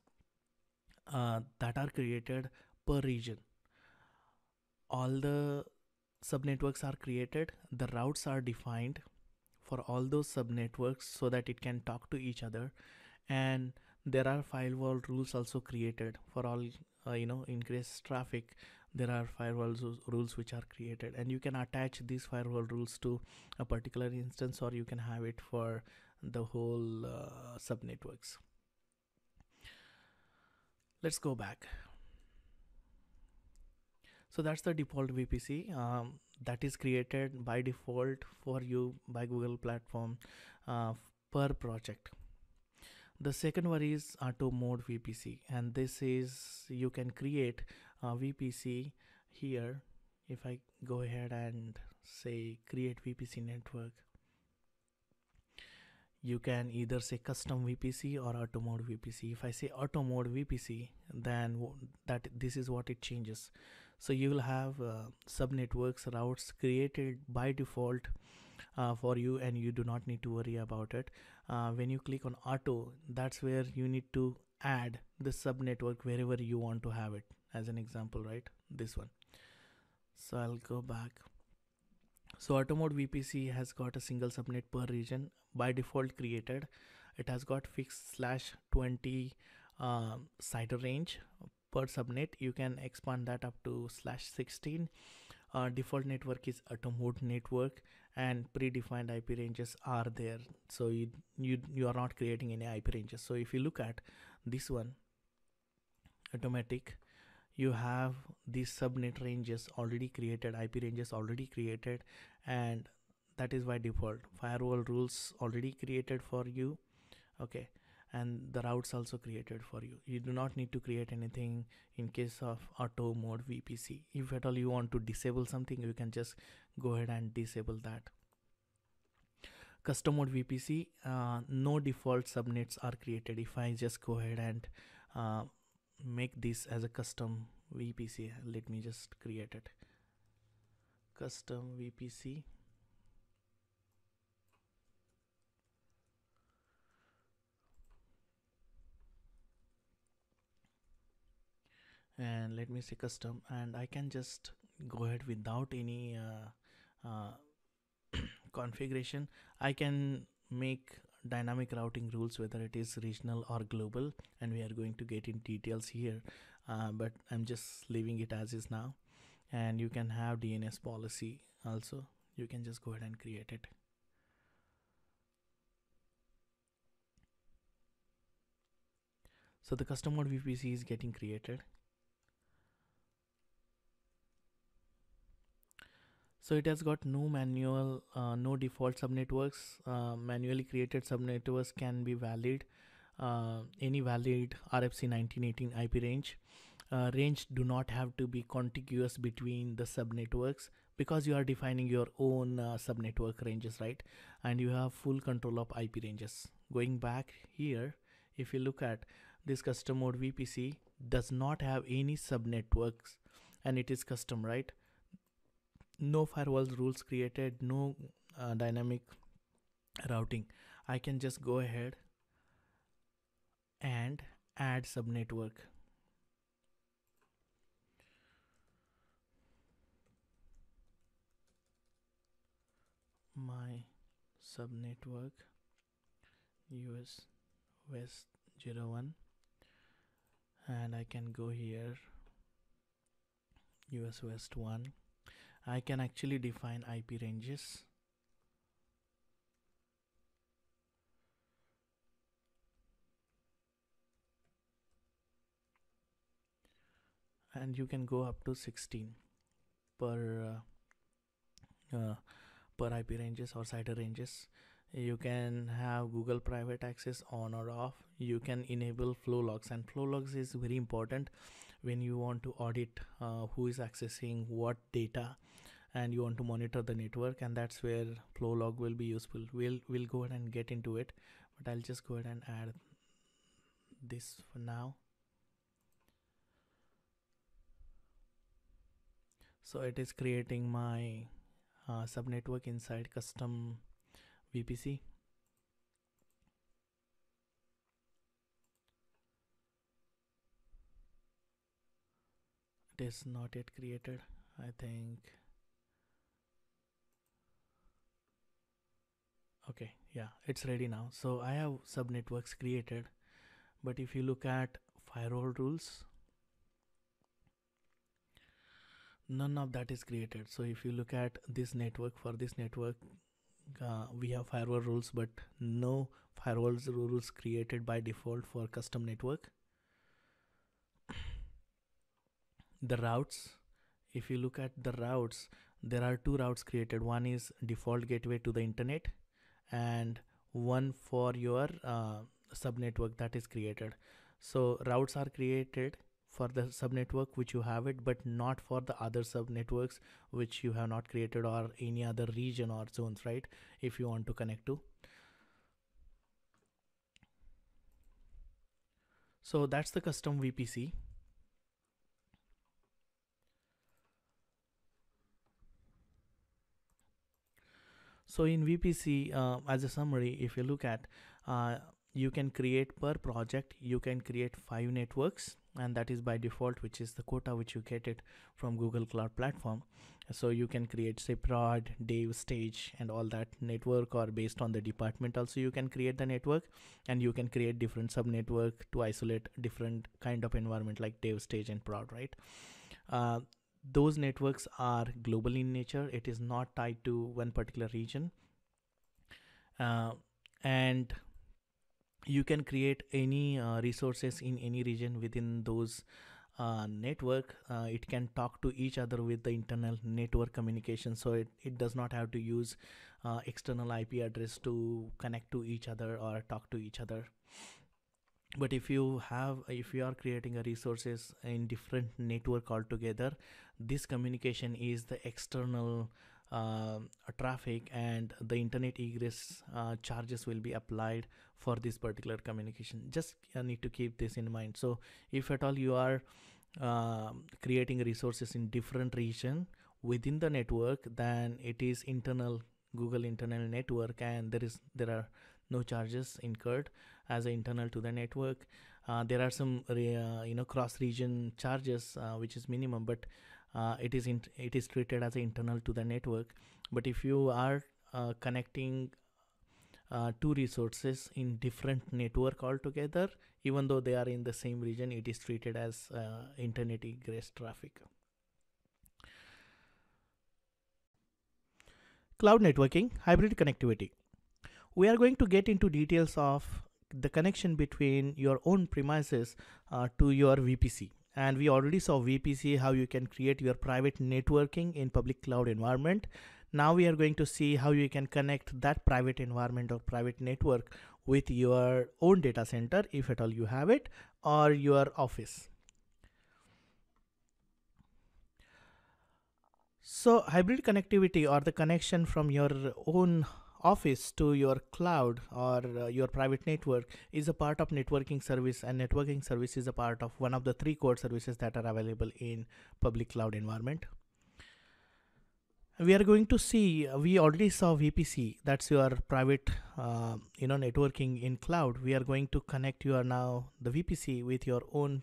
S1: uh, that are created per region all the subnetworks are created the routes are defined for all those subnetworks so that it can talk to each other and there are firewall rules also created for all uh, you know increased traffic there are firewall rules which are created and you can attach these firewall rules to a particular instance or you can have it for the whole uh, sub networks let's go back so that's the default VPC um, that is created by default for you by Google platform uh, per project the second one is auto mode VPC and this is you can create a VPC here if I go ahead and say create VPC network you can either say custom VPC or auto mode VPC if I say auto mode VPC then that this is what it changes so you will have uh, subnetworks routes created by default uh, for you and you do not need to worry about it uh, when you click on auto that's where you need to add the subnetwork wherever you want to have it as an example right this one so I'll go back so auto mode VPC has got a single subnet per region by default created it has got fixed slash 20 uh, um, CIDR range per subnet you can expand that up to slash 16 uh, default network is auto mode network and predefined IP ranges are there. So you, you, you are not creating any IP ranges. So if you look at this one, automatic, you have these subnet ranges already created, IP ranges already created, and that is by default. Firewall rules already created for you. Okay, and the routes also created for you you do not need to create anything in case of auto mode vpc if at all you want to disable something you can just go ahead and disable that custom mode vpc uh, no default subnets are created if i just go ahead and uh, make this as a custom vpc let me just create it custom vpc and let me say custom and I can just go ahead without any uh, uh, configuration I can make dynamic routing rules whether it is regional or global and we are going to get in details here uh, but I'm just leaving it as is now and you can have DNS policy also you can just go ahead and create it so the custom mode VPC is getting created So it has got no manual, uh, no default subnetworks. Uh, manually created subnetworks can be valid, uh, any valid RFC 1918 IP range. Uh, range do not have to be contiguous between the subnetworks because you are defining your own uh, subnetwork ranges, right? And you have full control of IP ranges. Going back here, if you look at this custom mode VPC does not have any subnetworks and it is custom, right? no firewall rules created no uh, dynamic routing i can just go ahead and add subnetwork my subnetwork us west 01 and i can go here us west 1 I can actually define IP ranges. and you can go up to 16 per uh, uh, per IP ranges or CIDR ranges you can have Google private access on or off you can enable flow logs and flow logs is very important when you want to audit uh, who is accessing what data and you want to monitor the network and that's where Flow Log will be useful we'll we'll go ahead and get into it but i'll just go ahead and add this for now so it is creating my uh, subnetwork inside custom VPC is not yet created I think okay yeah it's ready now so I have subnetworks created but if you look at firewall rules none of that is created so if you look at this network for this network uh, we have firewall rules but no firewall rules created by default for custom network the routes if you look at the routes there are two routes created one is default gateway to the internet and one for your uh, subnetwork that is created so routes are created for the subnetwork which you have it but not for the other subnetworks which you have not created or any other region or zones right if you want to connect to so that's the custom VPC So in VPC, uh, as a summary, if you look at, uh, you can create per project, you can create five networks and that is by default, which is the quota which you get it from Google Cloud Platform. So you can create Prod, Dave Stage and all that network or based on the department also you can create the network and you can create different sub network to isolate different kind of environment like Dave Stage and Prod, right? Uh, those networks are global in nature. It is not tied to one particular region. Uh, and you can create any uh, resources in any region within those uh, network uh, it can talk to each other with the internal network communication so it, it does not have to use uh, external ip address to connect to each other or talk to each other but if you have if you are creating a resources in different network altogether this communication is the external uh, traffic and the internet egress uh, charges will be applied for this particular communication just uh, need to keep this in mind so if at all you are um, creating resources in different region within the network then it is internal google internal network and there is there are no charges incurred as internal to the network uh, there are some uh, you know cross region charges which is minimum but uh, it is in, it is treated as internal to the network but if you are uh, connecting uh, two resources in different network altogether even though they are in the same region it is treated as uh, internet egress traffic cloud networking hybrid connectivity we are going to get into details of the connection between your own premises uh, to your VPC and we already saw VPC how you can create your private networking in public cloud environment now we are going to see how you can connect that private environment or private network with your own data center if at all you have it or your office so hybrid connectivity or the connection from your own office to your cloud or uh, your private network is a part of networking service and networking service is a part of one of the three core services that are available in public cloud environment we are going to see uh, we already saw vpc that's your private uh, you know networking in cloud we are going to connect your now the vpc with your own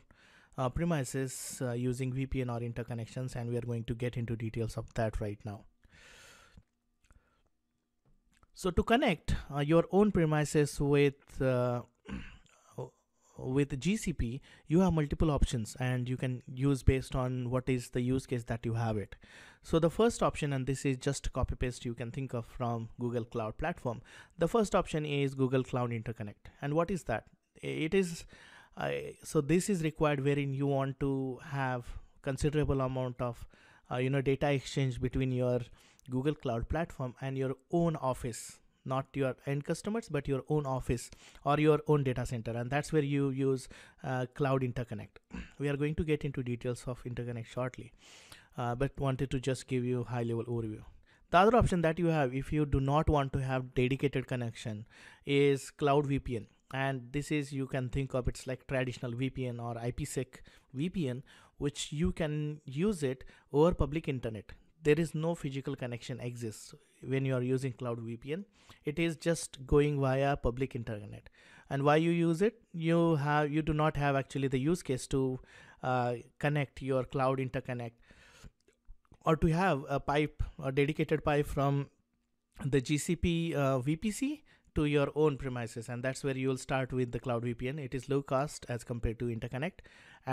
S1: uh, premises uh, using vpn or interconnections and we are going to get into details of that right now so to connect uh, your own premises with uh, with GCP, you have multiple options and you can use based on what is the use case that you have it. So the first option, and this is just copy paste you can think of from Google Cloud Platform. The first option is Google Cloud Interconnect. And what is that? It is, uh, so this is required wherein you want to have considerable amount of, uh, you know, data exchange between your Google Cloud Platform and your own office not your end customers but your own office or your own data center and that's where you use uh, cloud interconnect we are going to get into details of interconnect shortly uh, but wanted to just give you high level overview the other option that you have if you do not want to have dedicated connection is cloud vpn and this is you can think of it's like traditional vpn or ipsec vpn which you can use it over public internet there is no physical connection exists when you are using cloud vpn it is just going via public internet and why you use it you have you do not have actually the use case to uh, connect your cloud interconnect or to have a pipe a dedicated pipe from the gcp uh, vpc to your own premises and that's where you will start with the cloud vpn it is low cost as compared to interconnect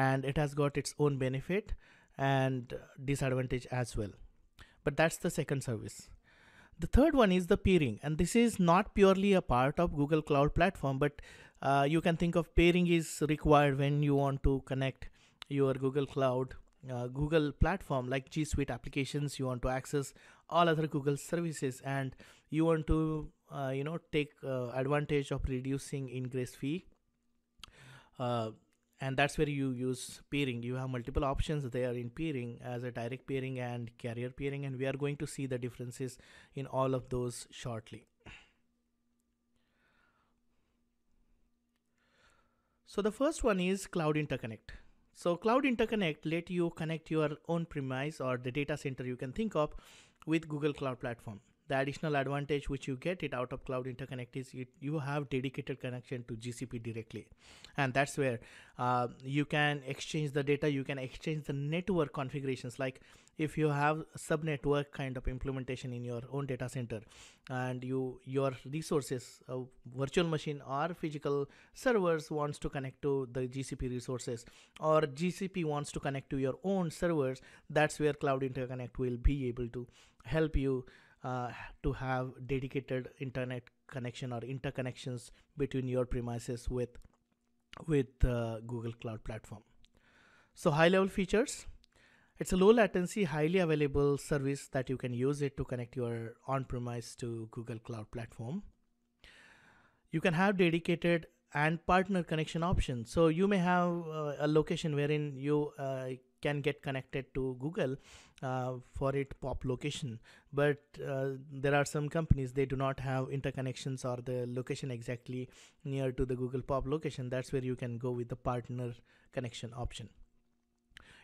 S1: and it has got its own benefit and disadvantage as well but that's the second service. The third one is the peering, and this is not purely a part of Google Cloud Platform, but uh, you can think of peering is required when you want to connect your Google Cloud, uh, Google platform like G Suite applications. You want to access all other Google services, and you want to uh, you know take uh, advantage of reducing ingress fee. Uh, and that's where you use peering you have multiple options there in peering as a direct peering and carrier peering and we are going to see the differences in all of those shortly so the first one is cloud interconnect so cloud interconnect let you connect your own premise or the data center you can think of with google cloud platform the additional advantage which you get it out of cloud interconnect is it, you have dedicated connection to gcp directly and that's where uh, you can exchange the data you can exchange the network configurations like if you have subnetwork kind of implementation in your own data center and you your resources uh, virtual machine or physical servers wants to connect to the gcp resources or gcp wants to connect to your own servers that's where cloud interconnect will be able to help you uh, to have dedicated internet connection or interconnections between your premises with with uh, Google Cloud Platform. So high level features. It's a low latency, highly available service that you can use it to connect your on premise to Google Cloud Platform. You can have dedicated and partner connection options. So you may have uh, a location wherein you uh, can get connected to Google uh, for it pop location. But uh, there are some companies they do not have interconnections or the location exactly near to the Google pop location. That's where you can go with the partner connection option.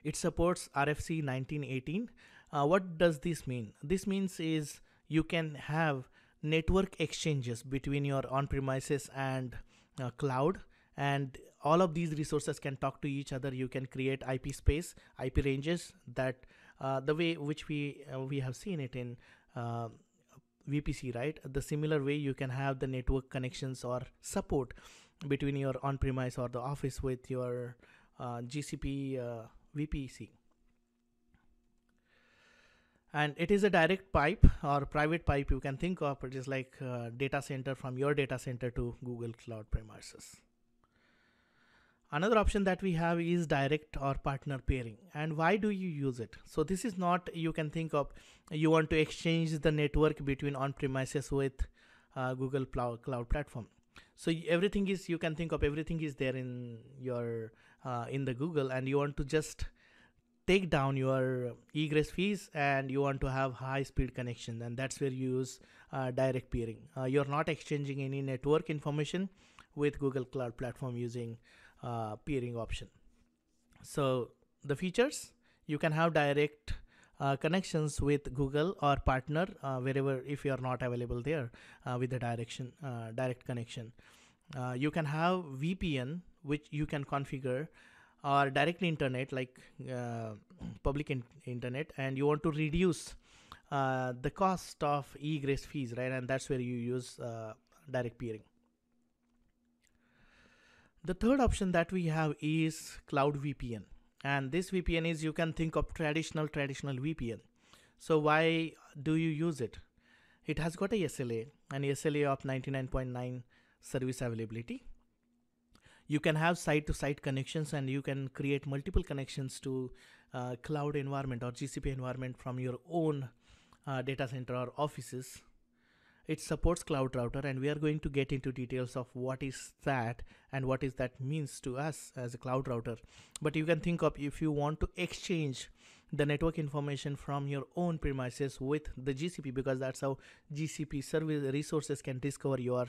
S1: It supports RFC 1918. Uh, what does this mean? This means is you can have network exchanges between your on-premises and uh, cloud and all of these resources can talk to each other. You can create IP space, IP ranges that uh, the way which we uh, we have seen it in uh, VPC, right? The similar way you can have the network connections or support between your on-premise or the office with your uh, GCP uh, VPC. And it is a direct pipe or private pipe you can think of. It is like uh, data center from your data center to Google Cloud premises. Another option that we have is direct or partner pairing. And why do you use it? So this is not, you can think of, you want to exchange the network between on-premises with uh, Google Cloud Platform. So everything is, you can think of everything is there in your, uh, in the Google and you want to just take down your egress fees and you want to have high speed connection and that's where you use uh, direct peering. Uh, you're not exchanging any network information with Google Cloud Platform using uh, peering option. So the features you can have direct uh, connections with Google or partner uh, wherever if you are not available there uh, with the direction uh, direct connection. Uh, you can have VPN which you can configure or direct internet like public in internet and you want to reduce the cost of egress fees right and that's where you use direct peering. The third option that we have is Cloud VPN. And this VPN is you can think of traditional, traditional VPN. So why do you use it? It has got a SLA, an SLA of 99.9 service availability. You can have site to site connections and you can create multiple connections to uh, cloud environment or GCP environment from your own uh, data center or offices it supports Cloud Router and we are going to get into details of what is that and what is that means to us as a Cloud Router. But you can think of if you want to exchange the network information from your own premises with the GCP because that's how GCP service resources can discover your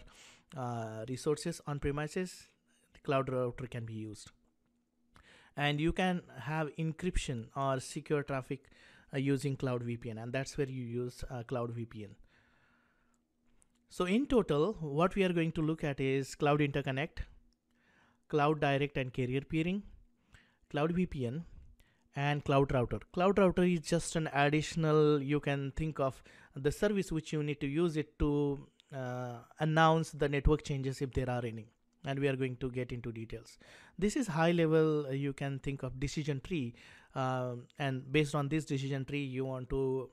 S1: uh, resources on premises. The Cloud Router can be used. And you can have encryption or secure traffic uh, using Cloud VPN, and that's where you use uh, Cloud VPN. So in total, what we are going to look at is Cloud Interconnect, Cloud Direct and Carrier Peering, Cloud VPN, and Cloud Router. Cloud Router is just an additional, you can think of the service which you need to use it to uh, announce the network changes if there are any and we are going to get into details. This is high level, uh, you can think of decision tree. Uh, and based on this decision tree, you want to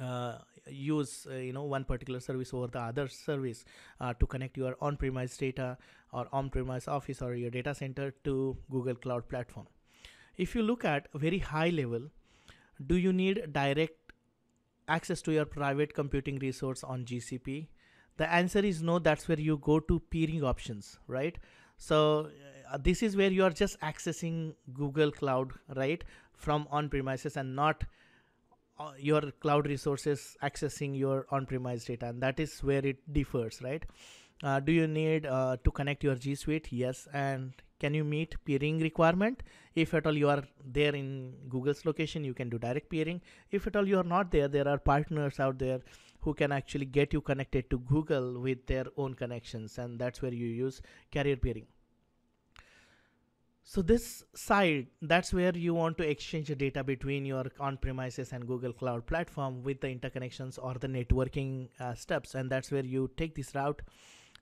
S1: uh, use uh, you know one particular service over the other service uh, to connect your on-premise data or on-premise office or your data center to Google Cloud Platform. If you look at very high level, do you need direct access to your private computing resource on GCP? The answer is no. That's where you go to peering options, right? So uh, this is where you are just accessing Google Cloud, right, from on-premises and not uh, your cloud resources accessing your on-premise data and that is where it differs right uh, do you need uh, to connect your g suite yes and can you meet peering requirement if at all you are there in google's location you can do direct peering if at all you are not there there are partners out there who can actually get you connected to google with their own connections and that's where you use carrier peering so this side, that's where you want to exchange data between your on-premises and Google Cloud platform with the interconnections or the networking uh, steps. And that's where you take this route.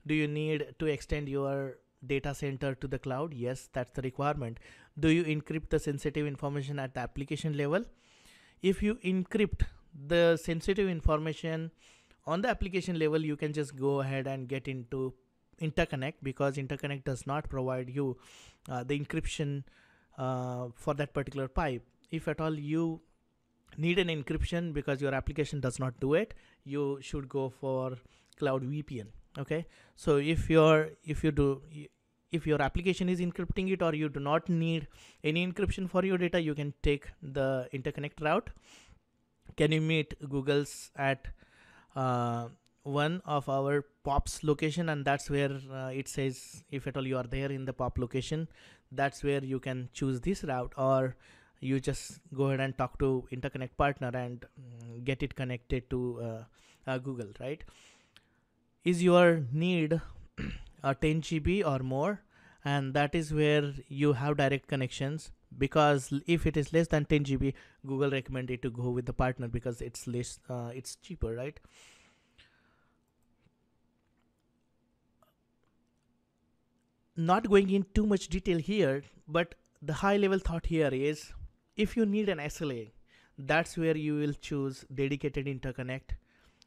S1: Do you need to extend your data center to the cloud? Yes, that's the requirement. Do you encrypt the sensitive information at the application level? If you encrypt the sensitive information on the application level, you can just go ahead and get into interconnect because interconnect does not provide you uh, the encryption uh, for that particular pipe if at all you need an encryption because your application does not do it you should go for cloud vpn okay so if your if you do if your application is encrypting it or you do not need any encryption for your data you can take the interconnect route can you meet google's at uh, one of our pops location and that's where uh, it says if at all you are there in the pop location that's where you can choose this route or you just go ahead and talk to interconnect partner and mm, get it connected to uh, uh, google right is your need a 10 gb or more and that is where you have direct connections because if it is less than 10 gb google recommended to go with the partner because it's less uh, it's cheaper right not going in too much detail here, but the high level thought here is if you need an SLA, that's where you will choose dedicated interconnect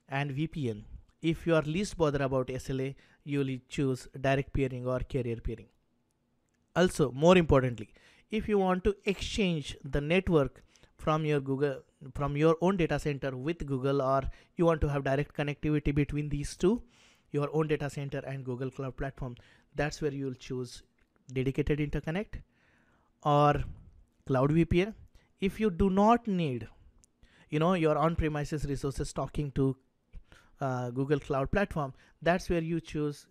S1: and VPN. If you are least bothered about SLA, you will choose direct peering or carrier peering. Also, more importantly, if you want to exchange the network from your Google from your own data center with Google or you want to have direct connectivity between these two, your own data center and Google Cloud Platform, that's where you'll choose dedicated interconnect or cloud VPN. If you do not need, you know, your on-premises resources talking to uh, Google Cloud Platform, that's where you choose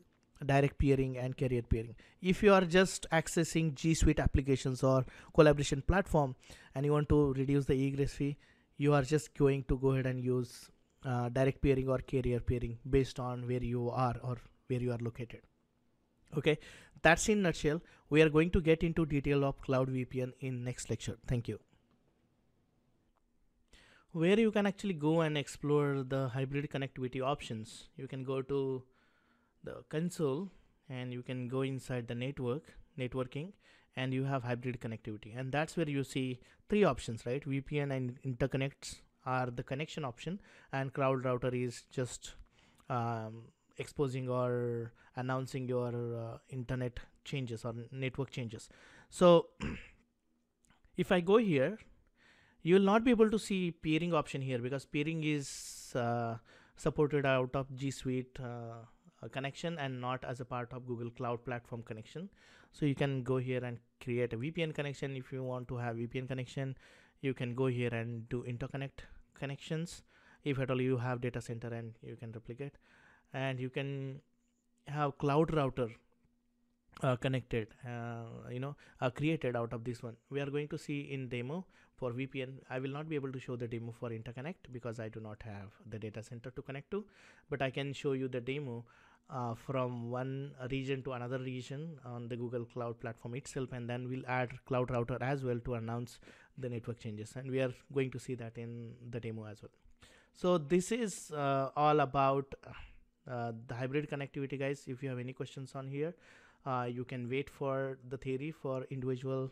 S1: direct peering and carrier peering. If you are just accessing G Suite applications or collaboration platform and you want to reduce the egress fee, you are just going to go ahead and use uh, direct peering or carrier peering based on where you are or where you are located. Okay, that's in nutshell. We are going to get into detail of Cloud VPN in next lecture. Thank you. Where you can actually go and explore the hybrid connectivity options. You can go to the console and you can go inside the network, networking, and you have hybrid connectivity. And that's where you see three options, right? VPN and interconnects are the connection option and cloud router is just um, exposing or announcing your uh, internet changes or network changes so if i go here you will not be able to see peering option here because peering is uh, supported out of g suite uh, connection and not as a part of google cloud platform connection so you can go here and create a vpn connection if you want to have vpn connection you can go here and do interconnect connections if at all you have data center and you can replicate and you can have cloud router uh, connected uh, you know uh, created out of this one we are going to see in demo for VPN I will not be able to show the demo for interconnect because I do not have the data center to connect to but I can show you the demo uh, from one region to another region on the Google Cloud platform itself and then we'll add cloud router as well to announce the network changes and we are going to see that in the demo as well so this is uh, all about uh, the hybrid connectivity guys if you have any questions on here uh, you can wait for the theory for individual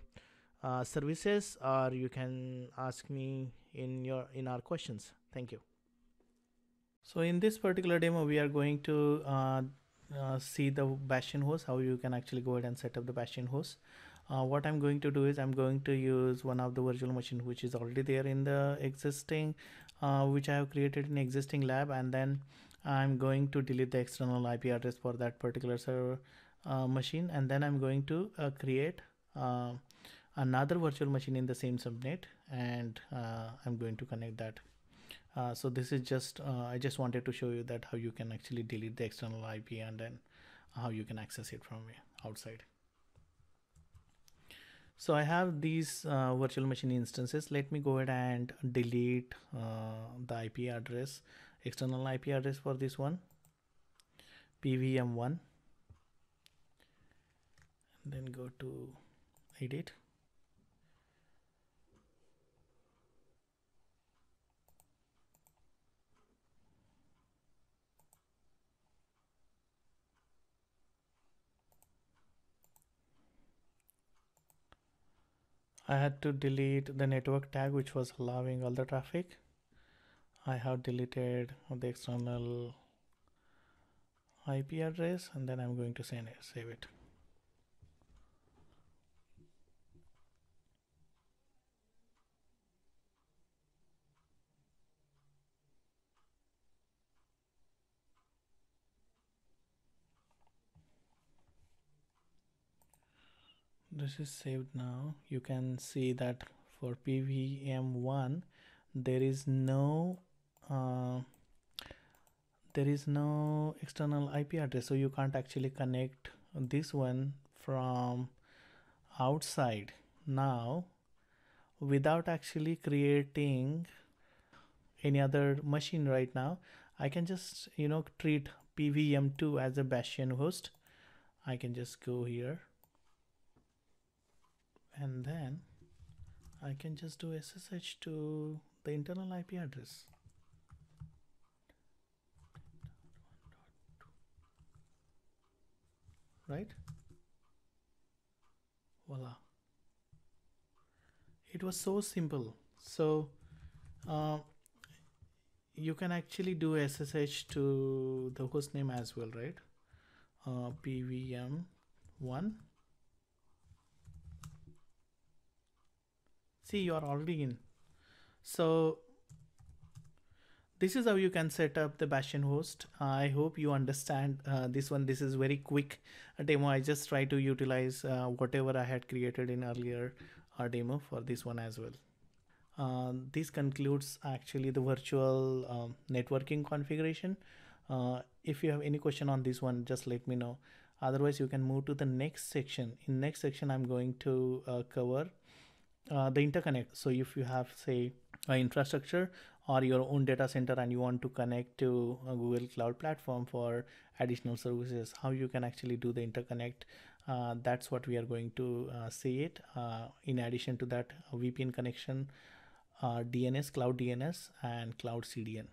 S1: uh, services or you can ask me in your in our questions thank you so in this particular demo we are going to uh, uh, see the bastion host how you can actually go ahead and set up the bastion host what I'm going to do is I'm going to use one of the virtual machine which is already there in the existing which I have created in existing lab and then I'm going to delete the external IP address for that particular server uh, machine and then I'm going to uh, create uh, another virtual machine in the same subnet and uh, I'm going to connect that. Uh, so this is just, uh, I just wanted to show you that how you can actually delete the external IP and then how you can access it from outside. So I have these uh, virtual machine instances. Let me go ahead and delete uh, the IP address external IP address for this one PVM1 and then go to edit I had to delete the network tag which was allowing all the traffic I have deleted the external IP address and then I'm going to send it, save it. this is saved now you can see that for pvm1 there is no uh, there is no external IP address so you can't actually connect this one from outside now without actually creating any other machine right now I can just you know treat pvm2 as a bastion host I can just go here and then I can just do SSH to the internal IP address right voila it was so simple so uh, you can actually do SSH to the host name as well right uh, pvm1 see you are already in so this is how you can set up the bastion host i hope you understand uh, this one this is very quick demo i just try to utilize uh, whatever i had created in earlier uh, demo for this one as well uh, this concludes actually the virtual um, networking configuration uh, if you have any question on this one just let me know otherwise you can move to the next section in next section i'm going to uh, cover the interconnect so if you have say infrastructure or your own data center and you want to connect to Google Cloud Platform for additional services, how you can actually do the interconnect. Uh, that's what we are going to uh, see it. Uh, in addition to that, VPN connection, uh, DNS, Cloud DNS, and Cloud CDN.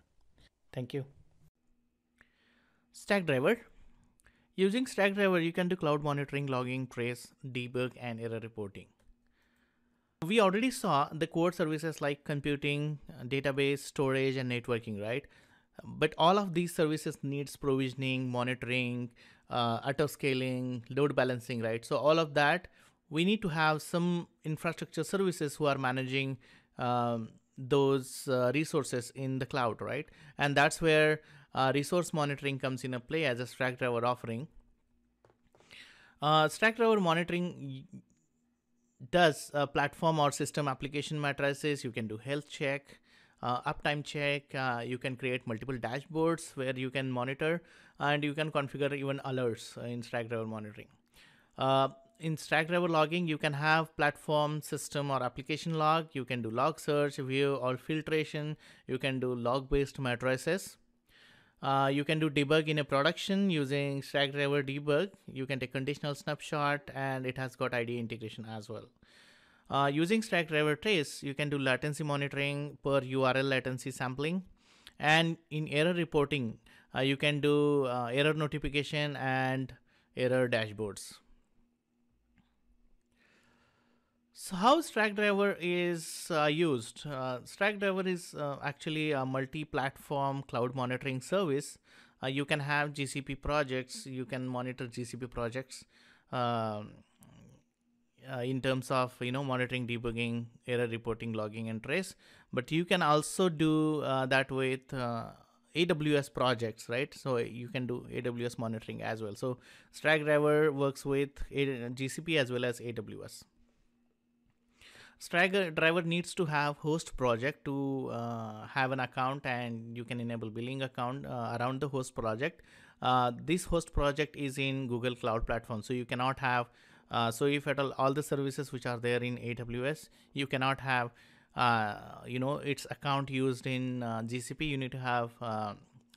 S1: Thank you. Stackdriver. Using Stackdriver, you can do cloud monitoring, logging, trace, debug, and error reporting. We already saw the core services like computing, uh, database, storage, and networking, right? But all of these services needs provisioning, monitoring, uh, auto-scaling, load balancing, right? So all of that, we need to have some infrastructure services who are managing um, those uh, resources in the cloud, right? And that's where uh, resource monitoring comes in a play as a Stackdriver offering. Uh, Stackdriver monitoring does a platform or system application matrices. You can do health check, uh, uptime check. Uh, you can create multiple dashboards where you can monitor and you can configure even alerts in Driver monitoring. Uh, in Driver logging, you can have platform, system, or application log. You can do log search, view, or filtration. You can do log-based matrices. Uh, you can do debug in a production using Stackdriver debug. You can take conditional snapshot and it has got IDE integration as well. Uh, using Stackdriver trace, you can do latency monitoring per URL latency sampling. And in error reporting, uh, you can do uh, error notification and error dashboards. So how Stackdriver is uh, used? Uh, Stackdriver is uh, actually a multi-platform cloud monitoring service. Uh, you can have GCP projects. You can monitor GCP projects um, uh, in terms of you know monitoring, debugging, error reporting, logging, and trace. But you can also do uh, that with AWS projects, right? So you can do AWS monitoring as well. So Stackdriver works with GCP as well as AWS. Striker needs to have host project to uh, have an account and you can enable billing account uh, around the host project. Uh, this host project is in Google Cloud Platform. So you cannot have, uh, so if at all, all the services which are there in AWS, you cannot have, uh, you know, its account used in uh, GCP. You need to have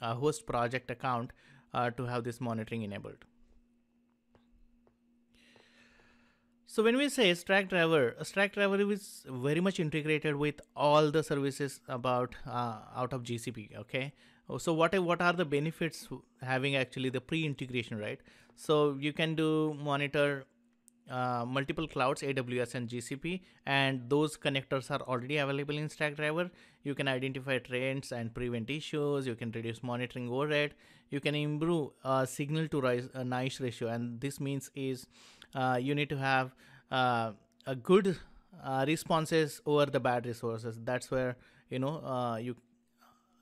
S1: a host project account to have this monitoring enabled. So when we say Stack Driver, Stack Driver is very much integrated with all the services about uh, out of GCP. Okay. So what what are the benefits having actually the pre-integration, right? So you can do monitor uh, multiple clouds, AWS and GCP, and those connectors are already available in Stackdriver. You can identify trends and prevent issues. You can reduce monitoring overhead. You can improve uh, signal to rise uh, nice ratio, and this means is uh, you need to have uh, a good uh, responses over the bad resources. That's where you know you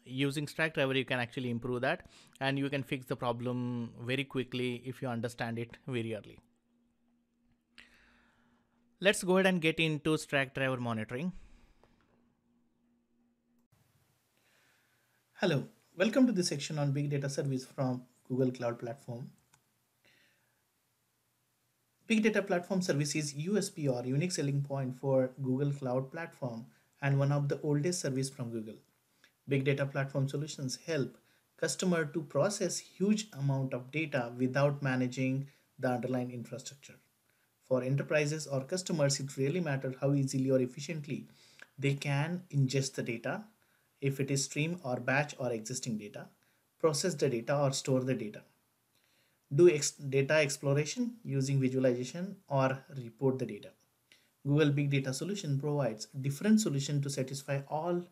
S1: using Stackdriver you can actually improve that and you can fix the problem very quickly if you understand it very early. Let's go ahead and get into Stackdriver monitoring. Hello, welcome to this section on big data service from Google Cloud Platform. Big Data Platform Service is USP or unique selling point for Google Cloud Platform and one of the oldest service from Google. Big Data Platform Solutions help customer to process huge amount of data without managing the underlying infrastructure. For enterprises or customers, it really matters how easily or efficiently they can ingest the data, if it is stream or batch or existing data, process the data or store the data do ex data exploration using visualization or report the data. Google Big Data Solution provides different solution to satisfy all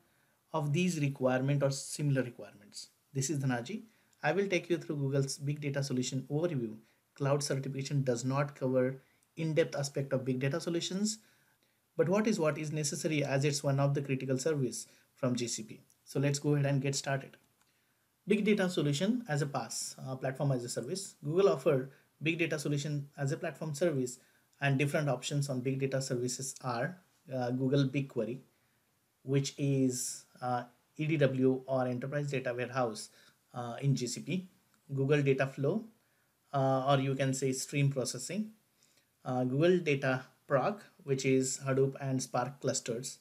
S1: of these requirement or similar requirements. This is Dhanaji. I will take you through Google's Big Data Solution overview. Cloud certification does not cover in-depth aspect of big data solutions, but what is what is necessary as it's one of the critical service from GCP. So let's go ahead and get started big data solution as a pass uh, platform as a service google offered big data solution as a platform service and different options on big data services are uh, google bigquery which is uh, edw or enterprise data warehouse uh, in gcp google data flow uh, or you can say stream processing uh, google data proc which is hadoop and spark clusters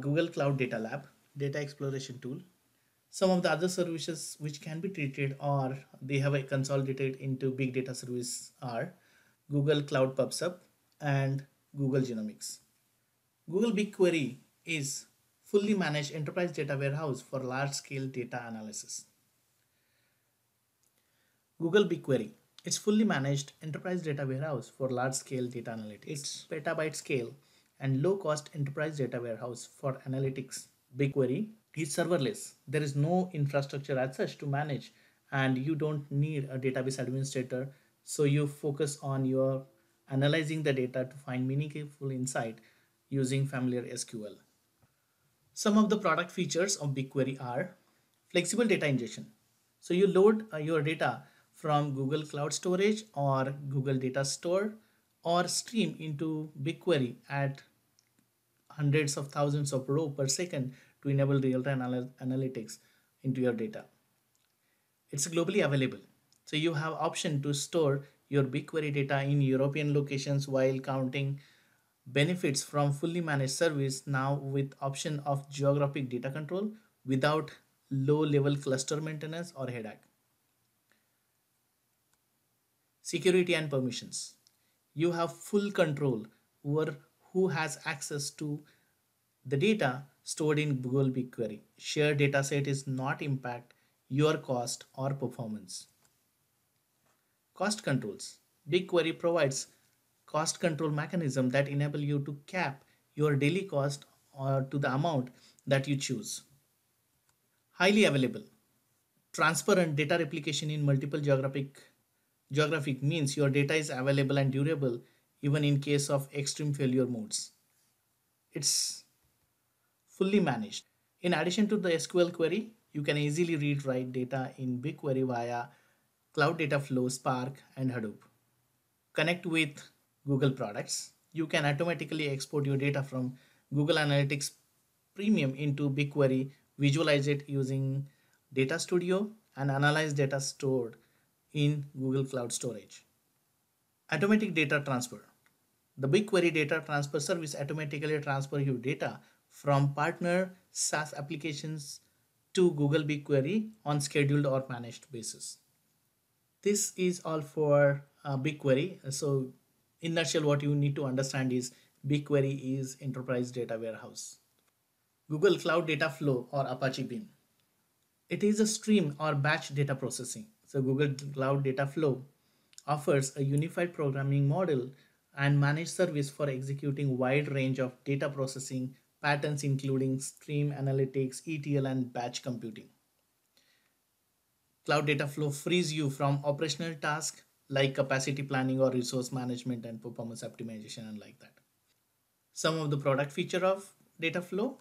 S1: google cloud data lab data exploration tool some of the other services which can be treated or they have consolidated into big data service are Google Cloud PubSub and Google Genomics. Google BigQuery is fully managed enterprise data warehouse for large scale data analysis. Google BigQuery. It's fully managed enterprise data warehouse for large scale data analytics. It's petabyte scale and low cost enterprise data warehouse for analytics. BigQuery is serverless. There is no infrastructure as such to manage and you don't need a database administrator. So you focus on your analyzing the data to find meaningful insight using familiar SQL. Some of the product features of BigQuery are flexible data ingestion. So you load uh, your data from Google Cloud Storage or Google Data Store or stream into BigQuery at hundreds of thousands of row per second to enable real-time anal analytics into your data. It's globally available. So you have option to store your BigQuery data in European locations while counting benefits from fully managed service now with option of geographic data control without low level cluster maintenance or headache. Security and permissions. You have full control over who has access to the data stored in Google BigQuery. Shared dataset is not impact your cost or performance. Cost controls. BigQuery provides cost control mechanism that enable you to cap your daily cost or to the amount that you choose. Highly available. Transparent data replication in multiple geographic geographic means your data is available and durable even in case of extreme failure modes. It's fully managed. In addition to the SQL query, you can easily read write data in BigQuery via Cloud Data Flow, Spark, and Hadoop. Connect with Google products. You can automatically export your data from Google Analytics Premium into BigQuery, visualize it using Data Studio, and analyze data stored in Google Cloud Storage. Automatic data transfer. The BigQuery data transfer service automatically transfer your data from partner SaaS applications to Google BigQuery on scheduled or managed basis. This is all for uh, BigQuery. So in nutshell, what you need to understand is BigQuery is enterprise data warehouse. Google Cloud Data Flow or Apache Beam. It is a stream or batch data processing. So Google Cloud Data Flow offers a unified programming model and managed service for executing wide range of data processing patterns including stream analytics, ETL, and batch computing. Cloud data flow frees you from operational tasks like capacity planning or resource management and performance optimization and like that. Some of the product feature of data flow,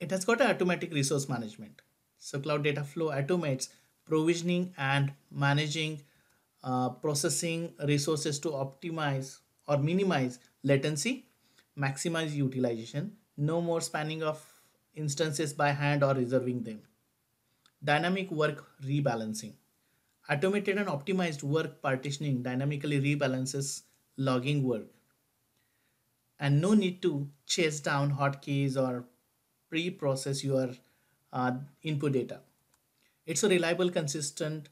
S1: it has got automatic resource management. So cloud data flow automates provisioning and managing uh, processing resources to optimize or minimize latency, maximize utilization, no more spanning of instances by hand or reserving them. Dynamic work rebalancing. Automated and optimized work partitioning dynamically rebalances logging work. And no need to chase down hotkeys or pre-process your uh, input data. It's a reliable, consistent,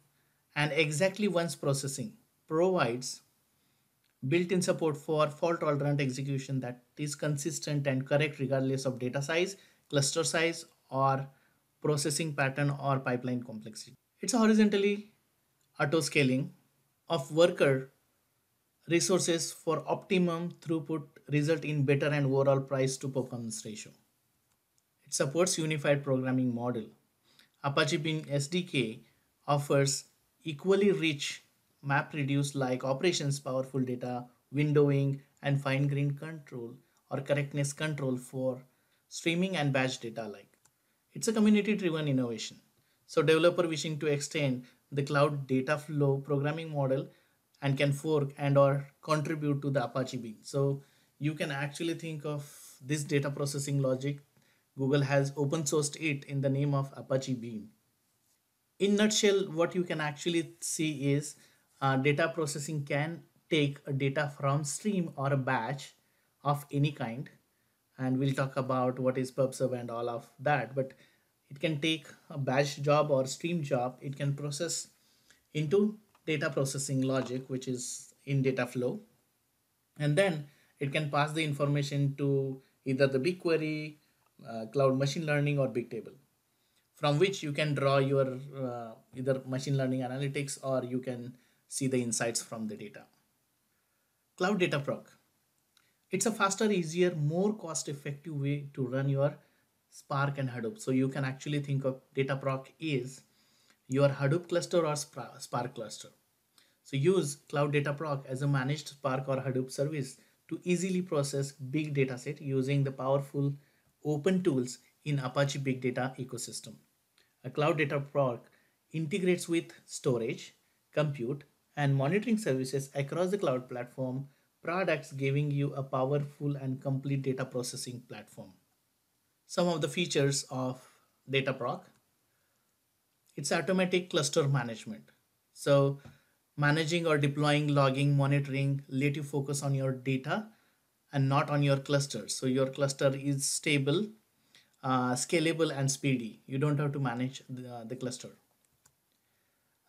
S1: and exactly once processing provides built-in support for fault-tolerant execution that is consistent and correct regardless of data size, cluster size, or processing pattern or pipeline complexity. It's horizontally auto-scaling of worker resources for optimum throughput result in better and overall price to performance ratio. It supports unified programming model. Apache Beam SDK offers equally rich MapReduce like operations, powerful data, windowing, and fine grained control or correctness control for streaming and batch data like. It's a community driven innovation. So developer wishing to extend the cloud data flow programming model and can fork and or contribute to the Apache Beam. So you can actually think of this data processing logic. Google has open sourced it in the name of Apache Beam. In nutshell, what you can actually see is uh, data processing can take a data from stream or a batch of any kind and we'll talk about what is pubsub and all of that but it can take a batch job or stream job it can process into data processing logic which is in data flow and then it can pass the information to either the bigquery uh, cloud machine learning or bigtable from which you can draw your uh, either machine learning analytics or you can see the insights from the data. Cloud Data Proc. It's a faster, easier, more cost effective way to run your Spark and Hadoop. So you can actually think of Data Proc is your Hadoop cluster or Spark cluster. So use Cloud Data Proc as a managed Spark or Hadoop service to easily process big data set using the powerful open tools in Apache Big Data ecosystem. A Cloud Data Proc integrates with storage, compute, and monitoring services across the cloud platform products giving you a powerful and complete data processing platform. Some of the features of DataProc. It's automatic cluster management. So managing or deploying, logging, monitoring let you focus on your data and not on your cluster. So your cluster is stable, uh, scalable and speedy. You don't have to manage the, the cluster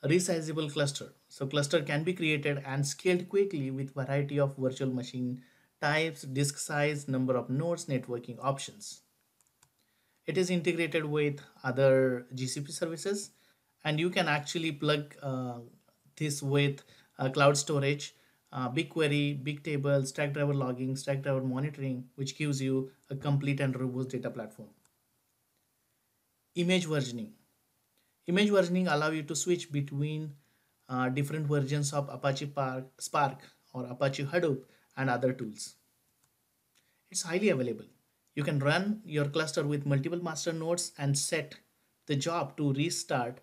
S1: resizable cluster. So cluster can be created and scaled quickly with variety of virtual machine types, disk size, number of nodes, networking options. It is integrated with other GCP services and you can actually plug uh, this with uh, cloud storage, uh, BigQuery, Bigtable, Stackdriver logging, Stackdriver monitoring, which gives you a complete and robust data platform. Image versioning. Image versioning allow you to switch between uh, different versions of Apache Park, Spark or Apache Hadoop and other tools. It's highly available. You can run your cluster with multiple master nodes and set the job to restart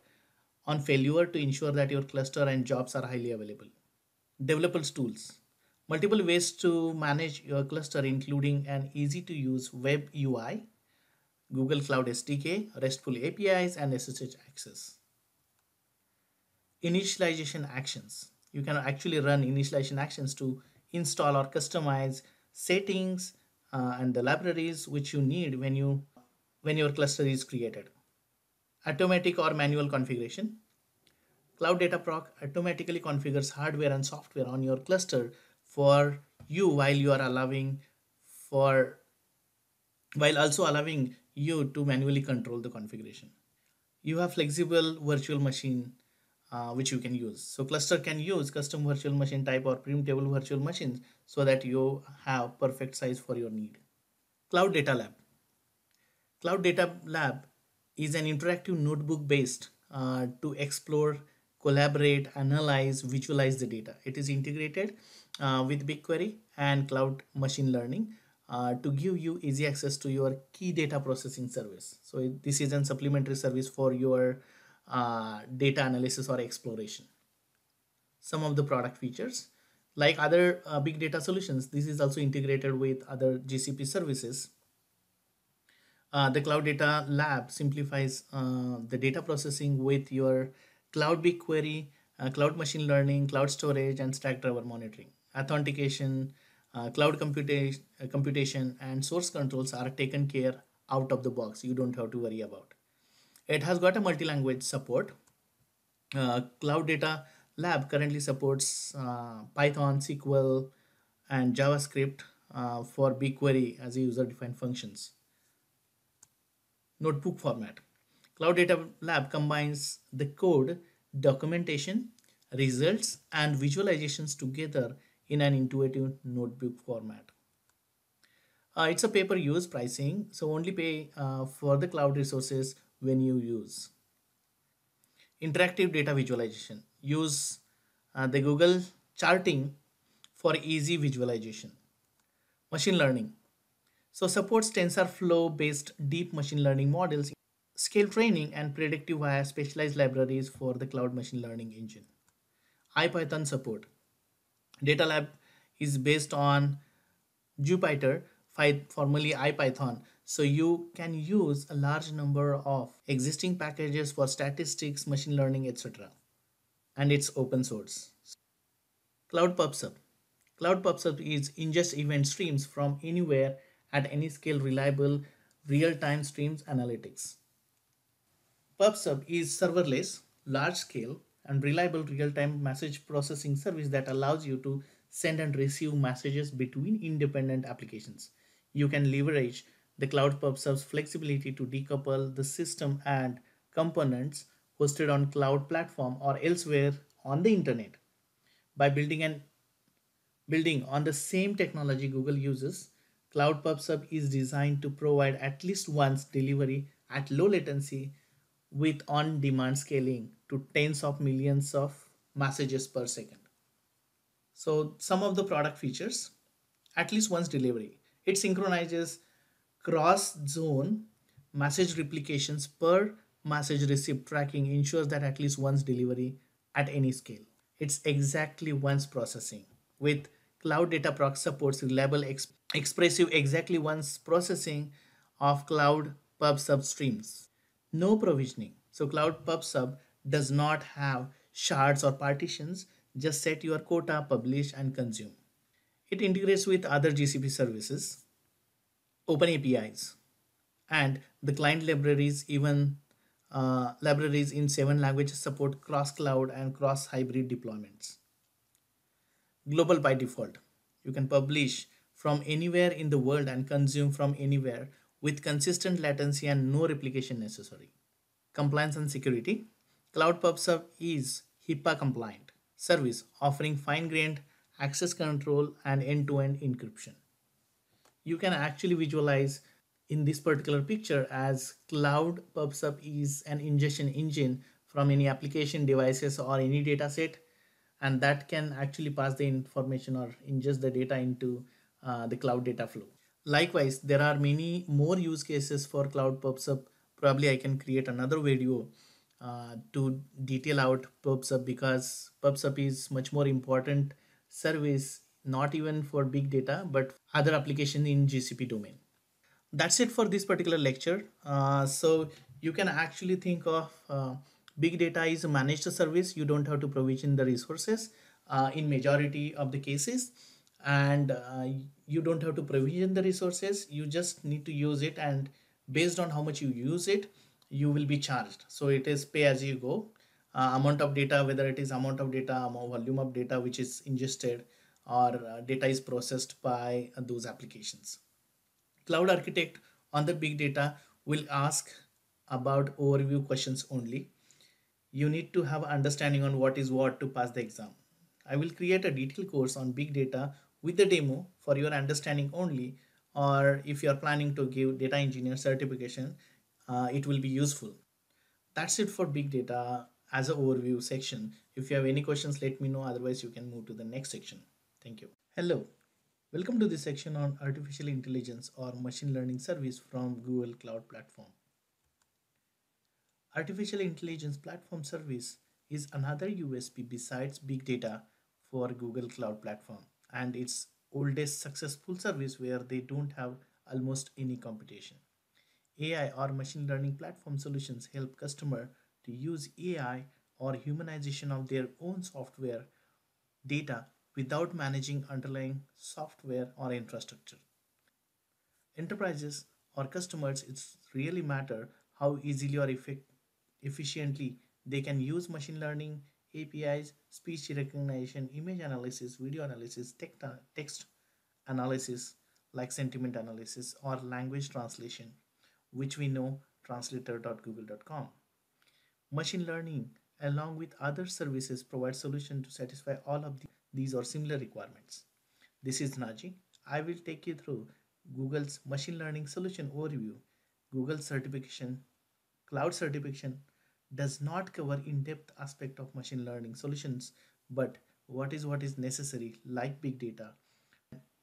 S1: on failure to ensure that your cluster and jobs are highly available. Developers tools. Multiple ways to manage your cluster including an easy to use web UI Google Cloud SDK, RESTful APIs, and SSH access. Initialization actions. You can actually run initialization actions to install or customize settings uh, and the libraries which you need when, you, when your cluster is created. Automatic or manual configuration. Cloud Data Proc automatically configures hardware and software on your cluster for you while you are allowing for while also allowing you to manually control the configuration. You have flexible virtual machine uh, which you can use. So cluster can use custom virtual machine type or preemptable virtual machines so that you have perfect size for your need. Cloud Data Lab. Cloud Data Lab is an interactive notebook based uh, to explore, collaborate, analyze, visualize the data. It is integrated uh, with BigQuery and cloud machine learning uh, to give you easy access to your key data processing service. So this is a supplementary service for your uh, data analysis or exploration. Some of the product features like other uh, big data solutions, this is also integrated with other GCP services. Uh, the Cloud Data Lab simplifies uh, the data processing with your Cloud BigQuery, Cloud Machine Learning, Cloud Storage, and Stack Driver Monitoring, authentication, uh, cloud computation, uh, computation and source controls are taken care out of the box. You don't have to worry about. It has got a multi-language support. Uh, cloud Data Lab currently supports uh, Python, SQL, and JavaScript uh, for BigQuery as user-defined functions. Notebook format. Cloud Data Lab combines the code, documentation, results, and visualizations together in an intuitive notebook format. Uh, it's a pay-per-use pricing, so only pay uh, for the cloud resources when you use. Interactive data visualization. Use uh, the Google charting for easy visualization. Machine learning. So supports TensorFlow-based deep machine learning models, scale training, and predictive via specialized libraries for the cloud machine learning engine. IPython support. Data Lab is based on Jupyter, formerly IPython. So you can use a large number of existing packages for statistics, machine learning, etc. And it's open source. Cloud PubSub. Cloud PubSub is ingest event streams from anywhere at any scale reliable real-time streams analytics. PubSub is serverless, large scale, and reliable real-time message processing service that allows you to send and receive messages between independent applications. You can leverage the Cloud PubSub's flexibility to decouple the system and components hosted on cloud platform or elsewhere on the internet. By building and building on the same technology Google uses, Cloud PubSub is designed to provide at least once delivery at low latency with on-demand scaling to tens of millions of messages per second. So some of the product features, at least once delivery, it synchronizes cross-zone message replications per message receipt tracking ensures that at least once delivery at any scale. It's exactly once processing with cloud data proc supports reliable exp expressive exactly once processing of cloud pub sub streams no provisioning. So Cloud Pub Sub does not have shards or partitions, just set your quota, publish and consume. It integrates with other GCP services, open APIs, and the client libraries, even uh, libraries in seven languages support cross-cloud and cross-hybrid deployments. Global by default. You can publish from anywhere in the world and consume from anywhere with consistent latency and no replication necessary. Compliance and security. Cloud PubSub is HIPAA compliant service offering fine-grained access control and end-to-end encryption. You can actually visualize in this particular picture as cloud PubSub is an ingestion engine from any application devices or any data set and that can actually pass the information or ingest the data into uh, the cloud data flow. Likewise, there are many more use cases for Cloud PubSub. Probably I can create another video uh, to detail out PubSub because PubSub is much more important service, not even for big data, but other application in GCP domain. That's it for this particular lecture. Uh, so you can actually think of uh, big data is a managed service. You don't have to provision the resources uh, in majority of the cases and uh, you don't have to provision the resources you just need to use it and based on how much you use it you will be charged so it is pay as you go uh, amount of data whether it is amount of data volume of data which is ingested or uh, data is processed by uh, those applications cloud architect on the big data will ask about overview questions only you need to have understanding on what is what to pass the exam i will create a detailed course on big data with the demo for your understanding only or if you are planning to give data engineer certification uh, it will be useful that's it for big data as an overview section if you have any questions let me know otherwise you can move to the next section thank you hello welcome to this section on artificial intelligence or machine learning service from google cloud platform artificial intelligence platform service is another usp besides big data for google cloud platform and its oldest successful service where they don't have almost any competition. AI or machine learning platform solutions help customer to use AI or humanization of their own software data without managing underlying software or infrastructure. Enterprises or customers, it's really matter how easily or effect, efficiently they can use machine learning APIs, speech recognition, image analysis, video analysis, text, text analysis like sentiment analysis or language translation, which we know translator.google.com. Machine learning, along with other services, provides solution to satisfy all of the, these or similar requirements. This is Naji. I will take you through Google's machine learning solution overview, Google certification, cloud certification, does not cover in-depth aspect of machine learning solutions but what is what is necessary like big data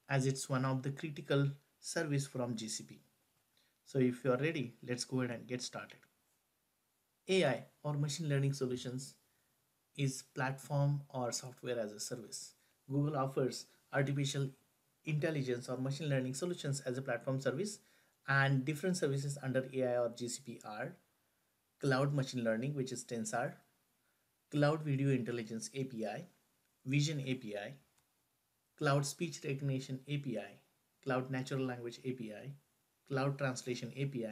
S1: as it's one of the critical service from GCP. So if you are ready, let's go ahead and get started. AI or machine learning solutions is platform or software as a service. Google offers artificial intelligence or machine learning solutions as a platform service and different services under AI or GCP are cloud machine learning which is tensor cloud video intelligence api vision api cloud speech recognition api cloud natural language api cloud translation api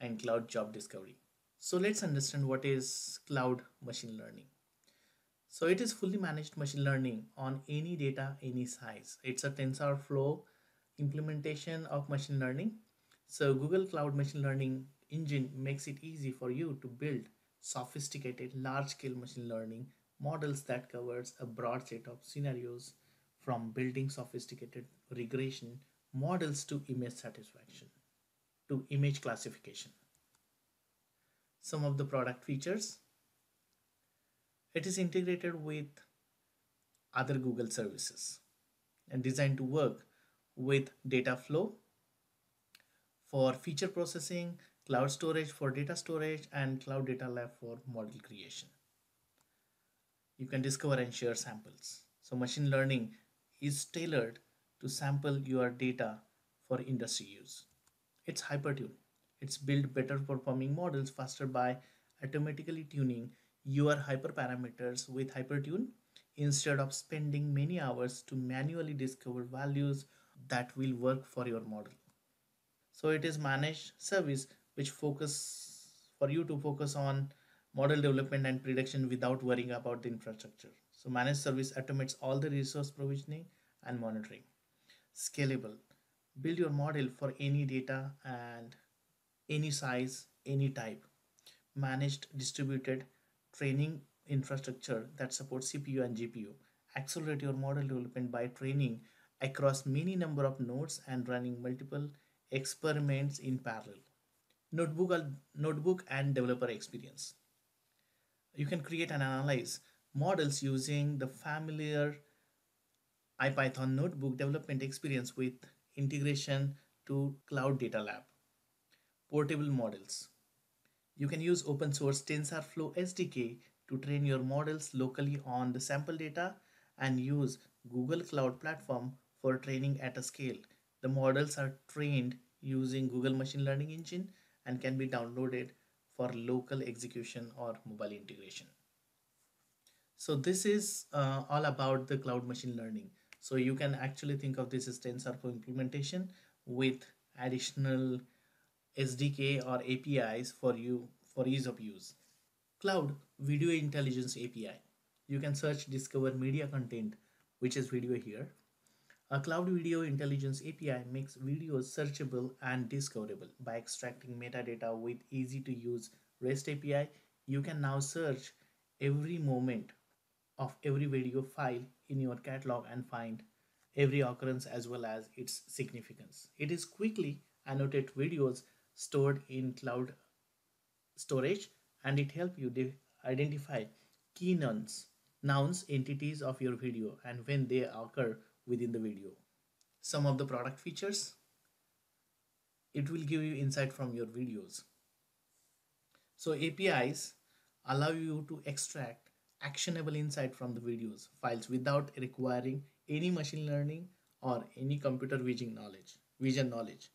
S1: and cloud job discovery so let's understand what is cloud machine learning so it is fully managed machine learning on any data any size it's a tensorflow implementation of machine learning so google cloud machine learning engine makes it easy for you to build sophisticated large-scale machine learning models that covers a broad set of scenarios from building sophisticated regression models to image satisfaction to image classification. Some of the product features. It is integrated with other Google services and designed to work with data flow for feature processing cloud storage for data storage, and cloud data lab for model creation. You can discover and share samples. So machine learning is tailored to sample your data for industry use. It's hypertune. It's built better performing models faster by automatically tuning your hyperparameters with hypertune instead of spending many hours to manually discover values that will work for your model. So it is managed service which focus for you to focus on model development and prediction without worrying about the infrastructure. So managed service automates all the resource provisioning and monitoring. Scalable. Build your model for any data and any size, any type. Managed distributed training infrastructure that supports CPU and GPU. Accelerate your model development by training across many number of nodes and running multiple experiments in parallel notebook, notebook and developer experience. You can create and analyze models using the familiar IPython notebook development experience with integration to Cloud Data Lab. Portable models. You can use open source TensorFlow SDK to train your models locally on the sample data and use Google Cloud Platform for training at a scale. The models are trained using Google Machine Learning Engine and can be downloaded for local execution or mobile integration. So this is uh, all about the cloud machine learning. So you can actually think of this as TensorFlow implementation with additional SDK or APIs for you for ease of use. Cloud Video Intelligence API. You can search discover media content, which is video here, a Cloud Video Intelligence API makes videos searchable and discoverable. By extracting metadata with easy to use REST API, you can now search every moment of every video file in your catalog and find every occurrence as well as its significance. It is quickly annotate videos stored in cloud storage and it helps you identify key nouns, nouns, entities of your video and when they occur within the video. Some of the product features, it will give you insight from your videos. So APIs allow you to extract actionable insight from the videos files without requiring any machine learning or any computer vision knowledge. Vision knowledge.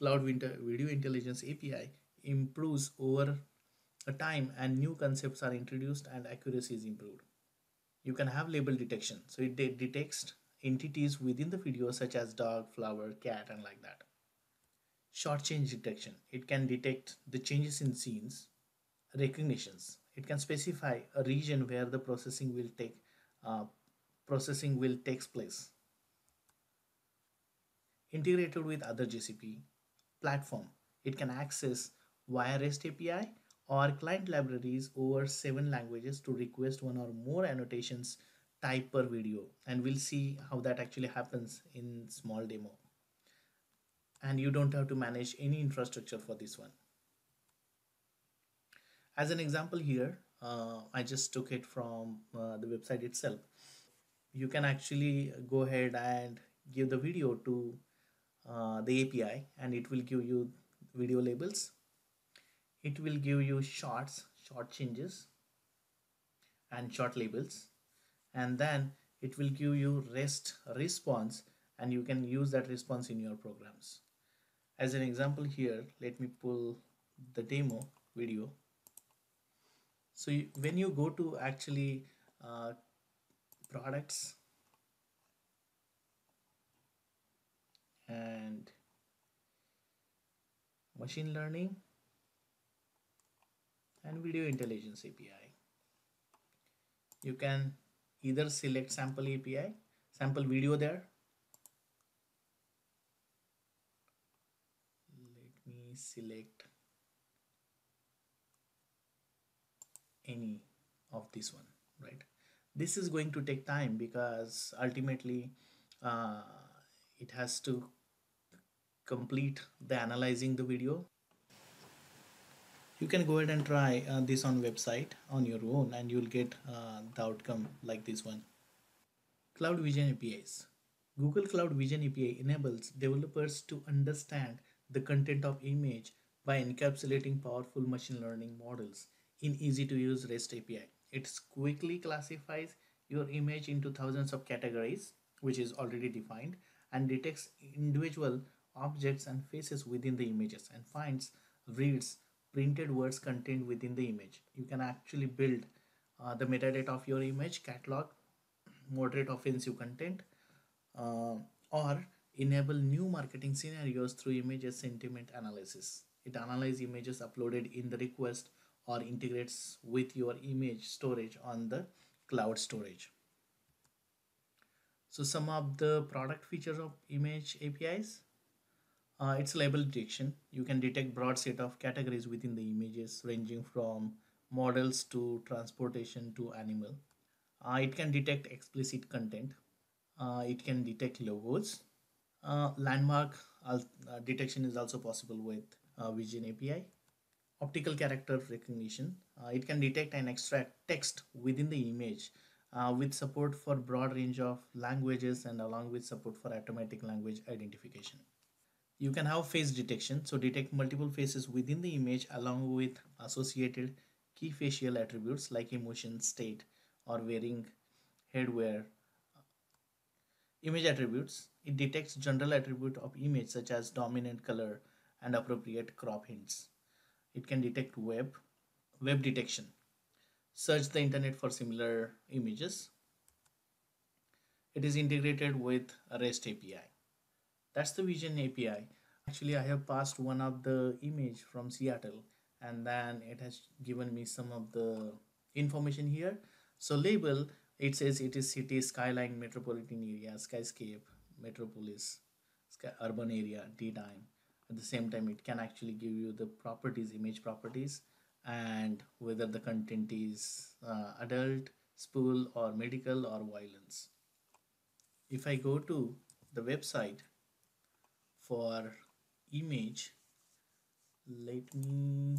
S1: Cloud Video Intelligence API improves over time and new concepts are introduced and accuracy is improved. You can have label detection. So it detects entities within the video such as dog, flower, cat and like that. Short change detection. It can detect the changes in scenes. Recognitions. It can specify a region where the processing will take uh, processing will takes place. Integrated with other GCP platform. It can access via REST API or client libraries over seven languages to request one or more annotations type per video and we'll see how that actually happens in small demo and you don't have to manage any infrastructure for this one as an example here uh, I just took it from uh, the website itself you can actually go ahead and give the video to uh, the API and it will give you video labels it will give you shots short changes and short labels and then it will give you REST response and you can use that response in your programs. As an example here, let me pull the demo video. So you, when you go to actually uh, products and machine learning and video intelligence API. You can either select sample API, sample video there. Let me select any of this one, right? This is going to take time because ultimately uh, it has to complete the analyzing the video you can go ahead and try uh, this on website on your own and you'll get uh, the outcome like this one cloud vision apis google cloud vision api enables developers to understand the content of image by encapsulating powerful machine learning models in easy to use rest api it quickly classifies your image into thousands of categories which is already defined and detects individual objects and faces within the images and finds reads printed words contained within the image. You can actually build uh, the metadata of your image, catalog, moderate offensive content, uh, or enable new marketing scenarios through images sentiment analysis. It analyzes images uploaded in the request or integrates with your image storage on the cloud storage. So some of the product features of image APIs uh, it's label detection. You can detect broad set of categories within the images ranging from models to transportation to animal. Uh, it can detect explicit content. Uh, it can detect logos. Uh, landmark uh, detection is also possible with uh, Vision API. Optical character recognition. it can detect and extract text within the image uh, with support for broad range of languages and along with support for automatic language identification. You can have face detection, so detect multiple faces within the image along with associated key facial attributes like emotion state or wearing headwear. Image attributes, it detects general attribute of image such as dominant color and appropriate crop hints. It can detect web, web detection. Search the internet for similar images. It is integrated with REST API. That's the Vision API. Actually, I have passed one of the image from Seattle and then it has given me some of the information here. So label, it says it is city, skyline, metropolitan area, skyscape, metropolis, sky, urban area, daytime. At the same time, it can actually give you the properties, image properties and whether the content is uh, adult, spool or medical or violence. If I go to the website, for image let me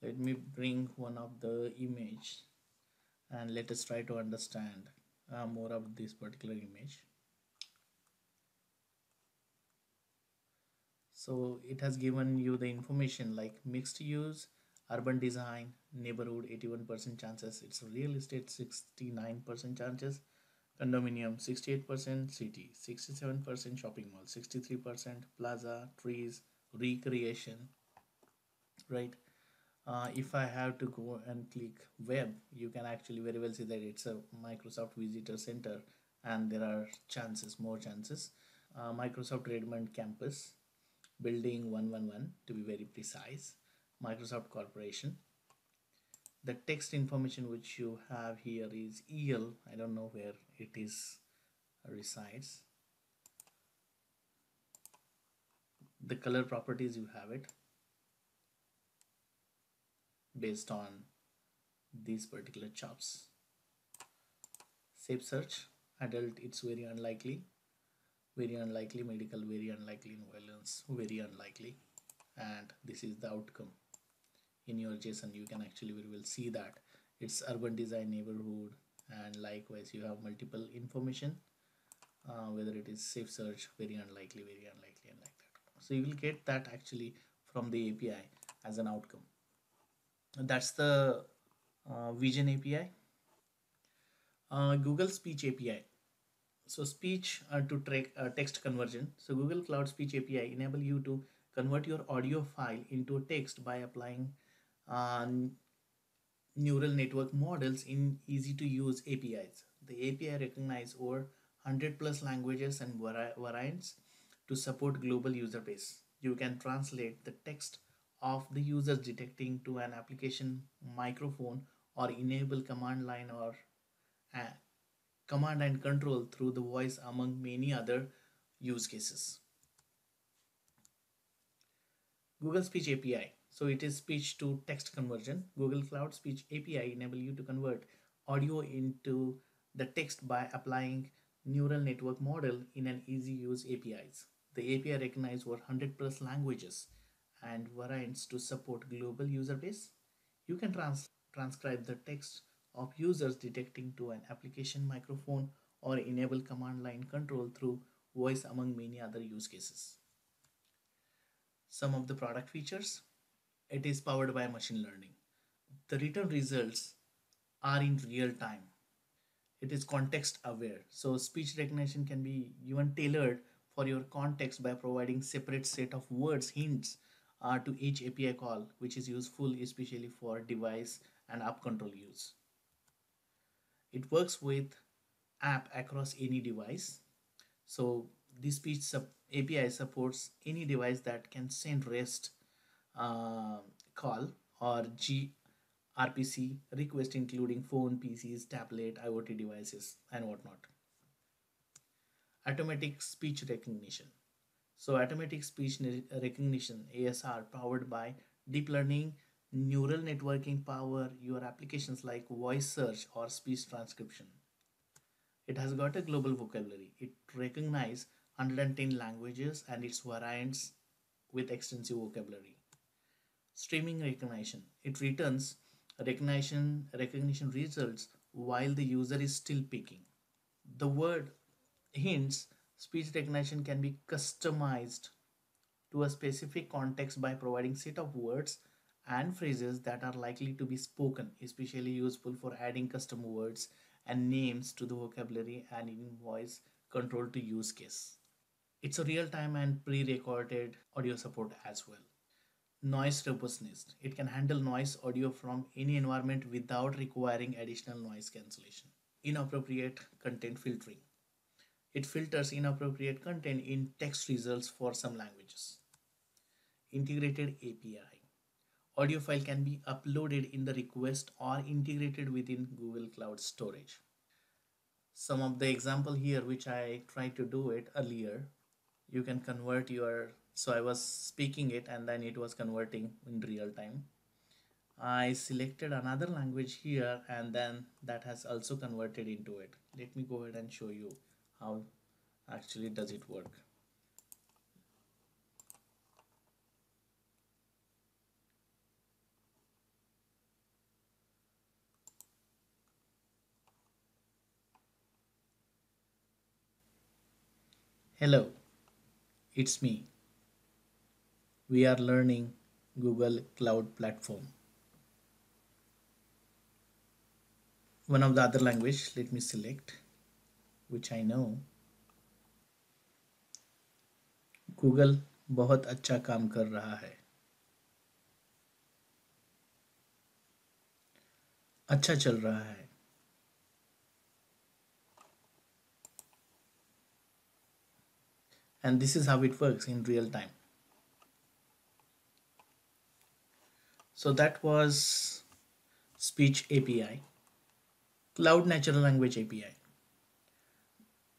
S1: let me bring one of the image and let us try to understand uh, more of this particular image so it has given you the information like mixed use urban design neighborhood 81% chances it's real estate 69% chances condominium 68% city 67% shopping mall 63% plaza trees recreation right uh, if I have to go and click web you can actually very well see that it's a Microsoft visitor center and there are chances more chances uh, Microsoft Redmond campus building 111 to be very precise Microsoft Corporation the text information which you have here is EL I don't know where it is resides the color properties you have it based on these particular chops safe search adult it's very unlikely very unlikely medical very unlikely in violence very unlikely and this is the outcome in your json you can actually very well see that it's urban design neighborhood and likewise you have multiple information uh, whether it is safe search very unlikely very unlikely and like that so you will get that actually from the api as an outcome that's the uh, vision api uh, google speech api so speech uh, to uh, text conversion. So Google Cloud Speech API enable you to convert your audio file into text by applying um, neural network models in easy to use APIs. The API recognize over 100 plus languages and vari variants to support global user base. You can translate the text of the user's detecting to an application microphone or enable command line or uh, command and control through the voice among many other use cases. Google Speech API. So it is speech to text conversion. Google Cloud Speech API enable you to convert audio into the text by applying neural network model in an easy use APIs. The API recognizes over 100 plus languages and variants to support global user base. You can trans transcribe the text of users detecting to an application microphone or enable command line control through voice among many other use cases. Some of the product features. It is powered by machine learning. The return results are in real time. It is context aware. So speech recognition can be even tailored for your context by providing separate set of words, hints uh, to each API call, which is useful especially for device and app control use it works with app across any device so this speech api supports any device that can send rest uh, call or grpc request including phone pcs tablet iot devices and whatnot automatic speech recognition so automatic speech recognition asr powered by deep learning neural networking power your applications like voice search or speech transcription. It has got a global vocabulary. It recognizes 110 languages and its variants with extensive vocabulary. Streaming recognition. It returns recognition, recognition results while the user is still picking. The word hints speech recognition can be customized to a specific context by providing set of words and phrases that are likely to be spoken, especially useful for adding custom words and names to the vocabulary and in voice control to use case. It's a real-time and pre-recorded audio support as well. Noise robustness. It can handle noise audio from any environment without requiring additional noise cancellation. Inappropriate content filtering. It filters inappropriate content in text results for some languages. Integrated API audio file can be uploaded in the request or integrated within Google Cloud Storage. Some of the example here which I tried to do it earlier, you can convert your, so I was speaking it and then it was converting in real time. I selected another language here and then that has also converted into it. Let me go ahead and show you how actually does it work. Hello, it's me. We are learning Google Cloud Platform. One of the other language, let me select, which I know. Google बहुत अच्छा काम कर रहा है अच्छा चल रहा है and this is how it works in real time so that was speech API cloud natural language API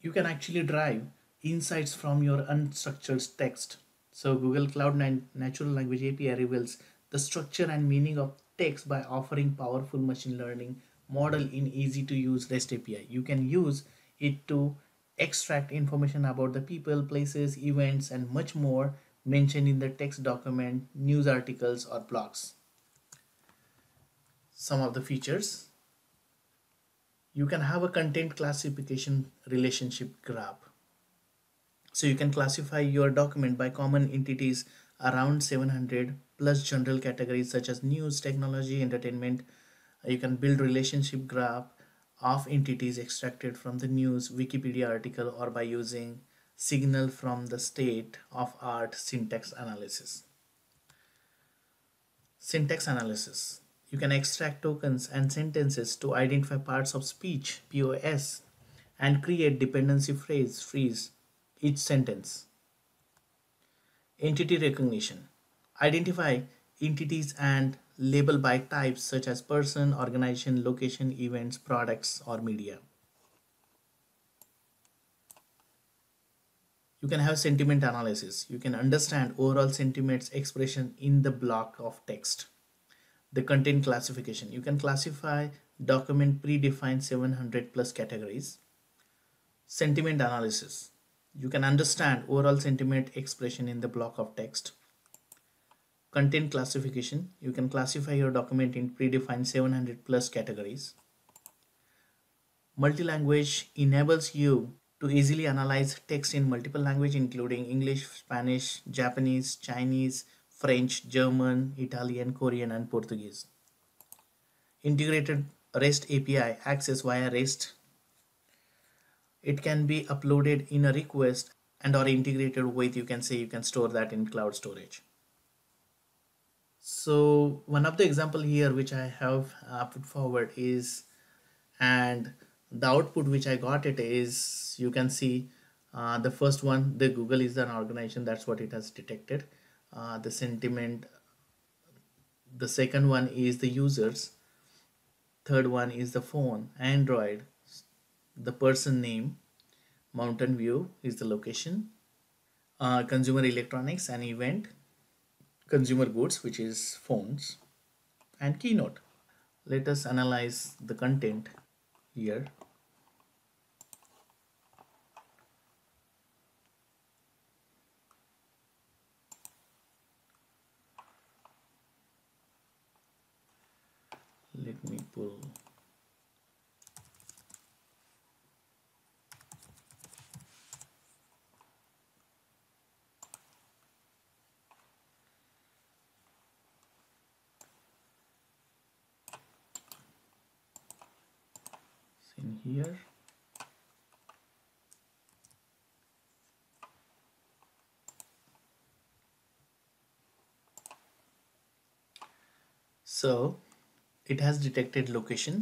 S1: you can actually drive insights from your unstructured text so Google Cloud Natural Language API reveals the structure and meaning of text by offering powerful machine learning model in easy to use REST API. You can use it to extract information about the people, places, events, and much more mentioned in the text document, news articles, or blogs. Some of the features. You can have a content classification relationship graph. So you can classify your document by common entities around 700 plus general categories such as news, technology, entertainment. You can build relationship graph of entities extracted from the news, Wikipedia article, or by using signal from the state of art syntax analysis. Syntax analysis. You can extract tokens and sentences to identify parts of speech, POS, and create dependency phrase, freeze, each sentence. Entity recognition. Identify entities and label by types such as person, organization, location, events, products, or media. You can have sentiment analysis. You can understand overall sentiments expression in the block of text. The content classification. You can classify document predefined 700 plus categories. Sentiment analysis. You can understand overall sentiment expression in the block of text content classification you can classify your document in predefined 700 plus categories Multi-language enables you to easily analyze text in multiple languages including english spanish japanese chinese french german italian korean and portuguese integrated REST API access via REST. It can be uploaded in a request and or integrated with, you can say you can store that in cloud storage. So one of the example here which I have uh, put forward is and the output which I got it is you can see uh, the first one the Google is an organization that's what it has detected uh, the sentiment the second one is the users third one is the phone Android the person name Mountain View is the location uh, consumer electronics and event consumer goods which is phones and keynote. Let us analyze the content here. Let me pull here so it has detected location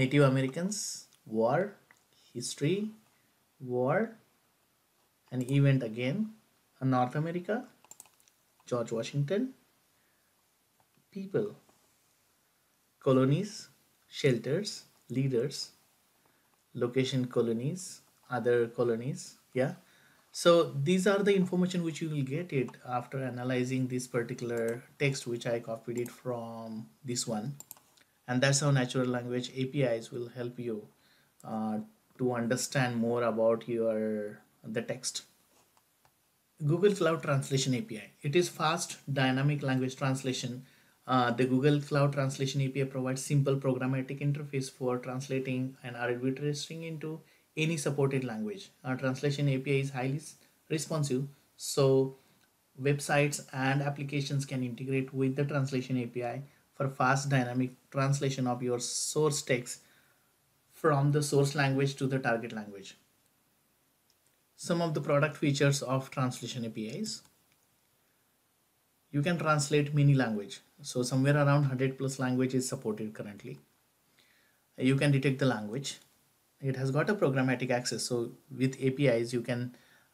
S1: Native Americans war history war an event again North America George Washington people colonies shelters, leaders, location colonies, other colonies. Yeah. So these are the information which you will get it after analyzing this particular text which I copied it from this one. And that's how natural language APIs will help you uh, to understand more about your the text. Google Cloud Translation API. It is fast dynamic language translation uh, the Google Cloud Translation API provides simple programmatic interface for translating and arbitrary string into any supported language. Our uh, translation API is highly responsive, so websites and applications can integrate with the translation API for fast dynamic translation of your source text from the source language to the target language. Some of the product features of translation APIs you can translate many language so somewhere around 100 plus language is supported currently you can detect the language it has got a programmatic access so with apis you can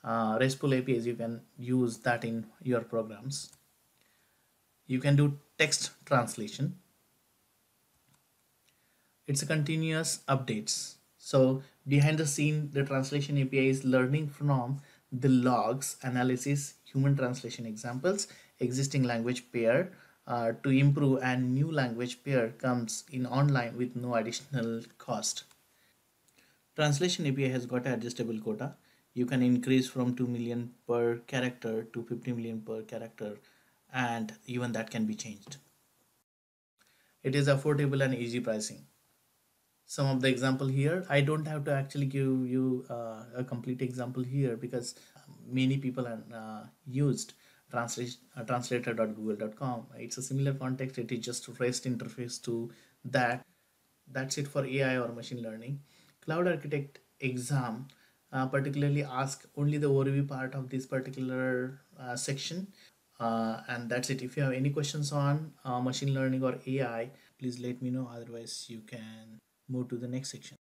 S1: uh, restful apis you can use that in your programs you can do text translation it's a continuous updates so behind the scene the translation api is learning from the logs analysis human translation examples existing language pair uh, to improve and new language pair comes in online with no additional cost. Translation API has got adjustable quota. You can increase from 2 million per character to 50 million per character and even that can be changed. It is affordable and easy pricing. Some of the example here, I don't have to actually give you uh, a complete example here because many people are uh, used uh, translator.google.com. It's a similar context. It is just REST interface to that. That's it for AI or machine learning. Cloud Architect exam uh, particularly ask only the overview part of this particular uh, section. Uh, and that's it. If you have any questions on uh, machine learning or AI, please let me know. Otherwise, you can move to the next section.